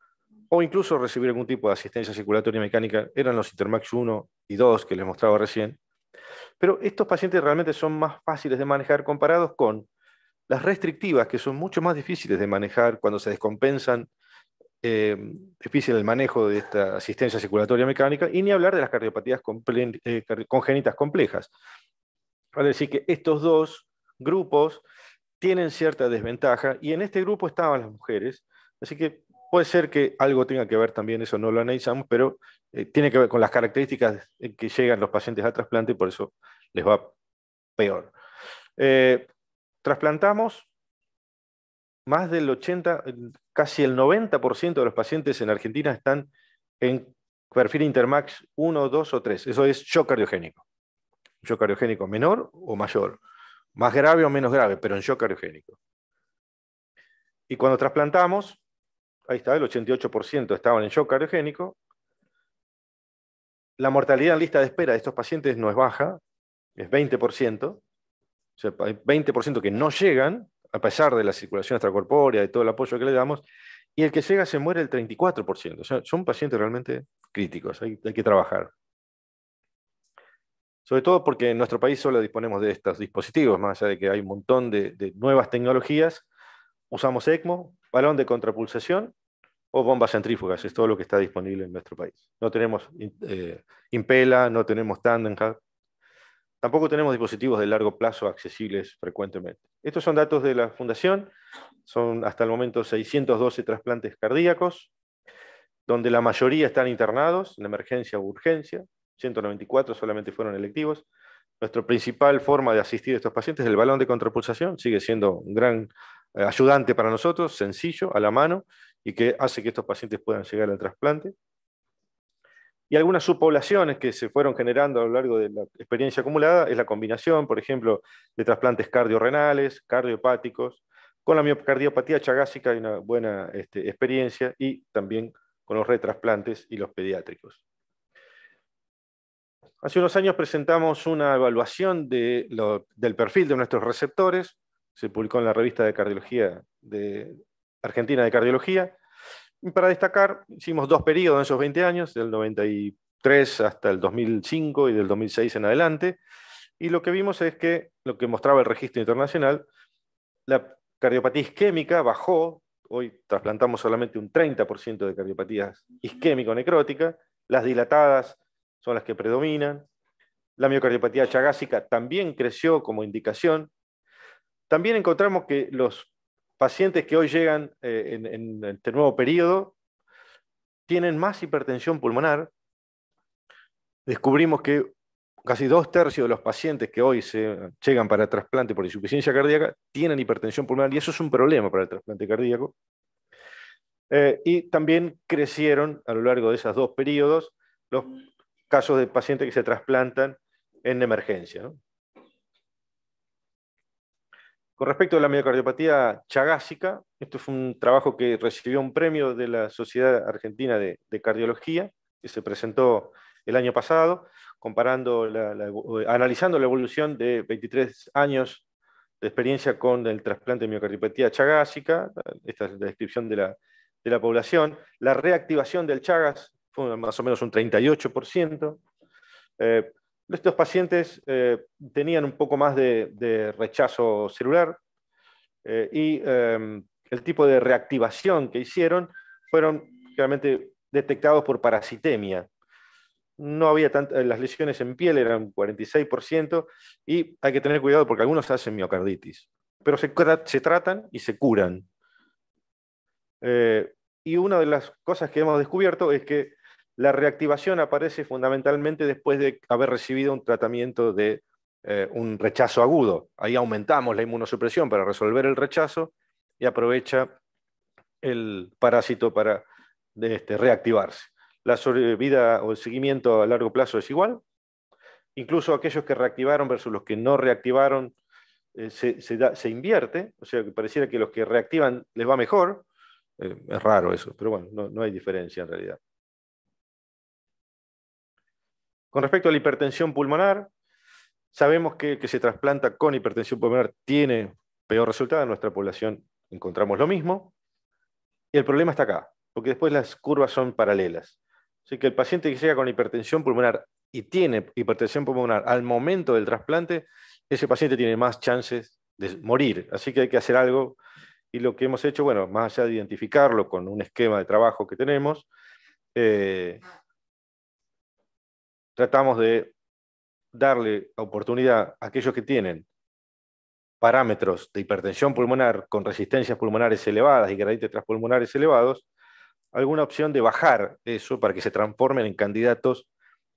o incluso recibir algún tipo de asistencia circulatoria mecánica, eran los Intermax 1 y 2 que les mostraba recién. Pero estos pacientes realmente son más fáciles de manejar comparados con las restrictivas, que son mucho más difíciles de manejar cuando se descompensan, eh, difícil el manejo de esta asistencia circulatoria mecánica, y ni hablar de las cardiopatías eh, congénitas complejas. Es decir que estos dos grupos tienen cierta desventaja, y en este grupo estaban las mujeres, así que puede ser que algo tenga que ver también, eso no lo analizamos, pero eh, tiene que ver con las características que llegan los pacientes al trasplante y por eso les va peor trasplantamos más del 80, casi el 90% de los pacientes en Argentina están en perfil Intermax 1, 2 o 3. Eso es shock cardiogénico. Shock cardiogénico menor o mayor. Más grave o menos grave, pero en shock cardiogénico. Y cuando trasplantamos, ahí está, el 88% estaban en shock cardiogénico. La mortalidad en lista de espera de estos pacientes no es baja, es 20% sea, hay 20% que no llegan, a pesar de la circulación extracorpórea, y todo el apoyo que le damos, y el que llega se muere el 34%. son pacientes realmente críticos, hay, que trabajar. Sobre todo porque en nuestro país solo disponemos de estos dispositivos, más allá de que hay un montón de, nuevas tecnologías. Usamos ECMO, balón de contrapulsación o bombas centrífugas, es todo lo que está disponible en nuestro país. No tenemos eh, Impela, no tenemos Tandem Tampoco tenemos dispositivos de largo plazo accesibles frecuentemente. Estos son datos de la Fundación. Son hasta el momento 612 trasplantes cardíacos, donde la mayoría están internados en emergencia o urgencia. 194 solamente fueron electivos. Nuestra principal forma de asistir a estos pacientes es el balón de contrapulsación. Sigue siendo un gran eh, ayudante para nosotros, sencillo, a la mano, y que hace que estos pacientes puedan llegar al trasplante. Y algunas subpoblaciones que se fueron generando a lo largo de la experiencia acumulada es la combinación, por ejemplo, de trasplantes cardiorrenales, cardiopáticos, con la miocardiopatía chagásica y una buena este, experiencia y también con los retrasplantes y los pediátricos. Hace unos años presentamos una evaluación del perfil de nuestros receptores, se publicó en la revista de cardiología de Argentina de Cardiología, para destacar, hicimos dos periodos en esos 20 años, del 93 hasta el 2005 y del 2006 en adelante, y lo que vimos es que lo que mostraba el registro internacional, la cardiopatía isquémica bajó, hoy trasplantamos solamente un 30% de cardiopatías isquémico-necrótica, las dilatadas son las que predominan, la miocardiopatía chagásica también creció como indicación. También encontramos que los pacientes que hoy llegan eh, en, este nuevo periodo tienen más hipertensión pulmonar. Descubrimos que casi dos tercios de los pacientes que hoy se llegan para trasplante por insuficiencia cardíaca tienen hipertensión pulmonar y eso es un problema para el trasplante cardíaco. Eh, y también crecieron a lo largo de esos dos periodos los casos de pacientes que se trasplantan en emergencia. ¿no? Con respecto a la miocardiopatía chagásica, esto fue un trabajo que recibió un premio de la Sociedad Argentina de, Cardiología, que se presentó el año pasado, comparando eh, analizando la evolución de 23 años de experiencia con el trasplante de miocardiopatía chagásica, esta es la descripción de la, población, la reactivación del Chagas fue más o menos un 38%, estos pacientes eh, tenían un poco más de, rechazo celular eh, y em, el tipo de reactivación que hicieron fueron claramente detectados por parasitemia. No había eh, las lesiones en piel eran 46% y hay que tener cuidado porque algunos hacen miocarditis, pero se, se tratan y se curan. y una de las cosas que hemos descubierto es que la reactivación aparece fundamentalmente después de haber recibido un tratamiento de eh, un rechazo agudo. Ahí aumentamos la inmunosupresión para resolver el rechazo y aprovecha el parásito para este, reactivarse. La sobrevida o el seguimiento a largo plazo es igual. Incluso aquellos que reactivaron versus los que no reactivaron eh, se, invierte, o sea que pareciera que los que reactivan les va mejor. Eh, es raro eso, pero bueno, no hay diferencia en realidad. Con respecto a la hipertensión pulmonar, sabemos que el que se trasplanta con hipertensión pulmonar tiene peor resultado. En nuestra población encontramos lo mismo. Y el problema está acá, porque después las curvas son paralelas. Así que el paciente que llega con hipertensión pulmonar y tiene hipertensión pulmonar al momento del trasplante, ese paciente tiene más chances de morir. Así que hay que hacer algo. Y lo que hemos hecho, bueno, más allá de identificarlo con un esquema de trabajo que tenemos, eh, ah, tratamos de darle oportunidad a aquellos que tienen parámetros de hipertensión pulmonar con resistencias pulmonares elevadas y gradientes transpulmonares elevados, alguna opción de bajar eso para que se transformen en candidatos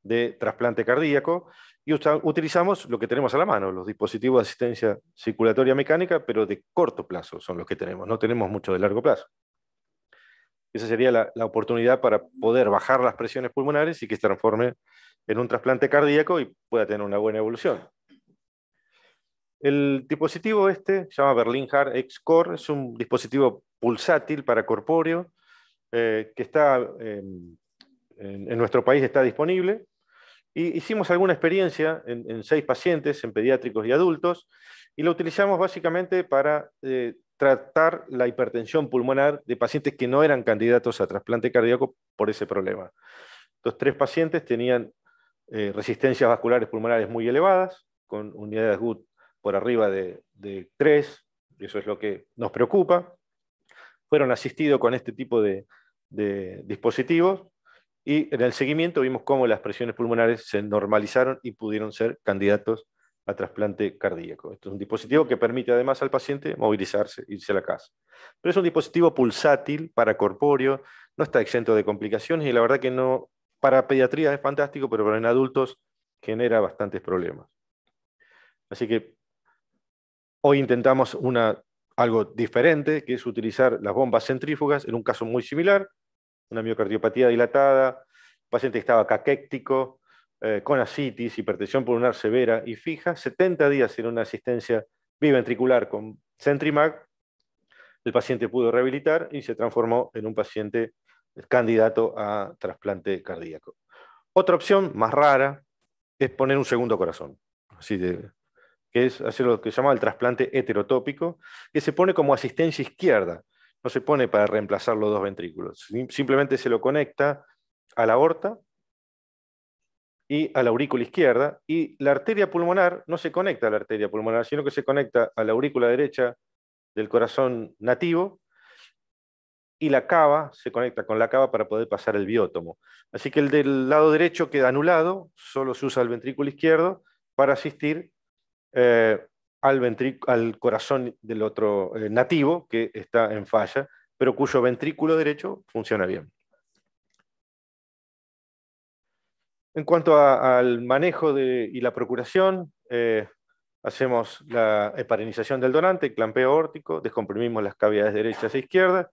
de trasplante cardíaco y utilizamos lo que tenemos a la mano, los dispositivos de asistencia circulatoria mecánica, pero de corto plazo son los que tenemos, no tenemos mucho de largo plazo. Esa sería la, oportunidad para poder bajar las presiones pulmonares y que se transforme en un trasplante cardíaco y pueda tener una buena evolución. El dispositivo este, se llama Heart X-Core, es un dispositivo pulsátil para corpóreo eh, que está em, en, nuestro país está disponible. Y hicimos alguna experiencia en, seis pacientes, en pediátricos y adultos, y lo utilizamos básicamente para eh, tratar la hipertensión pulmonar de pacientes que no eran candidatos a trasplante cardíaco por ese problema. Estos tres pacientes tenían eh, resistencias vasculares pulmonares muy elevadas, con unidades GUT por arriba de, tres, eso es lo que nos preocupa. Fueron asistidos con este tipo de dispositivos y en el seguimiento vimos cómo las presiones pulmonares se normalizaron y pudieron ser candidatos a trasplante cardíaco. Esto es un dispositivo que permite además al paciente movilizarse, irse a la casa. Pero es un dispositivo pulsátil para corpóreo, no está exento de complicaciones y la verdad que no, para pediatría es fantástico, pero para en adultos genera bastantes problemas. Así que hoy intentamos una, algo diferente, que es utilizar las bombas centrífugas en un caso muy similar, una miocardiopatía dilatada, el paciente estaba caquéctico, eh, con asitis, hipertensión pulmonar severa y fija, 70 días en una asistencia biventricular con Centrimac, el paciente pudo rehabilitar y se transformó en un paciente candidato a trasplante cardíaco. Otra opción, más rara, es poner un segundo corazón, así de, que es hacer lo que se llama el trasplante heterotópico, que se pone como asistencia izquierda, no se pone para reemplazar los dos ventrículos, simplemente se lo conecta a la aorta y a la aurícula izquierda, y la arteria pulmonar no se conecta a la arteria pulmonar, sino que se conecta a la aurícula derecha del corazón nativo, y la cava se conecta con la cava para poder pasar el biótomo. Así que el del lado derecho queda anulado, solo se usa el ventrículo izquierdo para asistir eh, al, al corazón del otro eh, nativo que está en falla, pero cuyo ventrículo derecho funciona bien. En cuanto al manejo y la procuración, eh, hacemos la heparinización del donante, clampeo órtico, descomprimimos las cavidades derechas e izquierdas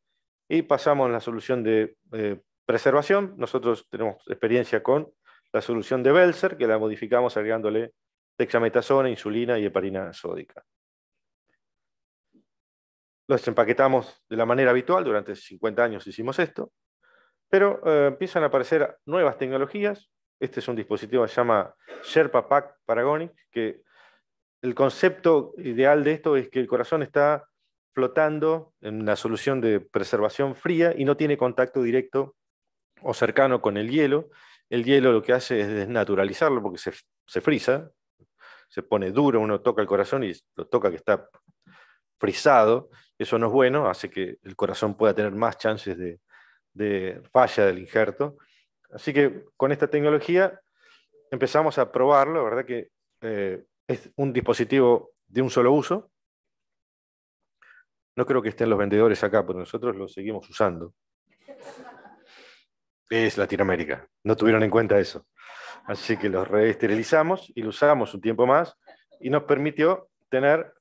y pasamos a la solución de eh, preservación. Nosotros tenemos experiencia con la solución de Belzer, que la modificamos agregándole dexametasona, insulina y heparina sódica. Los empaquetamos de la manera habitual, durante 50 años hicimos esto, pero eh, empiezan a aparecer nuevas tecnologías. Este es un dispositivo que llama Sherpa Pack Paragonic, que el concepto ideal de esto es que el corazón está flotando en una solución de preservación fría y no tiene contacto directo o cercano con el hielo. El hielo lo que hace es desnaturalizarlo porque se, se frisa, se pone duro, uno toca el corazón y lo toca que está frisado, eso no es bueno, hace que el corazón pueda tener más chances de, falla del injerto. Así que con esta tecnología empezamos a probarlo, la verdad que eh, es un dispositivo de un solo uso. No creo que estén los vendedores acá, pero nosotros lo seguimos usando. Es Latinoamérica, no tuvieron en cuenta eso. Así que los reesterilizamos y lo usamos un tiempo más y nos permitió tener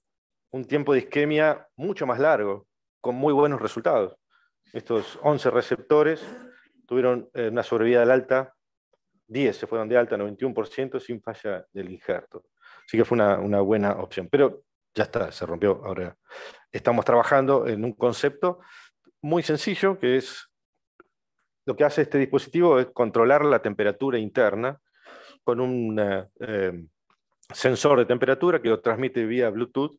un tiempo de isquemia mucho más largo, con muy buenos resultados. Estos 11 receptores tuvieron eh, una sobrevida al alta, 10 se fueron de alta, 91% sin falla del injerto. Así que fue una, una buena opción. Pero ya está, se rompió. Ahora estamos trabajando en un concepto muy sencillo que es lo que hace este dispositivo es controlar la temperatura interna con un eh, em, sensor de temperatura que lo transmite vía Bluetooth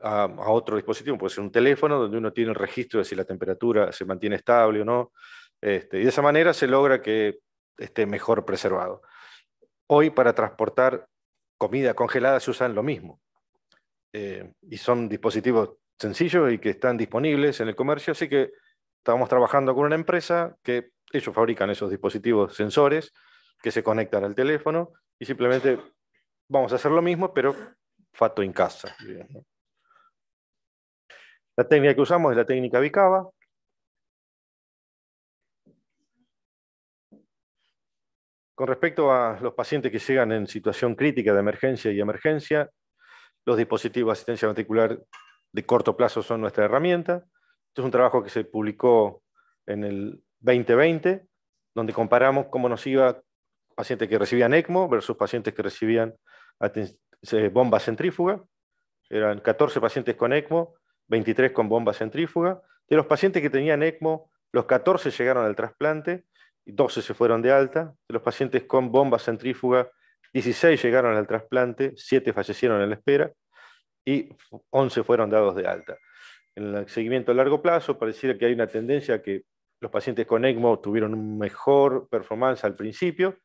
a, otro dispositivo, puede ser un teléfono donde uno tiene el registro de si la temperatura se mantiene estable o no, este, y de esa manera se logra que esté mejor preservado. Hoy para transportar comida congelada se usan lo mismo, eh, y son dispositivos sencillos y que están disponibles en el comercio, así que estamos trabajando con una empresa que ellos fabrican esos dispositivos sensores, que se conectan al teléfono y simplemente vamos a hacer lo mismo, pero fato en casa. La técnica que usamos es la técnica Bicaba. Con respecto a los pacientes que llegan en situación crítica de emergencia y emergencia, los dispositivos de asistencia ventricular de corto plazo son nuestra herramienta. Este es un trabajo que se publicó en el 2020, donde comparamos cómo nos iba pacientes que recibían ECMO versus pacientes que recibían bomba centrífuga. Eran 14 pacientes con ECMO, 23 con bomba centrífuga. De los pacientes que tenían ECMO, los 14 llegaron al trasplante y 12 se fueron de alta. De los pacientes con bomba centrífuga, 16 llegaron al trasplante, 7 fallecieron en la espera y 11 fueron dados de alta. En el seguimiento a largo plazo, pareciera que hay una tendencia que los pacientes con ECMO tuvieron mejor performance al principio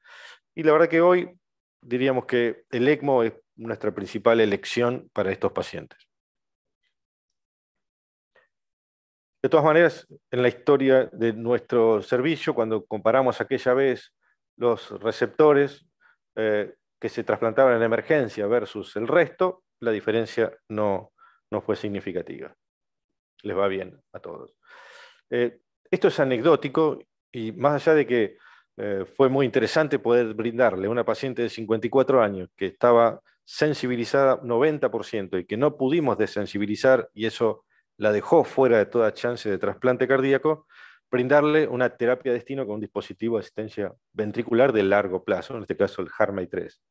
y la verdad que hoy diríamos que el ECMO es nuestra principal elección para estos pacientes. De todas maneras, en la historia de nuestro servicio, cuando comparamos aquella vez los receptores eh, que se trasplantaban en emergencia versus el resto, la diferencia no, no fue significativa. Les va bien a todos. Eh, esto es anecdótico y más allá de que eh, fue muy interesante poder brindarle a una paciente de 54 años que estaba sensibilizada 90% y que no pudimos desensibilizar y eso la dejó fuera de toda chance de trasplante cardíaco, brindarle una terapia de destino con un dispositivo de asistencia ventricular de largo plazo, en este caso el HARMAI 3.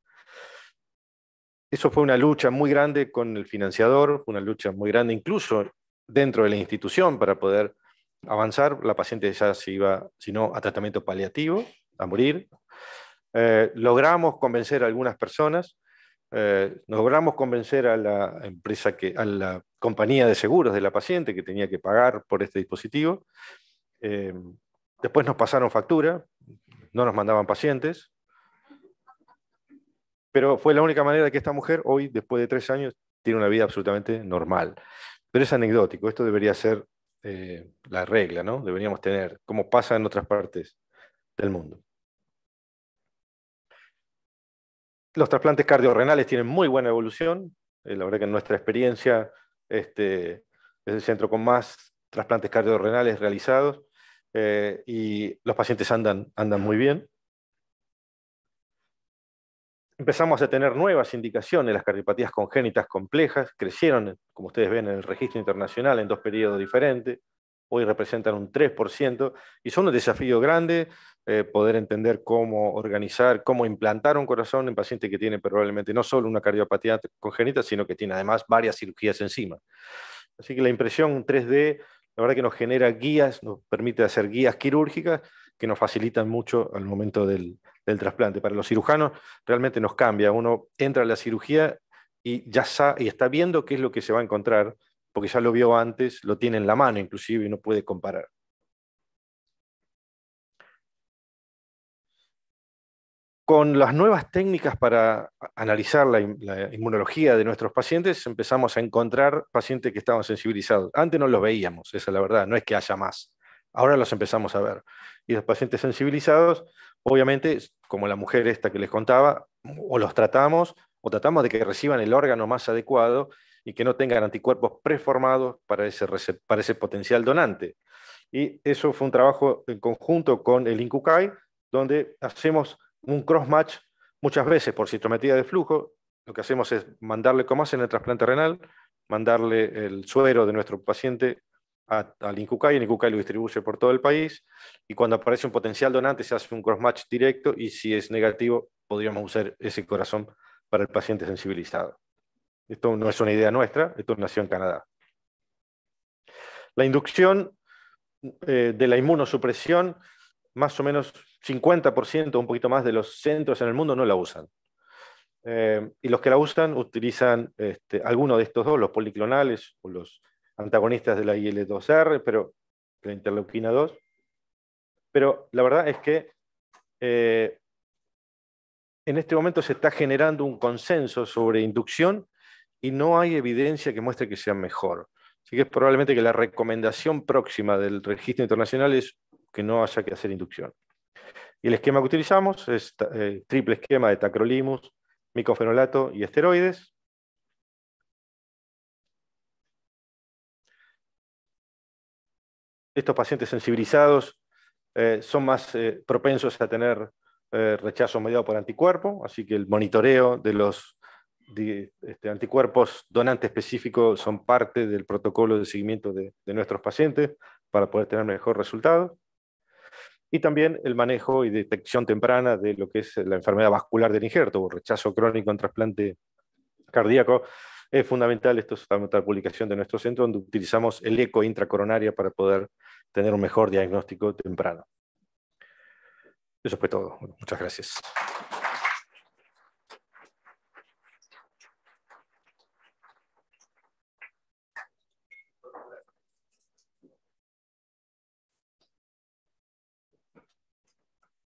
Eso fue una lucha muy grande con el financiador, una lucha muy grande incluso dentro de la institución para poder avanzar, la paciente ya se iba, si no, a tratamiento paliativo, a morir. Eh, logramos convencer a algunas personas, eh, logramos convencer a la empresa, que, a la compañía de seguros de la paciente que tenía que pagar por este dispositivo. Eh, después nos pasaron factura, no nos mandaban pacientes. Pero fue la única manera que esta mujer hoy, después de tres años, tiene una vida absolutamente normal. Pero es anecdótico, esto debería ser eh, la regla, ¿no? Deberíamos tener, como pasa en otras partes del mundo. Los trasplantes cardiorrenales tienen muy buena evolución. Eh, la verdad que en nuestra experiencia este, es el centro con más trasplantes cardiorrenales realizados eh, y los pacientes andan, andan muy bien empezamos a tener nuevas indicaciones, las cardiopatías congénitas complejas crecieron, como ustedes ven, en el registro internacional en dos periodos diferentes, hoy representan un 3%, y son un desafío grande eh, poder entender cómo organizar, cómo implantar un corazón en pacientes que tienen probablemente no solo una cardiopatía congénita, sino que tiene además varias cirugías encima. Así que la impresión 3D, la verdad que nos genera guías, nos permite hacer guías quirúrgicas que nos facilitan mucho al momento del, del trasplante. Para los cirujanos realmente nos cambia. Uno entra a la cirugía y ya sabe, y está viendo qué es lo que se va a encontrar, porque ya lo vio antes, lo tiene en la mano inclusive y no puede comparar. Con las nuevas técnicas para analizar la, la, inmunología de nuestros pacientes, empezamos a encontrar pacientes que estaban sensibilizados. Antes no los veíamos, esa es la verdad, no es que haya más. Ahora los empezamos a ver. Y los pacientes sensibilizados, obviamente, como la mujer esta que les contaba, o los tratamos, o tratamos de que reciban el órgano más adecuado y que no tengan anticuerpos preformados para ese, para ese potencial donante. Y eso fue un trabajo en conjunto con el INCUCAI, donde hacemos un cross-match muchas veces por citometría de flujo. Lo que hacemos es mandarle, como en el trasplante renal, mandarle el suero de nuestro paciente al INCUCAI, el INCUCAI lo distribuye por todo el país y cuando aparece un potencial donante se hace un cross-match directo y si es negativo podríamos usar ese corazón para el paciente sensibilizado. Esto no es una idea nuestra, esto nació en Canadá. La inducción eh, de la inmunosupresión, más o menos 50%, un poquito más de los centros en el mundo no la usan. Eh, y los que la usan utilizan algunos este, alguno de estos dos, los policlonales o los antagonistas de la IL2R, pero la interleuquina 2. Pero la verdad es que eh, en este momento se está generando un consenso sobre inducción y no hay evidencia que muestre que sea mejor. Así que es probablemente que la recomendación próxima del registro internacional es que no haya que hacer inducción. Y el esquema que utilizamos es el eh, triple esquema de tacrolimus, micofenolato y esteroides. estos pacientes sensibilizados eh, son más eh, propensos a tener eh, rechazo mediado por anticuerpo, así que el monitoreo de los este, anticuerpos donantes específicos son parte del protocolo de seguimiento de, de, nuestros pacientes para poder tener mejor resultado. Y también el manejo y detección temprana de lo que es la enfermedad vascular del injerto o rechazo crónico en trasplante cardíaco, es fundamental, esto es fundamental publicación de nuestro centro, donde utilizamos el eco intracoronaria para poder tener un mejor diagnóstico temprano. Eso fue todo. Muchas gracias.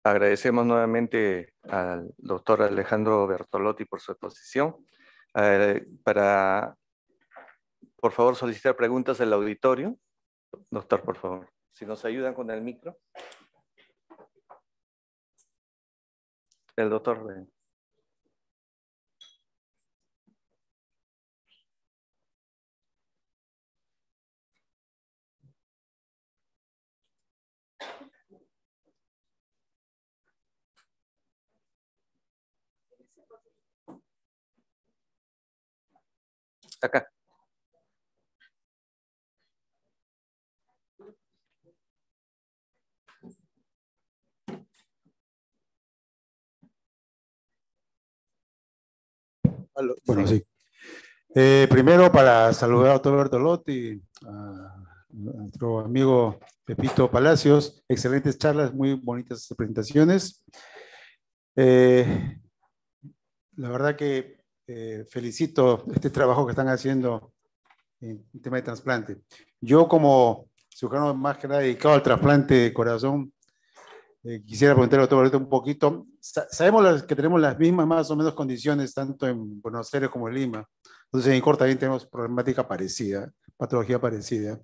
Agradecemos nuevamente al doctor Alejandro Bertolotti por su exposición. Eh, para, por favor, solicitar preguntas del auditorio. Doctor, por favor, si nos ayudan con el micro. El doctor. Eh, acá. Bueno, sí. Eh, primero, para saludar a Roberto Lotti, a nuestro amigo Pepito Palacios, excelentes charlas, muy bonitas presentaciones. Eh, la verdad que eh, felicito este trabajo que están haciendo en, tema de trasplante. Yo como cirujano más que nada dedicado al trasplante de corazón, eh, quisiera preguntarle a doctor un poquito. sabemos que tenemos las mismas más o menos condiciones tanto en Buenos Aires como en Lima. Entonces en Corta también tenemos problemática parecida, patología parecida.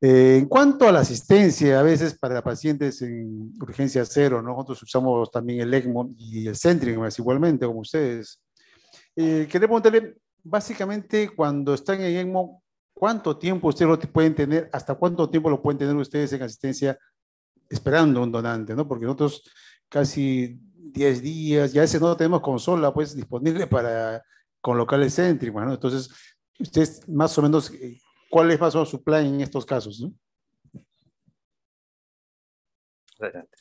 Eh, en cuanto a la asistencia, a veces para pacientes en urgencia cero, nosotros usamos también el ECMO y el Centric, igualmente, como ustedes. Eh, quería preguntarle, básicamente, cuando están en ECMO, ¿cuánto tiempo ustedes lo pueden tener? ¿Hasta cuánto tiempo lo pueden tener ustedes en asistencia esperando un donante? ¿no? Porque nosotros casi 10 días, ya ese no tenemos consola pues disponible para con locales céntricos, ¿no? Entonces, ustedes más o menos, eh, ¿cuál es más su plan en estos casos? Adelante.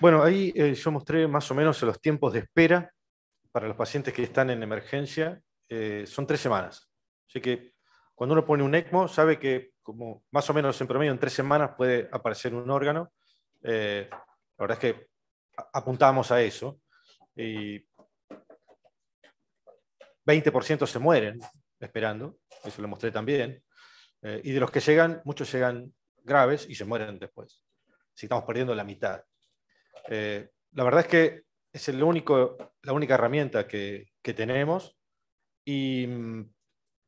bueno, ahí eh, yo mostré más o menos los tiempos de espera para los pacientes que están en emergencia. Eh, son tres semanas. Así que cuando uno pone un ECMO, sabe que como más o menos en promedio en tres semanas puede aparecer un órgano. Eh, la verdad es que apuntamos a eso. Y 20% se mueren esperando, eso lo mostré también. y de los que llegan, muchos llegan graves y se mueren después. Si estamos perdiendo la mitad. Eh, la verdad es que es el único, la única herramienta que, tenemos y mm,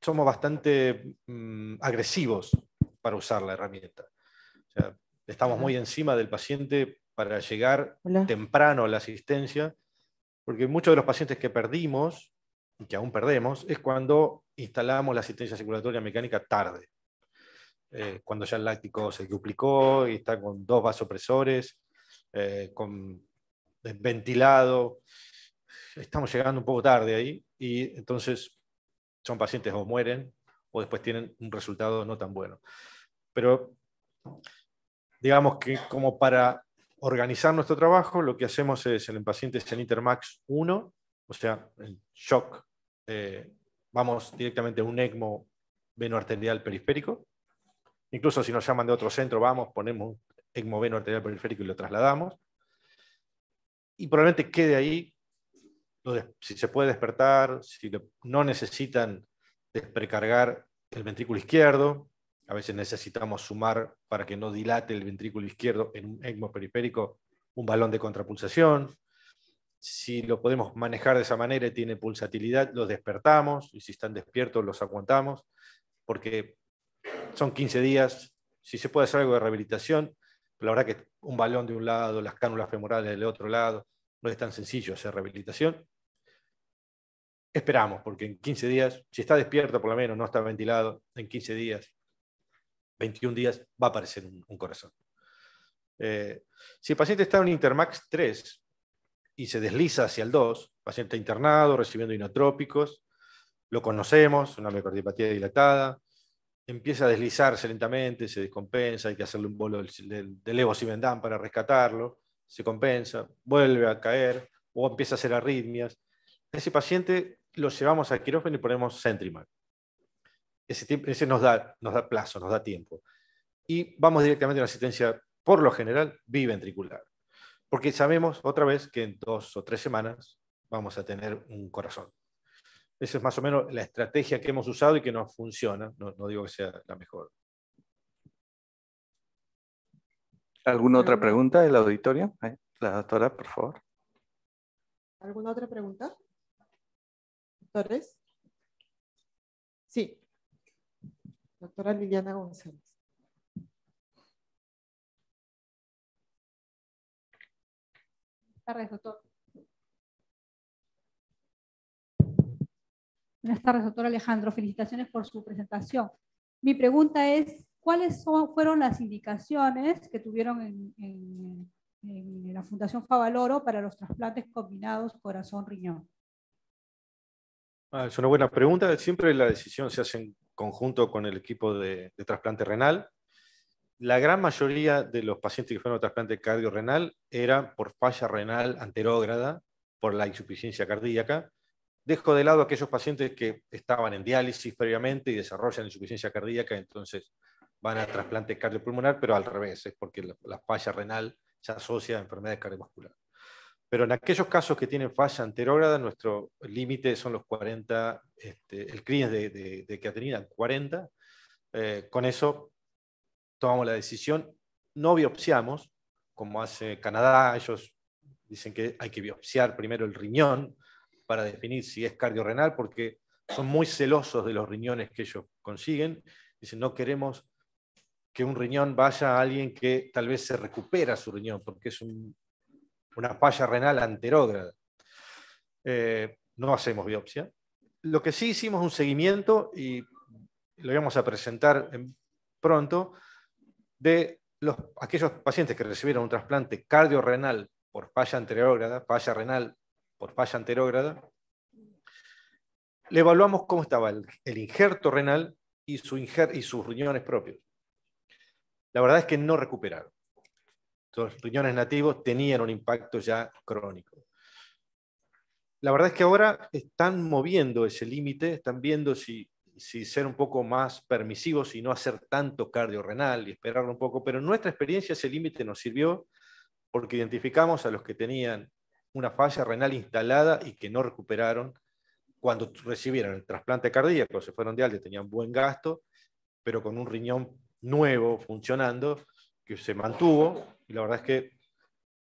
somos bastante mm, agresivos para usar la herramienta. estamos muy encima del paciente para llegar temprano a la asistencia, porque muchos de los pacientes que perdimos y que aún perdemos es cuando instalamos la asistencia circulatoria mecánica tarde. Eh, cuando ya el láctico se duplicó y está con dos vasopresores, eh, con ventilado. Estamos llegando un poco tarde ahí y entonces son pacientes o mueren o después tienen un resultado no tan bueno. Pero digamos que como para organizar nuestro trabajo, lo que hacemos es en pacientes en Intermax 1, o sea, en shock, eh, vamos directamente a un ECMO venoarterial periférico, Incluso si nos llaman de otro centro, vamos, ponemos un ecmoveno arterial periférico y lo trasladamos. Y probablemente quede ahí, si se puede despertar, si no necesitan desprecargar el ventrículo izquierdo, a veces necesitamos sumar para que no dilate el ventrículo izquierdo en un ecmo periférico un balón de contrapulsación. Si lo podemos manejar de esa manera y tiene pulsatilidad, lo despertamos y si están despiertos los aguantamos, porque son 15 días, si se puede hacer algo de rehabilitación, la verdad que un balón de un lado, las cánulas femorales del otro lado, no es tan sencillo hacer rehabilitación. Esperamos, porque en 15 días, si está despierto por lo menos, no está ventilado, en 15 días, 21 días, va a aparecer un, corazón. Eh, si el paciente está en Intermax 3 y se desliza hacia el 2, paciente internado, recibiendo inotrópicos, lo conocemos, una miocardiopatía dilatada, empieza a deslizarse lentamente, se descompensa, hay que hacerle un bolo de levo Evo para rescatarlo, se compensa, vuelve a caer o empieza a hacer arritmias. Ese paciente lo llevamos al quirófano y ponemos Centrimac. Ese, ese nos, da, nos da plazo, nos da tiempo. Y vamos directamente a una asistencia, por lo general, biventricular. Porque sabemos otra vez que en dos o tres semanas vamos a tener un corazón. Esa es más o menos la estrategia que hemos usado y que nos funciona. No, digo que sea la mejor. ¿Alguna otra pregunta del auditorio? Eh, la doctora, por favor. ¿Alguna otra pregunta? ¿Doctores? Sí. Doctora Liliana González. Buenas doctor. Buenas tardes, doctor Alejandro. Felicitaciones por su presentación. Mi pregunta es, ¿cuáles fueron las indicaciones que tuvieron en, la Fundación Favaloro para los trasplantes combinados corazón-riñón? Ah, es una buena pregunta. Siempre la decisión se hace en conjunto con el equipo de, trasplante renal. La gran mayoría de los pacientes que fueron a trasplante cardiorrenal era por falla renal anterógrada, por la insuficiencia cardíaca, Dejo de lado aquellos pacientes que estaban en diálisis previamente y desarrollan insuficiencia cardíaca, entonces van a trasplante cardiopulmonar, pero al revés, es porque la, falla renal se asocia a enfermedades cardiovasculares. Pero en aquellos casos que tienen falla anterógrada, nuestro límite son los 40, este, el crímenes de, que ha tenido 40. con eso tomamos la decisión, no biopsiamos, como hace Canadá, ellos dicen que hay que biopsiar primero el riñón para definir si es cardiorrenal, porque son muy celosos de los riñones que ellos consiguen. Dicen, no queremos que un riñón vaya a alguien que tal vez se recupera su riñón, porque es una falla renal anterógrada. Eh, no hacemos biopsia. Lo que sí hicimos un seguimiento, y lo vamos a presentar pronto, de aquellos pacientes que recibieron un trasplante cardiorrenal por falla anterógrada, falla renal por falla anterógrada, le evaluamos cómo estaba el, injerto renal y, sus riñones propios. La verdad es que no recuperaron. Los riñones nativos tenían un impacto ya crónico. La verdad es que ahora están moviendo ese límite, están viendo si, si ser un poco más permisivos y no hacer tanto cardio renal y esperarlo un poco, pero en nuestra experiencia ese límite nos sirvió porque identificamos a los que tenían una falla renal instalada y que no recuperaron cuando recibieron el trasplante cardíaco, se fueron de alta, tenían buen gasto, pero con un riñón nuevo funcionando que se mantuvo y la verdad es que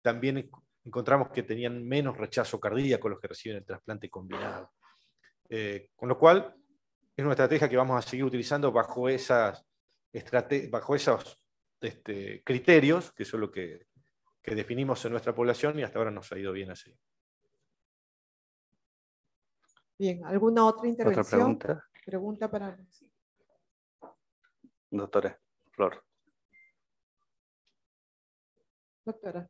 también encontramos que tenían menos rechazo cardíaco los que reciben el trasplante combinado. Eh, con lo cual, es una estrategia que vamos a seguir utilizando bajo, bajo esos este, criterios, que es lo que que definimos en nuestra población y hasta ahora nos ha ido bien así. Bien, ¿alguna otra intervención? ¿Otra pregunta? Pregunta para... Doctora, Flor. Doctora.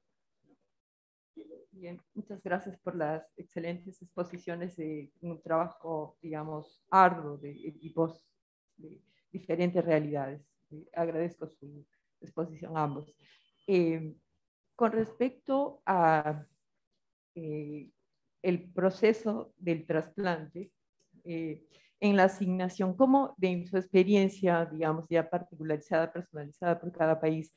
Bien, muchas gracias por las excelentes exposiciones de un trabajo, digamos, arduo de equipos de diferentes realidades. Eh, agradezco su exposición a ambos. Eh, con respecto a eh, el proceso del trasplante, eh, en la asignación, como de su experiencia, digamos, ya particularizada, personalizada por cada país,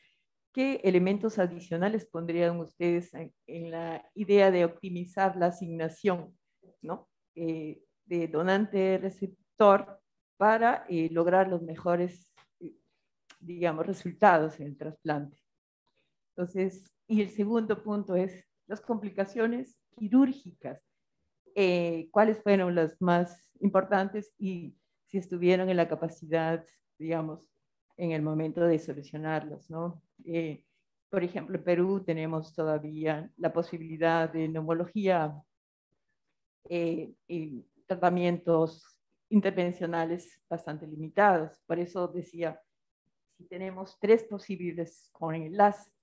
¿qué elementos adicionales pondrían ustedes en, la idea de optimizar la asignación eh, de donante-receptor para lograr los mejores, digamos, resultados en el trasplante? Entonces, y el segundo punto es las complicaciones quirúrgicas. Eh, ¿Cuáles fueron las más importantes y si estuvieron en la capacidad, digamos, en el momento de solucionarlas, ¿no? Eh, por ejemplo, en Perú tenemos todavía la posibilidad de neumología eh, y tratamientos intervencionales bastante limitados. Por eso decía, si tenemos tres posibles con LAS,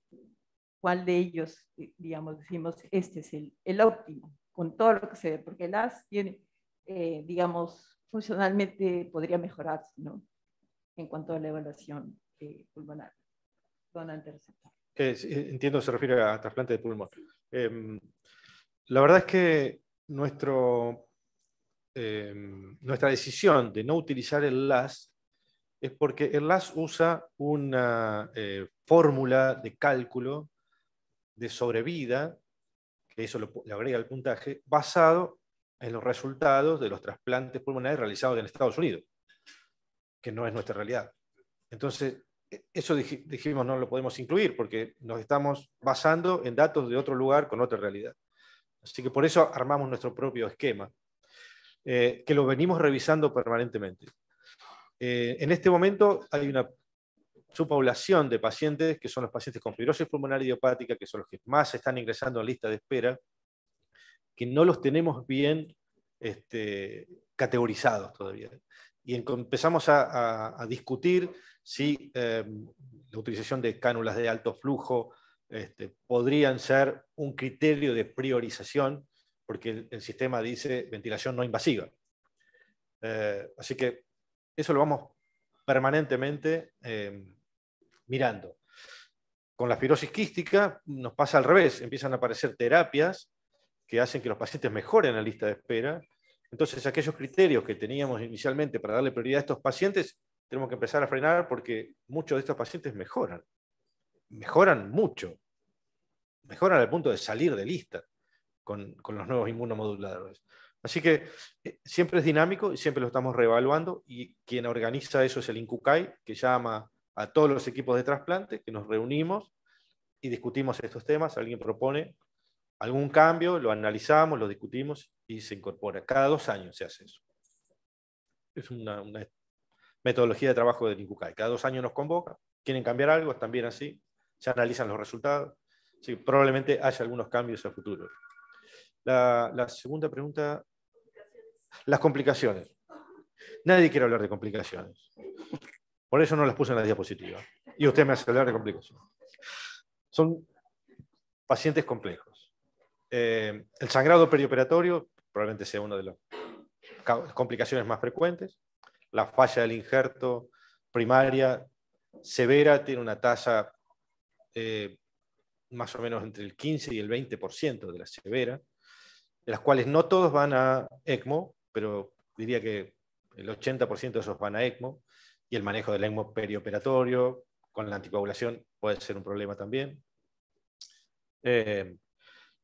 cuál de ellos, eh, digamos, decimos, este es el, óptimo, con todo lo que se ve, porque el LAS tiene, eh, digamos, funcionalmente podría mejorarse, ¿no? En cuanto a la evaluación eh, pulmonar. donante receptor. entiendo se refiere a trasplante de pulmón. Em, la verdad es que nuestro, em, nuestra decisión de no utilizar el LAS es porque el LAS usa una fórmula de cálculo de sobrevida, que eso le agrega el puntaje, basado en los resultados de los trasplantes pulmonares realizados en Estados Unidos, que no es nuestra realidad. Entonces, e, eso dijimos no lo podemos incluir porque nos estamos basando en datos de otro lugar con otra realidad. Así que por eso armamos nuestro propio esquema, eh, que lo venimos revisando permanentemente. Eh, en este momento hay una su población de pacientes, que son los pacientes con fibrosis pulmonar idiopática, que son los que más están ingresando en lista de espera, que no los tenemos bien este, categorizados todavía. Y empezamos a, discutir si em, la utilización de cánulas de alto flujo este, podrían ser un criterio de priorización, porque el, sistema dice ventilación no invasiva. Eh, así que eso lo vamos permanentemente eh, mirando. Con la fibrosis quística nos pasa al revés, empiezan a aparecer terapias que hacen que los pacientes mejoren la lista de espera. Entonces, aquellos criterios que teníamos inicialmente para darle prioridad a estos pacientes, tenemos que empezar a frenar porque muchos de estos pacientes mejoran. Mejoran mucho. Mejoran al punto de salir de lista con, los nuevos inmunomoduladores. Así que eh, siempre es dinámico y siempre lo estamos reevaluando y quien organiza eso es el INCUCAI, que llama a todos los equipos de trasplante, que nos reunimos y discutimos estos temas. Alguien propone algún cambio, lo analizamos, lo discutimos y se incorpora. Cada dos años se hace eso. Es una, metodología de trabajo del INCUCAI. Cada dos años nos convoca, quieren cambiar algo, es también así, se analizan los resultados. probablemente haya algunos cambios a futuro. La, la segunda pregunta, las complicaciones. Nadie quiere hablar de complicaciones. Por eso no las puse en la diapositiva. Y usted me hace hablar de complicación. Son pacientes complejos. Eh, el sangrado perioperatorio probablemente sea una de las complicaciones más frecuentes. La falla del injerto primaria severa tiene una tasa eh, más o menos entre el 15 y el 20% de la severa, de las cuales no todos van a ECMO, pero diría que el 80% de esos van a ECMO y el manejo del ECMO perioperatorio con la anticoagulación puede ser un problema también. Eh,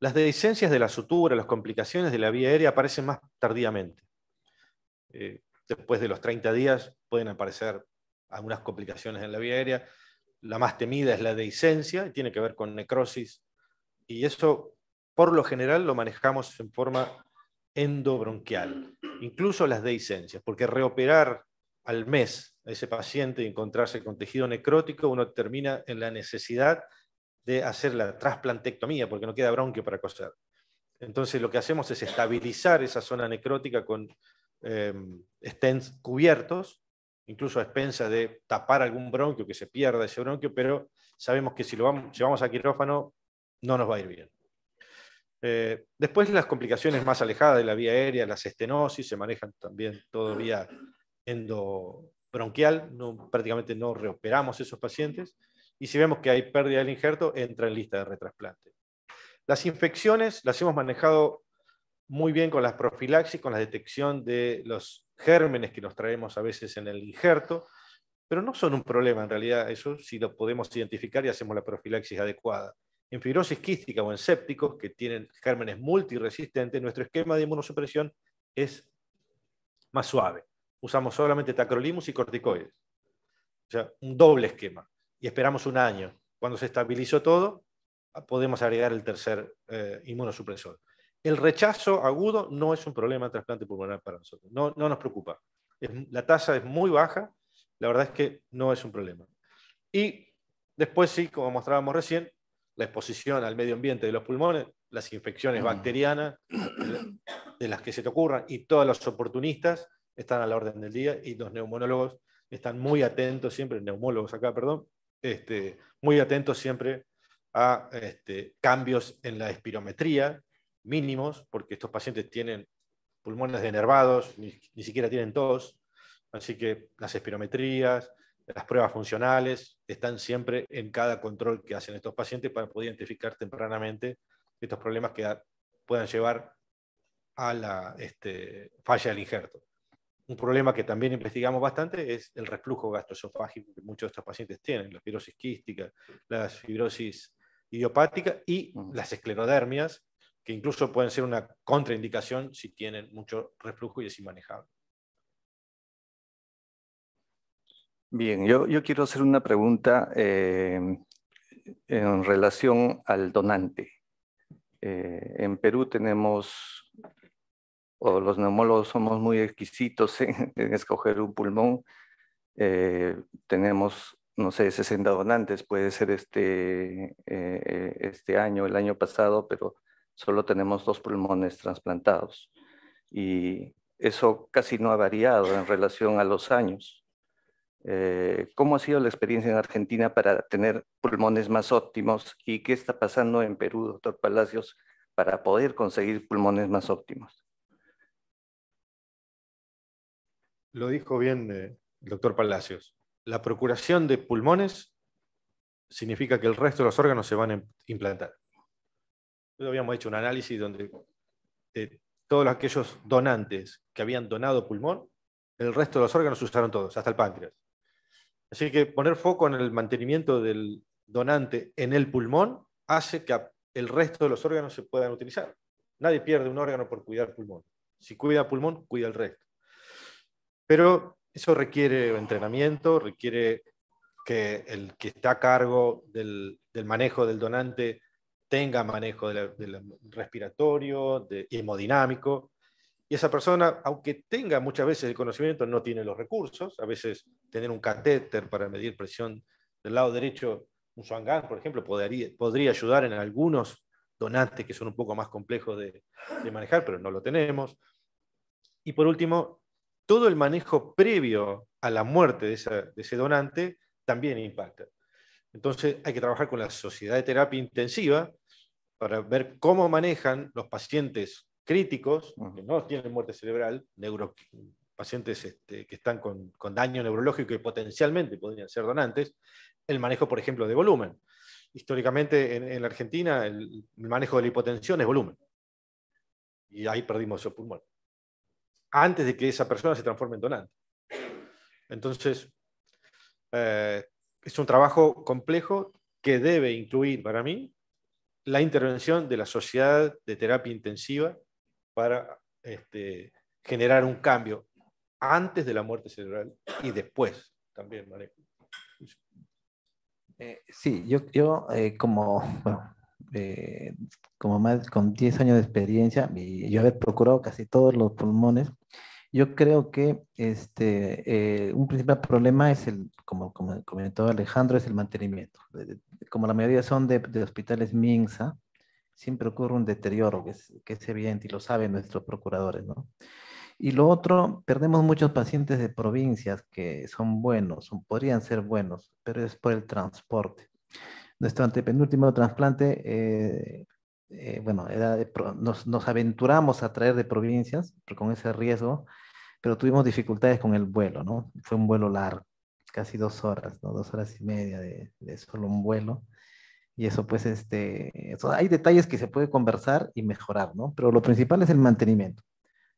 las dehiscencias de la sutura, las complicaciones de la vía aérea aparecen más tardíamente. Eh, después de los 30 días pueden aparecer algunas complicaciones en la vía aérea. La más temida es la dehiscencia, tiene que ver con necrosis. Y eso, por lo general, lo manejamos en forma endobronquial. Incluso las dehiscencias, porque reoperar al mes ese paciente y encontrarse con tejido necrótico, uno termina en la necesidad de hacer la trasplantectomía, porque no queda bronquio para coser. Entonces lo que hacemos es estabilizar esa zona necrótica con em, stents cubiertos, incluso a expensa de tapar algún bronquio, que se pierda ese bronquio, pero sabemos que si lo vamos, llevamos a quirófano no nos va a ir bien. Eh, después las complicaciones más alejadas de la vía aérea, las estenosis, se manejan también todavía vía endo, bronquial, no, prácticamente no reoperamos esos pacientes, y si vemos que hay pérdida del injerto, entra en lista de retrasplante. Las infecciones las hemos manejado muy bien con la profilaxis, con la detección de los gérmenes que nos traemos a veces en el injerto, pero no son un problema en realidad, eso si lo podemos identificar y hacemos la profilaxis adecuada. En fibrosis quística o en sépticos que tienen gérmenes multiresistentes, nuestro esquema de inmunosupresión es más suave usamos solamente tacrolimus y corticoides. O sea, un doble esquema. Y esperamos un año. Cuando se estabilizó todo, podemos agregar el tercer eh, inmunosupresor. El rechazo agudo no es un problema de trasplante pulmonar para nosotros. No, nos preocupa. la tasa es muy baja. La verdad es que no es un problema. Y después sí, como mostrábamos recién, la exposición al medio ambiente de los pulmones, las infecciones mm. bacterianas, de las que se te ocurran, y todos los oportunistas están a la orden del día y los neumonólogos están muy atentos siempre, neumólogos acá, perdón, este, muy atentos siempre a este, cambios en la espirometría mínimos, porque estos pacientes tienen pulmones denervados, ni, siquiera tienen tos, así que las espirometrías, las pruebas funcionales están siempre en cada control que hacen estos pacientes para poder identificar tempranamente estos problemas que puedan llevar a la este, falla del injerto un problema que también investigamos bastante es el reflujo gastroesofágico que muchos de estos pacientes tienen, la fibrosis quística, la fibrosis idiopática y mm. las esclerodermias, que incluso pueden ser una contraindicación si tienen mucho reflujo y es inmanejable. Bien, yo, quiero hacer una pregunta eh, en relación al donante. Eh, en Perú tenemos o los neumólogos somos muy exquisitos en, escoger un pulmón. Eh, tenemos, no sé, 60 donantes, puede ser este, eh, eh, este año, el año pasado, pero solo tenemos dos pulmones trasplantados. Y eso casi no ha variado en relación a los años. ¿Cómo ha sido la experiencia en Argentina para tener pulmones más óptimos y qué está pasando en Perú, doctor Palacios, para poder conseguir pulmones más óptimos? Lo dijo bien eh, el doctor Palacios. La procuración de pulmones significa que el resto de los órganos se van a implantar. habíamos hecho un análisis donde todos aquellos donantes que habían donado pulmón, el resto de los órganos se usaron todos, hasta el páncreas. Así que poner foco en el mantenimiento del donante en el pulmón hace que el resto de los órganos se puedan utilizar. Nadie pierde un órgano por cuidar pulmón. Si cuida pulmón, cuida el resto. Pero eso requiere entrenamiento, requiere que el que está a cargo del, manejo del donante tenga manejo del, respiratorio, de, hemodinámico, y esa persona, aunque tenga muchas veces el conocimiento, no tiene los recursos. A veces tener un catéter para medir presión del lado derecho, un swangan, por ejemplo, podría, ayudar en algunos donantes que son un poco más complejos de, manejar, pero no lo tenemos. Y por último, todo el manejo previo a la muerte de, ese donante también impacta. Entonces hay que trabajar con la sociedad de terapia intensiva para ver cómo manejan los pacientes críticos, que no tienen muerte cerebral, pacientes este, que están con, daño neurológico y potencialmente podrían ser donantes, el manejo, por ejemplo, de volumen. Históricamente en, la Argentina el, manejo de la hipotensión es volumen. Y ahí perdimos su pulmón antes de que esa persona se transforme en donante. Entonces, eh, es un trabajo complejo que debe incluir para mí la intervención de la sociedad de terapia intensiva para este, generar un cambio antes de la muerte cerebral y después también, ¿vale? Eh, sí, yo, eh, como, eh, como más con 10 años de experiencia y yo haber procurado casi todos los pulmones, yo creo que este, eh, un principal problema es el, como, comentó Alejandro, es el mantenimiento. Como la mayoría son de, de hospitales MINSA, siempre ocurre un deterioro que es, que es, evidente y lo saben nuestros procuradores, ¿no? Y lo otro, perdemos muchos pacientes de provincias que son buenos, son, podrían ser buenos, pero es por el transporte nuestro antepenúltimo trasplante, eh, eh, bueno, nos, aventuramos a traer de provincias con ese riesgo, pero tuvimos dificultades con el vuelo, ¿no? Fue un vuelo largo, casi dos horas, ¿no? Dos horas y media de, de solo un vuelo. Y eso, pues, este, eso, hay detalles que se puede conversar y mejorar, ¿no? Pero lo principal es el mantenimiento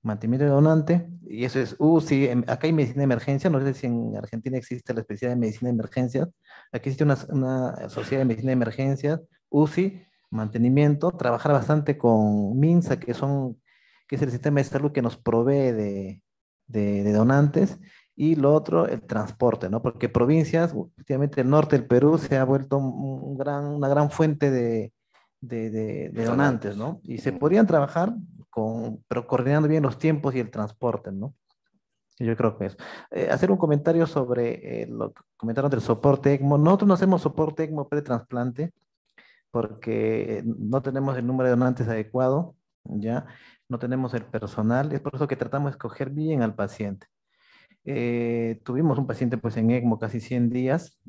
mantenimiento de donante, y eso es, UCI, uh, em, acá hay medicina de emergencia, no sé si en Argentina existe la especialidad de medicina de emergencia, aquí existe una, una, sociedad de medicina de emergencias, UCI, mantenimiento, trabajar bastante con MINSA, que son, que es el sistema de salud que nos provee de, donantes, y lo otro, el transporte, ¿no? Porque provincias, últimamente el norte del Perú se ha vuelto un gran, una gran fuente de, de, donantes, ¿no? Y se podrían trabajar pero coordinando bien los tiempos y el transporte, ¿no? Yo creo que es. Eh, hacer un comentario sobre eh, lo que comentaron del soporte ECMO. Nosotros no hacemos soporte ECMO pretransplante porque eh, no tenemos el número de donantes adecuado, ¿ya? No tenemos el personal. Es por eso que tratamos de escoger bien al paciente. Eh, tuvimos un paciente pues en ECMO casi 100 días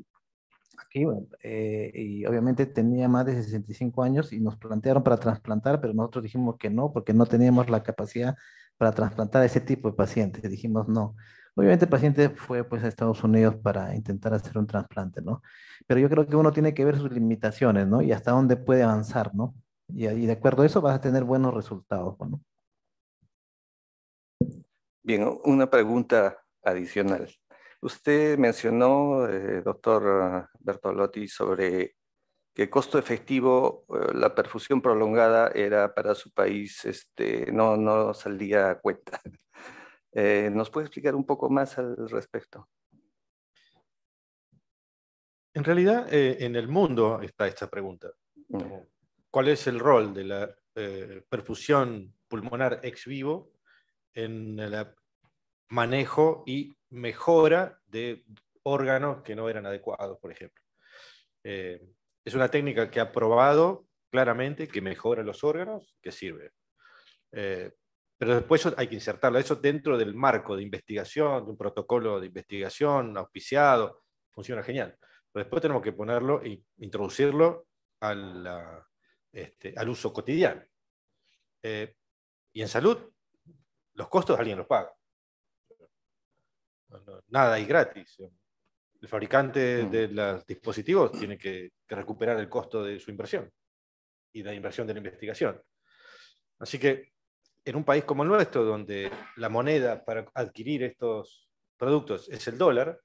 eh, y obviamente tenía más de 65 años y nos plantearon para trasplantar, pero nosotros dijimos que no, porque no teníamos la capacidad para trasplantar a ese tipo de pacientes. Dijimos no. Obviamente el paciente fue pues a Estados Unidos para intentar hacer un trasplante, ¿no? Pero yo creo que uno tiene que ver sus limitaciones, ¿no? Y hasta dónde puede avanzar, ¿no? Y, y de acuerdo a eso vas a tener buenos resultados, ¿no? Bien, una pregunta adicional. Usted mencionó, eh, doctor Bertolotti, sobre que costo efectivo, eh, la perfusión prolongada era para su país, este, no, no saldría a cuenta. Eh, ¿Nos puede explicar un poco más al respecto? En realidad, en el mundo está esta pregunta. Mm. ¿Cuál es el rol de la perfusión pulmonar ex vivo en el manejo y mejora de órganos que no eran adecuados, por ejemplo. Eh, es una técnica que ha probado claramente que mejora los órganos, que sirve. Eh, pero después hay que insertarlo, eso dentro del marco de investigación, de un protocolo de investigación auspiciado, funciona genial. Pero después tenemos que ponerlo e introducirlo este, al, uso cotidiano. Eh, y en salud, los costos alguien los paga nada es gratis. El fabricante mm. de los dispositivos tiene que, recuperar el costo de su inversión y la inversión de la investigación. Así que en un país como el nuestro, donde la moneda para adquirir estos productos es el dólar,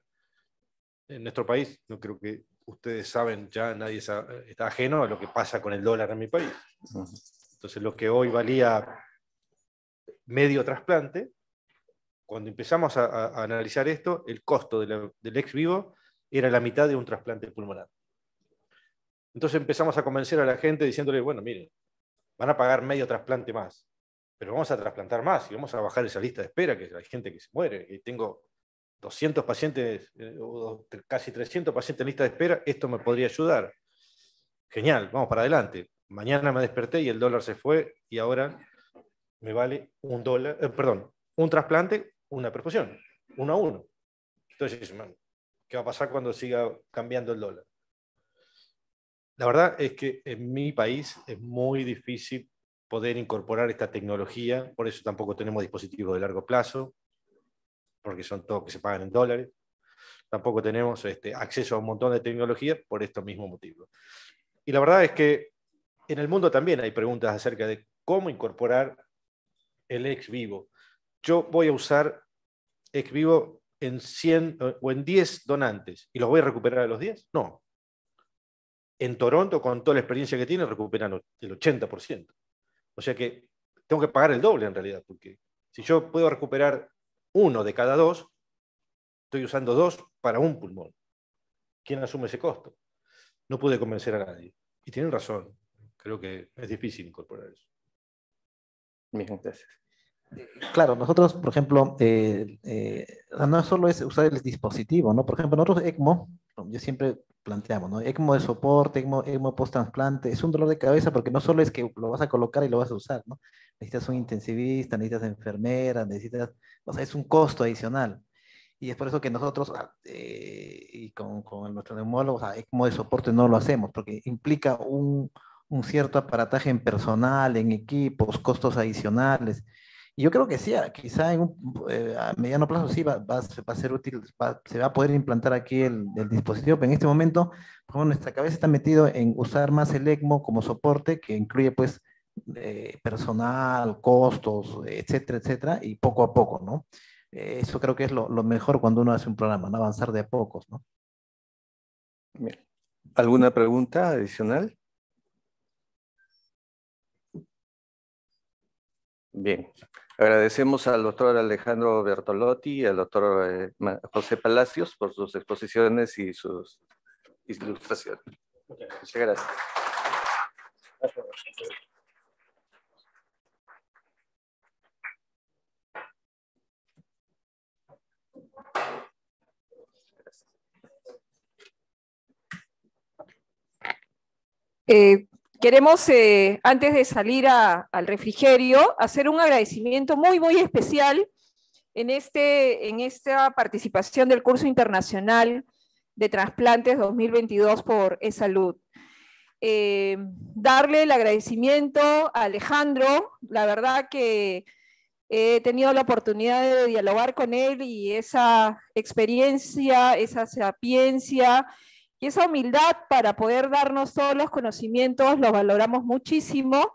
en nuestro país, no creo que ustedes saben, ya nadie está ajeno a lo que pasa con el dólar en mi país. Entonces, lo que hoy valía medio trasplante, cuando empezamos a, analizar esto, el costo del ex vivo era la mitad de un trasplante pulmonar. Entonces empezamos a convencer a la gente diciéndole, bueno, miren, van a pagar medio trasplante más, pero vamos a trasplantar más y vamos a bajar esa lista de espera, que hay gente que se muere, y tengo 200 pacientes, eh, casi 300 pacientes en lista de espera, esto me podría ayudar. Genial, vamos para adelante. Mañana me desperté y el dólar se fue y ahora me vale un dólar, eh, perdón, un trasplante una proporción, uno a uno. Entonces, ¿qué va a pasar cuando siga cambiando el dólar? La verdad es que en mi país es muy difícil poder incorporar esta tecnología, por eso tampoco tenemos dispositivos de largo plazo, porque son todos que se pagan en dólares. Tampoco tenemos este, acceso a un montón de tecnologías por estos mismos motivos. Y la verdad es que en el mundo también hay preguntas acerca de cómo incorporar el ex vivo, yo voy a usar vivo en 100 eh, o en 10 donantes y los voy a recuperar a los 10? No. En Toronto, con toda la experiencia que tiene, recuperan el 80%. O sea que tengo que pagar el doble en realidad, porque si yo puedo recuperar uno de cada dos, estoy usando dos para un pulmón. ¿Quién asume ese costo? No pude convencer a nadie. Y tienen razón. Creo que es difícil incorporar eso. mis gracias. Claro, nosotros, por ejemplo, eh, eh, no solo es usar el dispositivo, ¿no? Por ejemplo, nosotros ECMO, yo siempre planteamos, ¿no? ECMO de soporte, ECMO, post-transplante, es un dolor de cabeza porque no solo es que lo vas a colocar y lo vas a usar, ¿no? Necesitas un intensivista, necesitas enfermera, necesitas, o sea, es un costo adicional. Y es por eso que nosotros, ah, eh, y con, nuestro nuestros o sea, ECMO de soporte no lo hacemos, porque implica un, un cierto aparataje en personal, en equipos, costos adicionales yo creo que sí, ah, quizá eh, a mediano plazo sí va, a ser útil, se va a poder implantar aquí el, dispositivo, pero en este momento nuestra cabeza está metido en usar más el ECMO como soporte, que incluye pues eh, personal, costos, etcétera, etcétera, y poco a poco, ¿no? Eh, eso creo que es lo, mejor cuando uno hace un programa, ¿no? avanzar de a pocos, ¿no? ¿Alguna pregunta adicional? Bien. Agradecemos al doctor Alejandro Bertolotti y al doctor eh, José Palacios por sus exposiciones y sus ilustraciones. Muchas gracias. Eh, queremos, eh, antes de salir al refrigerio, hacer un agradecimiento muy, muy especial en, este, en esta participación del curso internacional de trasplantes 2022 por eSalud. Eh, darle el agradecimiento a Alejandro, la verdad que he tenido la oportunidad de dialogar con él y esa experiencia, esa sapiencia, y esa humildad para poder darnos todos los conocimientos los valoramos muchísimo.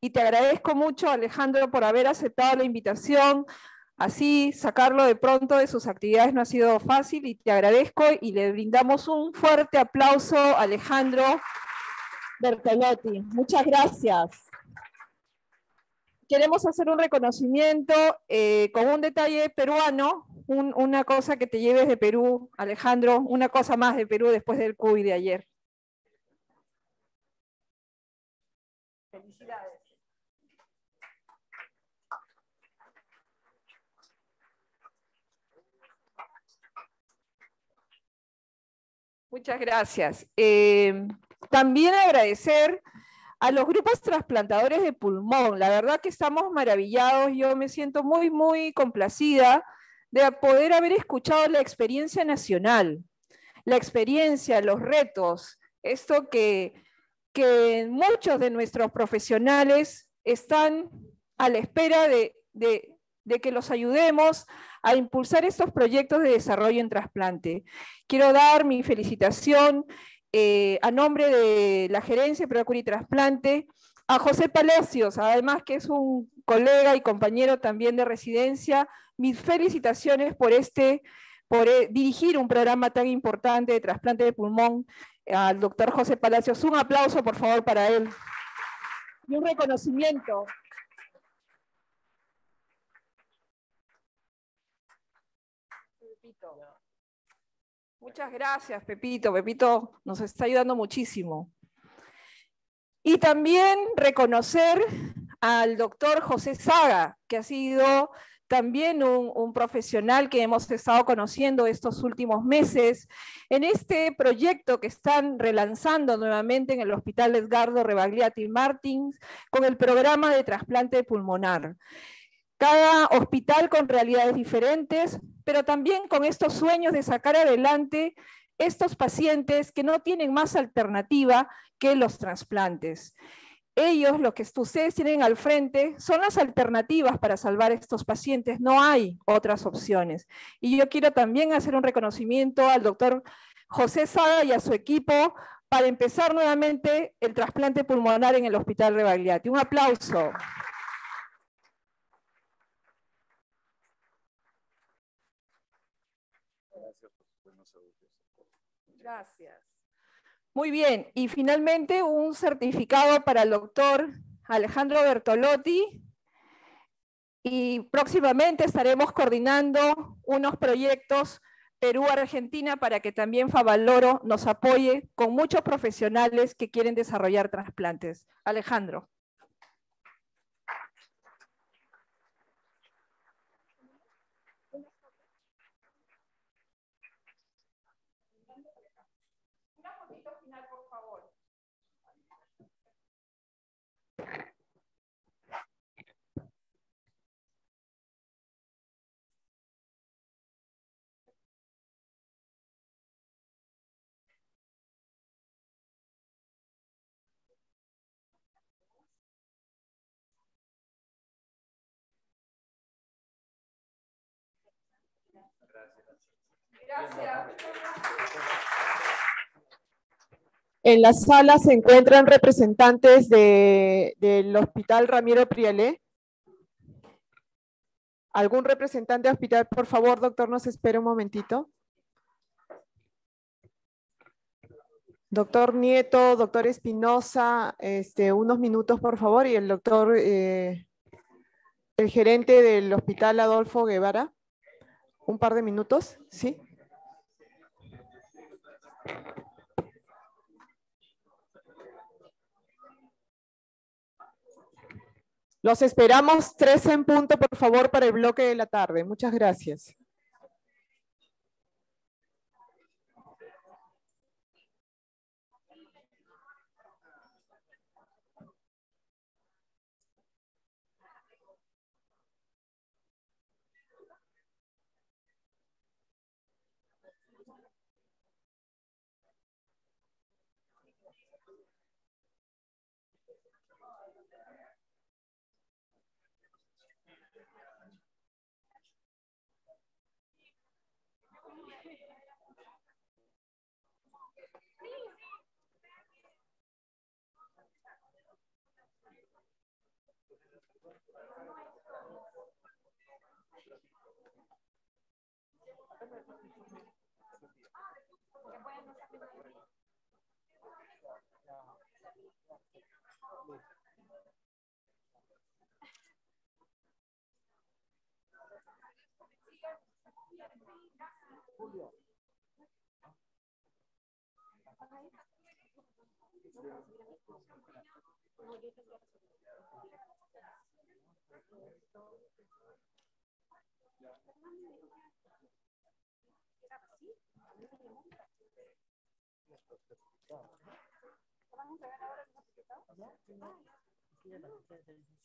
Y te agradezco mucho, Alejandro, por haber aceptado la invitación. Así, sacarlo de pronto de sus actividades no ha sido fácil y te agradezco y le brindamos un fuerte aplauso Alejandro Bertolotti. Muchas gracias. Queremos hacer un reconocimiento eh, con un detalle peruano un, una cosa que te lleves de Perú, Alejandro, una cosa más de Perú después del CUI de ayer. Felicidades. Muchas gracias. Eh, también agradecer a los grupos trasplantadores de pulmón. La verdad que estamos maravillados. Yo me siento muy, muy complacida de poder haber escuchado la experiencia nacional, la experiencia, los retos, esto que, muchos de nuestros profesionales están a la espera de, que los ayudemos a impulsar estos proyectos de desarrollo en trasplante. Quiero dar mi felicitación eh, a nombre de la gerencia y Trasplante a José Palacios, además que es un colega y compañero también de residencia, mis felicitaciones por este por eh, dirigir un programa tan importante de trasplante de pulmón eh, al doctor José Palacios. Un aplauso, por favor, para él. Y un reconocimiento. Pepito. Muchas gracias, Pepito. Pepito nos está ayudando muchísimo. Y también reconocer al doctor José Saga, que ha sido también un, profesional que hemos estado conociendo estos últimos meses, en este proyecto que están relanzando nuevamente en el Hospital Edgardo Rebagliati Martins con el programa de trasplante pulmonar. Cada hospital con realidades diferentes, pero también con estos sueños de sacar adelante estos pacientes que no tienen más alternativa que los trasplantes ellos, lo que ustedes tienen al frente, son las alternativas para salvar a estos pacientes. No hay otras opciones. Y yo quiero también hacer un reconocimiento al doctor José Sada y a su equipo para empezar nuevamente el trasplante pulmonar en el Hospital Rebagliati. Un aplauso. Gracias. Muy bien, y finalmente un certificado para el doctor Alejandro Bertolotti. Y próximamente estaremos coordinando unos proyectos Perú-Argentina para que también Favaloro nos apoye con muchos profesionales que quieren desarrollar trasplantes. Alejandro. En la sala se encuentran representantes de, del Hospital Ramiro Priele. ¿Algún representante hospital? Por favor, doctor, nos espera un momentito. Doctor Nieto, doctor Espinosa, este, unos minutos, por favor, y el doctor, eh, el gerente del Hospital Adolfo Guevara un par de minutos, ¿sí? Los esperamos tres en punto, por favor, para el bloque de la tarde. Muchas gracias. Julio. Sí,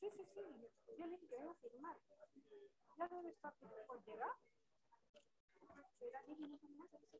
sí, sí. Yo le dije que a firmar. Ya debe estar por llegar. Será 10 minutos más que se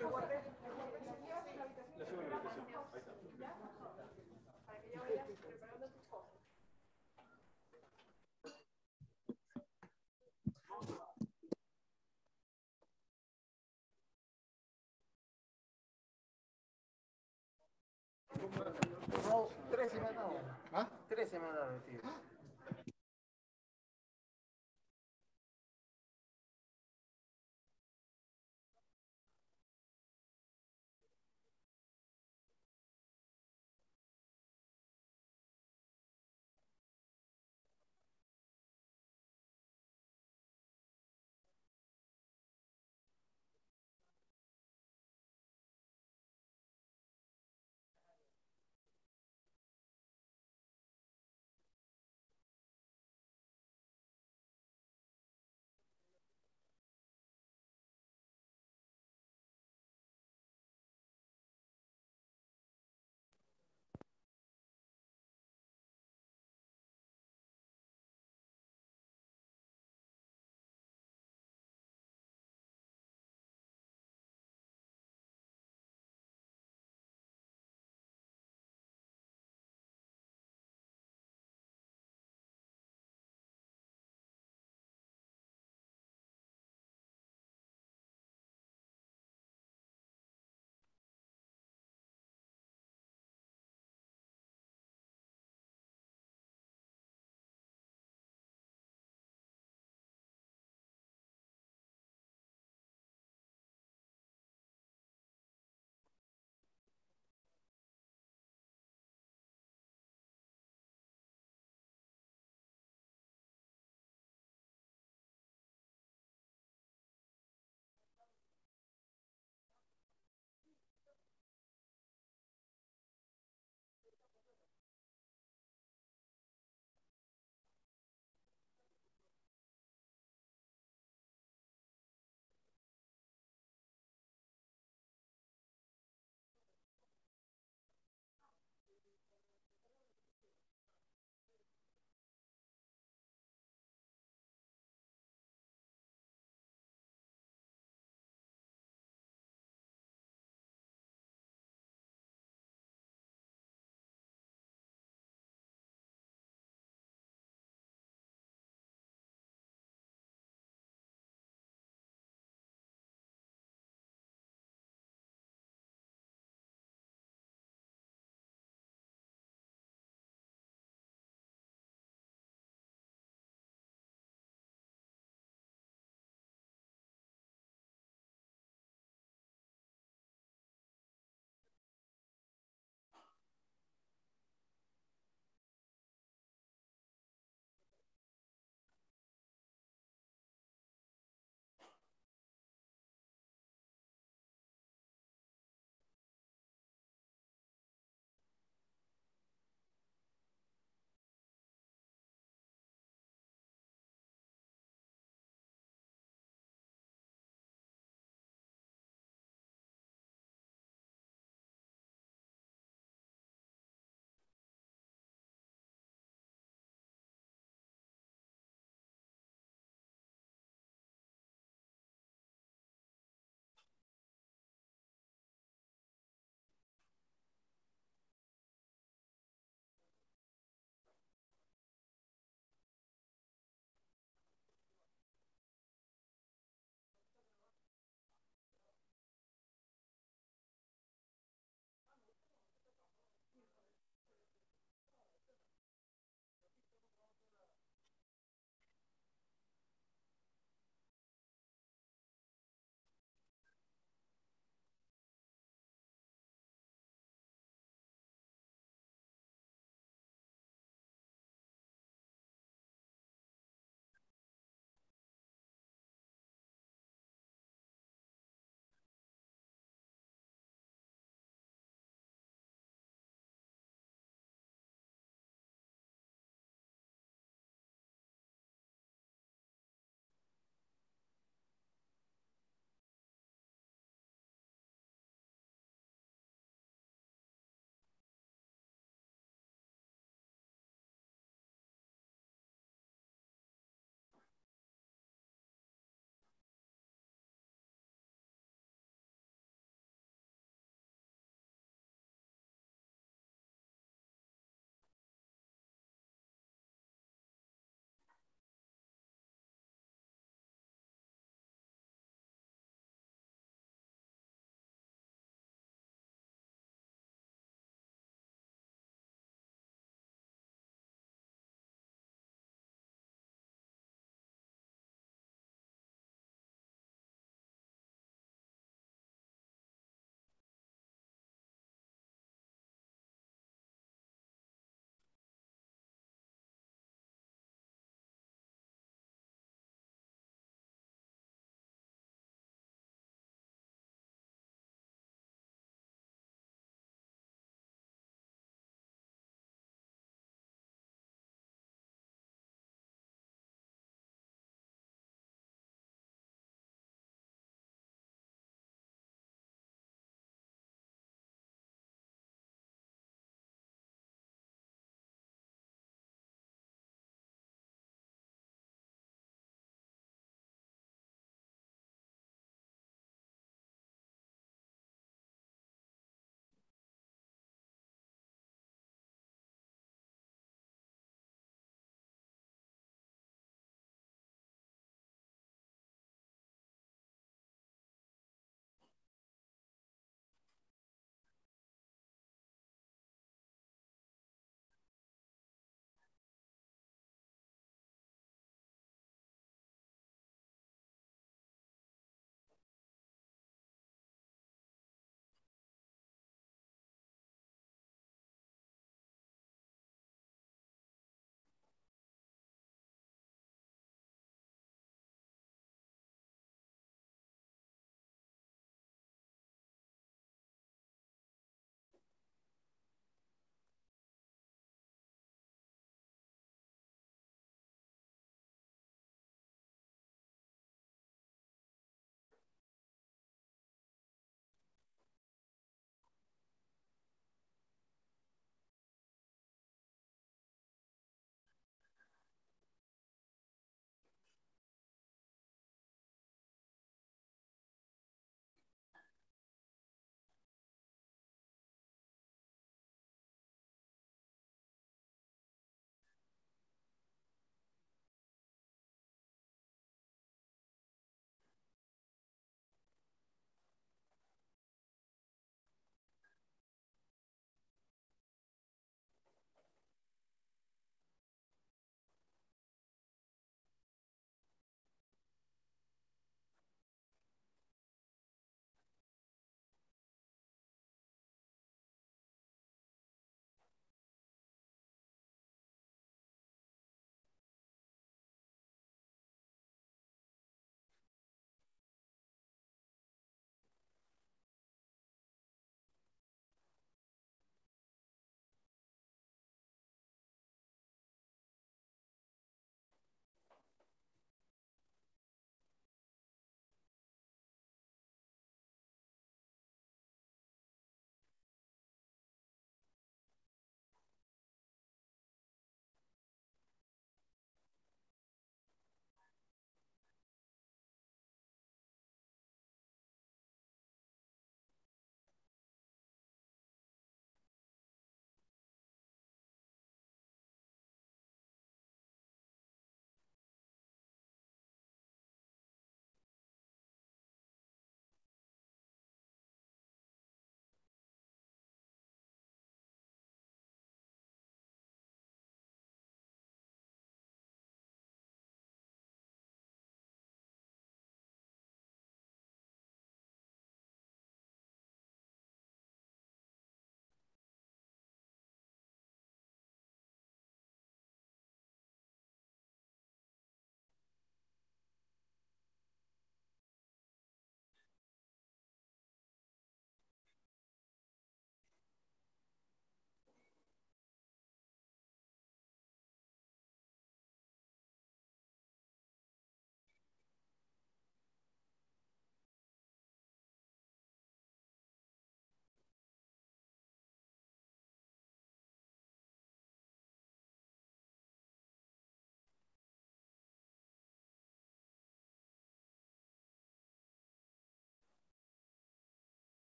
Para que ya vayan preparando sus cosas. Tres semanas, ¿Ah? Tres semanas, tío.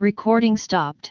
Recording stopped.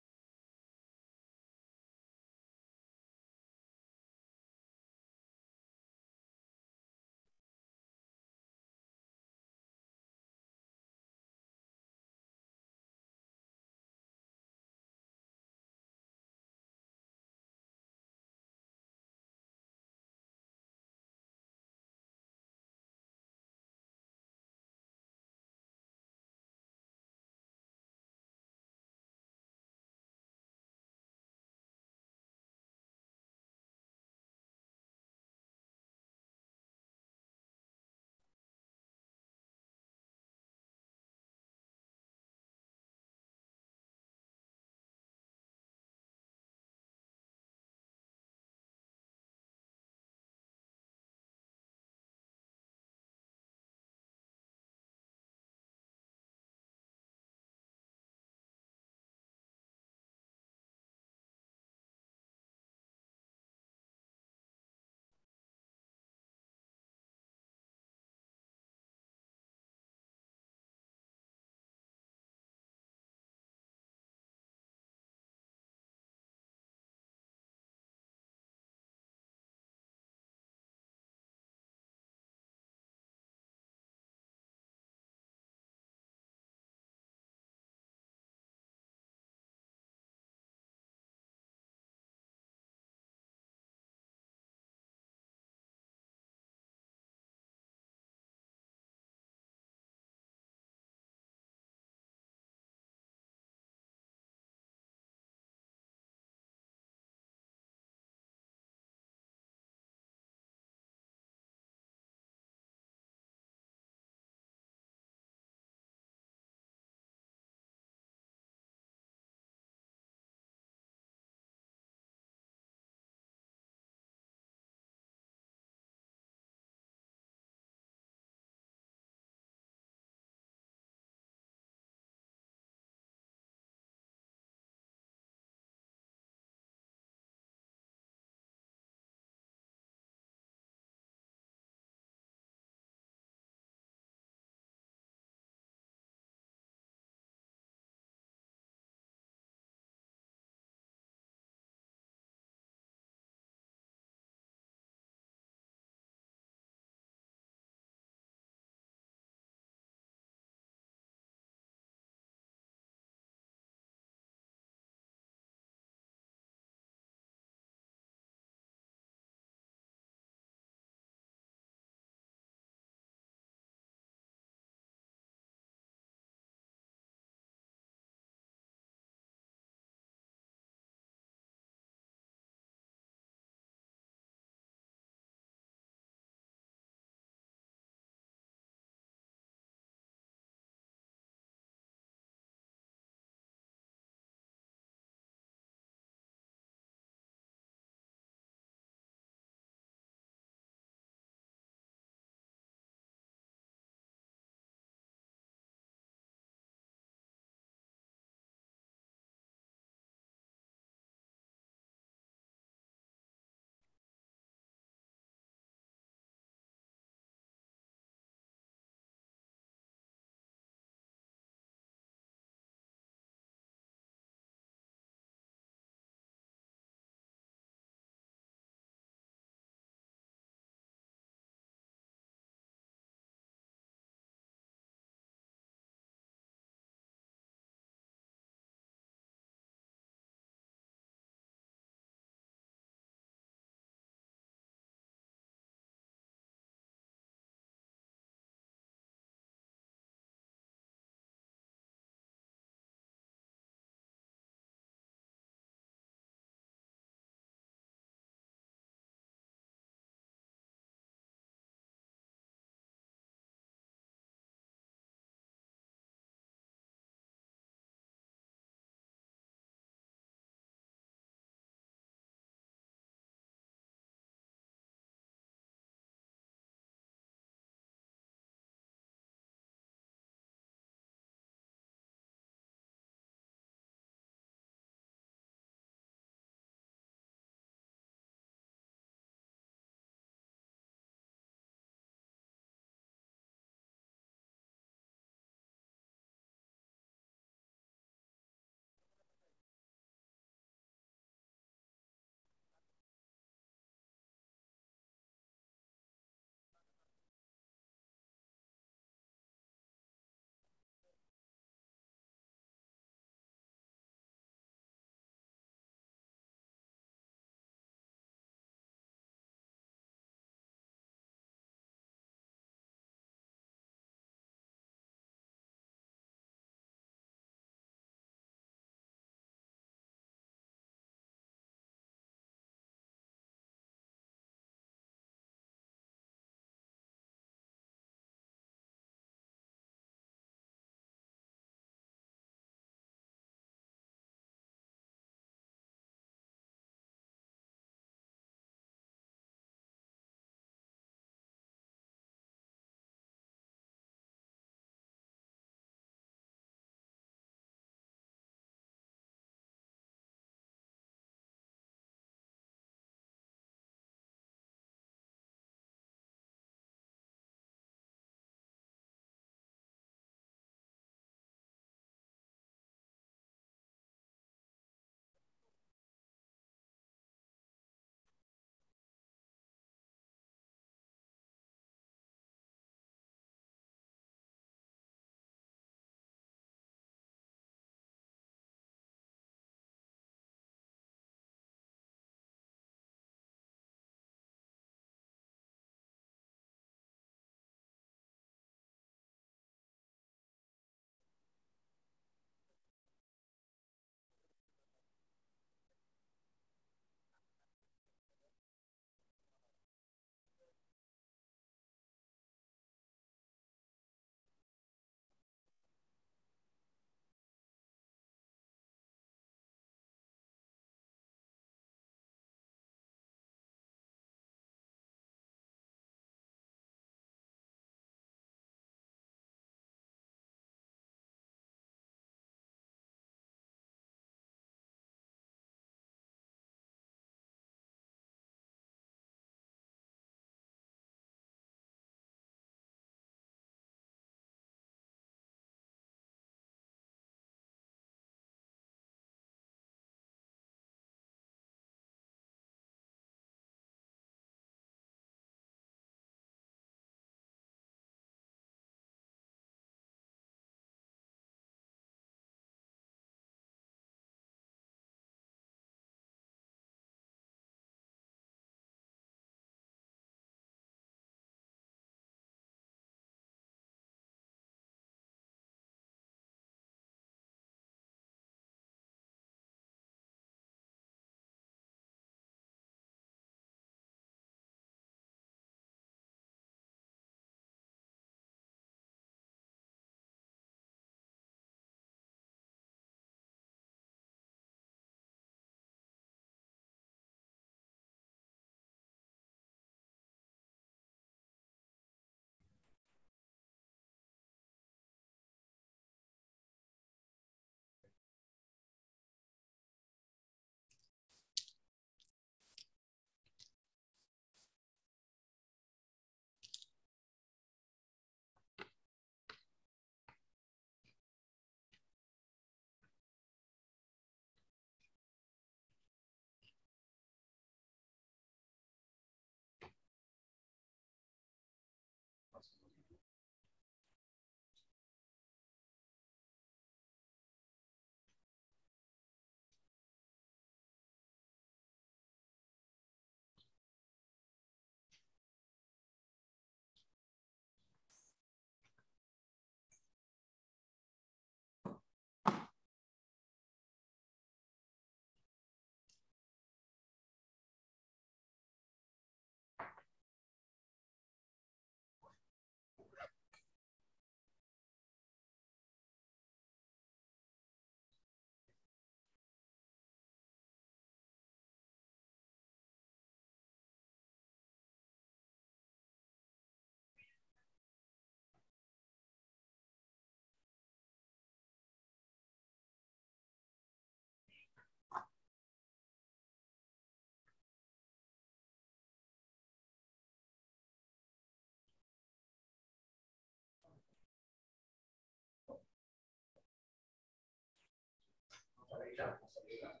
responsabilidad.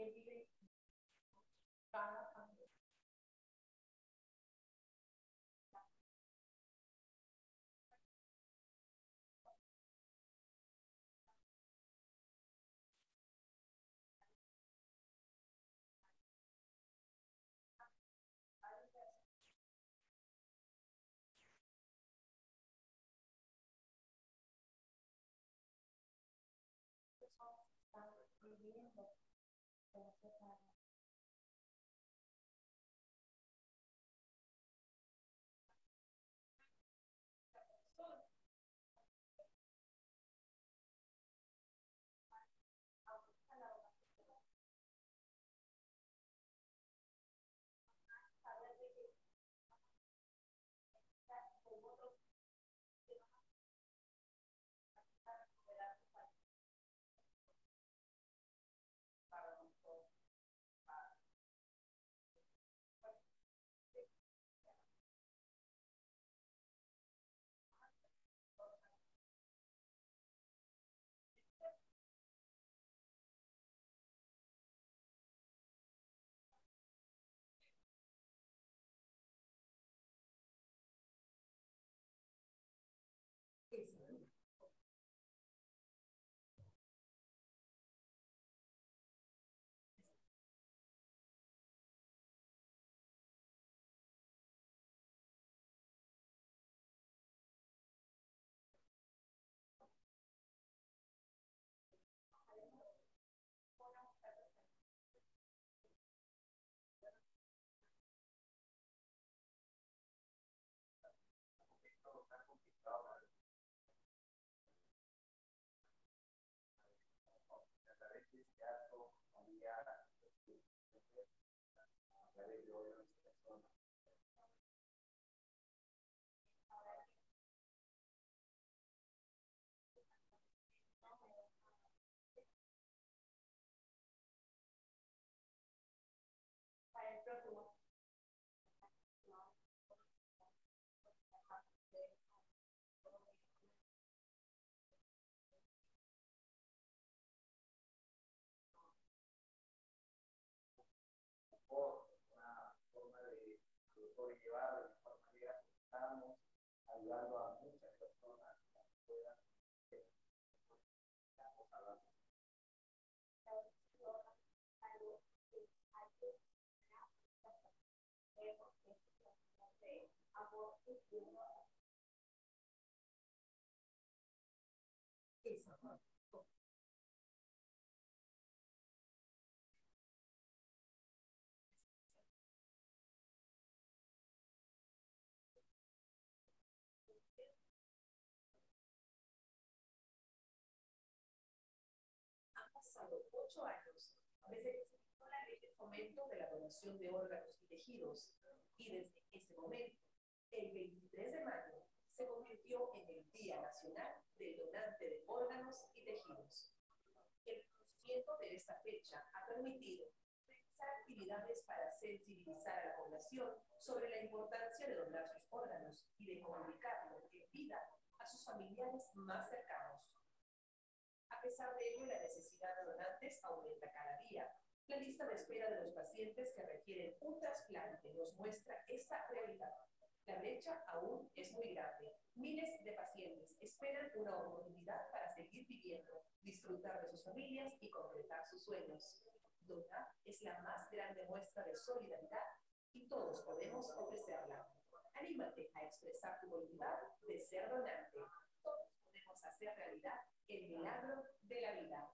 maybe they Thank you. de estamos ayudando a ocho años, a veces la ley de fomento de la donación de órganos y tejidos, y desde ese momento, el 23 de mayo, se convirtió en el Día Nacional del Donante de Órganos y Tejidos. El conocimiento de esta fecha ha permitido realizar actividades para sensibilizar a la población sobre la importancia de donar sus órganos y de comunicarlo en vida a sus familiares más cercanos a pesar de ello, la necesidad de donantes aumenta cada día. La lista de espera de los pacientes que requieren un trasplante nos muestra esta realidad. La brecha aún es muy grande. Miles de pacientes esperan una oportunidad para seguir viviendo, disfrutar de sus familias y completar sus sueños. Donar es la más grande muestra de solidaridad y todos podemos ofrecerla. Anímate a expresar tu voluntad de ser donante hacer realidad el milagro de la vida.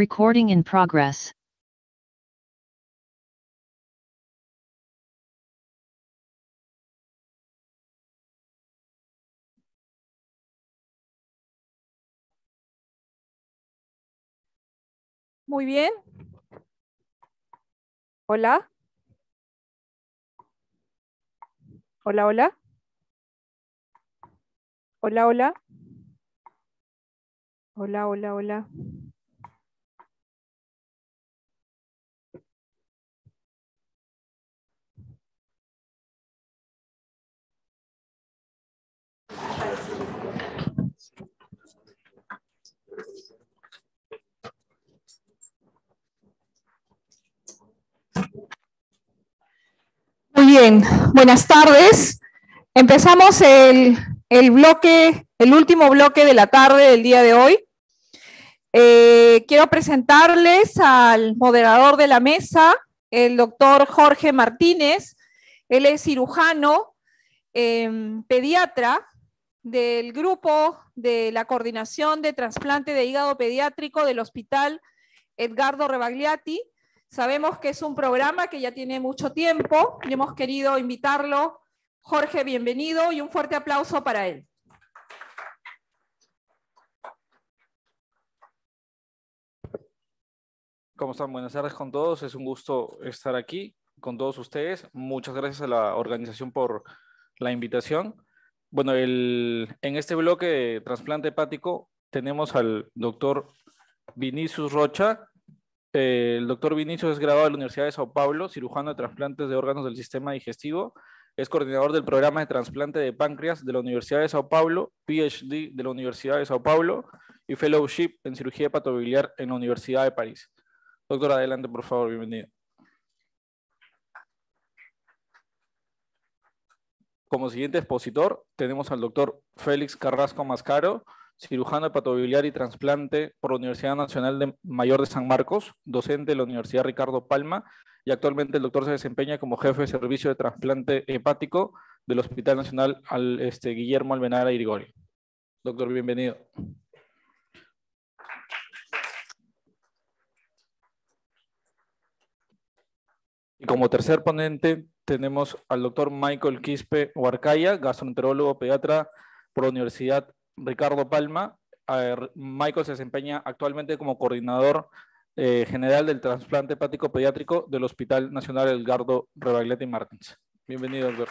Recording in progress. Muy bien. Hola. Hola, hola. Hola, hola. Hola, hola, hola. bien, buenas tardes. Empezamos el, bloque, el último bloque de la tarde del día de hoy. Eh, quiero presentarles al moderador de la mesa, el doctor Jorge Martínez. Él es cirujano, em, pediatra del grupo de la coordinación de trasplante de hígado pediátrico del Hospital Edgardo Rebagliati Sabemos que es un programa que ya tiene mucho tiempo y hemos querido invitarlo. Jorge, bienvenido y un fuerte aplauso para él. ¿Cómo están? Buenas tardes con todos. Es un gusto estar aquí con todos ustedes. Muchas gracias a la organización por la invitación. Bueno, el, en este bloque de trasplante hepático tenemos al doctor Vinicius Rocha, eh, el doctor Vinicio es graduado de la Universidad de Sao Paulo, cirujano de trasplantes de órganos del sistema digestivo. Es coordinador del programa de trasplante de páncreas de la Universidad de Sao Paulo, PhD de la Universidad de Sao Paulo y Fellowship en cirugía hepatobiliar en la Universidad de París. Doctor, adelante, por favor, bienvenido. Como siguiente expositor tenemos al doctor Félix Carrasco Mascaro, cirujano hepatobiliar y trasplante por la Universidad Nacional de Mayor de San Marcos, docente de la Universidad Ricardo Palma, y actualmente el doctor se desempeña como jefe de servicio de trasplante hepático del Hospital Nacional al, este, Guillermo Almenara Irigori. Doctor, bienvenido. Y como tercer ponente tenemos al doctor Michael Quispe Huarcaya, gastroenterólogo pediatra por la Universidad Ricardo Palma. Michael se desempeña actualmente como coordinador eh, general del trasplante hepático pediátrico del Hospital Nacional Elgardo Rebailetti Martins. Bienvenido, doctor.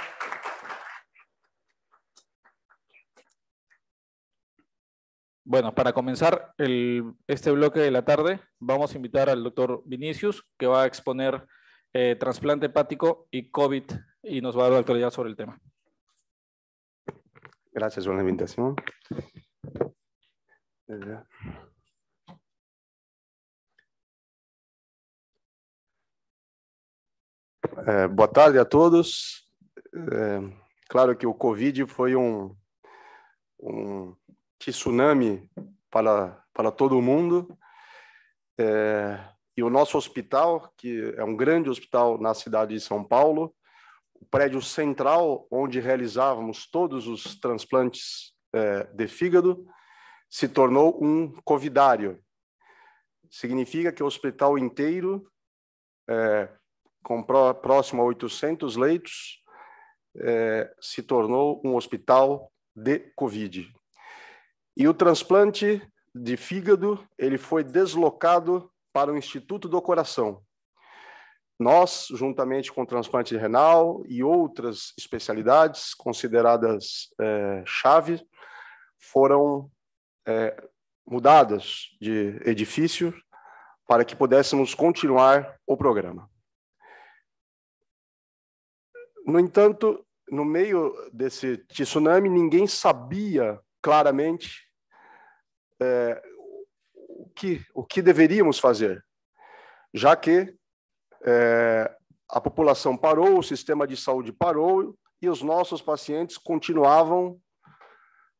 Bueno, para comenzar este bloque de la tarde, vamos a invitar al doctor Vinicius, que va a exponer eh, trasplante hepático y COVID, y nos va a dar la actualidad sobre el tema. Gracias por la invitación. É, boa tarde a todos. É, claro que o Covid foi um, um tsunami para, para todo mundo. É, e o nosso hospital, que é um grande hospital na cidade de São Paulo, o prédio central onde realizávamos todos os transplantes é, de fígado se tornou um covidário. Significa que o hospital inteiro, é, com pró próximo a 800 leitos, é, se tornou um hospital de Covid. E o transplante de fígado ele foi deslocado para o Instituto do Coração, nós, juntamente com transplante renal e outras especialidades consideradas é, chave, foram é, mudadas de edifício para que pudéssemos continuar o programa. No entanto, no meio desse tsunami, ninguém sabia claramente é, o, que, o que deveríamos fazer, já que é, a população parou, o sistema de saúde parou e os nossos pacientes continuavam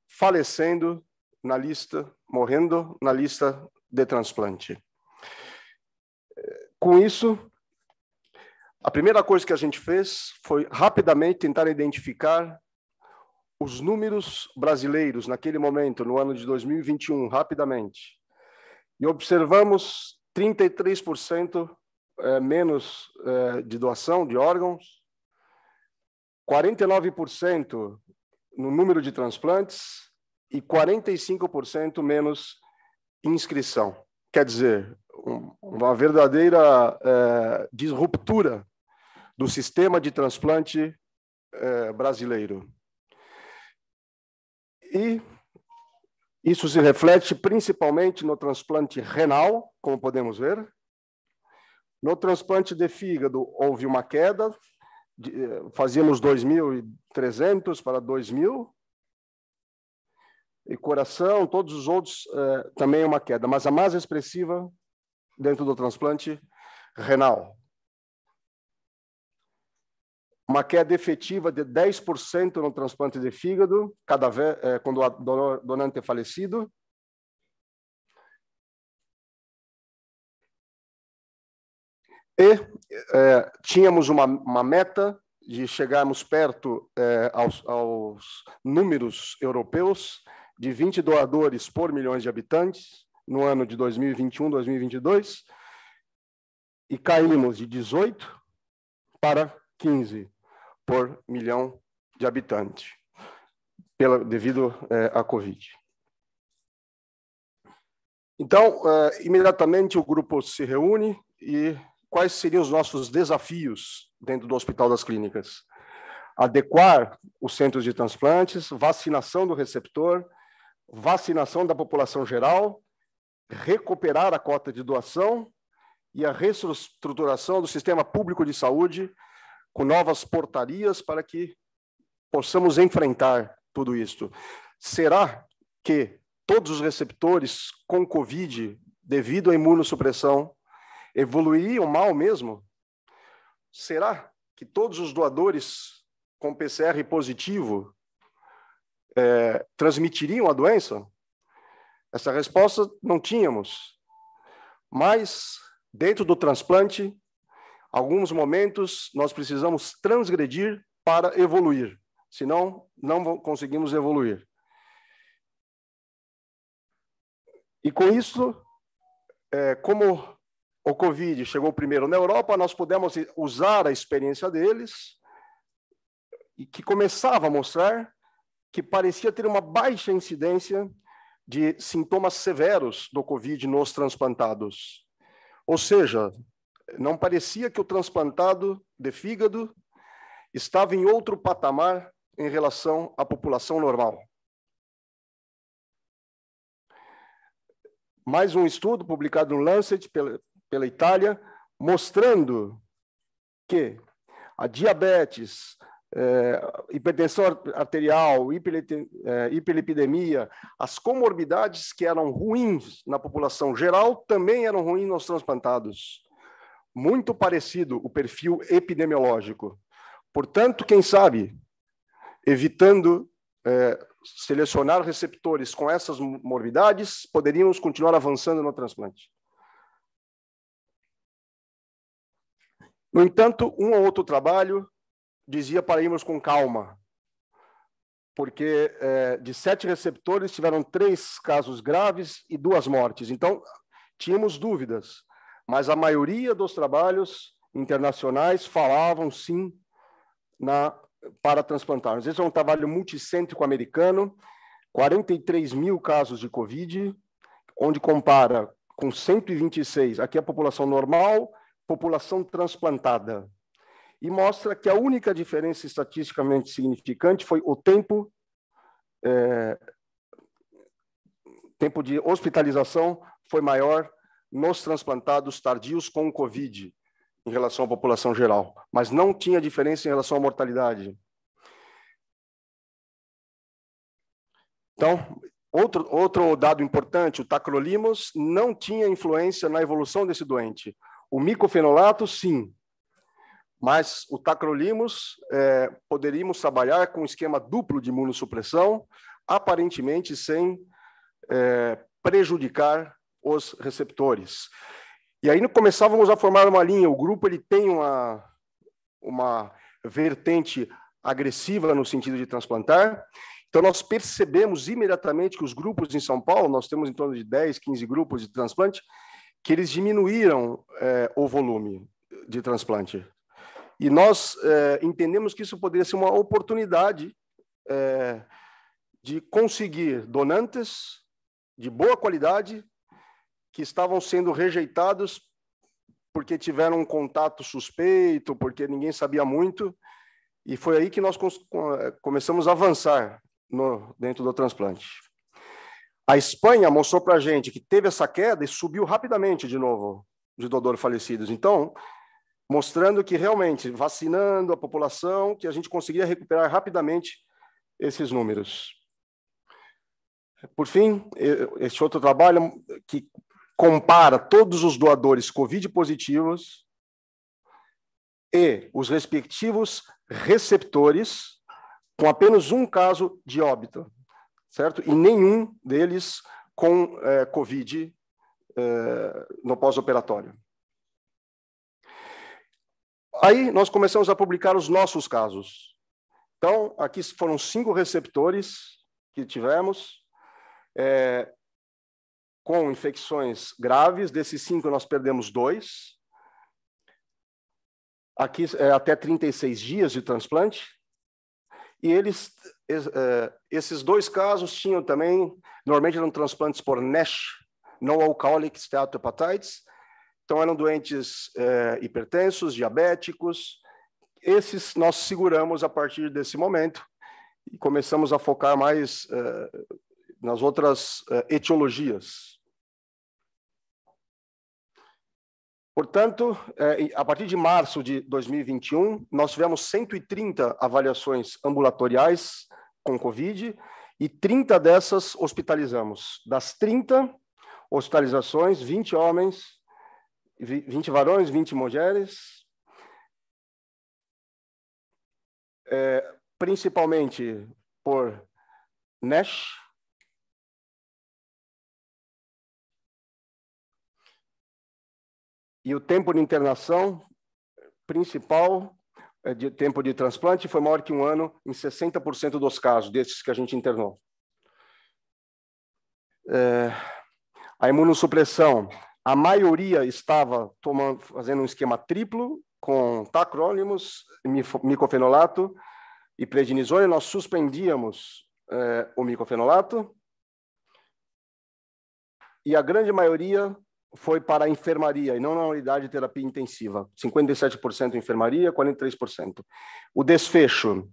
falecendo na lista, morrendo na lista de transplante. Com isso, a primeira coisa que a gente fez foi rapidamente tentar identificar os números brasileiros naquele momento, no ano de 2021, rapidamente. E observamos 33% é, menos é, de doação de órgãos, 49% no número de transplantes e 45% menos inscrição. Quer dizer, um, uma verdadeira é, disruptura do sistema de transplante é, brasileiro. E isso se reflete principalmente no transplante renal, como podemos ver, no transplante de fígado, houve uma queda, eh, fazíamos 2.300 para 2.000, e coração, todos os outros, eh, também uma queda, mas a mais expressiva dentro do transplante renal. Uma queda efetiva de 10% no transplante de fígado, cada vez, eh, quando o donante é falecido, E é, tínhamos uma, uma, meta de chegarmos perto é, aos, aos números europeus de 20 doadores por milhões de habitantes no ano de 2021, 2022, e caímos de 18 para 15 por milhão de habitantes, pela, devido é, à Covid. Então, é, imediatamente o grupo se reúne e quais seriam os nossos desafios dentro do Hospital das Clínicas. Adequar os centros de transplantes, vacinação do receptor, vacinação da população geral, recuperar a cota de doação e a reestruturação do sistema público de saúde com novas portarias para que possamos enfrentar tudo isto. Será que todos os receptores com COVID, devido à imunossupressão, evoluiriam mal mesmo? Será que todos os doadores com PCR positivo é, transmitiriam a doença? Essa resposta não tínhamos. Mas, dentro do transplante, alguns momentos nós precisamos transgredir para evoluir, senão não conseguimos evoluir. E com isso, é, como o Covid chegou primeiro na Europa, nós pudemos usar a experiência deles, e que começava a mostrar que parecia ter uma baixa incidência de sintomas severos do Covid nos transplantados. Ou seja, não parecia que o transplantado de fígado estava em outro patamar em relação à população normal. Mais um estudo publicado no Lancet pela Itália, mostrando que a diabetes, eh, hipertensão arterial, é, hiperlipidemia, as comorbidades que eram ruins na população geral também eram ruins nos transplantados. Muito parecido o perfil epidemiológico. Portanto, quem sabe, evitando eh, selecionar receptores com essas morbidades, poderíamos continuar avançando no transplante. No entanto, um ou outro trabalho dizia para irmos com calma, porque é, de sete receptores tiveram três casos graves e duas mortes. Então, tínhamos dúvidas, mas a maioria dos trabalhos internacionais falavam sim na, para Às Esse é um trabalho multicêntrico americano, 43 mil casos de Covid, onde compara com 126, aqui é a população normal, população transplantada e mostra que a única diferença estatisticamente significante foi o tempo é, tempo de hospitalização foi maior nos transplantados tardios com o COVID em relação à população geral, mas não tinha diferença em relação à mortalidade. Então, outro, outro dado importante, o tacrolimus não tinha influência na evolução desse doente, o micofenolato, sim. Mas o tacrolimus, é, poderíamos trabalhar com um esquema duplo de imunossupressão, aparentemente sem é, prejudicar os receptores. E aí começávamos a formar uma linha. O grupo ele tem uma, uma vertente agressiva no sentido de transplantar. Então, nós percebemos imediatamente que os grupos em São Paulo, nós temos em torno de 10, 15 grupos de transplante, que eles diminuíram é, o volume de transplante. E nós é, entendemos que isso poderia ser uma oportunidade é, de conseguir donantes de boa qualidade que estavam sendo rejeitados porque tiveram um contato suspeito, porque ninguém sabia muito. E foi aí que nós começamos a avançar no, dentro do transplante. A Espanha mostrou para a gente que teve essa queda e subiu rapidamente de novo de doador falecidos. Então, mostrando que realmente, vacinando a população, que a gente conseguia recuperar rapidamente esses números. Por fim, este outro trabalho que compara todos os doadores COVID positivos e os respectivos receptores com apenas um caso de óbito certo? E nenhum deles com é, COVID é, no pós-operatório. Aí nós começamos a publicar os nossos casos. Então, aqui foram cinco receptores que tivemos é, com infecções graves. Desses cinco, nós perdemos dois. Aqui é até 36 dias de transplante. E eles eh, esses dois casos tinham também, normalmente eram transplantes por NASH, não alcoholic steatohepatitis, então eram doentes eh, hipertensos, diabéticos. Esses nós seguramos a partir desse momento e começamos a focar mais eh, nas outras etiologias. Portanto, a partir de março de 2021, nós tivemos 130 avaliações ambulatoriais com Covid e 30 dessas hospitalizamos. Das 30 hospitalizações, 20 homens, 20 varões, 20 mulheres. É, principalmente por NASH, e o tempo de internação principal é, de tempo de transplante foi maior que um ano em 60% dos casos, desses que a gente internou. É, a imunossupressão, a maioria estava tomando, fazendo um esquema triplo com tacrolimus, micofenolato e prednisona. Nós suspendíamos é, o micofenolato e a grande maioria foi para a enfermaria e não na unidade de terapia intensiva. 57% enfermaria, 43%. O desfecho,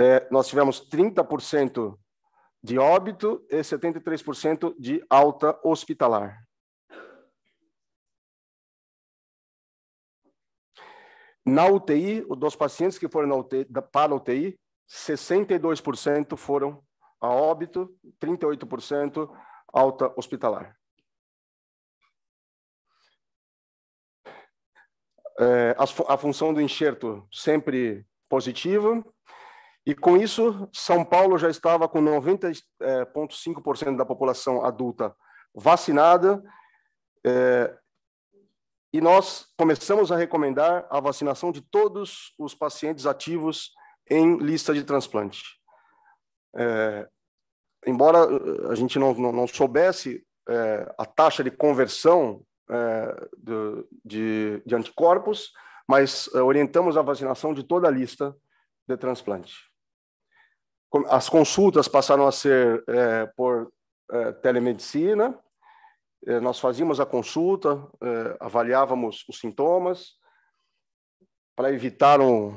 é, nós tivemos 30% de óbito e 73% de alta hospitalar. Na UTI, dos pacientes que foram UTI, para a UTI, 62% foram a óbito, 38% alta hospitalar. é, a, a função do enxerto sempre positiva, e com isso, São Paulo já estava com 90,5% é, da população adulta vacinada. É, e nós começamos a recomendar a vacinação de todos os pacientes ativos em lista de transplante. É, embora uh, a gente não, não, soubesse a taxa de conversão é, de, de, de, anticorpos, mas é, orientamos a vacinação de toda a lista de transplante. As consultas passaram a ser é, por é, telemedicina, é, nós fazíamos a consulta, é, avaliávamos os sintomas, para evitar um,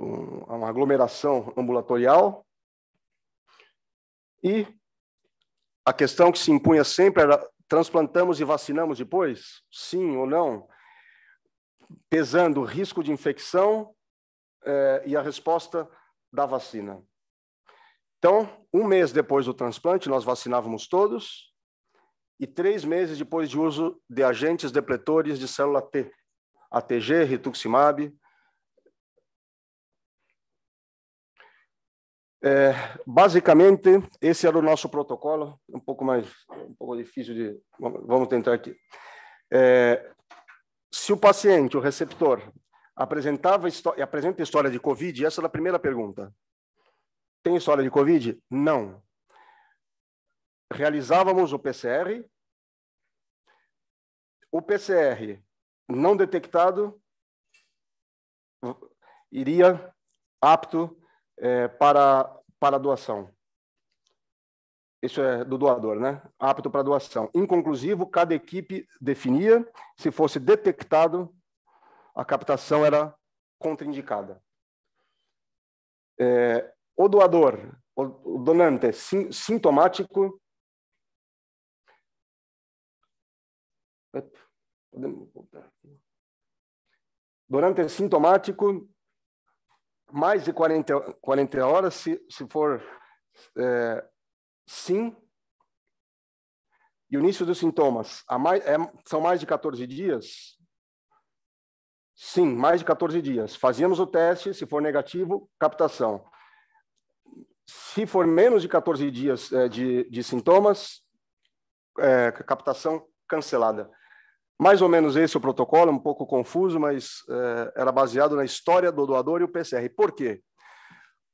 um, uma aglomeração ambulatorial. E a questão que se impunha sempre era transplantamos e vacinamos depois? Sim ou não? Pesando o risco de infecção eh, e a resposta da vacina. Então, um mês depois do transplante, nós vacinávamos todos, e três meses depois de uso de agentes depletores de célula T, ATG, rituximab, É, basicamente, esse era o nosso protocolo, um pouco mais, um pouco difícil de, vamos tentar aqui. É, se o paciente, o receptor, apresentava apresenta história de COVID, essa era é a primeira pergunta. Tem história de COVID? Não. Realizávamos o PCR. O PCR não detectado iria apto é, para, para doação. Isso é do doador, né? Apto para doação. Inconclusivo, cada equipe definia. Se fosse detectado, a captação era contraindicada. É, o doador, o donante sim, sintomático. Podemos voltar aqui. Donante sintomático mais de 40, 40 horas, se, se for é, sim, e o início dos sintomas mais, é, são mais de 14 dias? Sim, mais de 14 dias. Fazíamos o teste, se for negativo, captação. Se for menos de 14 dias é, de, de, sintomas, é, captação cancelada. Mais ou menos esse é o protocolo, um pouco confuso, mas é, era baseado na história do doador e o PCR. Por quê?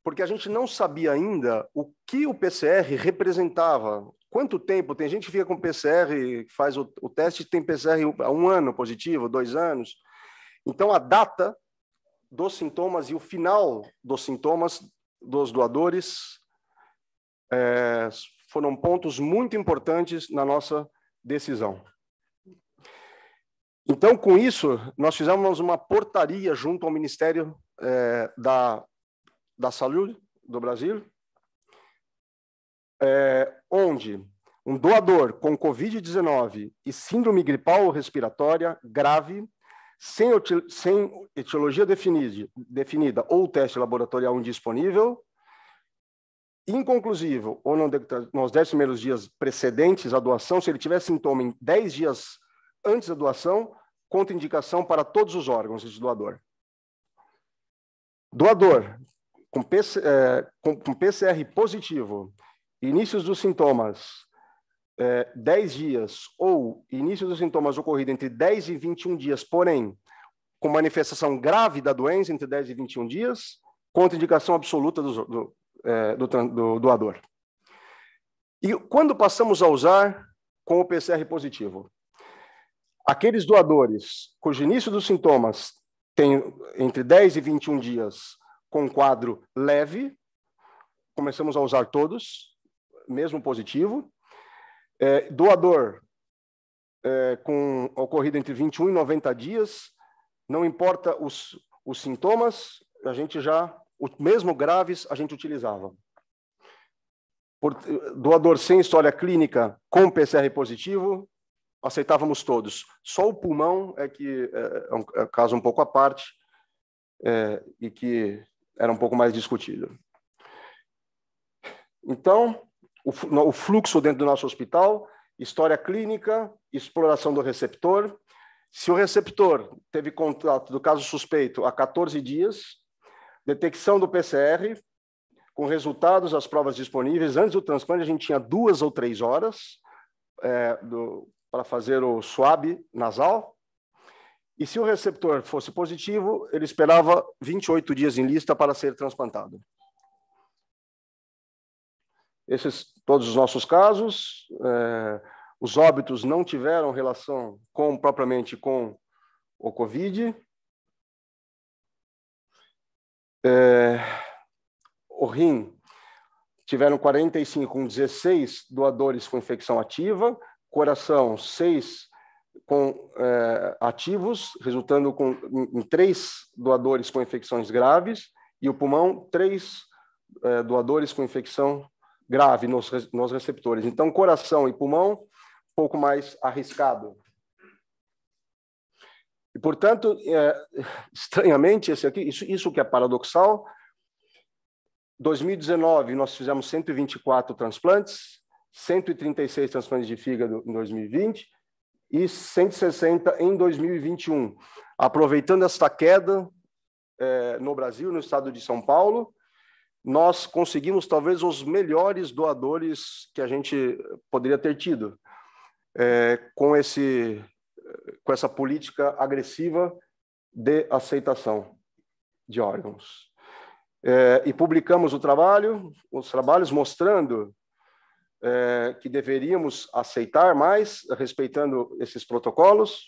Porque a gente não sabia ainda o que o PCR representava. Quanto tempo? Tem gente que fica com PCR, faz o, o teste, tem PCR há um ano positivo, dois anos. Então, a data dos sintomas e o final dos sintomas dos doadores é, foram pontos muito importantes na nossa decisão. Então, com isso, nós fizemos uma portaria junto ao Ministério é, da, da Saúde do Brasil, é, onde um doador com Covid-19 e síndrome gripal ou respiratória grave, sem, sem etiologia definida, definida ou teste laboratorial indisponível, inconclusivo ou não, nos 10 primeiros dias precedentes à doação, se ele tiver sintoma em 10 dias antes da doação, contraindicação para todos os órgãos do doador. Doador com, PC, é, com, com PCR positivo, inícios dos sintomas é, 10 dias ou início dos sintomas ocorrido entre 10 e 21 dias, porém, com manifestação grave da doença entre 10 e 21 dias, contraindicação absoluta do, do, é, do, do doador. E quando passamos a usar com o PCR positivo? Aqueles doadores cujo início dos sintomas tem entre 10 e 21 dias com quadro leve, começamos a usar todos, mesmo positivo. É, doador é, com ocorrido entre 21 e 90 dias, não importa os, os sintomas, a gente já, o, mesmo graves, a gente utilizava. Por, doador sem história clínica com PCR positivo, aceitávamos todos. Só o pulmão é que é, é um, é caso um pouco à parte é, e que era um pouco mais discutido. Então, o, o fluxo dentro do nosso hospital, história clínica, exploração do receptor. Se o receptor teve contato do caso suspeito há 14 dias, detecção do PCR, com resultados as provas disponíveis. Antes do transplante, a gente tinha duas ou três horas é, do, para fazer o swab nasal. E se o receptor fosse positivo, ele esperava 28 dias em lista para ser transplantado. Esses todos os nossos casos, eh, os óbitos não tiveram relação com propriamente com o COVID. Eh, o rim tiveram 45 com 16 doadores com infecção ativa, coração, seis com é, ativos, resultando com, em, em três doadores com infecções graves, e o pulmão, três é, doadores com infecção grave nos, nos receptores. Então, coração e pulmão, um pouco mais arriscado. E, portanto, é, estranhamente, esse aqui, isso, isso que é paradoxal, 2019 nós fizemos 124 transplantes, 136 transplantes de fígado em 2020 e 160 em 2021. Aproveitando esta queda é, no Brasil, no estado de São Paulo, nós conseguimos talvez os melhores doadores que a gente poderia ter tido é, com, esse, com essa política agressiva de aceitação de órgãos. É, e publicamos o trabalho, os trabalhos mostrando é, que deveríamos aceitar mais, respeitando esses protocolos.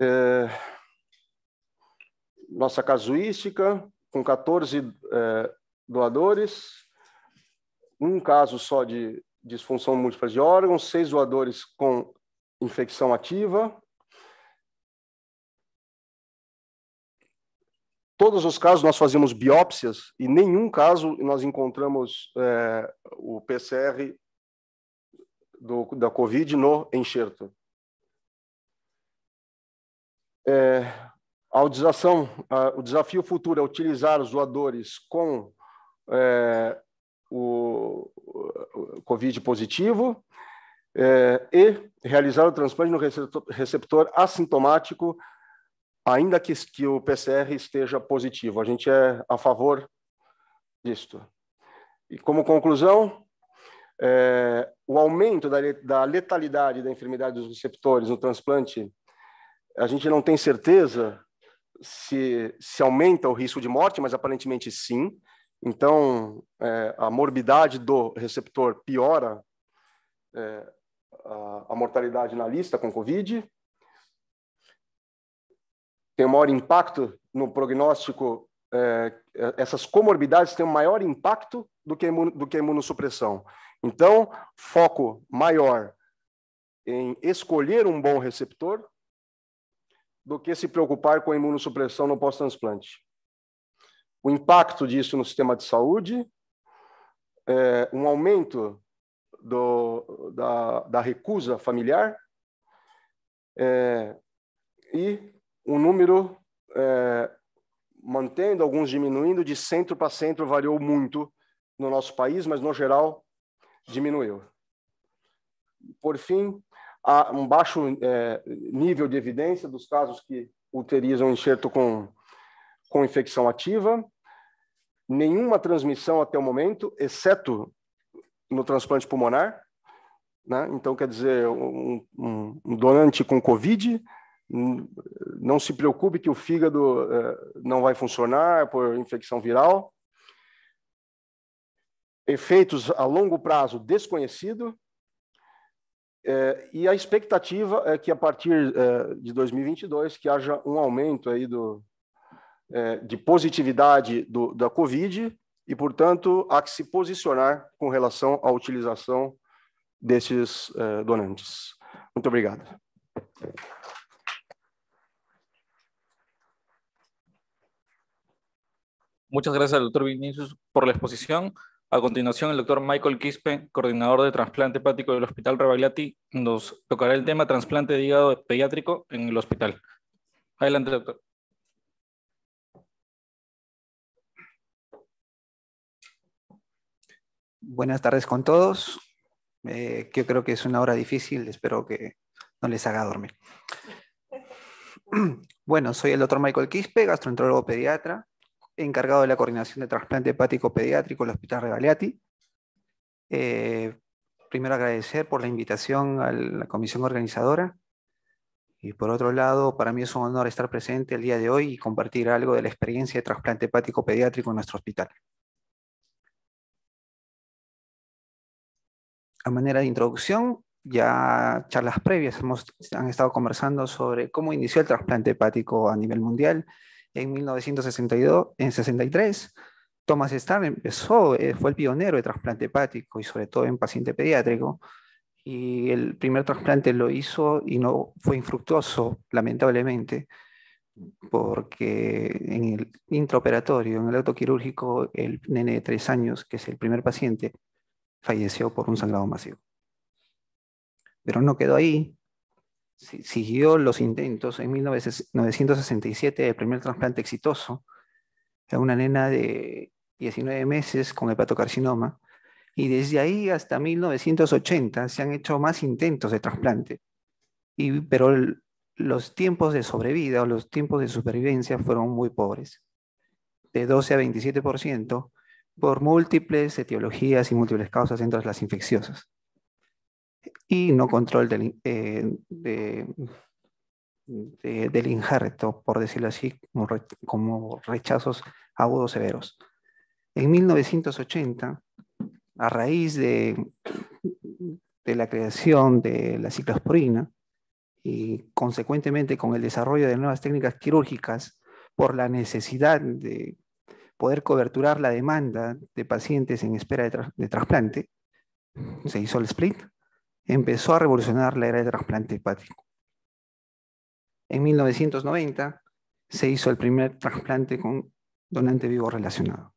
É, nossa casuística, com 14 é, eh, doadores, um caso só de disfunção múltipla de órgãos, seis doadores com infecção ativa, todos os casos nós fazíamos biópsias e nenhum caso nós encontramos é, o PCR do, da COVID no enxerto. É, a, a o desafio futuro é utilizar os doadores com é, o, o, COVID positivo é, e realizar o transplante no receptor assintomático ainda que, que o PCR esteja positivo. A gente é a favor disto. E como conclusão, é, o aumento da, da letalidade da enfermidade dos receptores no transplante, a gente não tem certeza se, se aumenta o risco de morte, mas aparentemente sim. Então, é, a morbidade do receptor piora é, a, a mortalidade na lista com Covid tem um maior impacto no prognóstico, é, essas comorbidades têm um maior impacto do que, do que a imunossupressão. Então, foco maior em escolher um bom receptor do que se preocupar com a imunossupressão no pós-transplante. O impacto disso no sistema de saúde, é, um aumento do, da, da, recusa familiar é, e um número é, mantendo, alguns diminuindo, de centro para centro variou muito no nosso país, mas no geral diminuiu. Por fim, há um baixo é, nível de evidência dos casos que utilizam enxerto com, com infecção ativa, nenhuma transmissão até o momento, exceto no transplante pulmonar. Né? Então, quer dizer, um, um donante com Covid Hum, não se preocupe que o fígado eh, não vai funcionar por infecção viral. Efeitos a longo prazo desconhecido. Eh, e a expectativa é que a partir eh, de 2022 que haja um aumento aí do, de positividade do, da COVID e, portanto, há que se posicionar com relação à utilização desses donantes. Muito obrigado. Muchas gracias al doctor Vinicius por la exposición. A continuación, el doctor Michael Quispe, coordinador de trasplante hepático del Hospital Rebagliati, nos tocará el tema trasplante de hígado pediátrico en el hospital. Adelante, doctor. Buenas tardes con todos. Eh, yo creo que es una hora difícil, espero que no les haga dormir. Bueno, soy el doctor Michael Quispe, gastroenterólogo pediatra, encargado de la coordinación de trasplante hepático pediátrico en el Hospital Regaleati. Eh, primero agradecer por la invitación a la comisión organizadora. Y por otro lado, para mí es un honor estar presente el día de hoy y compartir algo de la experiencia de trasplante hepático pediátrico en nuestro hospital. A manera de introducción, ya charlas previas hemos, han estado conversando sobre cómo inició el trasplante hepático a nivel mundial, en 1962, en 63, Thomas Starr empezó, eh, fue el pionero de trasplante hepático y sobre todo en paciente pediátrico. Y el primer trasplante lo hizo y no fue infructuoso, lamentablemente, porque en el intraoperatorio, en el autoquirúrgico, el nene de tres años, que es el primer paciente, falleció por un sangrado masivo. Pero no quedó ahí, siguió los intentos en 1967 del primer trasplante exitoso a una nena de 19 meses con hepatocarcinoma y desde ahí hasta 1980 se han hecho más intentos de trasplante, y, pero los tiempos de sobrevida o los tiempos de supervivencia fueron muy pobres, de 12 a 27% por múltiples etiologías y múltiples causas entre las infecciosas y no control del, eh, del injerto, por decirlo así, como, rechazos agudos severos. En 1980, a raíz de, la creación de la ciclosporina y consecuentemente con el desarrollo de nuevas técnicas quirúrgicas por la necesidad de poder coberturar la demanda de pacientes en espera de, de trasplante, se hizo el split empezó a revolucionar la era del trasplante hepático. En 1990 se hizo el primer trasplante con donante vivo relacionado.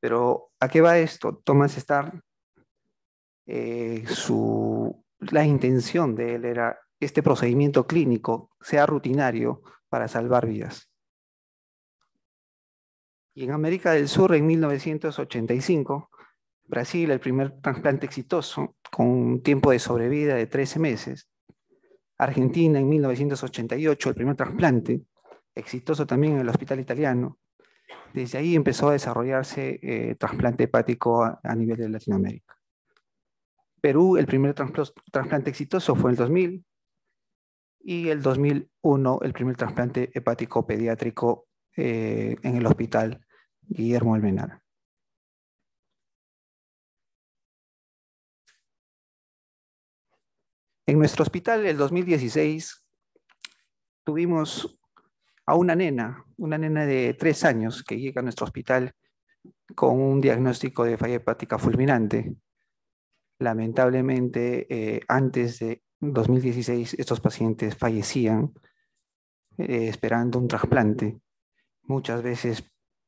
Pero, ¿a qué va esto? Thomas Starr, eh, la intención de él era este procedimiento clínico sea rutinario para salvar vidas. Y en América del Sur, en 1985, Brasil, el primer trasplante exitoso, con un tiempo de sobrevida de 13 meses. Argentina, en 1988, el primer trasplante, exitoso también en el hospital italiano. Desde ahí empezó a desarrollarse eh, trasplante hepático a, nivel de Latinoamérica. Perú, el primer trasplante exitoso fue en el 2000 y el 2001 el primer trasplante hepático pediátrico eh, en el hospital Guillermo almenara En nuestro hospital, el 2016, tuvimos a una nena, una nena de tres años que llega a nuestro hospital con un diagnóstico de falla hepática fulminante. Lamentablemente, eh, antes de 2016, estos pacientes fallecían eh, esperando un trasplante, muchas veces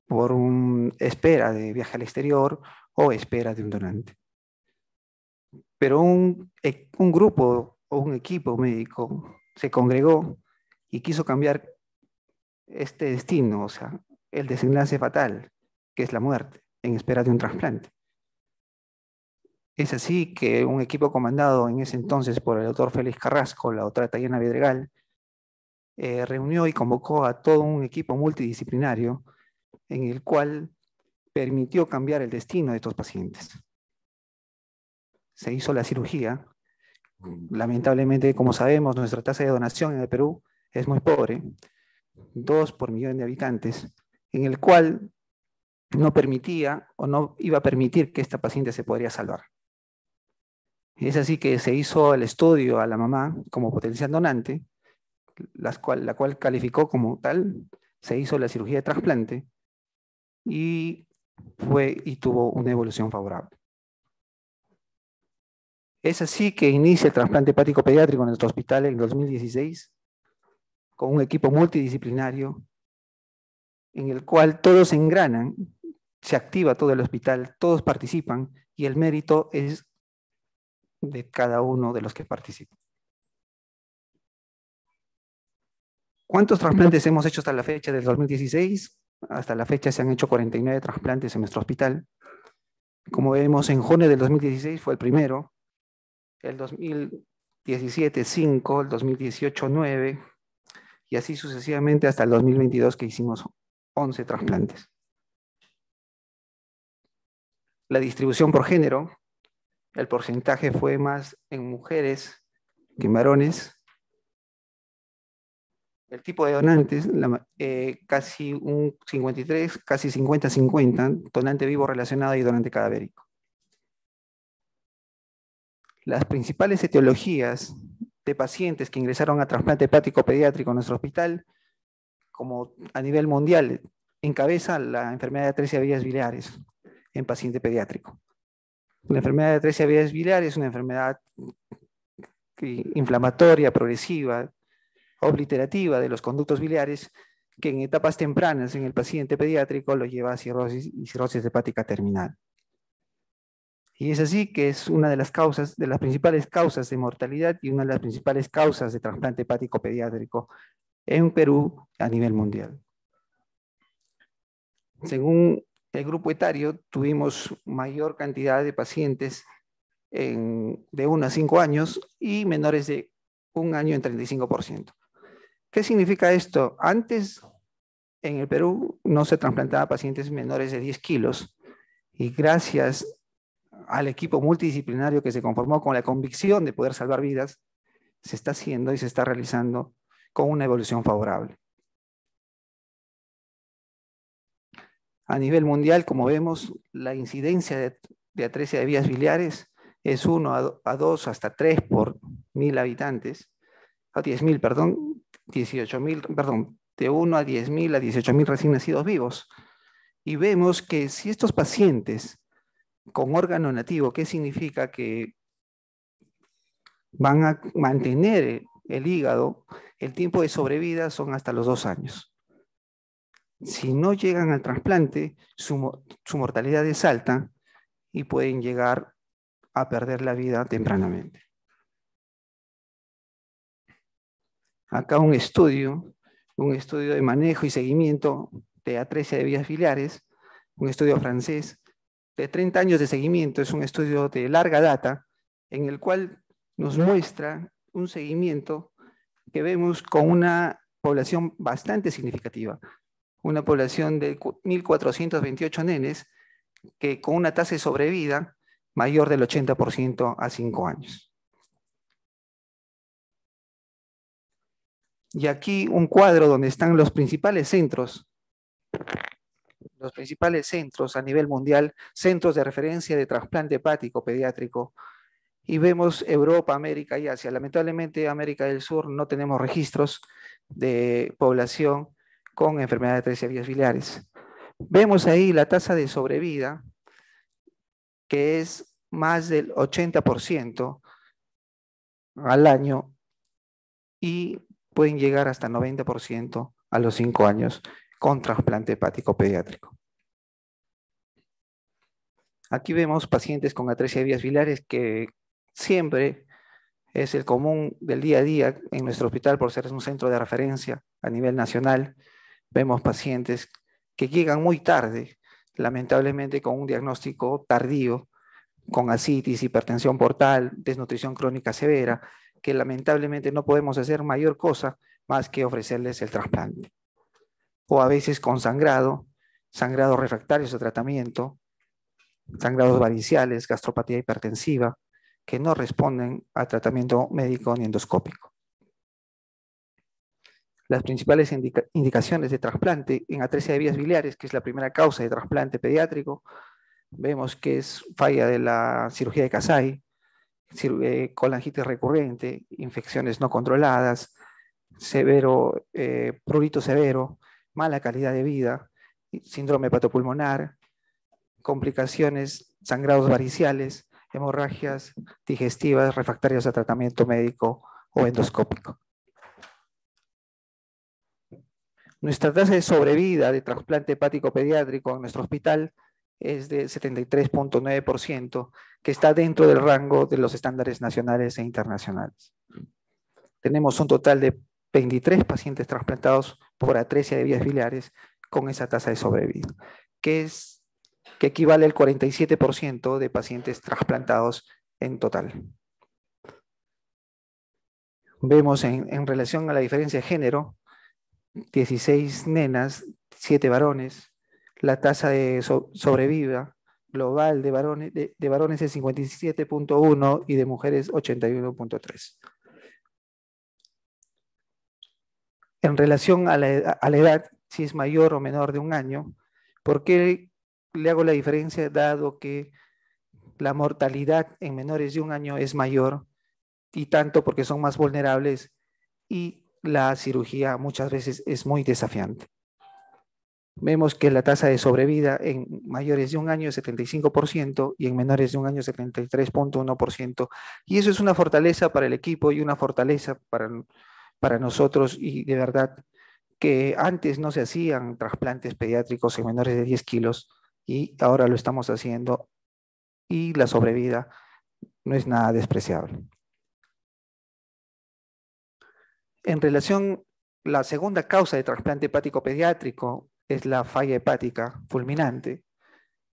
por un espera de viaje al exterior o espera de un donante. Pero e, un, grupo o un equipo médico se congregó y quiso cambiar este destino, o sea, el desenlace fatal, que es la muerte, en espera de un trasplante. Es así que un equipo comandado en ese entonces por el doctor Félix Carrasco, la otra Tayana Vidregal, eh, reunió y convocó a todo un equipo multidisciplinario en el cual permitió cambiar el destino de estos pacientes se hizo la cirugía. Mm. Lamentablemente, como sabemos, nuestra tasa de donación en el Perú es muy pobre, dos por millón de habitantes, en el cual no permitía o no iba a permitir que esta paciente se podría salvar. Es así que se hizo el estudio a la mamá como potencial donante, la cual, la cual calificó como tal, se hizo la cirugía de trasplante y, fue, y tuvo una evolución favorable. Es así que inicia el trasplante hepático pediátrico en nuestro hospital en 2016 con un equipo multidisciplinario en el cual todos engranan, se activa todo el hospital, todos participan y el mérito es de cada uno de los que participan. ¿Cuántos trasplantes hemos hecho hasta la fecha del 2016? Hasta la fecha se han hecho 49 trasplantes en nuestro hospital. Como vemos, en junio del 2016 fue el primero, el 2017 5, el 2018 9 y así sucesivamente hasta el 2022 que hicimos 11 trasplantes. La distribución por género, el porcentaje fue más en mujeres que en varones. El tipo de donantes, eh, casi un 53, casi 50-50, donante vivo relacionado y donante cadavérico las principales etiologías de pacientes que ingresaron a trasplante hepático pediátrico en nuestro hospital, como a nivel mundial, encabeza la enfermedad de atresia vías biliares en paciente pediátrico. La enfermedad de atresia vías biliares es una enfermedad inflamatoria, progresiva, obliterativa de los conductos biliares que en etapas tempranas en el paciente pediátrico lo lleva a cirrosis y cirrosis hepática terminal. Y es así que es una de las causas, de las principales causas de mortalidad y una de las principales causas de trasplante hepático pediátrico en Perú a nivel mundial. Según el grupo etario, tuvimos mayor cantidad de pacientes de 1 a 5 años y menores de un año en 35%. ¿Qué significa esto? Antes, en el Perú, no se trasplantaba pacientes menores de 10 kilos y gracias al equipo multidisciplinario que se conformó con la convicción de poder salvar vidas, se está haciendo y se está realizando con una evolución favorable. A nivel mundial, como vemos, la incidencia de, de atresia de vías biliares es 1 a 2 hasta 3 por mil habitantes, a mil perdón, mil perdón, de 1 a mil a 18.000 recién nacidos vivos. Y vemos que si estos pacientes con órgano nativo, ¿qué significa? Que van a mantener el hígado, el tiempo de sobrevida son hasta los dos años. Si no llegan al trasplante, su, mortalidad es alta y pueden llegar a perder la vida tempranamente. Acá un estudio, un estudio de manejo y seguimiento de atresia de vías biliares, un estudio francés, de 30 años de seguimiento, es un estudio de larga data, en el cual nos muestra un seguimiento que vemos con una población bastante significativa, una población de 1.428 nenes que con una tasa de sobrevida mayor del 80% a 5 años. Y aquí un cuadro donde están los principales centros los principales centros a nivel mundial, centros de referencia de trasplante hepático pediátrico. Y vemos Europa, América y Asia. Lamentablemente, América del Sur no tenemos registros de población con enfermedad de tres vías biliares. Vemos ahí la tasa de sobrevida, que es más del 80% al año y pueden llegar hasta 90% a los 5 años con trasplante hepático pediátrico. Aquí vemos pacientes con atresia de vías biliares que siempre es el común del día a día en nuestro hospital por ser un centro de referencia a nivel nacional. Vemos pacientes que llegan muy tarde, lamentablemente con un diagnóstico tardío, con asitis, hipertensión portal, desnutrición crónica severa, que lamentablemente no podemos hacer mayor cosa más que ofrecerles el trasplante o a veces con sangrado, sangrados refractarios de tratamiento, sangrados variciales, gastropatía hipertensiva, que no responden a tratamiento médico ni endoscópico. Las principales indicaciones de trasplante en atresia de vías biliares, que es la primera causa de trasplante pediátrico, vemos que es falla de la cirugía de Kasai, eh, colangitis recurrente, infecciones no controladas, severo, eh, prurito severo, mala calidad de vida, síndrome patopulmonar, complicaciones, sangrados variciales, hemorragias digestivas refractarias a tratamiento médico o endoscópico. Nuestra tasa de sobrevida de trasplante hepático pediátrico en nuestro hospital es de 73.9%, que está dentro del rango de los estándares nacionales e internacionales. Tenemos un total de 23 pacientes trasplantados por atresia de vías biliares con esa tasa de sobrevida, que, es, que equivale al 47% de pacientes trasplantados en total. Vemos en, relación a la diferencia de género, 16 nenas, 7 varones, la tasa de so global de varones, de, de varones es 57.1 y de mujeres 81.3. en relación a la, edad, si es mayor o menor de un año. ¿Por qué le hago la diferencia dado que la mortalidad en menores de un año es mayor y tanto porque son más vulnerables y la cirugía muchas veces es muy desafiante. Vemos que la tasa de sobrevida en mayores de un año es 75% y en menores de un año 73.1%. Y eso es una fortaleza para el equipo y una fortaleza para para nosotros y de verdad que antes no se hacían trasplantes pediátricos en menores de 10 kilos y ahora lo estamos haciendo y la sobrevida no es nada despreciable. En relación, la segunda causa de trasplante hepático pediátrico es la falla hepática fulminante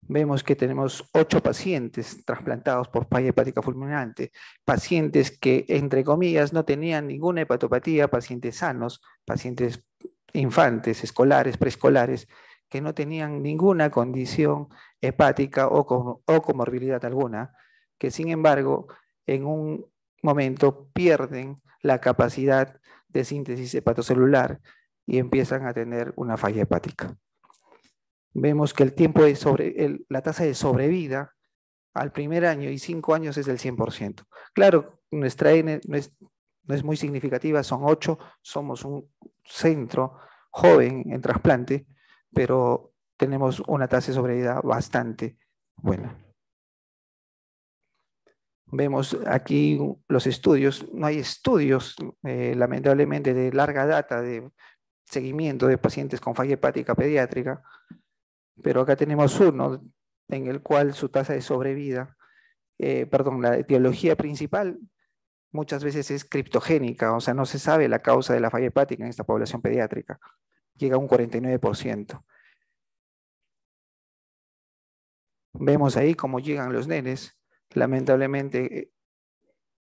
vemos que tenemos ocho pacientes trasplantados por falla hepática fulminante, pacientes que, entre comillas, no tenían ninguna hepatopatía, pacientes sanos, pacientes infantes, escolares, preescolares, que no tenían ninguna condición hepática o, o comorbilidad alguna, que sin embargo, en un momento pierden la capacidad de síntesis hepatocelular y empiezan a tener una falla hepática vemos que el tiempo la tasa de sobrevida al primer año y cinco años es del 100%. Claro, nuestra N no es, muy significativa, son ocho, somos un centro joven en trasplante, pero tenemos una tasa de sobrevida bastante buena. Vemos aquí los estudios, no hay estudios, eh, lamentablemente, de larga data de seguimiento de pacientes con falla hepática pediátrica, pero acá tenemos uno en el cual su tasa de sobrevida, eh, perdón, la etiología principal muchas veces es criptogénica, o sea, no se sabe la causa de la falla hepática en esta población pediátrica. Llega a un 49%. Vemos ahí cómo llegan los nenes, lamentablemente eh,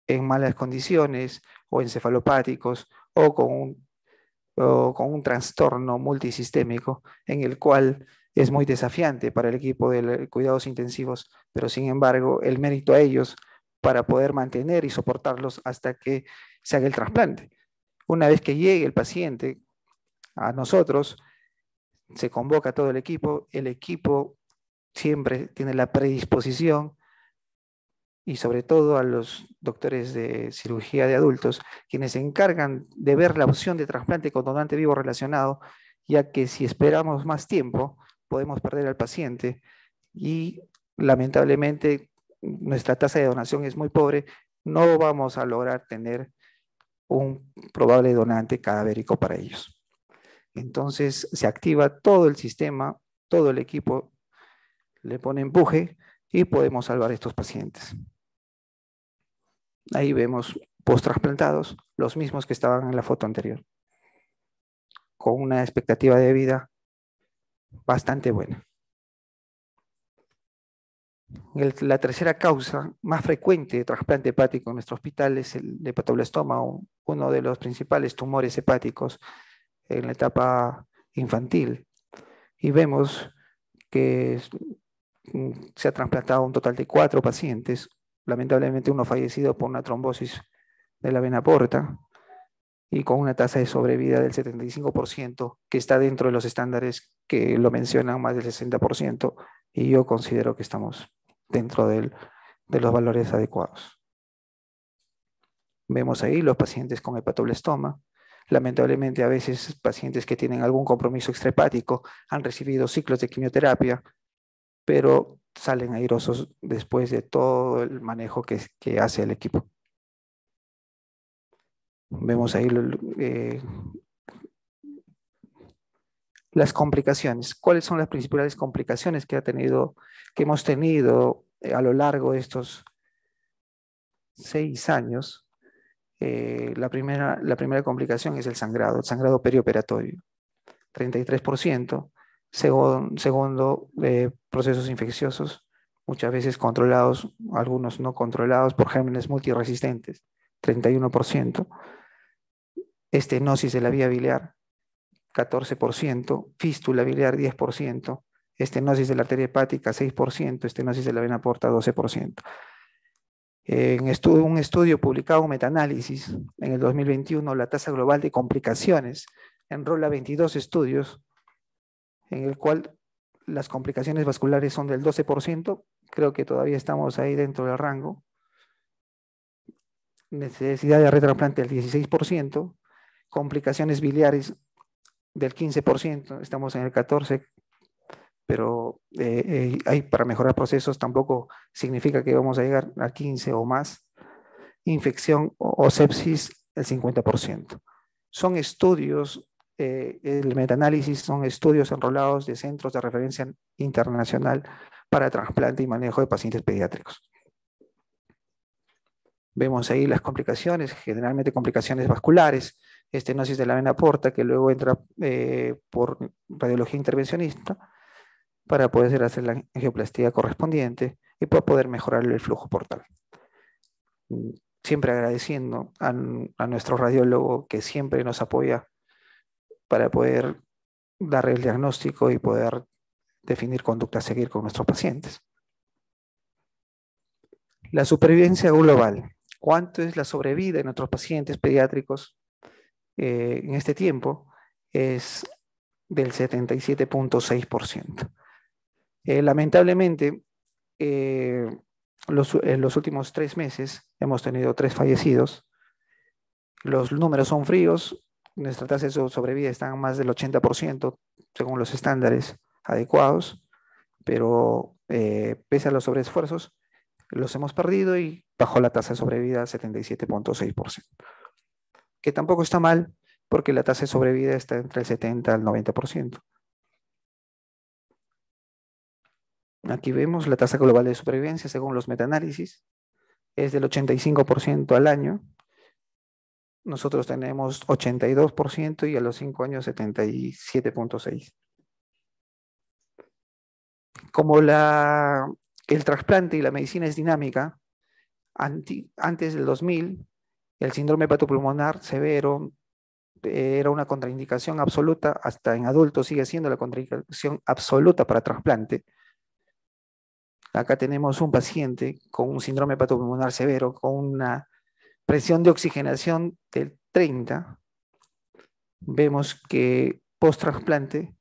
en malas condiciones o encefalopáticos o con o con un trastorno multisistémico en el cual es muy desafiante para el equipo de cuidados intensivos, pero sin embargo, el mérito a ellos para poder mantener y soportarlos hasta que se haga el trasplante. Una vez que llegue el paciente a nosotros, se convoca todo el equipo, el equipo siempre tiene la predisposición y sobre todo a los doctores de cirugía de adultos, quienes se encargan de ver la opción de trasplante con donante vivo relacionado, ya que si esperamos más tiempo, podemos perder al paciente y lamentablemente nuestra tasa de donación es muy pobre, no vamos a lograr tener un probable donante cadavérico para ellos. Entonces se activa todo el sistema, todo el equipo le pone empuje y podemos salvar a estos pacientes. Ahí vemos post-trasplantados, los mismos que estaban en la foto anterior, con una expectativa de vida bastante buena. La tercera causa más frecuente de trasplante hepático en nuestro hospital es el hepatoblastoma, uno de los principales tumores hepáticos en la etapa infantil. Y vemos que mm, se ha trasplantado un total de cuatro pacientes, lamentablemente uno fallecido por una trombosis de la vena porta, y con una tasa de sobrevida del 75%, que está dentro de los estándares que lo mencionan más del 60%, y yo considero que estamos dentro de los valores adecuados. Vemos ahí los pacientes con hepatoblastoma. Lamentablemente a veces pacientes que tienen algún compromiso extrahepático han recibido ciclos de quimioterapia, pero salen airosos después de todo el manejo que hace el equipo. Vemos ahí eh, las complicaciones. ¿Cuáles son las principales complicaciones que, ha tenido, que hemos tenido eh, a lo largo de estos seis años? Eh, la, primera, complicación es el sangrado, el sangrado perioperatorio, 33%. segundo, procesos infecciosos, muchas veces controlados, algunos no controlados por gérmenes multiresistentes. 31%, estenosis de la vía biliar, 14%, fístula biliar, 10%, estenosis de la arteria hepática, 6%, estenosis de la vena porta, 12%. En un estudio publicado, un metaanálisis, en el 2021, la tasa global de complicaciones enrola 22 estudios, en el cual las complicaciones vasculares son del 12%, creo que todavía estamos ahí dentro del rango, necesidad de retrasplante del 16%, complicaciones biliares del 15%, estamos en el 14%, pero hay eh, eh, para mejorar procesos tampoco significa que vamos a llegar a 15 o más, infección o, sepsis el 50%. Son estudios, eh, el metaanálisis son estudios enrolados de centros de referencia internacional para trasplante y manejo de pacientes pediátricos. Vemos ahí las complicaciones, generalmente complicaciones vasculares, estenosis de la vena porta que luego entra eh, por radiología intervencionista para poder hacer la angioplastía correspondiente y para poder mejorar el flujo portal. Siempre agradeciendo a, a nuestro radiólogo que siempre nos apoya para poder dar el diagnóstico y poder definir conducta a seguir con nuestros pacientes. La supervivencia global cuánto es la sobrevida en nuestros pacientes pediátricos eh, en este tiempo es del 77.6%. Eh, lamentablemente, eh, en los últimos tres meses hemos tenido tres fallecidos. Los números son fríos. Nuestra tasa de sobrevida está en más del 80% según los estándares adecuados, pero pese a los sobreesfuerzos, los hemos perdido y bajó la tasa de sobrevida a 77.6%, que tampoco está mal porque la tasa de sobrevida está entre el 70 al 90%. Aquí vemos la tasa global de supervivencia según los metaanálisis, es del 85% al año. Nosotros tenemos 82% y a los 5 años 77.6%. Como la el trasplante y la medicina es dinámica, antes del 2000, el síndrome hepatopulmonar severo eh, era una contraindicación absoluta, hasta en adultos sigue siendo la contraindicación absoluta para trasplante. Acá tenemos un paciente con un síndrome hepatopulmonar severo, con una presión de oxigenación del 30. Vemos que post-trasplante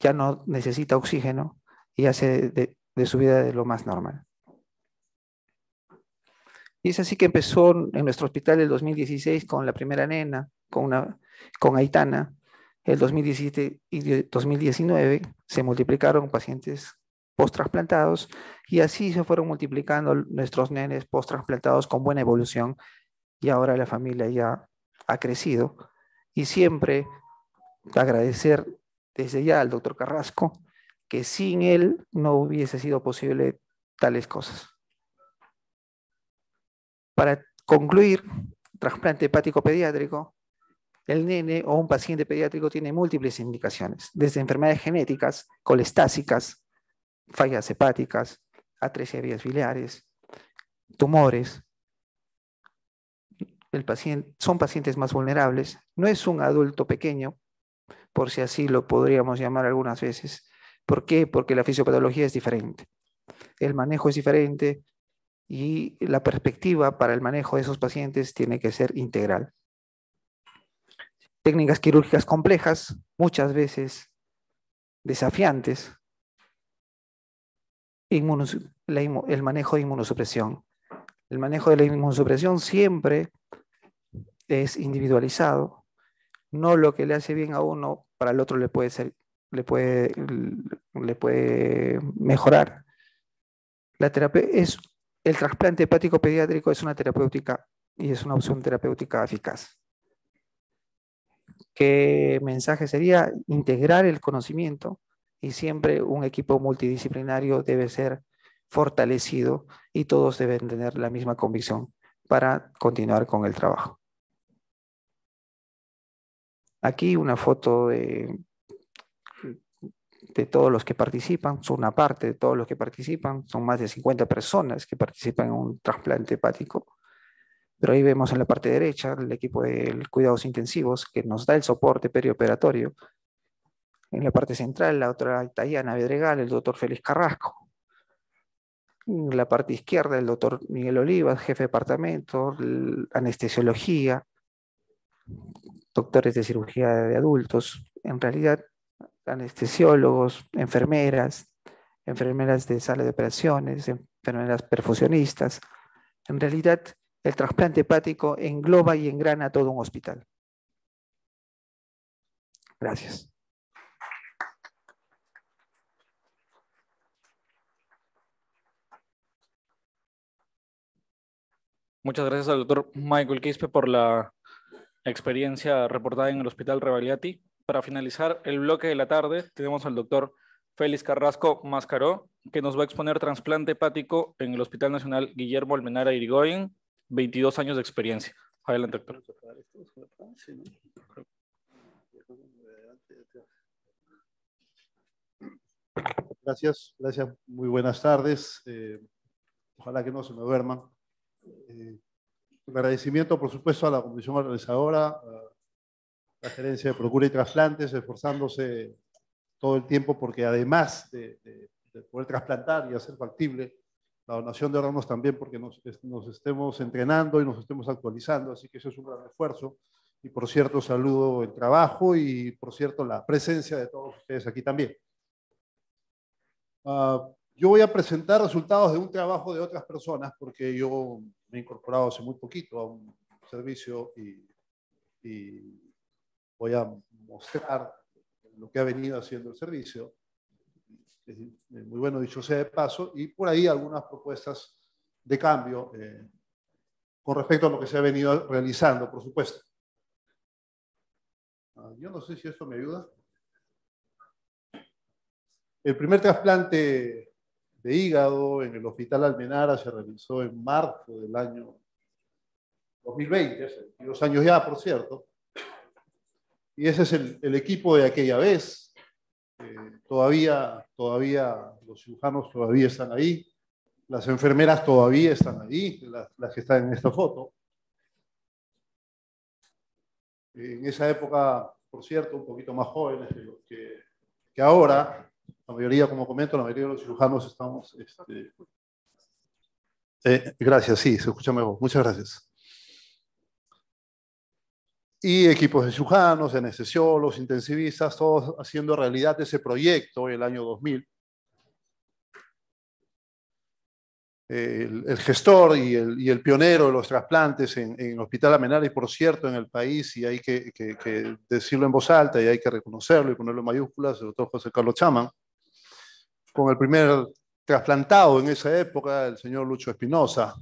ya no necesita oxígeno, y hace de su vida de lo más normal. Y es así que empezó en nuestro hospital el 2016 con la primera nena, con, una, con Aitana. El 2017 y 2019 se multiplicaron pacientes post-trasplantados y así se fueron multiplicando nuestros nenes post-trasplantados con buena evolución y ahora la familia ya ha crecido. Y siempre agradecer desde ya al doctor Carrasco que sin él no hubiese sido posible tales cosas. Para concluir, trasplante hepático pediátrico, el nene o un paciente pediátrico tiene múltiples indicaciones, desde enfermedades genéticas, colestásicas, fallas hepáticas, atresia biliares, tumores. El paciente, son pacientes más vulnerables. No es un adulto pequeño, por si así lo podríamos llamar algunas veces, ¿Por qué? Porque la fisiopatología es diferente, el manejo es diferente y la perspectiva para el manejo de esos pacientes tiene que ser integral. Técnicas quirúrgicas complejas, muchas veces desafiantes, el manejo de inmunosupresión. El manejo de la inmunosupresión siempre es individualizado. No lo que le hace bien a uno, para el otro le puede ser le puede, le puede mejorar. La terapia es, el trasplante hepático pediátrico es una terapéutica y es una opción terapéutica eficaz. ¿Qué mensaje sería? Integrar el conocimiento y siempre un equipo multidisciplinario debe ser fortalecido y todos deben tener la misma convicción para continuar con el trabajo. Aquí una foto de de todos los que participan, son una parte de todos los que participan, son más de 50 personas que participan en un trasplante hepático. Pero ahí vemos en la parte derecha el equipo de cuidados intensivos que nos da el soporte perioperatorio. En la parte central, la otra italiana Vedregal, el doctor Félix Carrasco. En la parte izquierda, el doctor Miguel Olivas, jefe de departamento, anestesiología, doctores de cirugía de adultos. En realidad, anestesiólogos, enfermeras, enfermeras de sala de operaciones, enfermeras perfusionistas. En realidad, el trasplante hepático engloba y engrana todo un hospital. Gracias. Muchas gracias al doctor Michael Quispe por la experiencia reportada en el Hospital Revaliati para finalizar el bloque de la tarde, tenemos al doctor Félix Carrasco Mascaró, que nos va a exponer trasplante hepático en el Hospital Nacional Guillermo Almenara Irigoyen, 22 años de experiencia. Adelante, doctor. Gracias, gracias. Muy buenas tardes. Eh, ojalá que no se me duerman. Eh, agradecimiento, por supuesto, a la comisión organizadora, la gerencia de Procura y Trasplantes, esforzándose todo el tiempo porque además de, poder trasplantar y hacer factible la donación de órganos también porque nos, estemos entrenando y nos estemos actualizando, así que eso es un gran esfuerzo. Y por cierto, saludo el trabajo y por cierto la presencia de todos ustedes aquí también. Ah, yo voy a presentar resultados de un trabajo de otras personas porque yo me he incorporado hace muy poquito a un servicio y voy a mostrar lo que ha venido haciendo el servicio. Es muy bueno, dicho sea de paso, y por ahí algunas propuestas de cambio eh, con respecto a lo que se ha venido realizando, por supuesto. Ah, yo no sé si esto me ayuda. El primer trasplante de hígado en el Hospital Almenara se realizó en marzo del año 2020, hace dos años ya, por cierto y ese es el, equipo de aquella vez. Eh, todavía, todavía los cirujanos todavía están ahí, las enfermeras todavía están ahí, las, que están en esta foto. En esa época, por cierto, un poquito más jóvenes que, ahora, la mayoría, como comento, la mayoría de los cirujanos estamos... Este, eh, gracias, sí, se escucha mejor. Muchas gracias y equipos de cirujanos, anestesiólogos, intensivistas, todos haciendo realidad ese proyecto el año 2000. El, el gestor y el, y el, pionero de los trasplantes en, en, Hospital Amenares, por cierto, en el país, y hay que, que, decirlo en voz alta y hay que reconocerlo y ponerlo en mayúsculas, el doctor José Carlos Chaman, con el primer trasplantado en esa época, el señor Lucho Espinosa,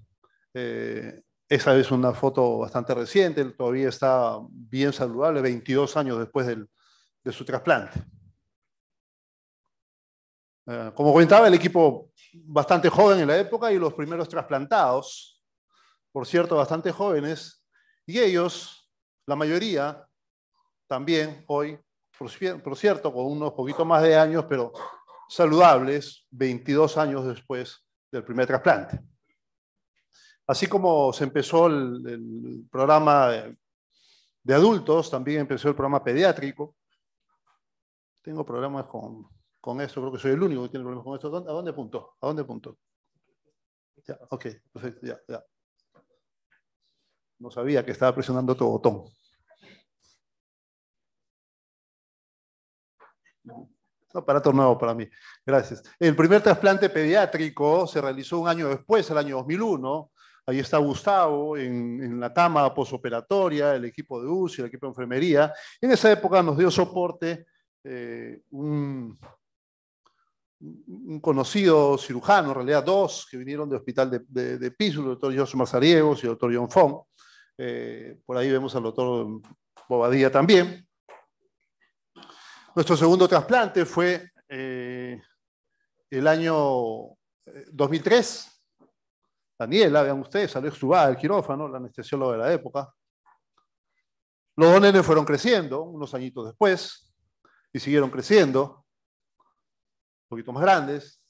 eh, esa es una foto bastante reciente, todavía está bien saludable, 22 años después de su trasplante. Eh, como comentaba, el equipo bastante joven en la época y los primeros trasplantados, por cierto, bastante jóvenes, y ellos, la mayoría, también hoy, por, cierto, con unos poquitos más de años, pero saludables 22 años después del primer trasplante. Así como se empezó el, programa de, adultos, también empezó el programa pediátrico. Tengo problemas con, con esto, creo que soy el único que tiene problemas con esto. ¿A dónde apuntó? ¿A dónde apuntó? Ya, ok, perfecto, ya, No sabía que estaba presionando otro botón. aparato nuevo para mí. Gracias. El primer trasplante pediátrico se realizó un año después, el año 2001, Ahí está Gustavo en, la cama posoperatoria, el equipo de UCI, el equipo de enfermería. En esa época nos dio soporte eh, un, conocido cirujano, en realidad dos, que vinieron del hospital de, Piso, el doctor José Mazariegos y el doctor John Fong. Eh, por ahí vemos al doctor Bobadilla también. Nuestro segundo trasplante fue eh, el año 2003 Daniela, vean ustedes, salió extubada el quirófano, la anestesióloga de la época. Los dos nenes fueron creciendo unos añitos después y siguieron creciendo, un poquito más grandes,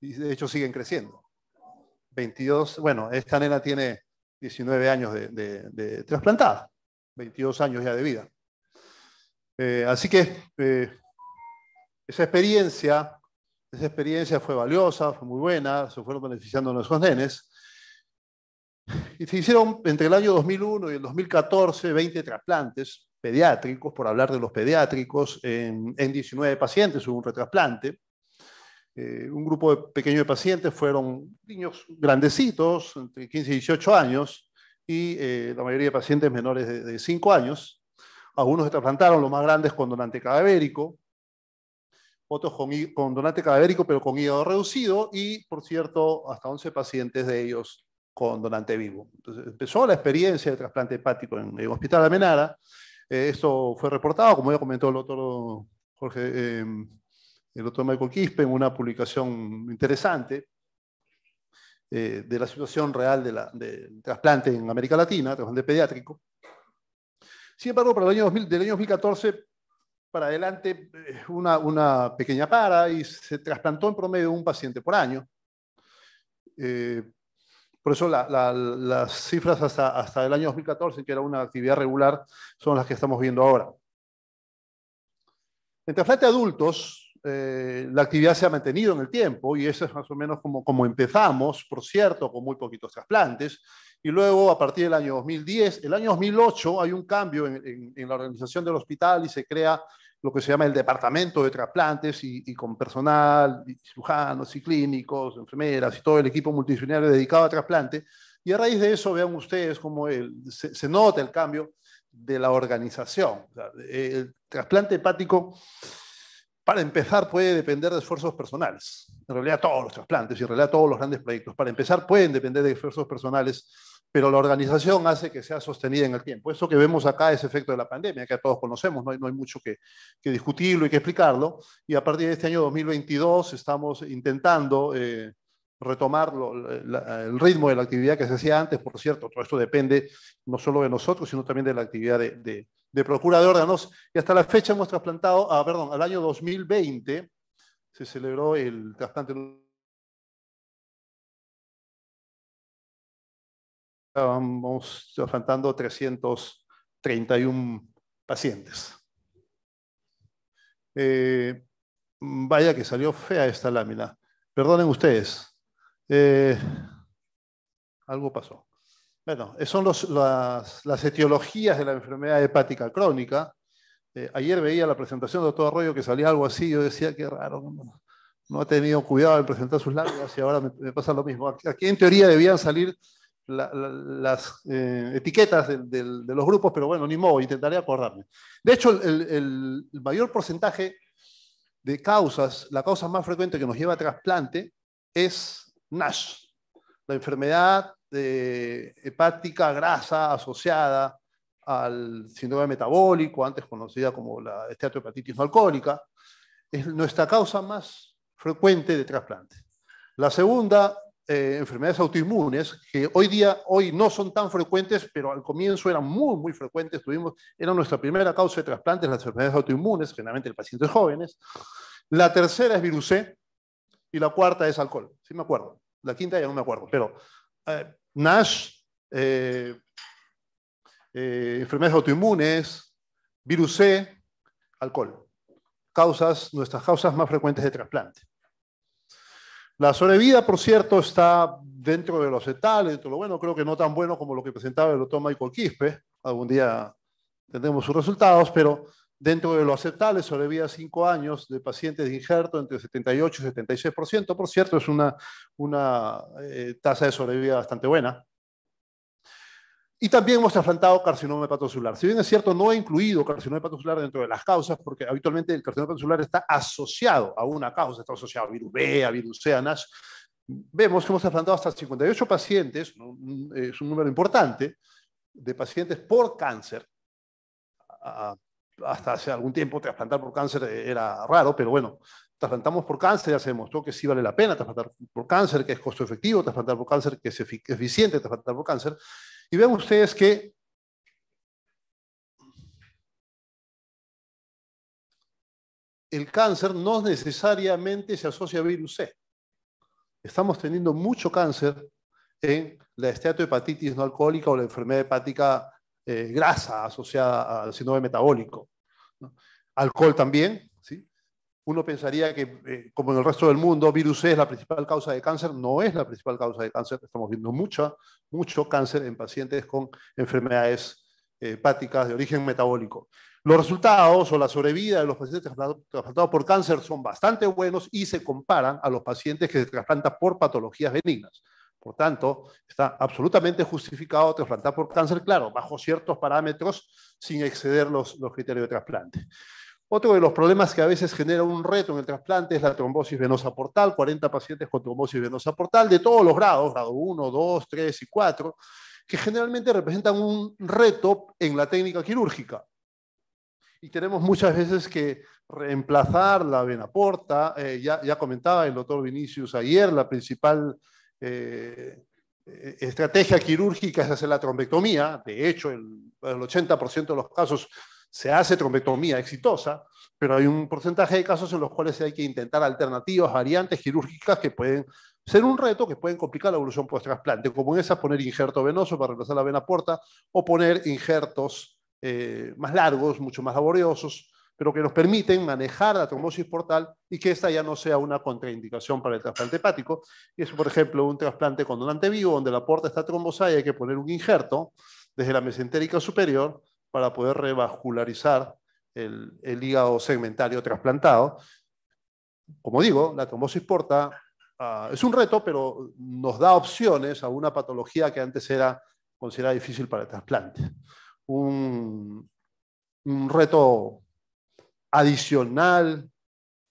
y de hecho siguen creciendo. 22, bueno, esta nena tiene 19 años de, trasplantada, 22 años ya de vida. Eh, así que eh, esa experiencia esa experiencia fue valiosa, fue muy buena, se fueron beneficiando nuestros nenes. Y se hicieron entre el año 2001 y el 2014 20 trasplantes pediátricos, por hablar de los pediátricos, en, 19 pacientes hubo un retrasplante. Eh, un grupo de, pequeño de pacientes fueron niños grandecitos, entre 15 y 18 años, y eh, la mayoría de pacientes menores de, de 5 años. Algunos se trasplantaron, los más grandes con donante cadavérico, otros con, donante cadavérico, pero con hígado reducido, y por cierto, hasta 11 pacientes de ellos con donante vivo. Entonces, empezó la experiencia de trasplante hepático en el Hospital Amenara. Eh, esto fue reportado, como ya comentó el otro Jorge, em, el doctor Michael Quispe, en una publicación interesante eh, de la situación real del trasplante en América Latina, trasplante pediátrico. Sin embargo, para el del año 2014 para adelante eh, una, una, pequeña para y se trasplantó en promedio un paciente por año. Eh, por eso las cifras hasta, hasta el año 2014, que era una actividad regular, son las que estamos viendo ahora. En trasplante adultos, eh, la actividad se ha mantenido en el tiempo y eso es más o menos como, como empezamos, por cierto, con muy poquitos trasplantes. Y luego, a partir del año 2010, el año 2008, hay un cambio en, la organización del hospital y se crea lo que se llama el departamento de trasplantes y, con personal, cirujanos y clínicos, enfermeras y todo el equipo multidisciplinario dedicado a trasplante. Y a raíz de eso, vean ustedes cómo se, nota el cambio de la organización. el trasplante hepático para empezar, puede depender de esfuerzos personales. En realidad, todos los trasplantes y en realidad todos los grandes proyectos, para empezar, pueden depender de esfuerzos personales, pero la organización hace que sea sostenida en el tiempo. Eso que vemos acá es efecto de la pandemia, que todos conocemos, no hay, no hay mucho que, discutirlo y que explicarlo. Y a partir de este año 2022 estamos intentando eh, retomar el ritmo de la actividad que se hacía antes. Por cierto, todo esto depende no solo de nosotros, sino también de la actividad de, de procura de órganos. Y hasta la fecha hemos trasplantado, ah, perdón, al año 2020 se celebró el trasplante estábamos trasplantando 331 pacientes. Eh, vaya que salió fea esta lámina. Perdonen ustedes. Eh, algo pasó. Bueno, son las, las, etiologías de la enfermedad hepática crónica. Eh, ayer veía la presentación del doctor Arroyo que salía algo así, yo decía, qué raro, no, ha tenido cuidado en presentar sus lágrimas y ahora me, pasa lo mismo. Aquí en teoría debían salir las eh, etiquetas de, los grupos, pero bueno, ni modo, intentaré acordarme. De hecho, el, el mayor porcentaje de causas, la causa más frecuente que nos lleva a trasplante es NASH, la enfermedad de hepática grasa asociada al síndrome metabólico, antes conocida como la esteatohepatitis no alcohólica, es nuestra causa más frecuente de trasplante. La segunda, eh, enfermedades autoinmunes, que hoy día hoy no son tan frecuentes, pero al comienzo eran muy, muy frecuentes. Tuvimos, era nuestra primera causa de trasplantes, las enfermedades autoinmunes, generalmente en pacientes jóvenes. La tercera es virus C y la cuarta es alcohol, si sí me acuerdo. La quinta ya no me acuerdo, pero eh, NASH, eh, eh, enfermedades autoinmunes, virus C, alcohol. Causas, nuestras causas más frecuentes de trasplante. La sobrevida, por cierto, está dentro de los etales, dentro de lo bueno, creo que no tan bueno como lo que presentaba el doctor Michael Quispe. Algún día tendremos sus resultados, pero Dentro de lo aceptable, sobrevida 5 años de pacientes de injerto entre 78 y 76%. Por cierto, es una, una eh, tasa de sobrevida bastante buena. Y también hemos trasplantado carcinoma hepatocelular. Si bien es cierto, no he incluido carcinoma hepatocelular dentro de las causas, porque habitualmente el carcinoma hepatocelular está asociado a una causa, está asociado a virus B, a virus C, Vemos que hemos trasplantado hasta 58 pacientes, es un número importante, de pacientes por cáncer hasta hace algún tiempo trasplantar por cáncer eh, era raro, pero bueno, trasplantamos por cáncer, ya se demostró que sí vale la pena trasplantar por cáncer, que es costo efectivo, trasplantar por cáncer, que es eficiente trasplantar por cáncer. Y vean ustedes que el cáncer no necesariamente se asocia a virus C. Estamos teniendo mucho cáncer en la esteatohepatitis no alcohólica o la enfermedad hepática eh, grasa asociada al síndrome metabólico. Alcohol también. Uno pensaría que, eh, como en el resto del mundo, virus es la principal causa de cáncer. No es la principal causa de cáncer. Estamos viendo mucho, mucho cáncer en pacientes con enfermedades eh, hepáticas de origen metabólico. Los resultados o la sobrevida de los pacientes trasplantados por cáncer son bastante buenos y se comparan a los pacientes que se trasplantan por patologías benignas. Por tanto, está absolutamente justificado trasplantar por cáncer, claro, bajo ciertos parámetros, sin exceder los, criterios de trasplante. Otro de los problemas que a veces genera un reto en el trasplante es la trombosis venosa portal, 40 pacientes con trombosis venosa portal de todos los grados, grado 1, 2, 3 y 4, que generalmente representan un reto en la técnica quirúrgica. Y tenemos muchas veces que reemplazar la vena porta, eh, ya, ya, comentaba el doctor Vinicius ayer, la principal eh, eh, estrategia quirúrgica es hacer la trombectomía. De hecho, el, 80% de los casos se hace trombectomía exitosa, pero hay un porcentaje de casos en los cuales hay que intentar alternativas, variantes quirúrgicas que pueden ser un reto, que pueden complicar la evolución post-trasplante, como en esas poner injerto venoso para reemplazar la vena puerta o poner injertos eh, más largos, mucho más laboriosos, pero que nos permiten manejar la trombosis portal y que esta ya no sea una contraindicación para el trasplante hepático. Y es, por ejemplo, un trasplante con donante vivo, donde la porta está trombosa y hay que poner un injerto desde la mesentérica superior para poder revascularizar el, el hígado segmentario trasplantado. Como digo, la trombosis porta ah, es un reto, pero nos da opciones a una patología que antes era considerada difícil para el trasplante. Un, un reto adicional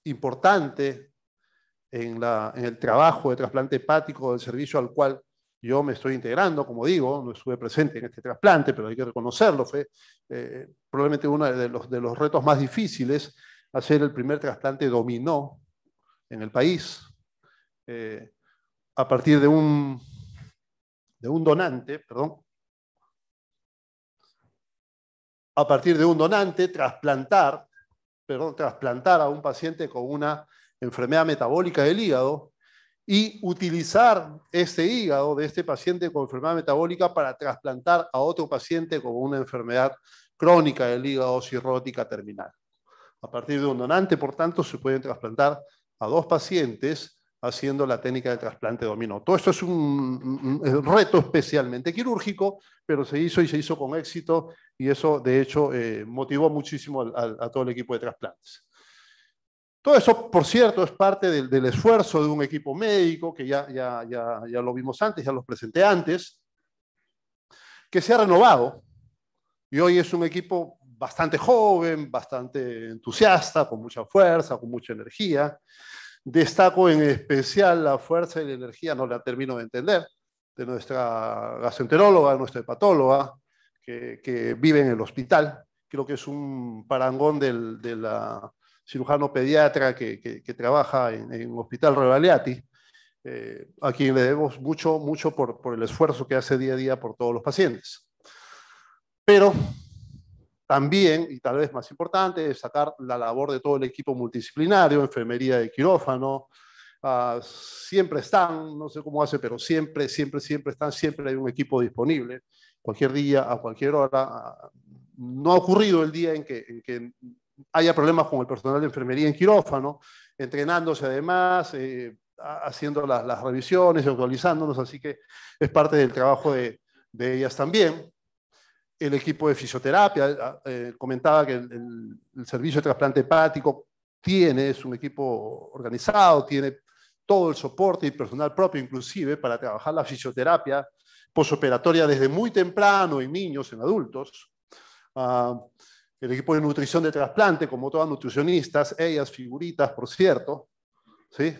importante en, el trabajo de trasplante hepático del servicio al cual yo me estoy integrando, como digo, no estuve presente en este trasplante, pero hay que reconocerlo, fue eh, probablemente uno de los, de los retos más difíciles, hacer el primer trasplante dominó en el país, eh, a partir de un, de un donante, perdón, a partir de un donante, trasplantar perdón, trasplantar a un paciente con una enfermedad metabólica del hígado y utilizar este hígado de este paciente con enfermedad metabólica para trasplantar a otro paciente con una enfermedad crónica del hígado cirrótica terminal. A partir de un donante, por tanto, se pueden trasplantar a dos pacientes haciendo la técnica de trasplante dominó. Todo esto es un, reto especialmente quirúrgico, pero se hizo y se hizo con éxito y eso de hecho eh, motivó muchísimo a todo el equipo de trasplantes. Todo eso, por cierto, es parte del, esfuerzo de un equipo médico, que ya, ya, lo vimos antes, ya los presenté antes, que se ha renovado y hoy es un equipo bastante joven, bastante entusiasta, con mucha fuerza, con mucha energía. Destaco en especial la fuerza y la energía, no la termino de entender, de nuestra gastroenteróloga, nuestra hepatóloga, que, vive en el hospital. Creo que es un parangón del, de la cirujano pediatra que, trabaja en, el Hospital Revaliati, eh, a quien le debemos mucho, mucho por, el esfuerzo que hace día a día por todos los pacientes. Pero también, y tal vez más importante, es sacar la labor de todo el equipo multidisciplinario, enfermería de quirófano, ah, siempre están, no sé cómo hace, pero siempre, siempre, siempre están, siempre hay un equipo disponible cualquier día, a cualquier hora. No ha ocurrido el día en que, haya problemas con el personal de enfermería en quirófano, entrenándose además, eh, haciendo las, las revisiones, actualizándonos, así que es parte del trabajo de, ellas también. El equipo de fisioterapia, eh, eh, comentaba que el, servicio de trasplante hepático tiene, es un equipo organizado, tiene todo el soporte y personal propio inclusive para trabajar la fisioterapia posoperatoria desde muy temprano en niños, en adultos. Ah, el equipo de nutrición de trasplante, como todas nutricionistas, ellas figuritas, por cierto, ¿sí?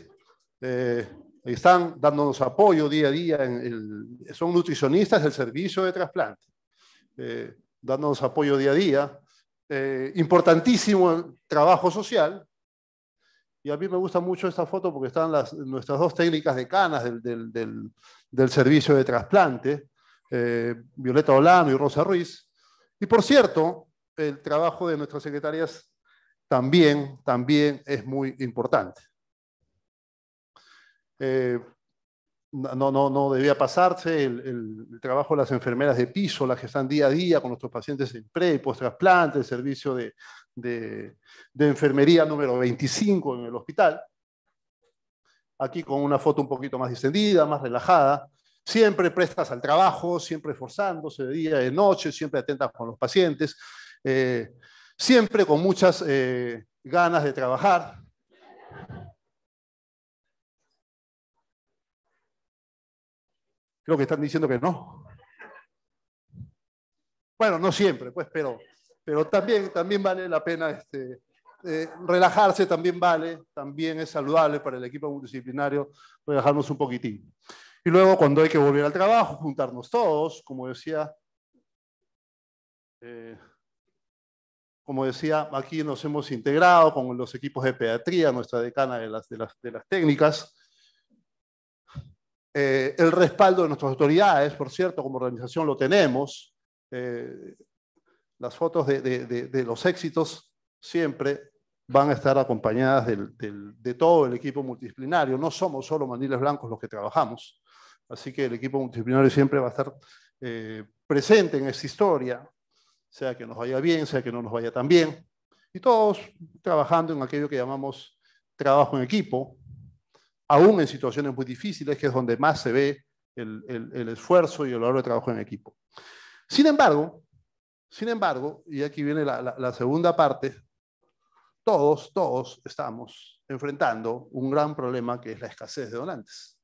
Eh, están dándonos apoyo día a día. En el, son nutricionistas del servicio de trasplante, eh, dándonos apoyo día a día. Eh, importantísimo trabajo social. Y a mí me gusta mucho esta foto porque están las, nuestras dos técnicas decanas del, del, del, del servicio de trasplante, eh, Violeta Olano y Rosa Ruiz. Y por cierto, el trabajo de nuestras secretarias también, también es muy importante. Eh, no, no, no debía pasarse el, trabajo de las enfermeras de piso, las que están día a día con nuestros pacientes en pre y post trasplante, el servicio de, de, de enfermería número 25 en el hospital aquí con una foto un poquito más distendida, más relajada, siempre prestas al trabajo, siempre esforzándose de día y de noche, siempre atentas con los pacientes, eh, siempre con muchas eh, ganas de trabajar. Creo que están diciendo que no. Bueno, no siempre, pues, pero, pero también, también vale la pena este, eh, relajarse también vale, también es saludable para el equipo multidisciplinario relajarnos un poquitín. Y luego cuando hay que volver al trabajo, juntarnos todos, como decía, eh, como decía, aquí nos hemos integrado con los equipos de pediatría, nuestra decana de las, de las, técnicas, eh, el respaldo de nuestras autoridades, por cierto, como organización lo tenemos. las fotos de, los éxitos siempre van a estar acompañadas de todo el equipo multidisciplinario. No somos solo maniles blancos los que trabajamos, así que el equipo multidisciplinario siempre va a estar eh, presente en esta historia, sea que nos vaya bien, sea que no nos vaya tan bien, y todos trabajando en aquello que llamamos trabajo en equipo, aún en situaciones muy difíciles, que es donde más se ve el, esfuerzo y el valor de trabajo en equipo. Sin embargo, sin embargo, y aquí viene la segunda parte, todos, todos estamos enfrentando un gran problema que es la escasez de donantes.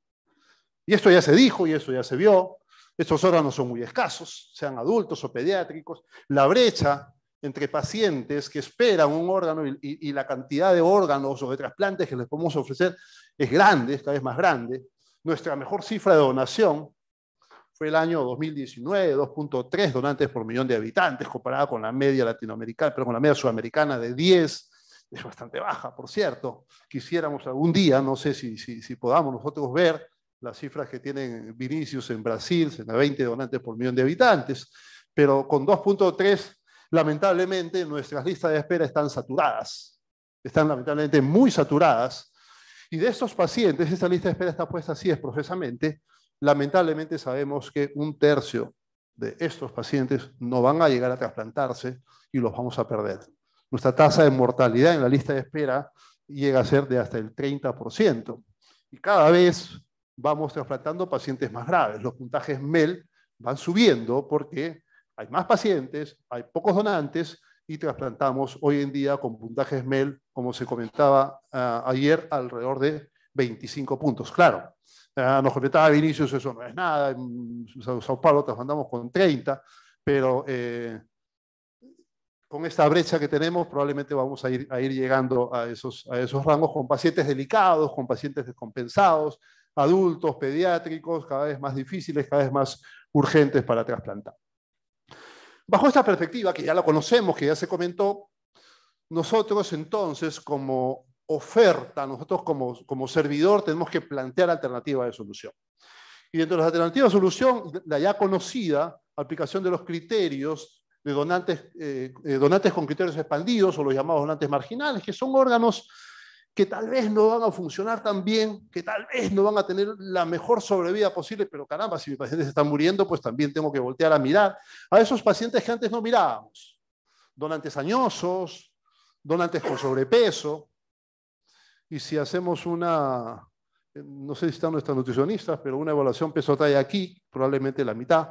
Y esto ya se dijo y eso ya se vio. Estos órganos son muy escasos, sean adultos o pediátricos. La brecha entre pacientes que esperan un órgano y, la cantidad de órganos o de trasplantes que les podemos ofrecer es grande, cada vez más grande. Nuestra mejor cifra de donación fue el año 2019, 2.3 donantes por millón de habitantes, comparada con la media latinoamericana, pero con la media sudamericana de 10 es bastante baja, por cierto. Quisiéramos algún día, no sé si, podamos nosotros ver las cifras que tienen Vinicius en Brasil, 20 donantes por millón de habitantes, pero con 2.3, lamentablemente, nuestras listas de espera están saturadas, están lamentablemente muy saturadas. Y de estos pacientes, esta lista de espera está puesta así procesamente, lamentablemente sabemos que un tercio de estos pacientes no van a llegar a trasplantarse y los vamos a perder nuestra tasa de mortalidad en la lista de espera llega a ser de hasta el 30%. Y cada vez vamos trasplantando pacientes más graves. Los puntajes MEL van subiendo porque hay más pacientes, hay pocos donantes y trasplantamos hoy en día con puntajes MEL, como se comentaba ah, ayer, alrededor de 25 puntos. Claro, ah, nos comentaba Vinicius, eso no es nada, en Sao Paulo trasplantamos con 30, pero eh, con esta brecha que tenemos, probablemente vamos a ir, llegando a esos, rangos con pacientes delicados, con pacientes descompensados, adultos, pediátricos, cada vez más difíciles, cada vez más urgentes para trasplantar. Bajo esta perspectiva, que ya la conocemos, que ya se comentó, nosotros entonces como oferta, nosotros como, como servidor tenemos que plantear alternativas de solución. Y dentro de las alternativas de solución, la ya conocida aplicación de los criterios de donantes, eh, eh, donantes con criterios expandidos o los llamados donantes marginales, que son órganos que tal vez no van a funcionar tan bien, que tal vez no van a tener la mejor sobrevida posible, pero caramba, si mis pacientes están muriendo, pues también tengo que voltear a mirar a esos pacientes que antes no mirábamos, donantes añosos, donantes con sobrepeso, y si hacemos una, eh, no sé si están nuestras nutricionistas, pero una evaluación peso-talla aquí, probablemente la mitad,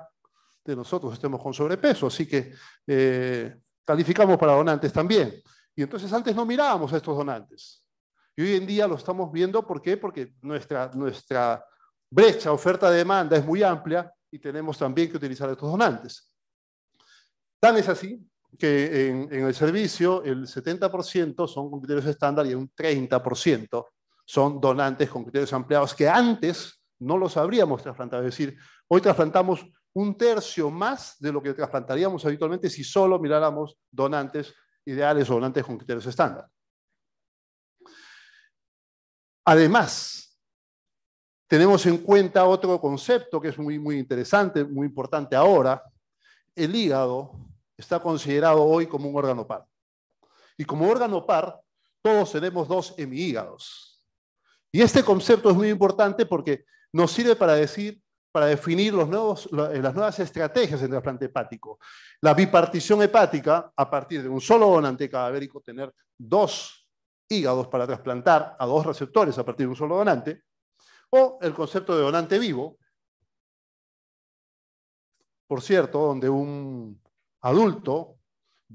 de nosotros estemos con sobrepeso. Así que eh, calificamos para donantes también. Y entonces antes no mirábamos a estos donantes. Y hoy en día lo estamos viendo, ¿por qué? Porque nuestra, nuestra brecha oferta-demanda es muy amplia y tenemos también que utilizar a estos donantes. Tan es así que en, en el servicio el 70% son con criterios estándar y un 30% son donantes con criterios ampliados que antes no los habríamos trasplantado. Es decir, hoy trasplantamos un tercio más de lo que trasplantaríamos habitualmente si solo miráramos donantes ideales o donantes con criterios estándar. Además, tenemos en cuenta otro concepto que es muy, muy interesante, muy importante ahora. El hígado está considerado hoy como un órgano par. Y como órgano par, todos tenemos dos hemihígados. Y este concepto es muy importante porque nos sirve para decir para definir eh, las nuevas estrategias en trasplante hepático. La bipartición hepática, a partir de un solo donante cadavérico, tener dos hígados para trasplantar a dos receptores a partir de un solo donante, o el concepto de donante vivo, por cierto, donde un adulto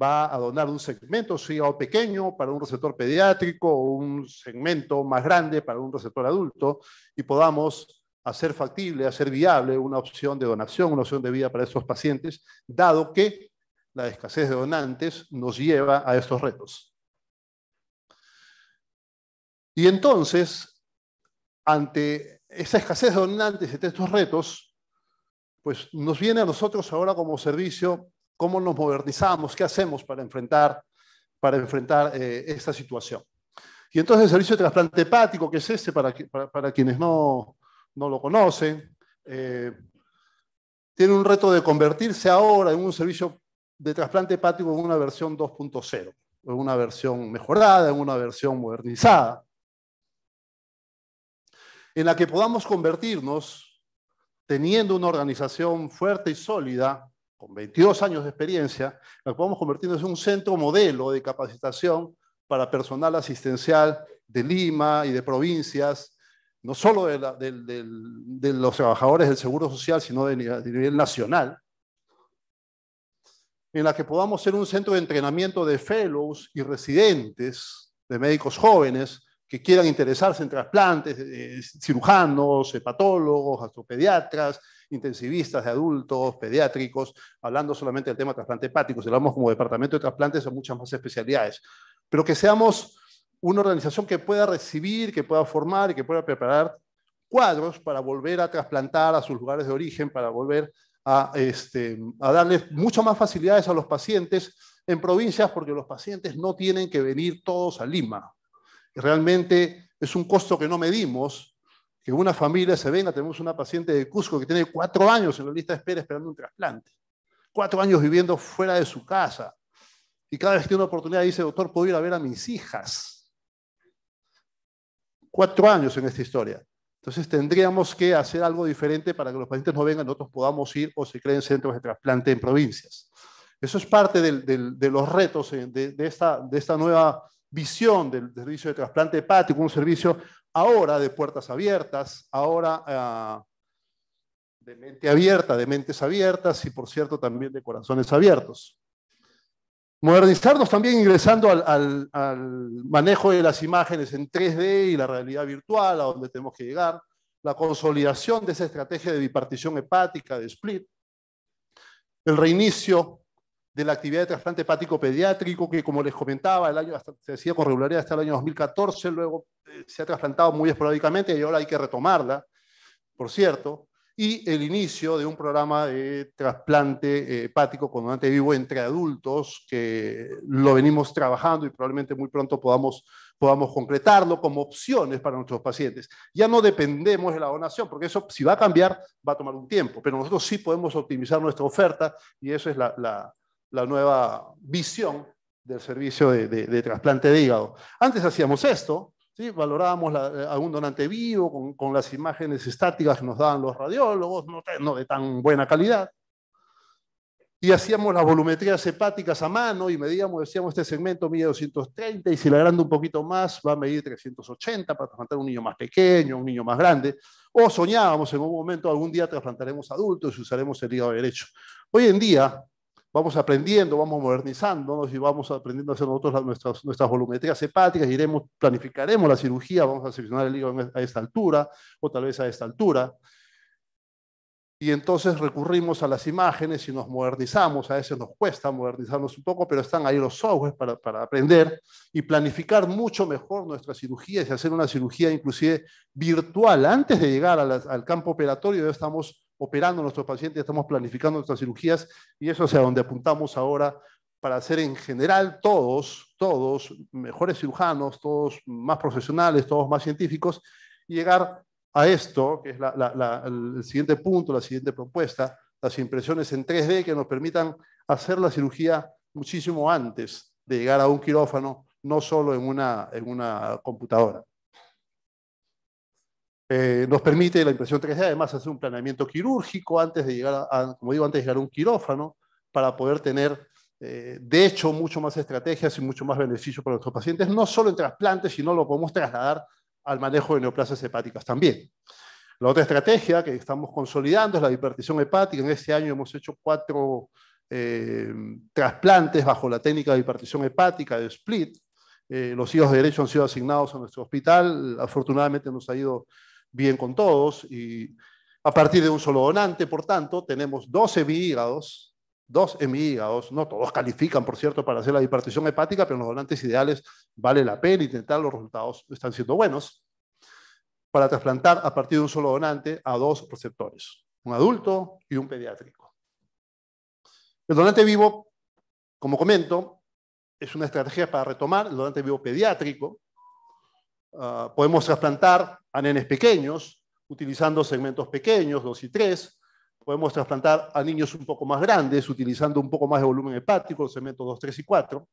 va a donar un segmento, su hígado pequeño, para un receptor pediátrico o un segmento más grande para un receptor adulto, y podamos hacer factible, hacer viable una opción de donación, una opción de vida para estos pacientes, dado que la escasez de donantes nos lleva a estos retos. Y entonces, ante esa escasez de donantes, ante estos retos, pues nos viene a nosotros ahora como servicio cómo nos modernizamos, qué hacemos para enfrentar, para enfrentar eh, esta situación. Y entonces el servicio de trasplante hepático, que es este, para quienes no, no lo conocen. Eh, tiene un reto de convertirse ahora en un servicio de trasplante hepático en una versión 2.0, en una versión mejorada, en una versión modernizada, en la que podamos convertirnos, teniendo una organización fuerte y sólida, con 22 años de experiencia, la que podamos convertirnos en un centro modelo de capacitación para personal asistencial de Lima y de provincias no solo de, los trabajadores del Seguro Social, sino de, nivel nacional, en la que podamos ser un centro de entrenamiento de fellows y residentes, de médicos jóvenes que quieran interesarse en trasplantes, eh, cirujanos, hepatólogos, astropediatras, intensivistas de adultos, pediátricos, hablando solamente del tema trasplante hepático, si hablamos como departamento de trasplantes a muchas más especialidades, pero que seamos una organización que pueda recibir, que pueda formar y que pueda preparar cuadros para volver a trasplantar a sus lugares de origen, para volver a, este, a darles mucho más facilidades a los pacientes en provincias, porque los pacientes no tienen que venir todos a Lima. Realmente es un costo que no medimos, que una familia se venga, tenemos una paciente de Cusco que tiene cuatro años en la lista de espera esperando un trasplante, cuatro años viviendo fuera de su casa, y cada vez que tiene una oportunidad dice, doctor, puedo ir a ver a mis hijas cuatro años en esta historia. Entonces tendríamos que hacer algo diferente para que los pacientes no vengan, nosotros podamos ir o se creen centros de trasplante en provincias. Eso es parte de los retos eh, de, esta, nueva visión del servicio de trasplante hepático, un servicio ahora de puertas abiertas, ahora ah, de mente abierta, de mentes abiertas y por cierto también de corazones abiertos. Modernizarnos también ingresando al, manejo de las imágenes en 3D y la realidad virtual, a donde tenemos que llegar, la consolidación de esa estrategia de bipartición hepática, de split, el reinicio de la actividad de trasplante hepático pediátrico, que como les comentaba, el año, se decía con regularidad hasta el año 2014, luego eh, se ha trasplantado muy esporádicamente y ahora hay que retomarla, por cierto y el inicio de un programa de trasplante eh, hepático con donante vivo entre adultos, que lo venimos trabajando y probablemente muy pronto podamos, podamos concretarlo como opciones para nuestros pacientes. Ya no dependemos de la donación, porque eso si va a cambiar va a tomar un tiempo, pero nosotros sí podemos optimizar nuestra oferta y eso es la, nueva visión del servicio de trasplante de hígado. Antes hacíamos esto, valorábamos a un eh, donante vivo con, las imágenes estáticas que nos daban los radiólogos, no, de tan buena calidad y hacíamos las volumetrías hepáticas a mano y medíamos, decíamos, este segmento mide 230 y si la agrando un poquito más va a medir 380 para trasplantar un niño más pequeño, un niño más grande. O soñábamos en algún momento, algún día trasplantaremos adultos y usaremos el hígado derecho. Hoy en día, vamos aprendiendo, vamos modernizándonos y vamos aprendiendo a hacer nosotros nuestras, nuestras volumetrías hepáticas, iremos, planificaremos la cirugía, vamos a seleccionar el hígado a esta altura o tal vez a esta altura. Y entonces recurrimos a las imágenes y nos modernizamos, a veces nos cuesta modernizarnos un poco, pero están ahí los softwares para, para aprender y planificar mucho mejor nuestras cirugías y hacer una cirugía inclusive virtual. Antes de llegar al campo operatorio ya estamos operando a nuestros pacientes, estamos planificando nuestras cirugías y eso es a donde apuntamos ahora para hacer en general todos, todos mejores cirujanos, todos más profesionales, todos más científicos y llegar a esto, que es el siguiente punto, la siguiente propuesta, las impresiones en 3D que nos permitan hacer la cirugía muchísimo antes de llegar a un quirófano, no solo en una, en una computadora. Eh, nos permite la impresión 3D además hacer un planeamiento quirúrgico antes de llegar, a, como digo, antes de llegar a un quirófano para poder tener, eh, de hecho, mucho más estrategias y mucho más beneficio para nuestros pacientes, no solo en trasplantes, sino lo podemos trasladar al manejo de neoplasias hepáticas también. La otra estrategia que estamos consolidando es la hipertensión hepática. En este año hemos hecho cuatro eh, trasplantes bajo la técnica de hipertensión hepática de split. los hijos de derecho han sido asignados a nuestro hospital. Afortunadamente nos ha ido bien con todos y a partir de un solo donante, por tanto, tenemos dos hemihígados, dos hemihígados, no todos califican, por cierto, para hacer la bipartición hepática, pero en los donantes ideales vale la pena intentar, los resultados están siendo buenos, para trasplantar a partir de un solo donante a dos receptores, un adulto y un pediátrico. El donante vivo, como comento, es una estrategia para retomar el donante vivo pediátrico, Ah, podemos trasplantar a nenes pequeños, utilizando segmentos pequeños, 2 y 3. Podemos trasplantar a niños un poco más grandes, utilizando un poco más de volumen hepático, segmentos 2, 3 y 4.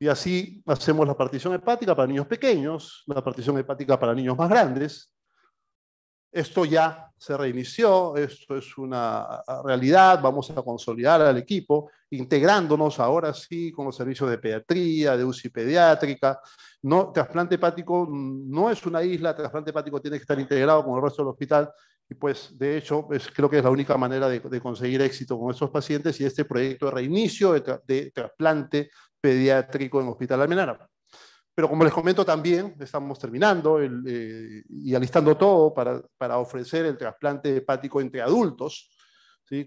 Y así hacemos la partición hepática para niños pequeños, la partición hepática para niños más grandes, esto ya se reinició, esto es una realidad, vamos a consolidar al equipo, integrándonos ahora sí con los servicios de pediatría, de UCI pediátrica. No, trasplante hepático no es una isla, trasplante hepático tiene que estar integrado con el resto del hospital y pues de hecho creo que es la única manera de, conseguir éxito con estos pacientes y este proyecto de reinicio de trasplante pediátrico en Hospital Almenara. Pero como les comento también, estamos terminando eh, y alistando todo para, para, ofrecer el trasplante hepático entre adultos,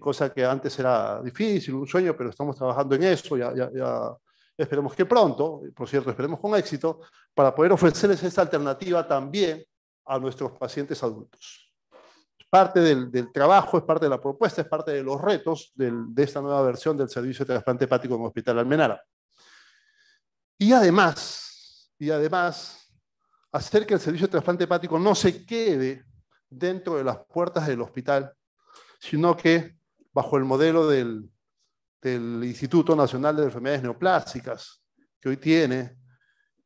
cosa que antes era difícil, un sueño, pero estamos trabajando en eso, ya, ya, esperemos que pronto, por cierto, esperemos con éxito, para poder ofrecerles esta alternativa también a nuestros pacientes adultos. Es Parte del, trabajo, es parte de la propuesta, es parte de los retos de esta nueva versión del servicio de trasplante hepático en el Hospital Almenara. Y además, y además hacer que el servicio de trasplante hepático no se quede dentro de las puertas del hospital, sino que bajo el modelo del, Instituto Nacional de Enfermedades Neoplásicas, que hoy tiene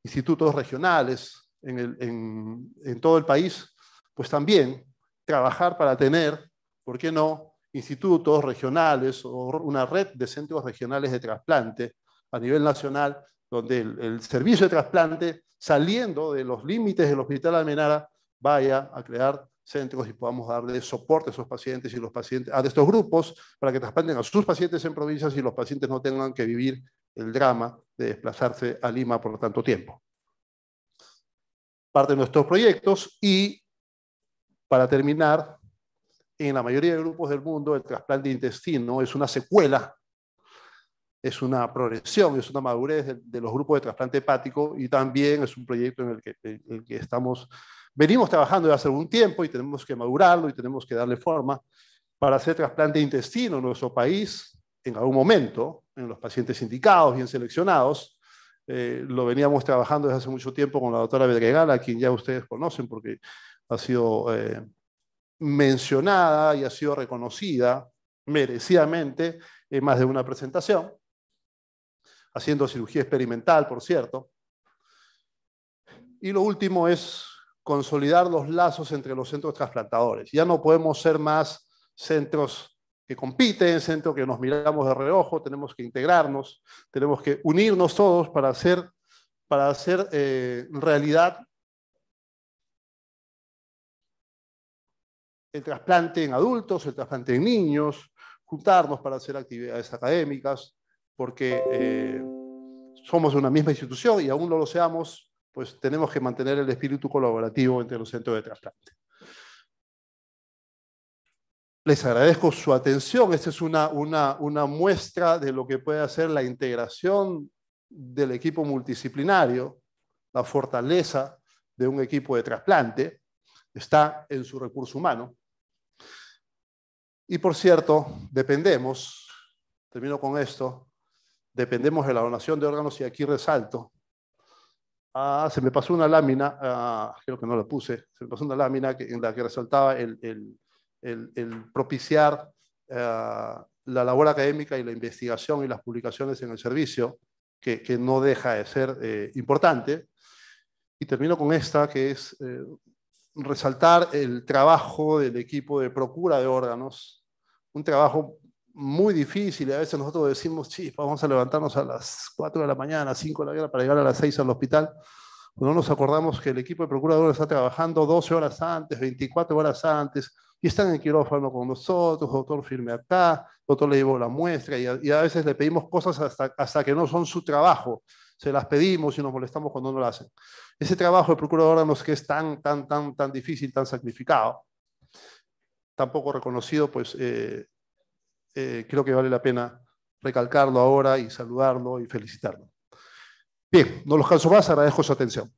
institutos regionales en todo el país, pues también trabajar para tener, ¿por qué no?, institutos regionales o una red de centros regionales de trasplante a nivel nacional donde el, servicio de trasplante, saliendo de los límites del Hospital Almenara, vaya a crear centros y podamos darle soporte a esos pacientes y los pacientes, a estos grupos, para que trasplanten a sus pacientes en provincias y los pacientes no tengan que vivir el drama de desplazarse a Lima por tanto tiempo. Parte de nuestros proyectos y, para terminar, en la mayoría de grupos del mundo, el trasplante intestino es una secuela es una progresión, es una madurez de, los grupos de trasplante hepático y también es un proyecto en el que, estamos, venimos trabajando desde hace algún tiempo y tenemos que madurarlo y tenemos que darle forma para hacer trasplante de intestino en nuestro país en algún momento, en los pacientes indicados, en seleccionados. Eh, lo veníamos trabajando desde hace mucho tiempo con la doctora Bedregal, a quien ya ustedes conocen porque ha sido eh, mencionada y ha sido reconocida merecidamente en más de una presentación haciendo cirugía experimental, por cierto. Y lo último es consolidar los lazos entre los centros trasplantadores. Ya no podemos ser más centros que compiten, centros que nos miramos de reojo, tenemos que integrarnos, tenemos que unirnos todos para hacer, para hacer eh, realidad el trasplante en adultos, el trasplante en niños, juntarnos para hacer actividades académicas, porque eh, somos una misma institución y aún no lo seamos, pues tenemos que mantener el espíritu colaborativo entre los centros de trasplante. Les agradezco su atención. Esta es una muestra de lo que puede hacer la integración del equipo multidisciplinario, la fortaleza de un equipo de trasplante, está en su recurso humano. Y por cierto, dependemos, termino con esto, dependemos de la donación de órganos y aquí resalto. Ah, se me pasó una lámina, ah, creo que no la puse, se me pasó una lámina que, en la que resaltaba el, propiciar ah, la labor académica y la investigación y las publicaciones en el servicio, que, no deja de ser eh, importante. Y termino con esta, que es eh, resaltar el trabajo del equipo de procura de órganos, un trabajo muy difícil. A veces nosotros decimos, sí, vamos a levantarnos a las 4 de la mañana, 5 de la mañana para llegar a las 6 al hospital. No nos acordamos que el equipo de procuradores está trabajando 12 horas antes, 24 horas antes, y están en quirófano con nosotros, doctor firme acá, doctor le llevó la muestra, y a, veces le pedimos cosas hasta, hasta que no son su trabajo. Se las pedimos y nos molestamos cuando no lo hacen. Ese trabajo de procurador nos que es tan, tan, tan, tan difícil, tan sacrificado, tampoco reconocido, pues eh, eh, creo que vale la pena recalcarlo ahora y saludarlo y felicitarlo. Bien, no los canso más, agradezco su atención.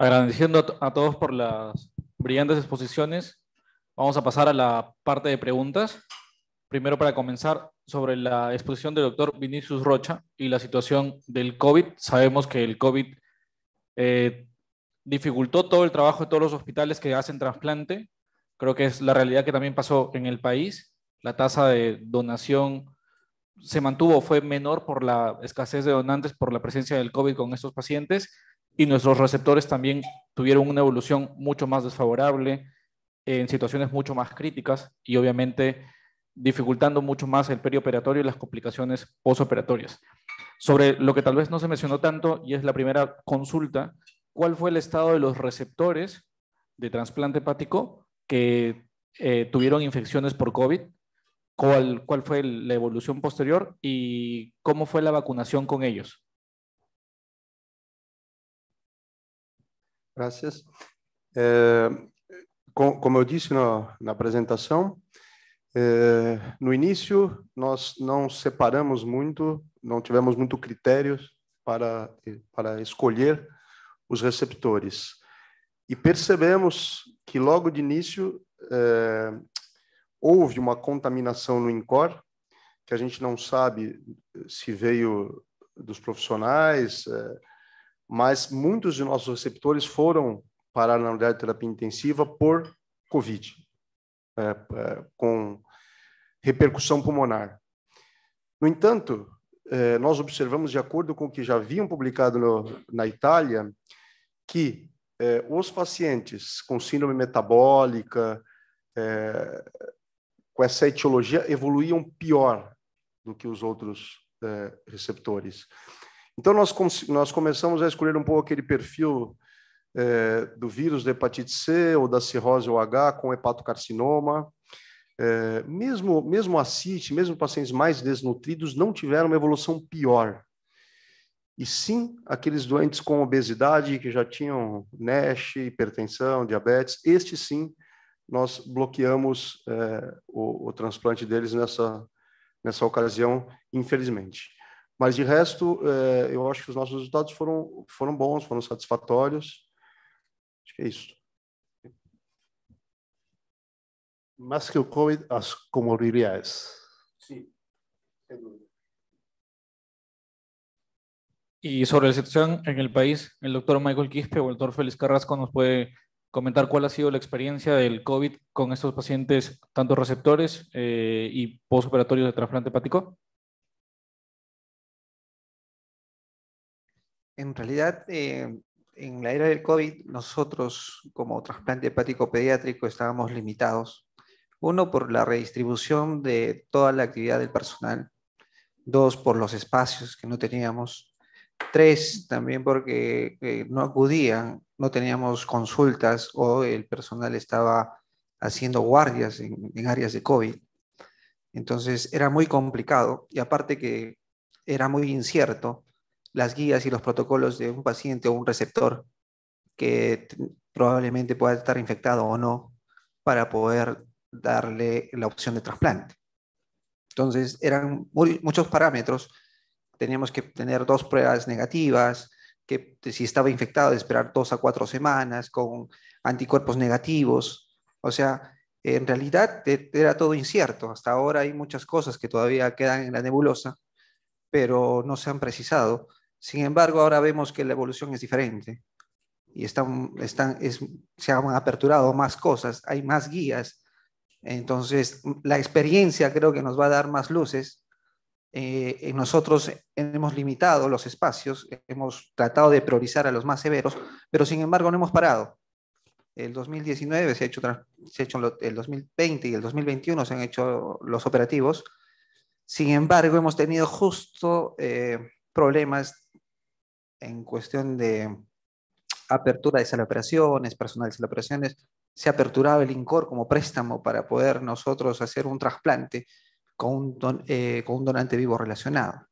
Agradeciendo a todos por las brillantes exposiciones, vamos a pasar a la parte de preguntas. Primero, para comenzar, sobre la exposición del doctor Vinicius Rocha y la situación del COVID. Sabemos que el COVID eh, dificultó todo el trabajo de todos los hospitales que hacen trasplante. Creo que es la realidad que también pasó en el país. La tasa de donación se mantuvo, fue menor por la escasez de donantes, por la presencia del COVID con estos pacientes y nuestros receptores también tuvieron una evolución mucho más desfavorable en situaciones mucho más críticas y obviamente dificultando mucho más el perioperatorio y las complicaciones posoperatorias. Sobre lo que tal vez no se mencionó tanto, y es la primera consulta, ¿cuál fue el estado de los receptores de trasplante hepático que eh, tuvieron infecciones por COVID? ¿Cuál, fue la evolución posterior y cómo fue la vacunación con ellos? Gracias. Eh, como yo dije en la presentación. É, no início, nós não separamos muito, não tivemos muito critérios para, para escolher os receptores. E percebemos que logo de início é, houve uma contaminação no INCOR, que a gente não sabe se veio dos profissionais, é, mas muitos de nossos receptores foram parar na unidade de terapia intensiva por Covid. É, é, com repercussão pulmonar. No entanto, é, nós observamos, de acordo com o que já haviam publicado no, na Itália, que os pacientes com síndrome metabólica, com essa etiologia, evoluíam pior do que os outros receptores. Então, nós, nós começamos a escolher um pouco aquele perfil é, do vírus da hepatite C ou da cirrose OH com hepatocarcinoma. É, mesmo, mesmo a CIT, mesmo pacientes mais desnutridos, não tiveram uma evolução pior. E sim, aqueles doentes com obesidade, que já tinham NASH, hipertensão, diabetes, este sim, nós bloqueamos é, o, o transplante deles nessa, nessa ocasião, infelizmente. Mas de resto, é, eu acho que os nossos resultados foram, foram bons, foram satisfatórios. Más que el COVID, las comorbilidades. Sí, Y sobre la situación en el país, el doctor Michael Quispe o el doctor Félix Carrasco nos puede comentar cuál ha sido la experiencia del COVID con estos pacientes, tanto receptores eh, y postoperatorios de trasplante hepático. En realidad, eh, en la era del COVID, nosotros como trasplante hepático pediátrico estábamos limitados. Uno, por la redistribución de toda la actividad del personal. Dos, por los espacios que no teníamos. Tres, también porque eh, no acudían, no teníamos consultas o el personal estaba haciendo guardias en áreas de COVID. Entonces era muy complicado y aparte que era muy incierto las guías y los protocolos de un paciente o un receptor que probablemente pueda estar infectado o no para poder darle la opción de trasplante. Entonces, eran muchos parámetros. Teníamos que tener dos pruebas negativas, que si estaba infectado, esperar dos a cuatro semanas con anticuerpos negativos. O sea, en realidad e, era todo incierto. Hasta ahora hay muchas cosas que todavía quedan en la nebulosa, pero no se han precisado. Sin embargo, ahora vemos que la evolución es diferente y están, se han aperturado más cosas, hay más guías. Entonces, la experiencia creo que nos va a dar más luces. Eh, nosotros hemos limitado los espacios, hemos tratado de priorizar a los más severos, pero sin embargo no hemos parado. El 2019 se ha hecho, se hecho el 2020 y el 2021 se han hecho los operativos. Sin embargo, hemos tenido justo eh, problemas en cuestión de apertura de operaciones, personal de operaciones, se aperturaba el INCOR como préstamo para poder nosotros hacer un trasplante con un, eh, con un donante vivo relacionado.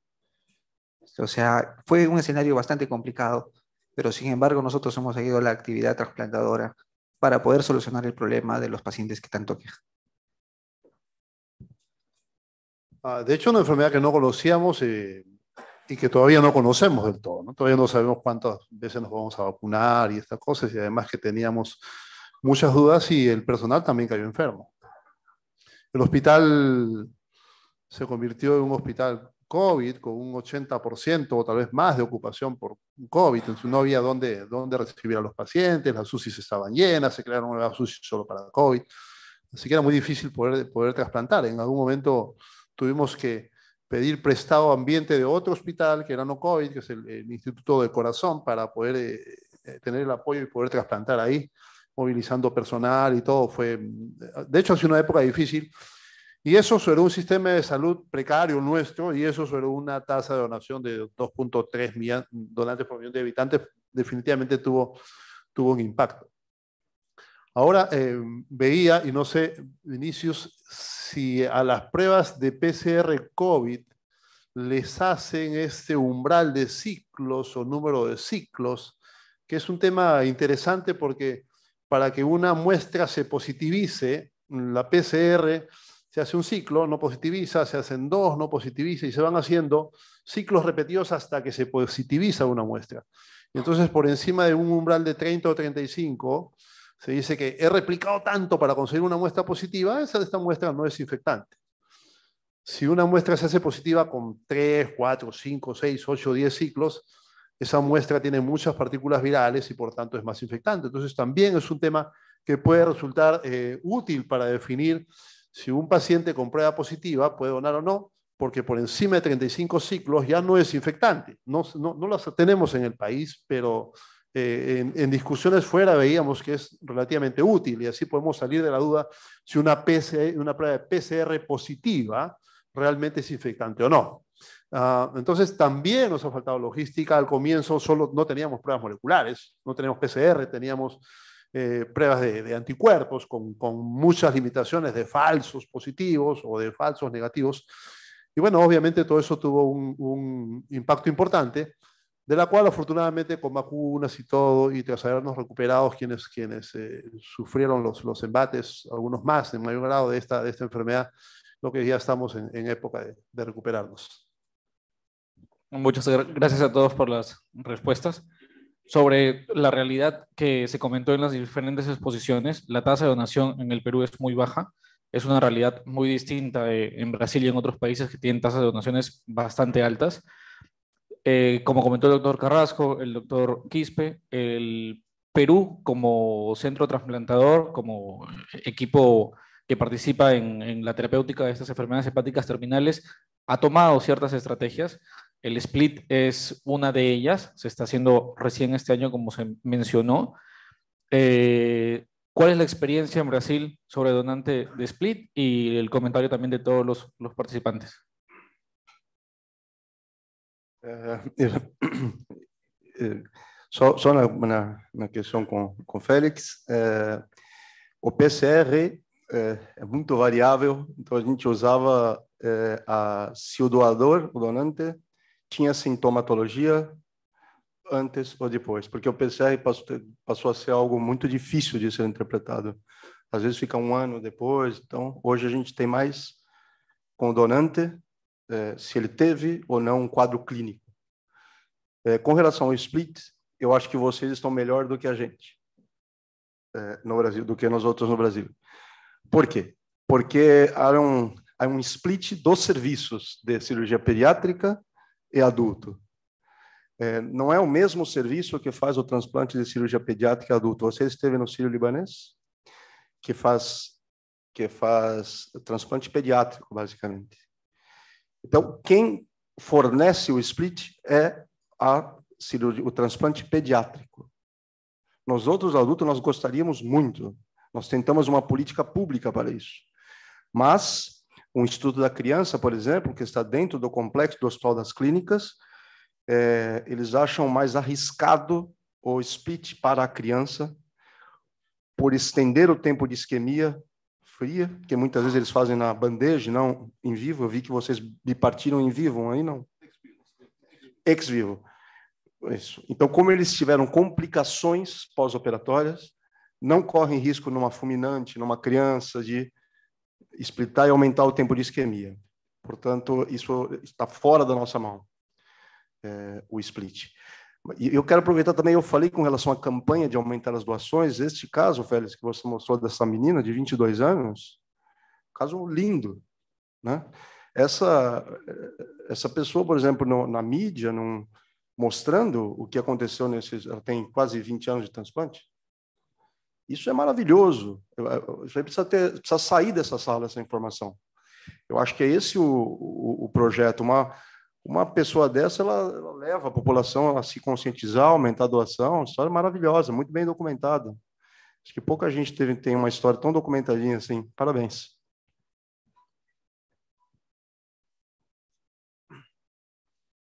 O sea, fue un escenario bastante complicado, pero sin embargo nosotros hemos seguido la actividad trasplantadora para poder solucionar el problema de los pacientes que tanto quejan. Ah, de hecho, una enfermedad que no conocíamos, eh, y que todavía no conocemos del todo, todavía no sabemos cuántas veces nos vamos a vacunar y estas cosas, y además que teníamos muchas dudas y el personal también cayó enfermo. El hospital se convirtió en un hospital COVID con un 80% o tal vez más de ocupación por COVID, entonces no había dónde, dónde recibir a los pacientes, las UCIs estaban llenas, se crearon nuevas UCIs solo para COVID, así que era muy difícil poder, poder trasplantar. En algún momento tuvimos que pedir prestado ambiente de otro hospital, que era no COVID, que es el, Instituto de Corazón, para poder eh, eh, tener el apoyo y poder trasplantar ahí, movilizando personal y todo. Fue, mm, de hecho, ha sido una época difícil. Y eso sobre un sistema de salud precario nuestro, y eso sobre una tasa de donación de 2.3 donantes por millón de habitantes, definitivamente tuvo, tuvo un impacto. Ahora eh, veía, y no sé, Vinicius, si a las pruebas de PCR COVID les hacen este umbral de ciclos o número de ciclos, que es un tema interesante porque para que una muestra se positivice, la PCR se hace un ciclo, no positiviza, se hacen dos, no positiviza y se van haciendo ciclos repetidos hasta que se positiviza una muestra. Entonces, por encima de un umbral de 30 o 35, se dice que he replicado tanto para conseguir una muestra positiva, esa de esta muestra no es infectante. Si una muestra se hace positiva con 3, 4, 5, 6, 8, 10 ciclos, esa muestra tiene muchas partículas virales y por tanto es más infectante. Entonces también es un tema que puede resultar eh, útil para definir si un paciente con prueba positiva puede donar o no, porque por encima de 35 ciclos ya no es infectante. No, no, no las tenemos en el país, pero eh, en, discusiones fuera veíamos que es relativamente útil y así podemos salir de la duda si una, prueba de PCR positiva realmente es infectante o no. Ah, entonces también nos ha faltado logística. Al comienzo solo no teníamos pruebas moleculares, no teníamos PCR, teníamos eh, pruebas de, anticuerpos con, muchas limitaciones de falsos positivos o de falsos negativos. Y bueno, obviamente todo eso tuvo un impacto importante de la cual afortunadamente con vacunas y todo, y tras habernos recuperados quienes, quienes eh, sufrieron los, embates, algunos más en mayor grado de esta, de esta enfermedad, lo que ya estamos en, época de, recuperarnos. Muchas gracias a todos por las respuestas. Sobre la realidad que se comentó en las diferentes exposiciones, la tasa de donación en el Perú es muy baja. Es una realidad muy distinta eh, en Brasil y en otros países que tienen tasas de donaciones bastante altas. Eh, como comentó el doctor Carrasco, el doctor Quispe, el Perú como centro trasplantador, como equipo que participa en, la terapéutica de estas enfermedades hepáticas terminales, ha tomado ciertas estrategias. El split es una de ellas, se está haciendo recién este año, como se mencionó. Eh, ¿Cuál es la experiencia en Brasil sobre donante de split? Y el comentario también de todos los participantes. Eh, eh, eh, só, só na, na, na, questão com, com Félix, é, o PCR é, é, muito variável, então a gente usava a, se o doador, o donante, tinha sintomatologia antes ou depois, porque o PCR passou, passou a ser algo muito difícil de ser interpretado. Às vezes fica um ano depois, então hoje a gente tem mais com o donante é, se ele teve ou não um quadro clínico. É, com relação ao split, eu acho que vocês estão melhor do que a gente é, no Brasil, do que nós outros no Brasil. Por quê? Porque há um, há um split dos serviços de cirurgia pediátrica e adulto. É, não é o mesmo serviço que faz o transplante de cirurgia pediátrica e adulto. Você esteve no Sírio Libanês, que faz que faz transplante pediátrico, basicamente. Então, quem fornece o split é cirurgia, o transplante pediátrico. Nós outros adultos, nós gostaríamos muito. Nós tentamos uma política pública para isso. Mas o Instituto da Criança, por exemplo, que está dentro do complexo do Hospital das Clínicas, é, eles acham mais arriscado o split para a criança por estender o tempo de isquemia, fria, que muitas vezes eles fazem na bandeja, não em vivo. Eu vi que vocês me partiram em vivo, aí não? Ex vivo. Isso. Então, como eles tiveram complicações pós-operatórias, não correm risco numa fulminante, numa criança, de explitar e aumentar o tempo de isquemia. Portanto, isso está fora da nossa mão, é, o split. E eu quero aproveitar também, eu falei com relação à campanha de aumentar as doações, este caso, Félix, que você mostrou dessa menina de 22 anos, caso lindo, né? Essa, essa pessoa, por exemplo, no, na mídia, num, mostrando o que aconteceu nesses... Ela tem quase 20 anos de transplante. Isso é maravilhoso. Isso aí precisa, ter, precisa sair dessa sala, essa informação. Eu acho que é esse o, o, o projeto, uma uma pessoa dessa ela, ela, leva a população a se conscientizar, aumentar a doação. Uma história maravilhosa, muito bem documentada. Acho que pouca gente teve, tem uma história tão documentadinha assim. Parabéns.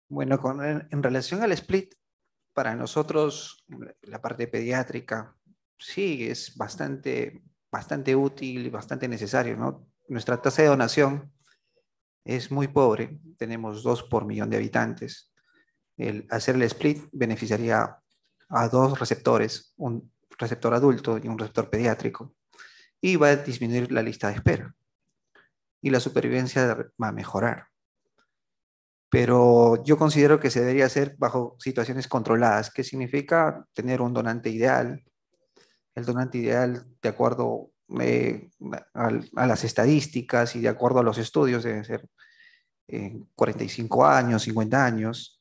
Bueno, con, en relación al split, para nosotros la parte pediátrica sí es bastante, bastante útil y bastante necesario. ¿no? Nuestra tasa de donación es muy pobre, tenemos dos por millón de habitantes. El hacer el split beneficiaría a dos receptores, un receptor adulto y un receptor pediátrico, y va a disminuir la lista de espera. Y la supervivencia va a mejorar. Pero yo considero que se debería hacer bajo situaciones controladas, que significa tener un donante ideal, el donante ideal de acuerdo eh, a, las estadísticas y de acuerdo a los estudios deben ser eh, en 45 años, 50 años.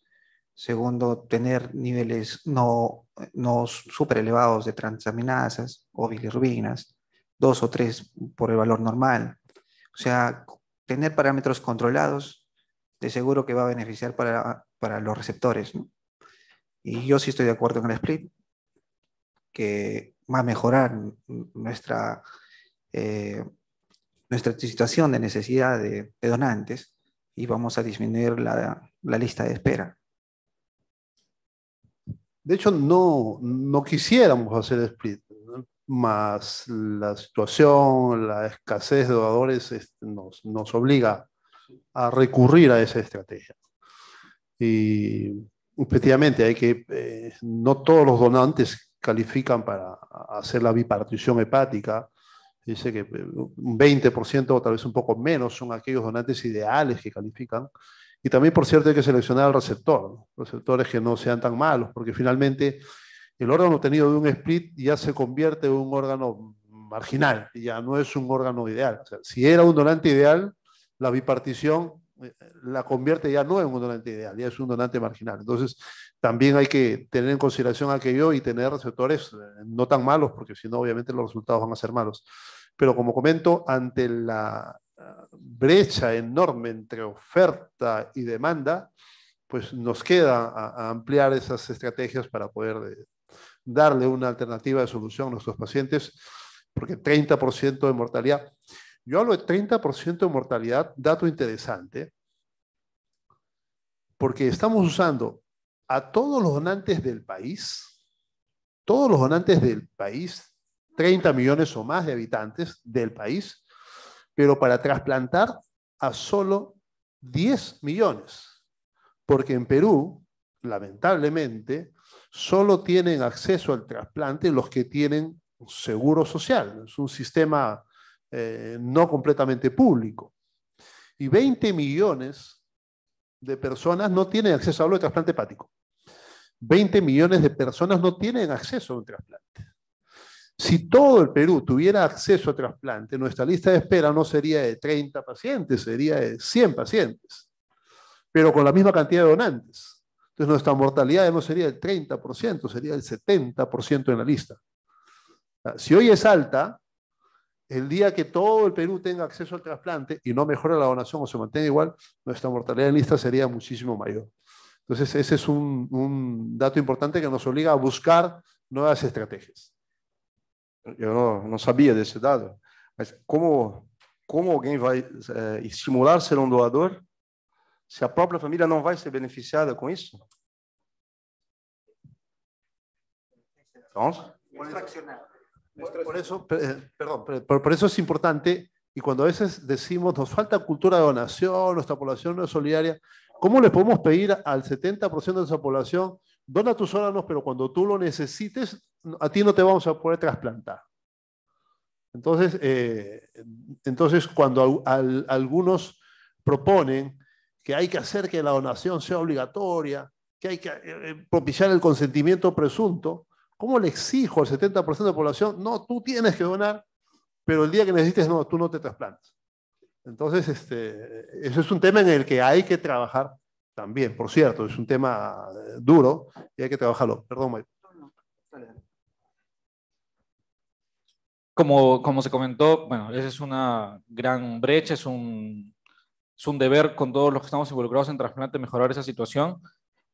Segundo, tener niveles no, no super elevados de transaminasas o bilirrubinas, dos o tres por el valor normal. O sea, tener parámetros controlados de seguro que va a beneficiar para, los receptores. Y yo sí estoy de acuerdo con el split, que va a mejorar nuestra, eh, nuestra situación de necesidad de donantes y vamos a disminuir la, lista de espera. De hecho, no, quisiéramos hacer split, más la situación, la escasez de donadores este, nos, obliga a recurrir a esa estrategia. Y efectivamente, hay que, eh, no todos los donantes califican para hacer la bipartición hepática dice que eh, un 20% o tal vez un poco menos son aquellos donantes ideales que califican. Y también, por cierto, hay que seleccionar al receptor, receptores que no sean tan malos, porque finalmente el órgano obtenido de un split ya se convierte en un órgano marginal, ya no es un órgano ideal. si era un donante ideal, la bipartición eh, la convierte ya no en un donante ideal, ya es un donante marginal. Entonces, también hay que tener en consideración aquello y tener receptores eh, no tan malos, porque si no, obviamente los resultados van a ser malos. Pero como comento, ante la eh, brecha enorme entre oferta y demanda, pues nos queda a, ampliar esas estrategias para poder eh, darle una alternativa de solución a nuestros pacientes, porque 30% de mortalidad. Yo hablo de 30% de mortalidad, dato interesante, porque estamos usando a todos los donantes del país, todos los donantes del país, 30 millones o más de habitantes del país, pero para trasplantar a solo 10 millones, porque en Perú, lamentablemente, solo tienen acceso al trasplante los que tienen seguro social, es un sistema eh, no completamente público. Y 20 millones de personas no tienen acceso a lo de trasplante hepático. 20 millones de personas no tienen acceso a un trasplante. Si todo el Perú tuviera acceso a trasplante, nuestra lista de espera no sería de 30 pacientes, sería de 100 pacientes, pero con la misma cantidad de donantes. Entonces nuestra mortalidad no sería del 30%, sería del 70% en la lista. Ah, si hoy es alta, el día que todo el Perú tenga acceso al trasplante y no mejora la donación o se mantenga igual, nuestra mortalidad en lista sería muchísimo mayor. Entonces, ese es un, dato importante que nos obliga a buscar nuevas estrategias. Yo no sabía de ese dato. ¿Cómo cómo como va a eh, estimular ser un doador la a familia no va a ser beneficiada con eso? Por eso, eh, perdón, por, eso es importante, y cuando a veces decimos nos falta cultura de donación, nuestra población no es solidaria, ¿Cómo le podemos pedir al 70% de esa población, dona tus órganos, pero cuando tú lo necesites, a ti no te vamos a poder trasplantar? Entonces, eh, entonces cuando algunos proponen que hay que hacer que la donación sea obligatoria, que hay que eh, eh, propiciar el consentimiento presunto, ¿cómo le exijo al 70% de la población? No, tú tienes que donar, pero el día que necesites, no, tú no te trasplantas. Entonces, este, eso es un tema en el que hay que trabajar también, por cierto, es un tema eh, duro y hay que trabajarlo. Perdón, Como, como se comentó, bueno, esa es una gran brecha, es un, es un deber con todos los que estamos involucrados en trasplante mejorar esa situación.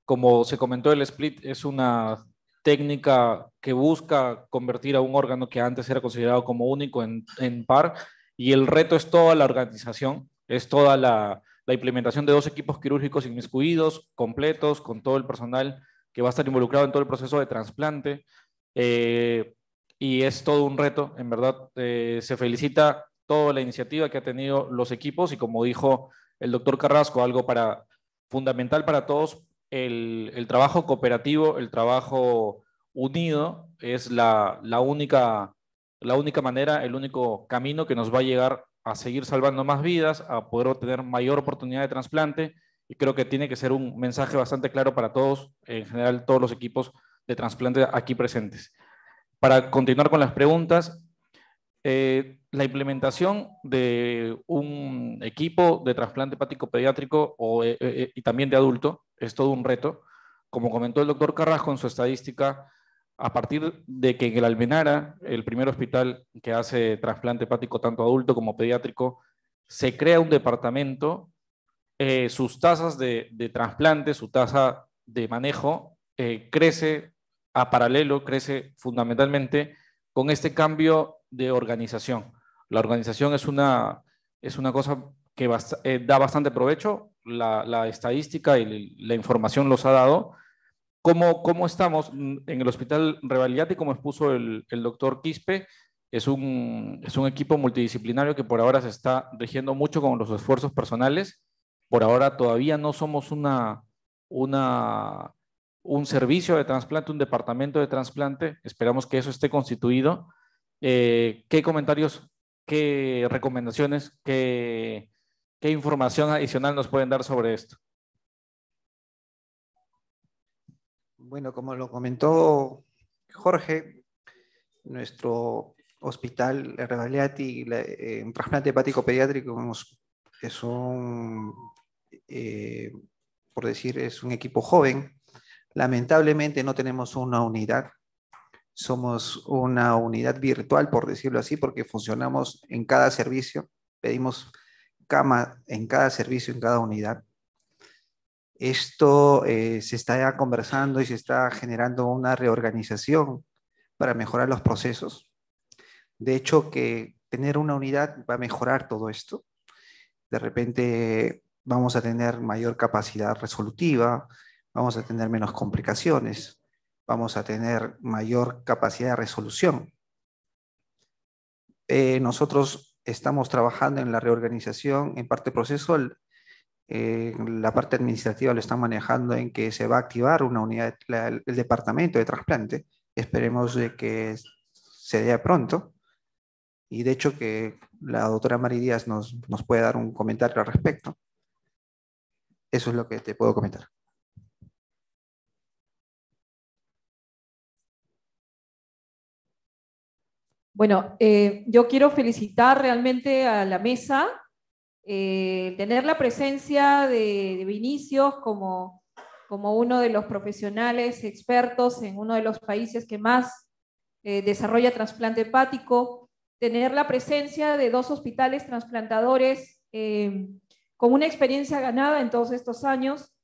Como se comentó, el split es una técnica que busca convertir a un órgano que antes era considerado como único en, en par y el reto es toda la organización, es toda la, implementación de dos equipos quirúrgicos inmiscuidos, completos, con todo el personal que va a estar involucrado en todo el proceso de trasplante. Eh, y es todo un reto, en verdad. Eh, se felicita toda la iniciativa que ha tenido los equipos y como dijo el doctor Carrasco, algo para, fundamental para todos, el, trabajo cooperativo, el trabajo unido, es la única la única manera, el único camino que nos va a llegar a seguir salvando más vidas, a poder obtener mayor oportunidad de trasplante. Y creo que tiene que ser un mensaje bastante claro para todos, en general todos los equipos de trasplante aquí presentes. Para continuar con las preguntas, eh, la implementación de un equipo de trasplante hepático pediátrico eh, eh, y también de adulto es todo un reto. Como comentó el doctor Carrasco en su estadística, a partir de que en el Almenara, el primer hospital que hace trasplante hepático tanto adulto como pediátrico, se crea un departamento, eh, sus tasas de, trasplante, su tasa de manejo eh, crece a paralelo, crece fundamentalmente con este cambio de organización. La organización es una, es una cosa que eh, da bastante provecho, la estadística y la información los ha dado, ¿Cómo, estamos en el hospital Revaliati, Como expuso el, doctor Quispe, es un, es un, equipo multidisciplinario que por ahora se está rigiendo mucho con los esfuerzos personales. Por ahora todavía no somos una, una, un servicio de trasplante, un departamento de trasplante. Esperamos que eso esté constituido. Eh, ¿Qué comentarios, qué recomendaciones, qué, qué información adicional nos pueden dar sobre esto? Bueno, como lo comentó Jorge, nuestro hospital Revaliati, eh, en trasplante hepático pediátrico, es un, eh, por decir, es un equipo joven. Lamentablemente no tenemos una unidad. Somos una unidad virtual, por decirlo así, porque funcionamos en cada servicio. Pedimos cama en cada servicio, en cada unidad. Esto eh, se está conversando y se está generando una reorganización para mejorar los procesos. De hecho, que tener una unidad va a mejorar todo esto. De repente vamos a tener mayor capacidad resolutiva, vamos a tener menos complicaciones, vamos a tener mayor capacidad de resolución. Eh, nosotros estamos trabajando en la reorganización, en parte proceso, eh, la parte administrativa lo están manejando en que se va a activar una unidad, el departamento de trasplante. Esperemos de que se dé pronto. Y de hecho que la doctora Mari Díaz nos, nos puede dar un comentario al respecto. Eso es lo que te puedo comentar. Bueno, eh, yo quiero felicitar realmente a la mesa eh, tener la presencia de, de Vinicius como, uno de los profesionales expertos en uno de los países que más eh, desarrolla trasplante hepático, tener la presencia de dos hospitales trasplantadores eh, con una experiencia ganada en todos estos años,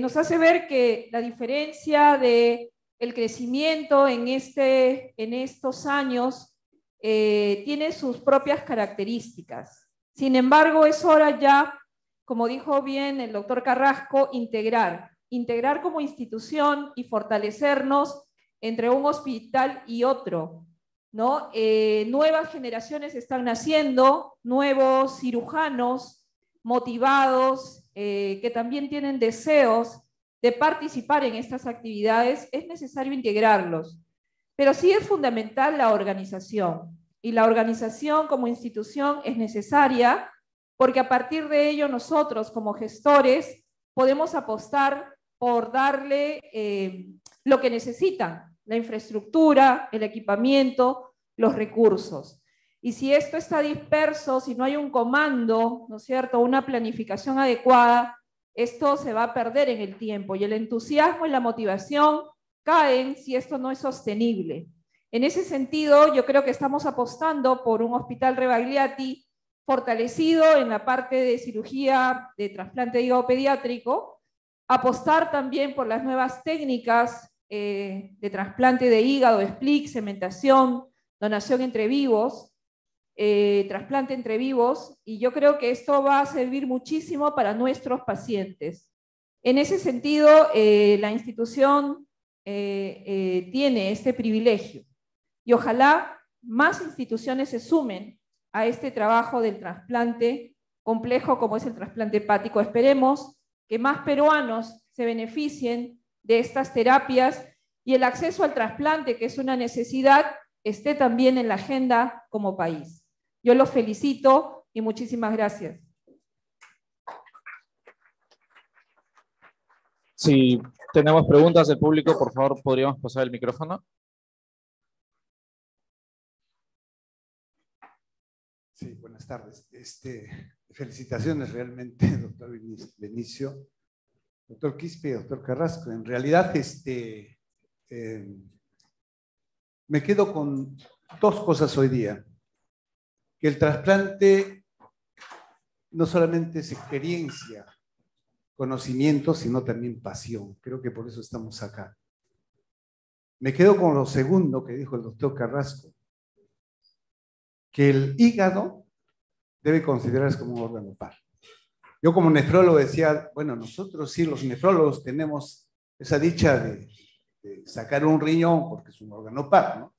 nos hace ver que la diferencia de el crecimiento en este, estos años tiene sus propias características. Sin embargo, es hora ya, como dijo bien el doctor Carrasco, integrar, integrar como institución y fortalecernos entre un hospital y otro. ¿no? Eh, nuevas generaciones están naciendo, nuevos cirujanos motivados, eh, que también tienen deseos de participar en estas actividades, es necesario integrarlos. Pero sí es fundamental la organización y la organización como institución es necesaria porque a partir de ello nosotros como gestores podemos apostar por darle eh, lo que necesitan, la infraestructura, el equipamiento, los recursos. Y si esto está disperso, si no hay un comando, ¿no es cierto?, una planificación adecuada, esto se va a perder en el tiempo y el entusiasmo y la motivación caen si esto no es sostenible. En ese sentido, yo creo que estamos apostando por un hospital Rebagliati fortalecido en la parte de cirugía de trasplante de hígado pediátrico, apostar también por las nuevas técnicas eh, de trasplante de hígado, split, cementación, donación entre vivos, eh, trasplante entre vivos, y yo creo que esto va a servir muchísimo para nuestros pacientes. En ese sentido, eh, la institución tiene este privilegio. Y ojalá más instituciones se sumen a este trabajo del trasplante complejo como es el trasplante hepático. Esperemos que más peruanos se beneficien de estas terapias y el acceso al trasplante, que es una necesidad, esté también en la agenda como país. Yo los felicito y muchísimas gracias. Si tenemos preguntas del público, por favor, podríamos pasar el micrófono. buenas tardes. Este, felicitaciones realmente, doctor Benicio, doctor Quispe y doctor Carrasco. En realidad, este, em, me quedo con dos cosas hoy día. Que el trasplante no solamente es experiencia, conocimiento, sino también pasión. Creo que por eso estamos acá. Me quedo con lo segundo que dijo el doctor Carrasco, que el hígado debe considerarse como un órgano par. Yo como nefrólogo decía, bueno, nosotros sí, los nefrólogos tenemos esa dicha de, sacar un riñón porque es un órgano par, ¿no?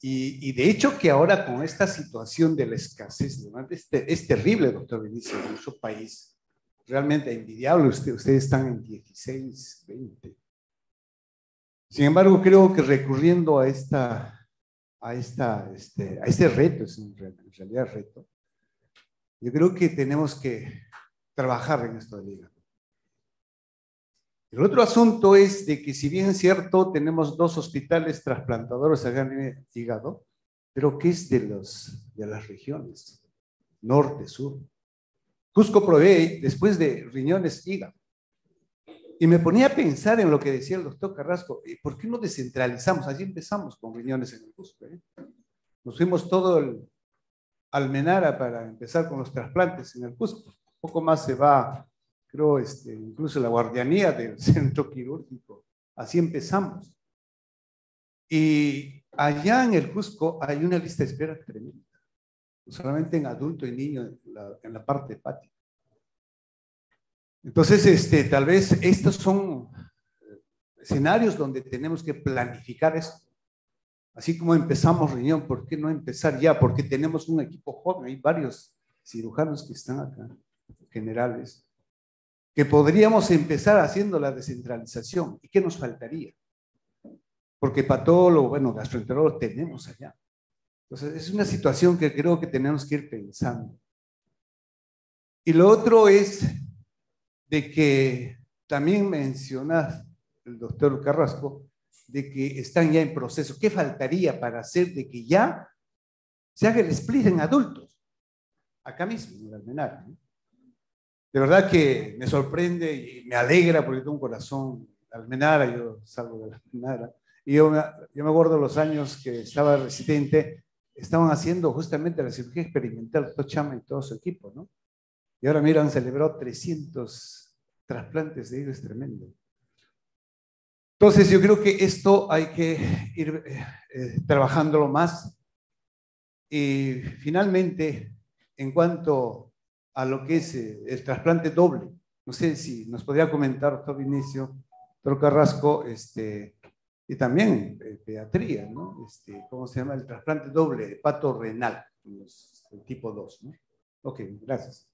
Y, de hecho que ahora con esta situación de la escasez, es, terrible, doctor Benicio, en su país, realmente envidiable, ustedes están en 16, 20. Sin embargo, creo que recurriendo a, esta, a, esta, este, a este reto, es en realidad reto, yo creo que tenemos que trabajar en esto del hígado. El otro asunto es de que si bien es cierto, tenemos dos hospitales trasplantadores acá en hígado, pero que es de, los, de las regiones, norte, sur. Cusco provee después de riñones hígado. Y me ponía a pensar en lo que decía el doctor Carrasco, eh, ¿por qué no descentralizamos? Allí empezamos con riñones en el Cusco. ¿eh? Nos fuimos todo el, Almenara para empezar con los trasplantes en el Cusco. Un poco más se va, creo, este, incluso la guardianía del centro quirúrgico. Así empezamos. Y allá en el Cusco hay una lista de espera tremenda. Solamente en adulto y niño en la, parte hepática. Entonces, este, tal vez estos son eh, escenarios donde tenemos que planificar esto. Así como empezamos Reunión, ¿por qué no empezar ya? Porque tenemos un equipo joven, hay varios cirujanos que están acá, generales, que podríamos empezar haciendo la descentralización. ¿Y qué nos faltaría? Porque patólogo, bueno, gastroenterólogos tenemos allá. Entonces, es una situación que creo que tenemos que ir pensando. Y lo otro es de que también mencionas el doctor Carrasco, de que están ya en proceso? ¿Qué faltaría para hacer de que ya se haga el split en adultos? Acá mismo, en el Almenar. De verdad que me sorprende y me alegra porque tengo un corazón Almenara, yo salgo de la Almenara. Y yo me, yo me acuerdo los años que estaba residente, estaban haciendo justamente la cirugía experimental Tochama y todo su equipo, ¿no? Y ahora, mira, han celebrado 300 trasplantes de hígado, es tremendo. Entonces, yo creo que esto hay que ir eh, eh, trabajándolo más. Y finalmente, en cuanto a lo que es eh, el trasplante doble, no sé si nos podría comentar, doctor Vinicio, doctor Carrasco, este, y también pediatría, ¿no? Este, ¿Cómo se llama? El trasplante doble, Pato renal, el tipo 2, ¿no? Ok, gracias.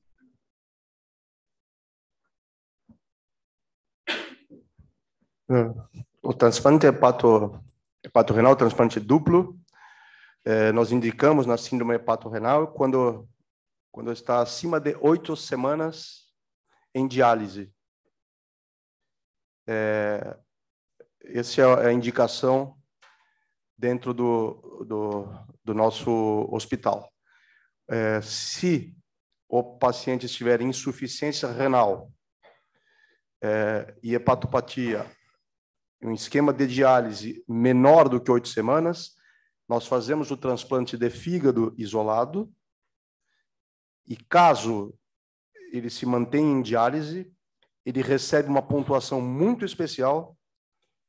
Hum. O transplante é hepato, é hepato-renal, transplante duplo, eh, nós indicamos na síndrome hepato-renal quando, quando está acima de oito semanas em diálise. É, essa é a indicação dentro do, do, do nosso hospital. É, se o paciente estiver insuficiência renal é, e hepatopatia um esquema de diálise menor do que oito semanas, nós fazemos o transplante de fígado isolado, e caso ele se mantenha em diálise, ele recebe uma pontuação muito especial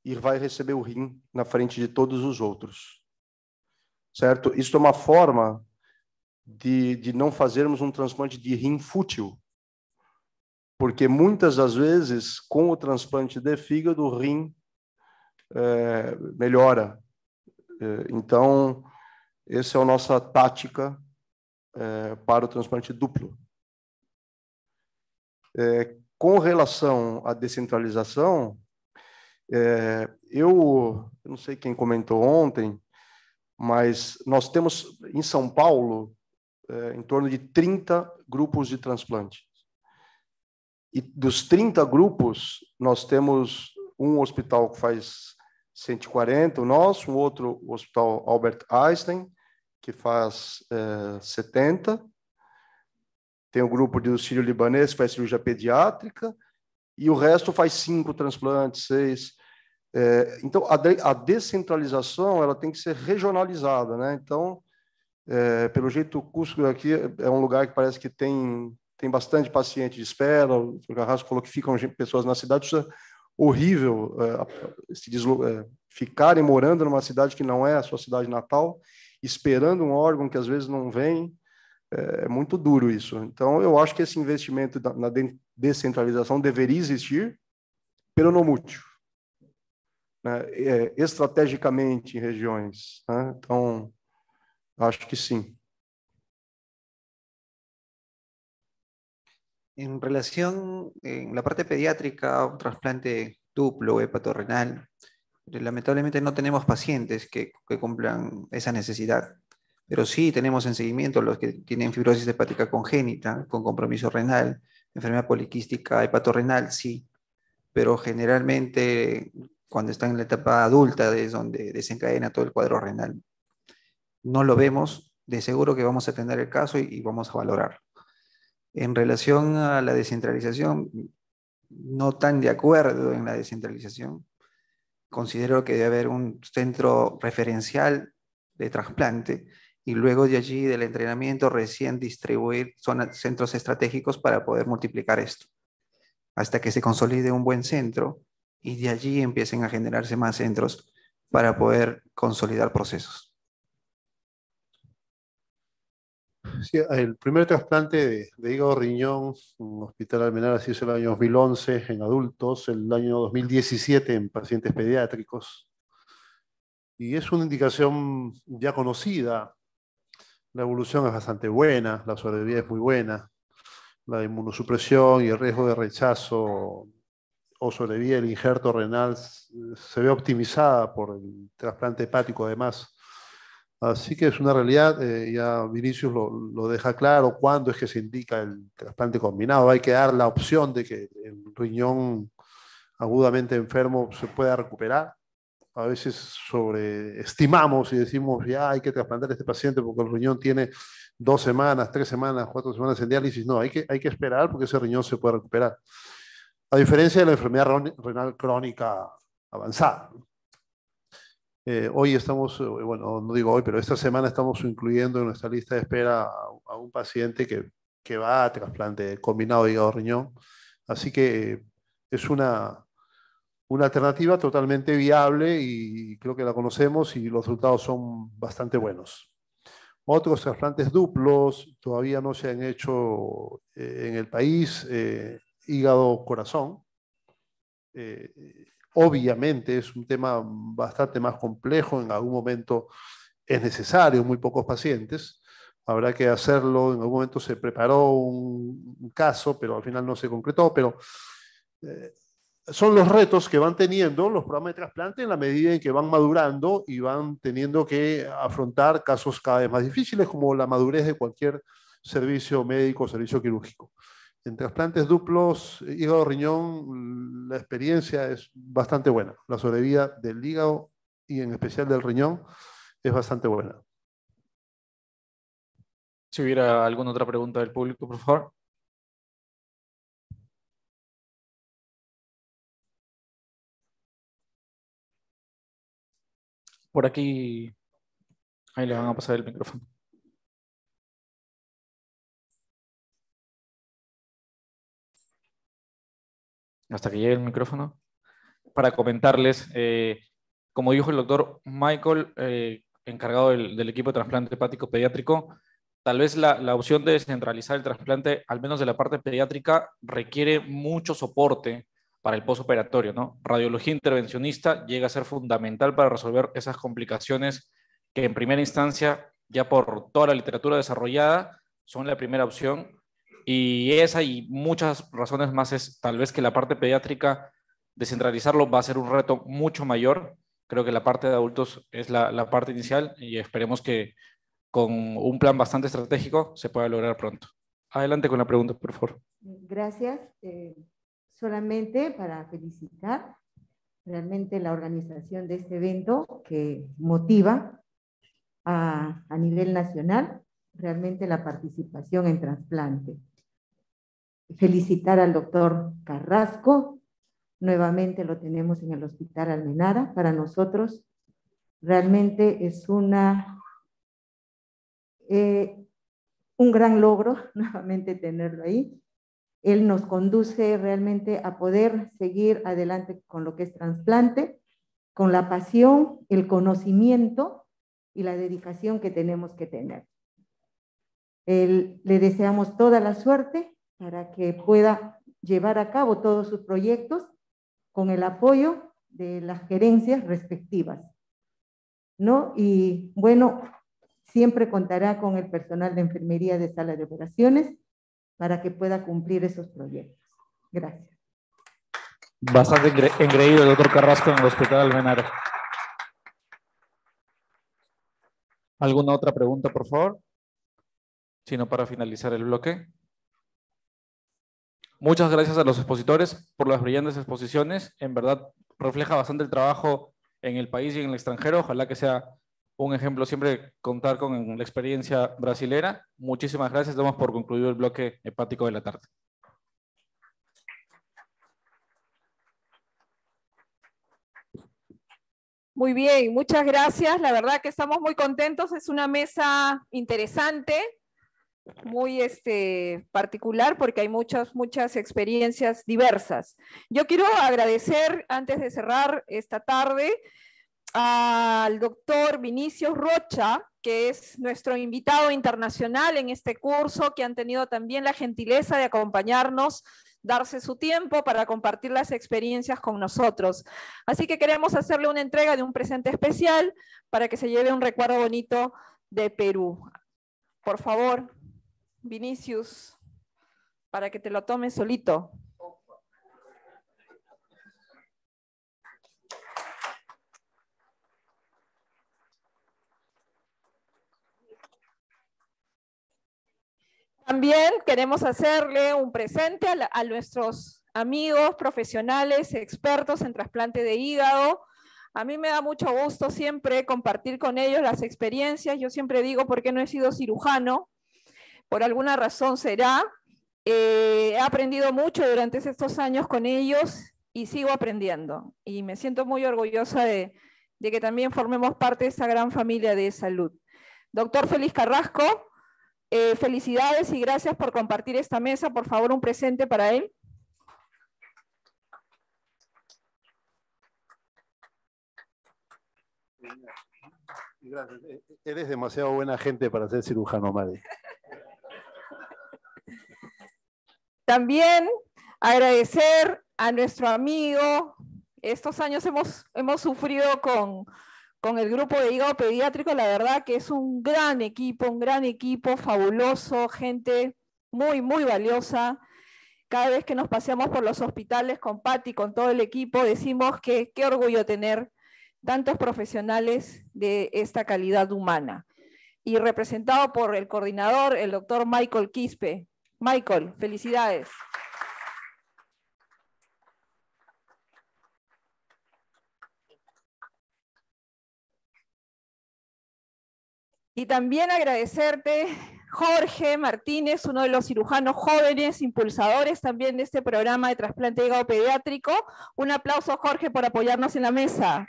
e vai receber o rim na frente de todos os outros. Certo? Isso é uma forma de, de não fazermos um transplante de rim fútil. Porque muitas das vezes, com o transplante de fígado, o rim é, melhora. É, então, essa é a nossa tática é, para o transplante duplo. É, com relação à descentralização, é, eu, eu, não sei quem comentou ontem, mas nós temos em São Paulo é, em torno de 30 grupos de transplante. E dos 30 grupos, nós temos um hospital que faz 140, o nosso, o outro, o Hospital Albert Einstein, que faz é, eh, 70. Tem o grupo de auxílio libanês, que faz cirurgia pediátrica, e o resto faz cinco transplantes, seis. É, então, a, de, a, descentralização ela tem que ser regionalizada. Né? Então, é, pelo jeito, o Cusco aqui é um lugar que parece que tem, tem bastante paciente de espera, o Carrasco falou que ficam pessoas na cidade, precisa horrível é, eh, se deslo é, ficarem morando numa cidade que não é a sua cidade natal, esperando um órgão que às vezes não vem. É, é muito duro isso. Então, eu acho que esse investimento na, descentralização deveria existir, pelo não múltiplo, né? É, estrategicamente em regiões. Né? Então, acho que sim. en relación, en la parte pediátrica, un trasplante duplo hepatorrenal, lamentablemente no tenemos pacientes que, cumplan esa necesidad, pero sí tenemos en seguimiento los que tienen fibrosis hepática congénita, con compromiso renal, enfermedad poliquística hepatorrenal, sí, pero generalmente cuando están en la etapa adulta es donde desencadena todo el cuadro renal. No lo vemos, de seguro que vamos a atender el caso y vamos a valorar. En relación a la descentralización, no tan de acuerdo en la descentralización. Considero que debe haber un centro referencial de trasplante y luego de allí del entrenamiento recién distribuir zonas, centros estratégicos para poder multiplicar esto, hasta que se consolide un buen centro y de allí empiecen a generarse más centros para poder consolidar procesos. el primer trasplante de, de hígado riñón, un hospital almenar así es el año 2011 en adultos, el año 2017 en pacientes pediátricos. Y es una indicación ya conocida. La evolución es bastante buena, la sobrevida es muy buena. La inmunosupresión y el riesgo de rechazo o sobrevida del injerto renal se ve optimizada por el trasplante hepático, además Así que es una realidad, eh, ya Vinicius lo, deja claro, cuándo es que se indica el trasplante combinado. Hay que dar la opción de que el riñón agudamente enfermo se pueda recuperar. A veces sobreestimamos y decimos, ya hay que trasplantar a este paciente porque el riñón tiene dos semanas, tres semanas, cuatro semanas en diálisis. No, hay que, hay que esperar porque ese riñón se puede recuperar. A diferencia de la enfermedad renal crónica avanzada. Eh, hoy estamos, eh, bueno, no digo hoy, pero esta semana estamos incluyendo en nuestra lista de espera a, un paciente que, va a trasplante combinado hígado-riñón. Así que es una, una alternativa totalmente viable y creo que la conocemos y los resultados son bastante buenos. Otros trasplantes duplos todavía no se han hecho eh, en el país, hígado-corazón. Obviamente es un tema bastante más complejo, en algún momento es necesario, muy pocos pacientes, habrá que hacerlo, en algún momento se preparó un, caso, pero al final no se concretó, pero eh, son los retos que van teniendo los programas de trasplante en la medida en que van madurando y van teniendo que afrontar casos cada vez más difíciles, como la madurez de cualquier servicio médico, o servicio quirúrgico. En trasplantes duplos, hígado-riñón, la experiencia es bastante buena. La sobrevida del hígado y en especial del riñón es bastante buena. Si hubiera alguna otra pregunta del público, por favor. Por aquí, ahí le van a pasar el micrófono. hasta que llegue el micrófono, para comentarles, eh, como dijo el doctor Michael, eh, encargado del, equipo de trasplante hepático pediátrico, tal vez la, opción de descentralizar el trasplante, al menos de la parte pediátrica, requiere mucho soporte para el posoperatorio, ¿no? Radiología intervencionista llega a ser fundamental para resolver esas complicaciones que en primera instancia, ya por toda la literatura desarrollada, son la primera opción y esa y muchas razones más es tal vez que la parte pediátrica, descentralizarlo va a ser un reto mucho mayor. Creo que la parte de adultos es la, parte inicial y esperemos que con un plan bastante estratégico se pueda lograr pronto. Adelante con la pregunta, por favor. Gracias. Eh, solamente para felicitar realmente la organización de este evento que motiva a nivel nacional realmente la participación en trasplante felicitar al doctor Carrasco. Nuevamente lo tenemos en el Hospital Almenara. Para nosotros realmente es una, eh, un gran logro nuevamente tenerlo ahí. Él nos conduce realmente a poder seguir adelante con lo que es trasplante, con la pasión, el conocimiento y la dedicación que tenemos que tener. le deseamos toda la suerte para que pueda llevar a cabo todos sus proyectos con el apoyo de las gerencias respectivas. ¿no? Y bueno, siempre contará con el personal de enfermería de sala de operaciones para que pueda cumplir esos proyectos. Gracias. Bastante engreído el doctor Carrasco en el Hospital Almenar. ¿Alguna otra pregunta, por favor? Sino para finalizar el bloque. Muchas gracias a los expositores por las brillantes exposiciones. En verdad, refleja bastante el trabajo en el país y en el extranjero. Ojalá que sea un ejemplo siempre contar con la experiencia brasilera. Muchísimas gracias. Damos por concluido el bloque hepático de la tarde. Muy bien, muchas gracias. La verdad que estamos muy contentos. Es una mesa interesante muy este, particular porque hay muchas, muchas experiencias diversas. Yo quiero agradecer, antes de cerrar esta tarde, al doctor Vinicio Rocha, que es nuestro invitado internacional en este curso, que han tenido también la gentileza de acompañarnos darse su tiempo para compartir las experiencias con nosotros. Así que queremos hacerle una entrega de un presente especial para que se lleve un recuerdo bonito de Perú. Por favor, Vinicius, para que te lo tomes solito. También queremos hacerle un presente a, a, nuestros amigos, profesionales, expertos en trasplante de hígado. A mí me da mucho gusto siempre compartir con ellos las experiencias. Yo siempre digo, porque no he sido cirujano, por alguna razón será. Eh, he aprendido mucho durante estos años con ellos y sigo aprendiendo. Y me siento muy orgullosa de, que también formemos parte de esta gran familia de salud. Doctor Félix Carrasco, eh, felicidades y gracias por compartir esta mesa. Por favor, un presente para él. Gracias. Eh, eres demasiado buena gente para ser cirujano, madre. También agradecer a nuestro amigo, estos años hemos, sufrido con, el grupo de hígado pediátrico, la verdad que es un gran equipo, un gran equipo fabuloso, gente muy, muy valiosa. Cada vez que nos paseamos por los hospitales con Patti, con todo el equipo, decimos que qué orgullo tener tantos profesionales de esta calidad humana. Y representado por el coordinador, el doctor Michael Quispe, Michael, felicidades. Y también agradecerte, Jorge Martínez, uno de los cirujanos jóvenes, impulsadores también de este programa de trasplante hígado pediátrico. Un aplauso, Jorge, por apoyarnos en la mesa.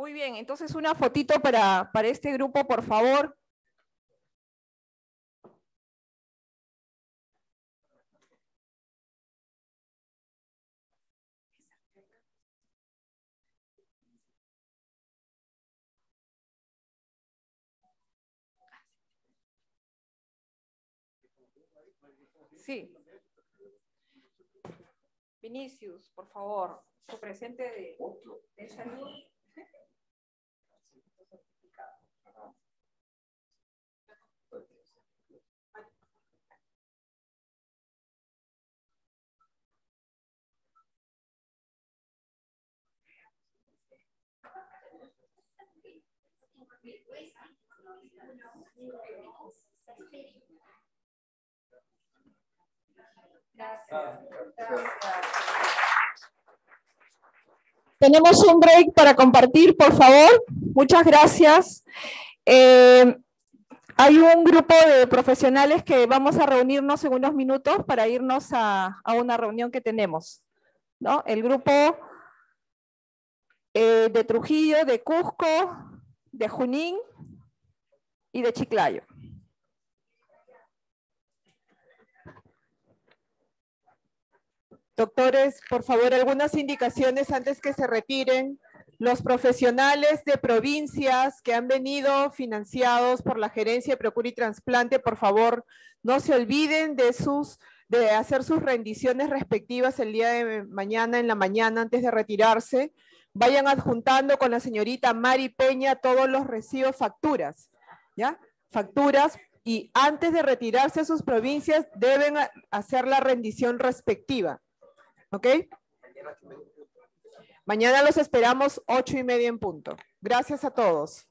Muy bien, entonces una fotito para, para este grupo, por favor. Sí. Vinicius, por favor, su presente de, de salud. Tenemos un break para compartir, por favor. Muchas gracias. Eh, hay un grupo de profesionales que vamos a reunirnos en unos minutos para irnos a, una reunión que tenemos. ¿no? El grupo eh, de Trujillo, de Cusco, de Junín y de Chiclayo. Doctores, por favor, algunas indicaciones antes que se retiren. Los profesionales de provincias que han venido financiados por la Gerencia de Procura y Transplante, por favor, no se olviden de, sus, de hacer sus rendiciones respectivas el día de mañana, en la mañana, antes de retirarse. Vayan adjuntando con la señorita Mari Peña todos los recibos facturas ¿ya? Facturas y antes de retirarse a sus provincias deben hacer la rendición respectiva. ¿Ok? Mañana los esperamos ocho y media en punto. Gracias a todos.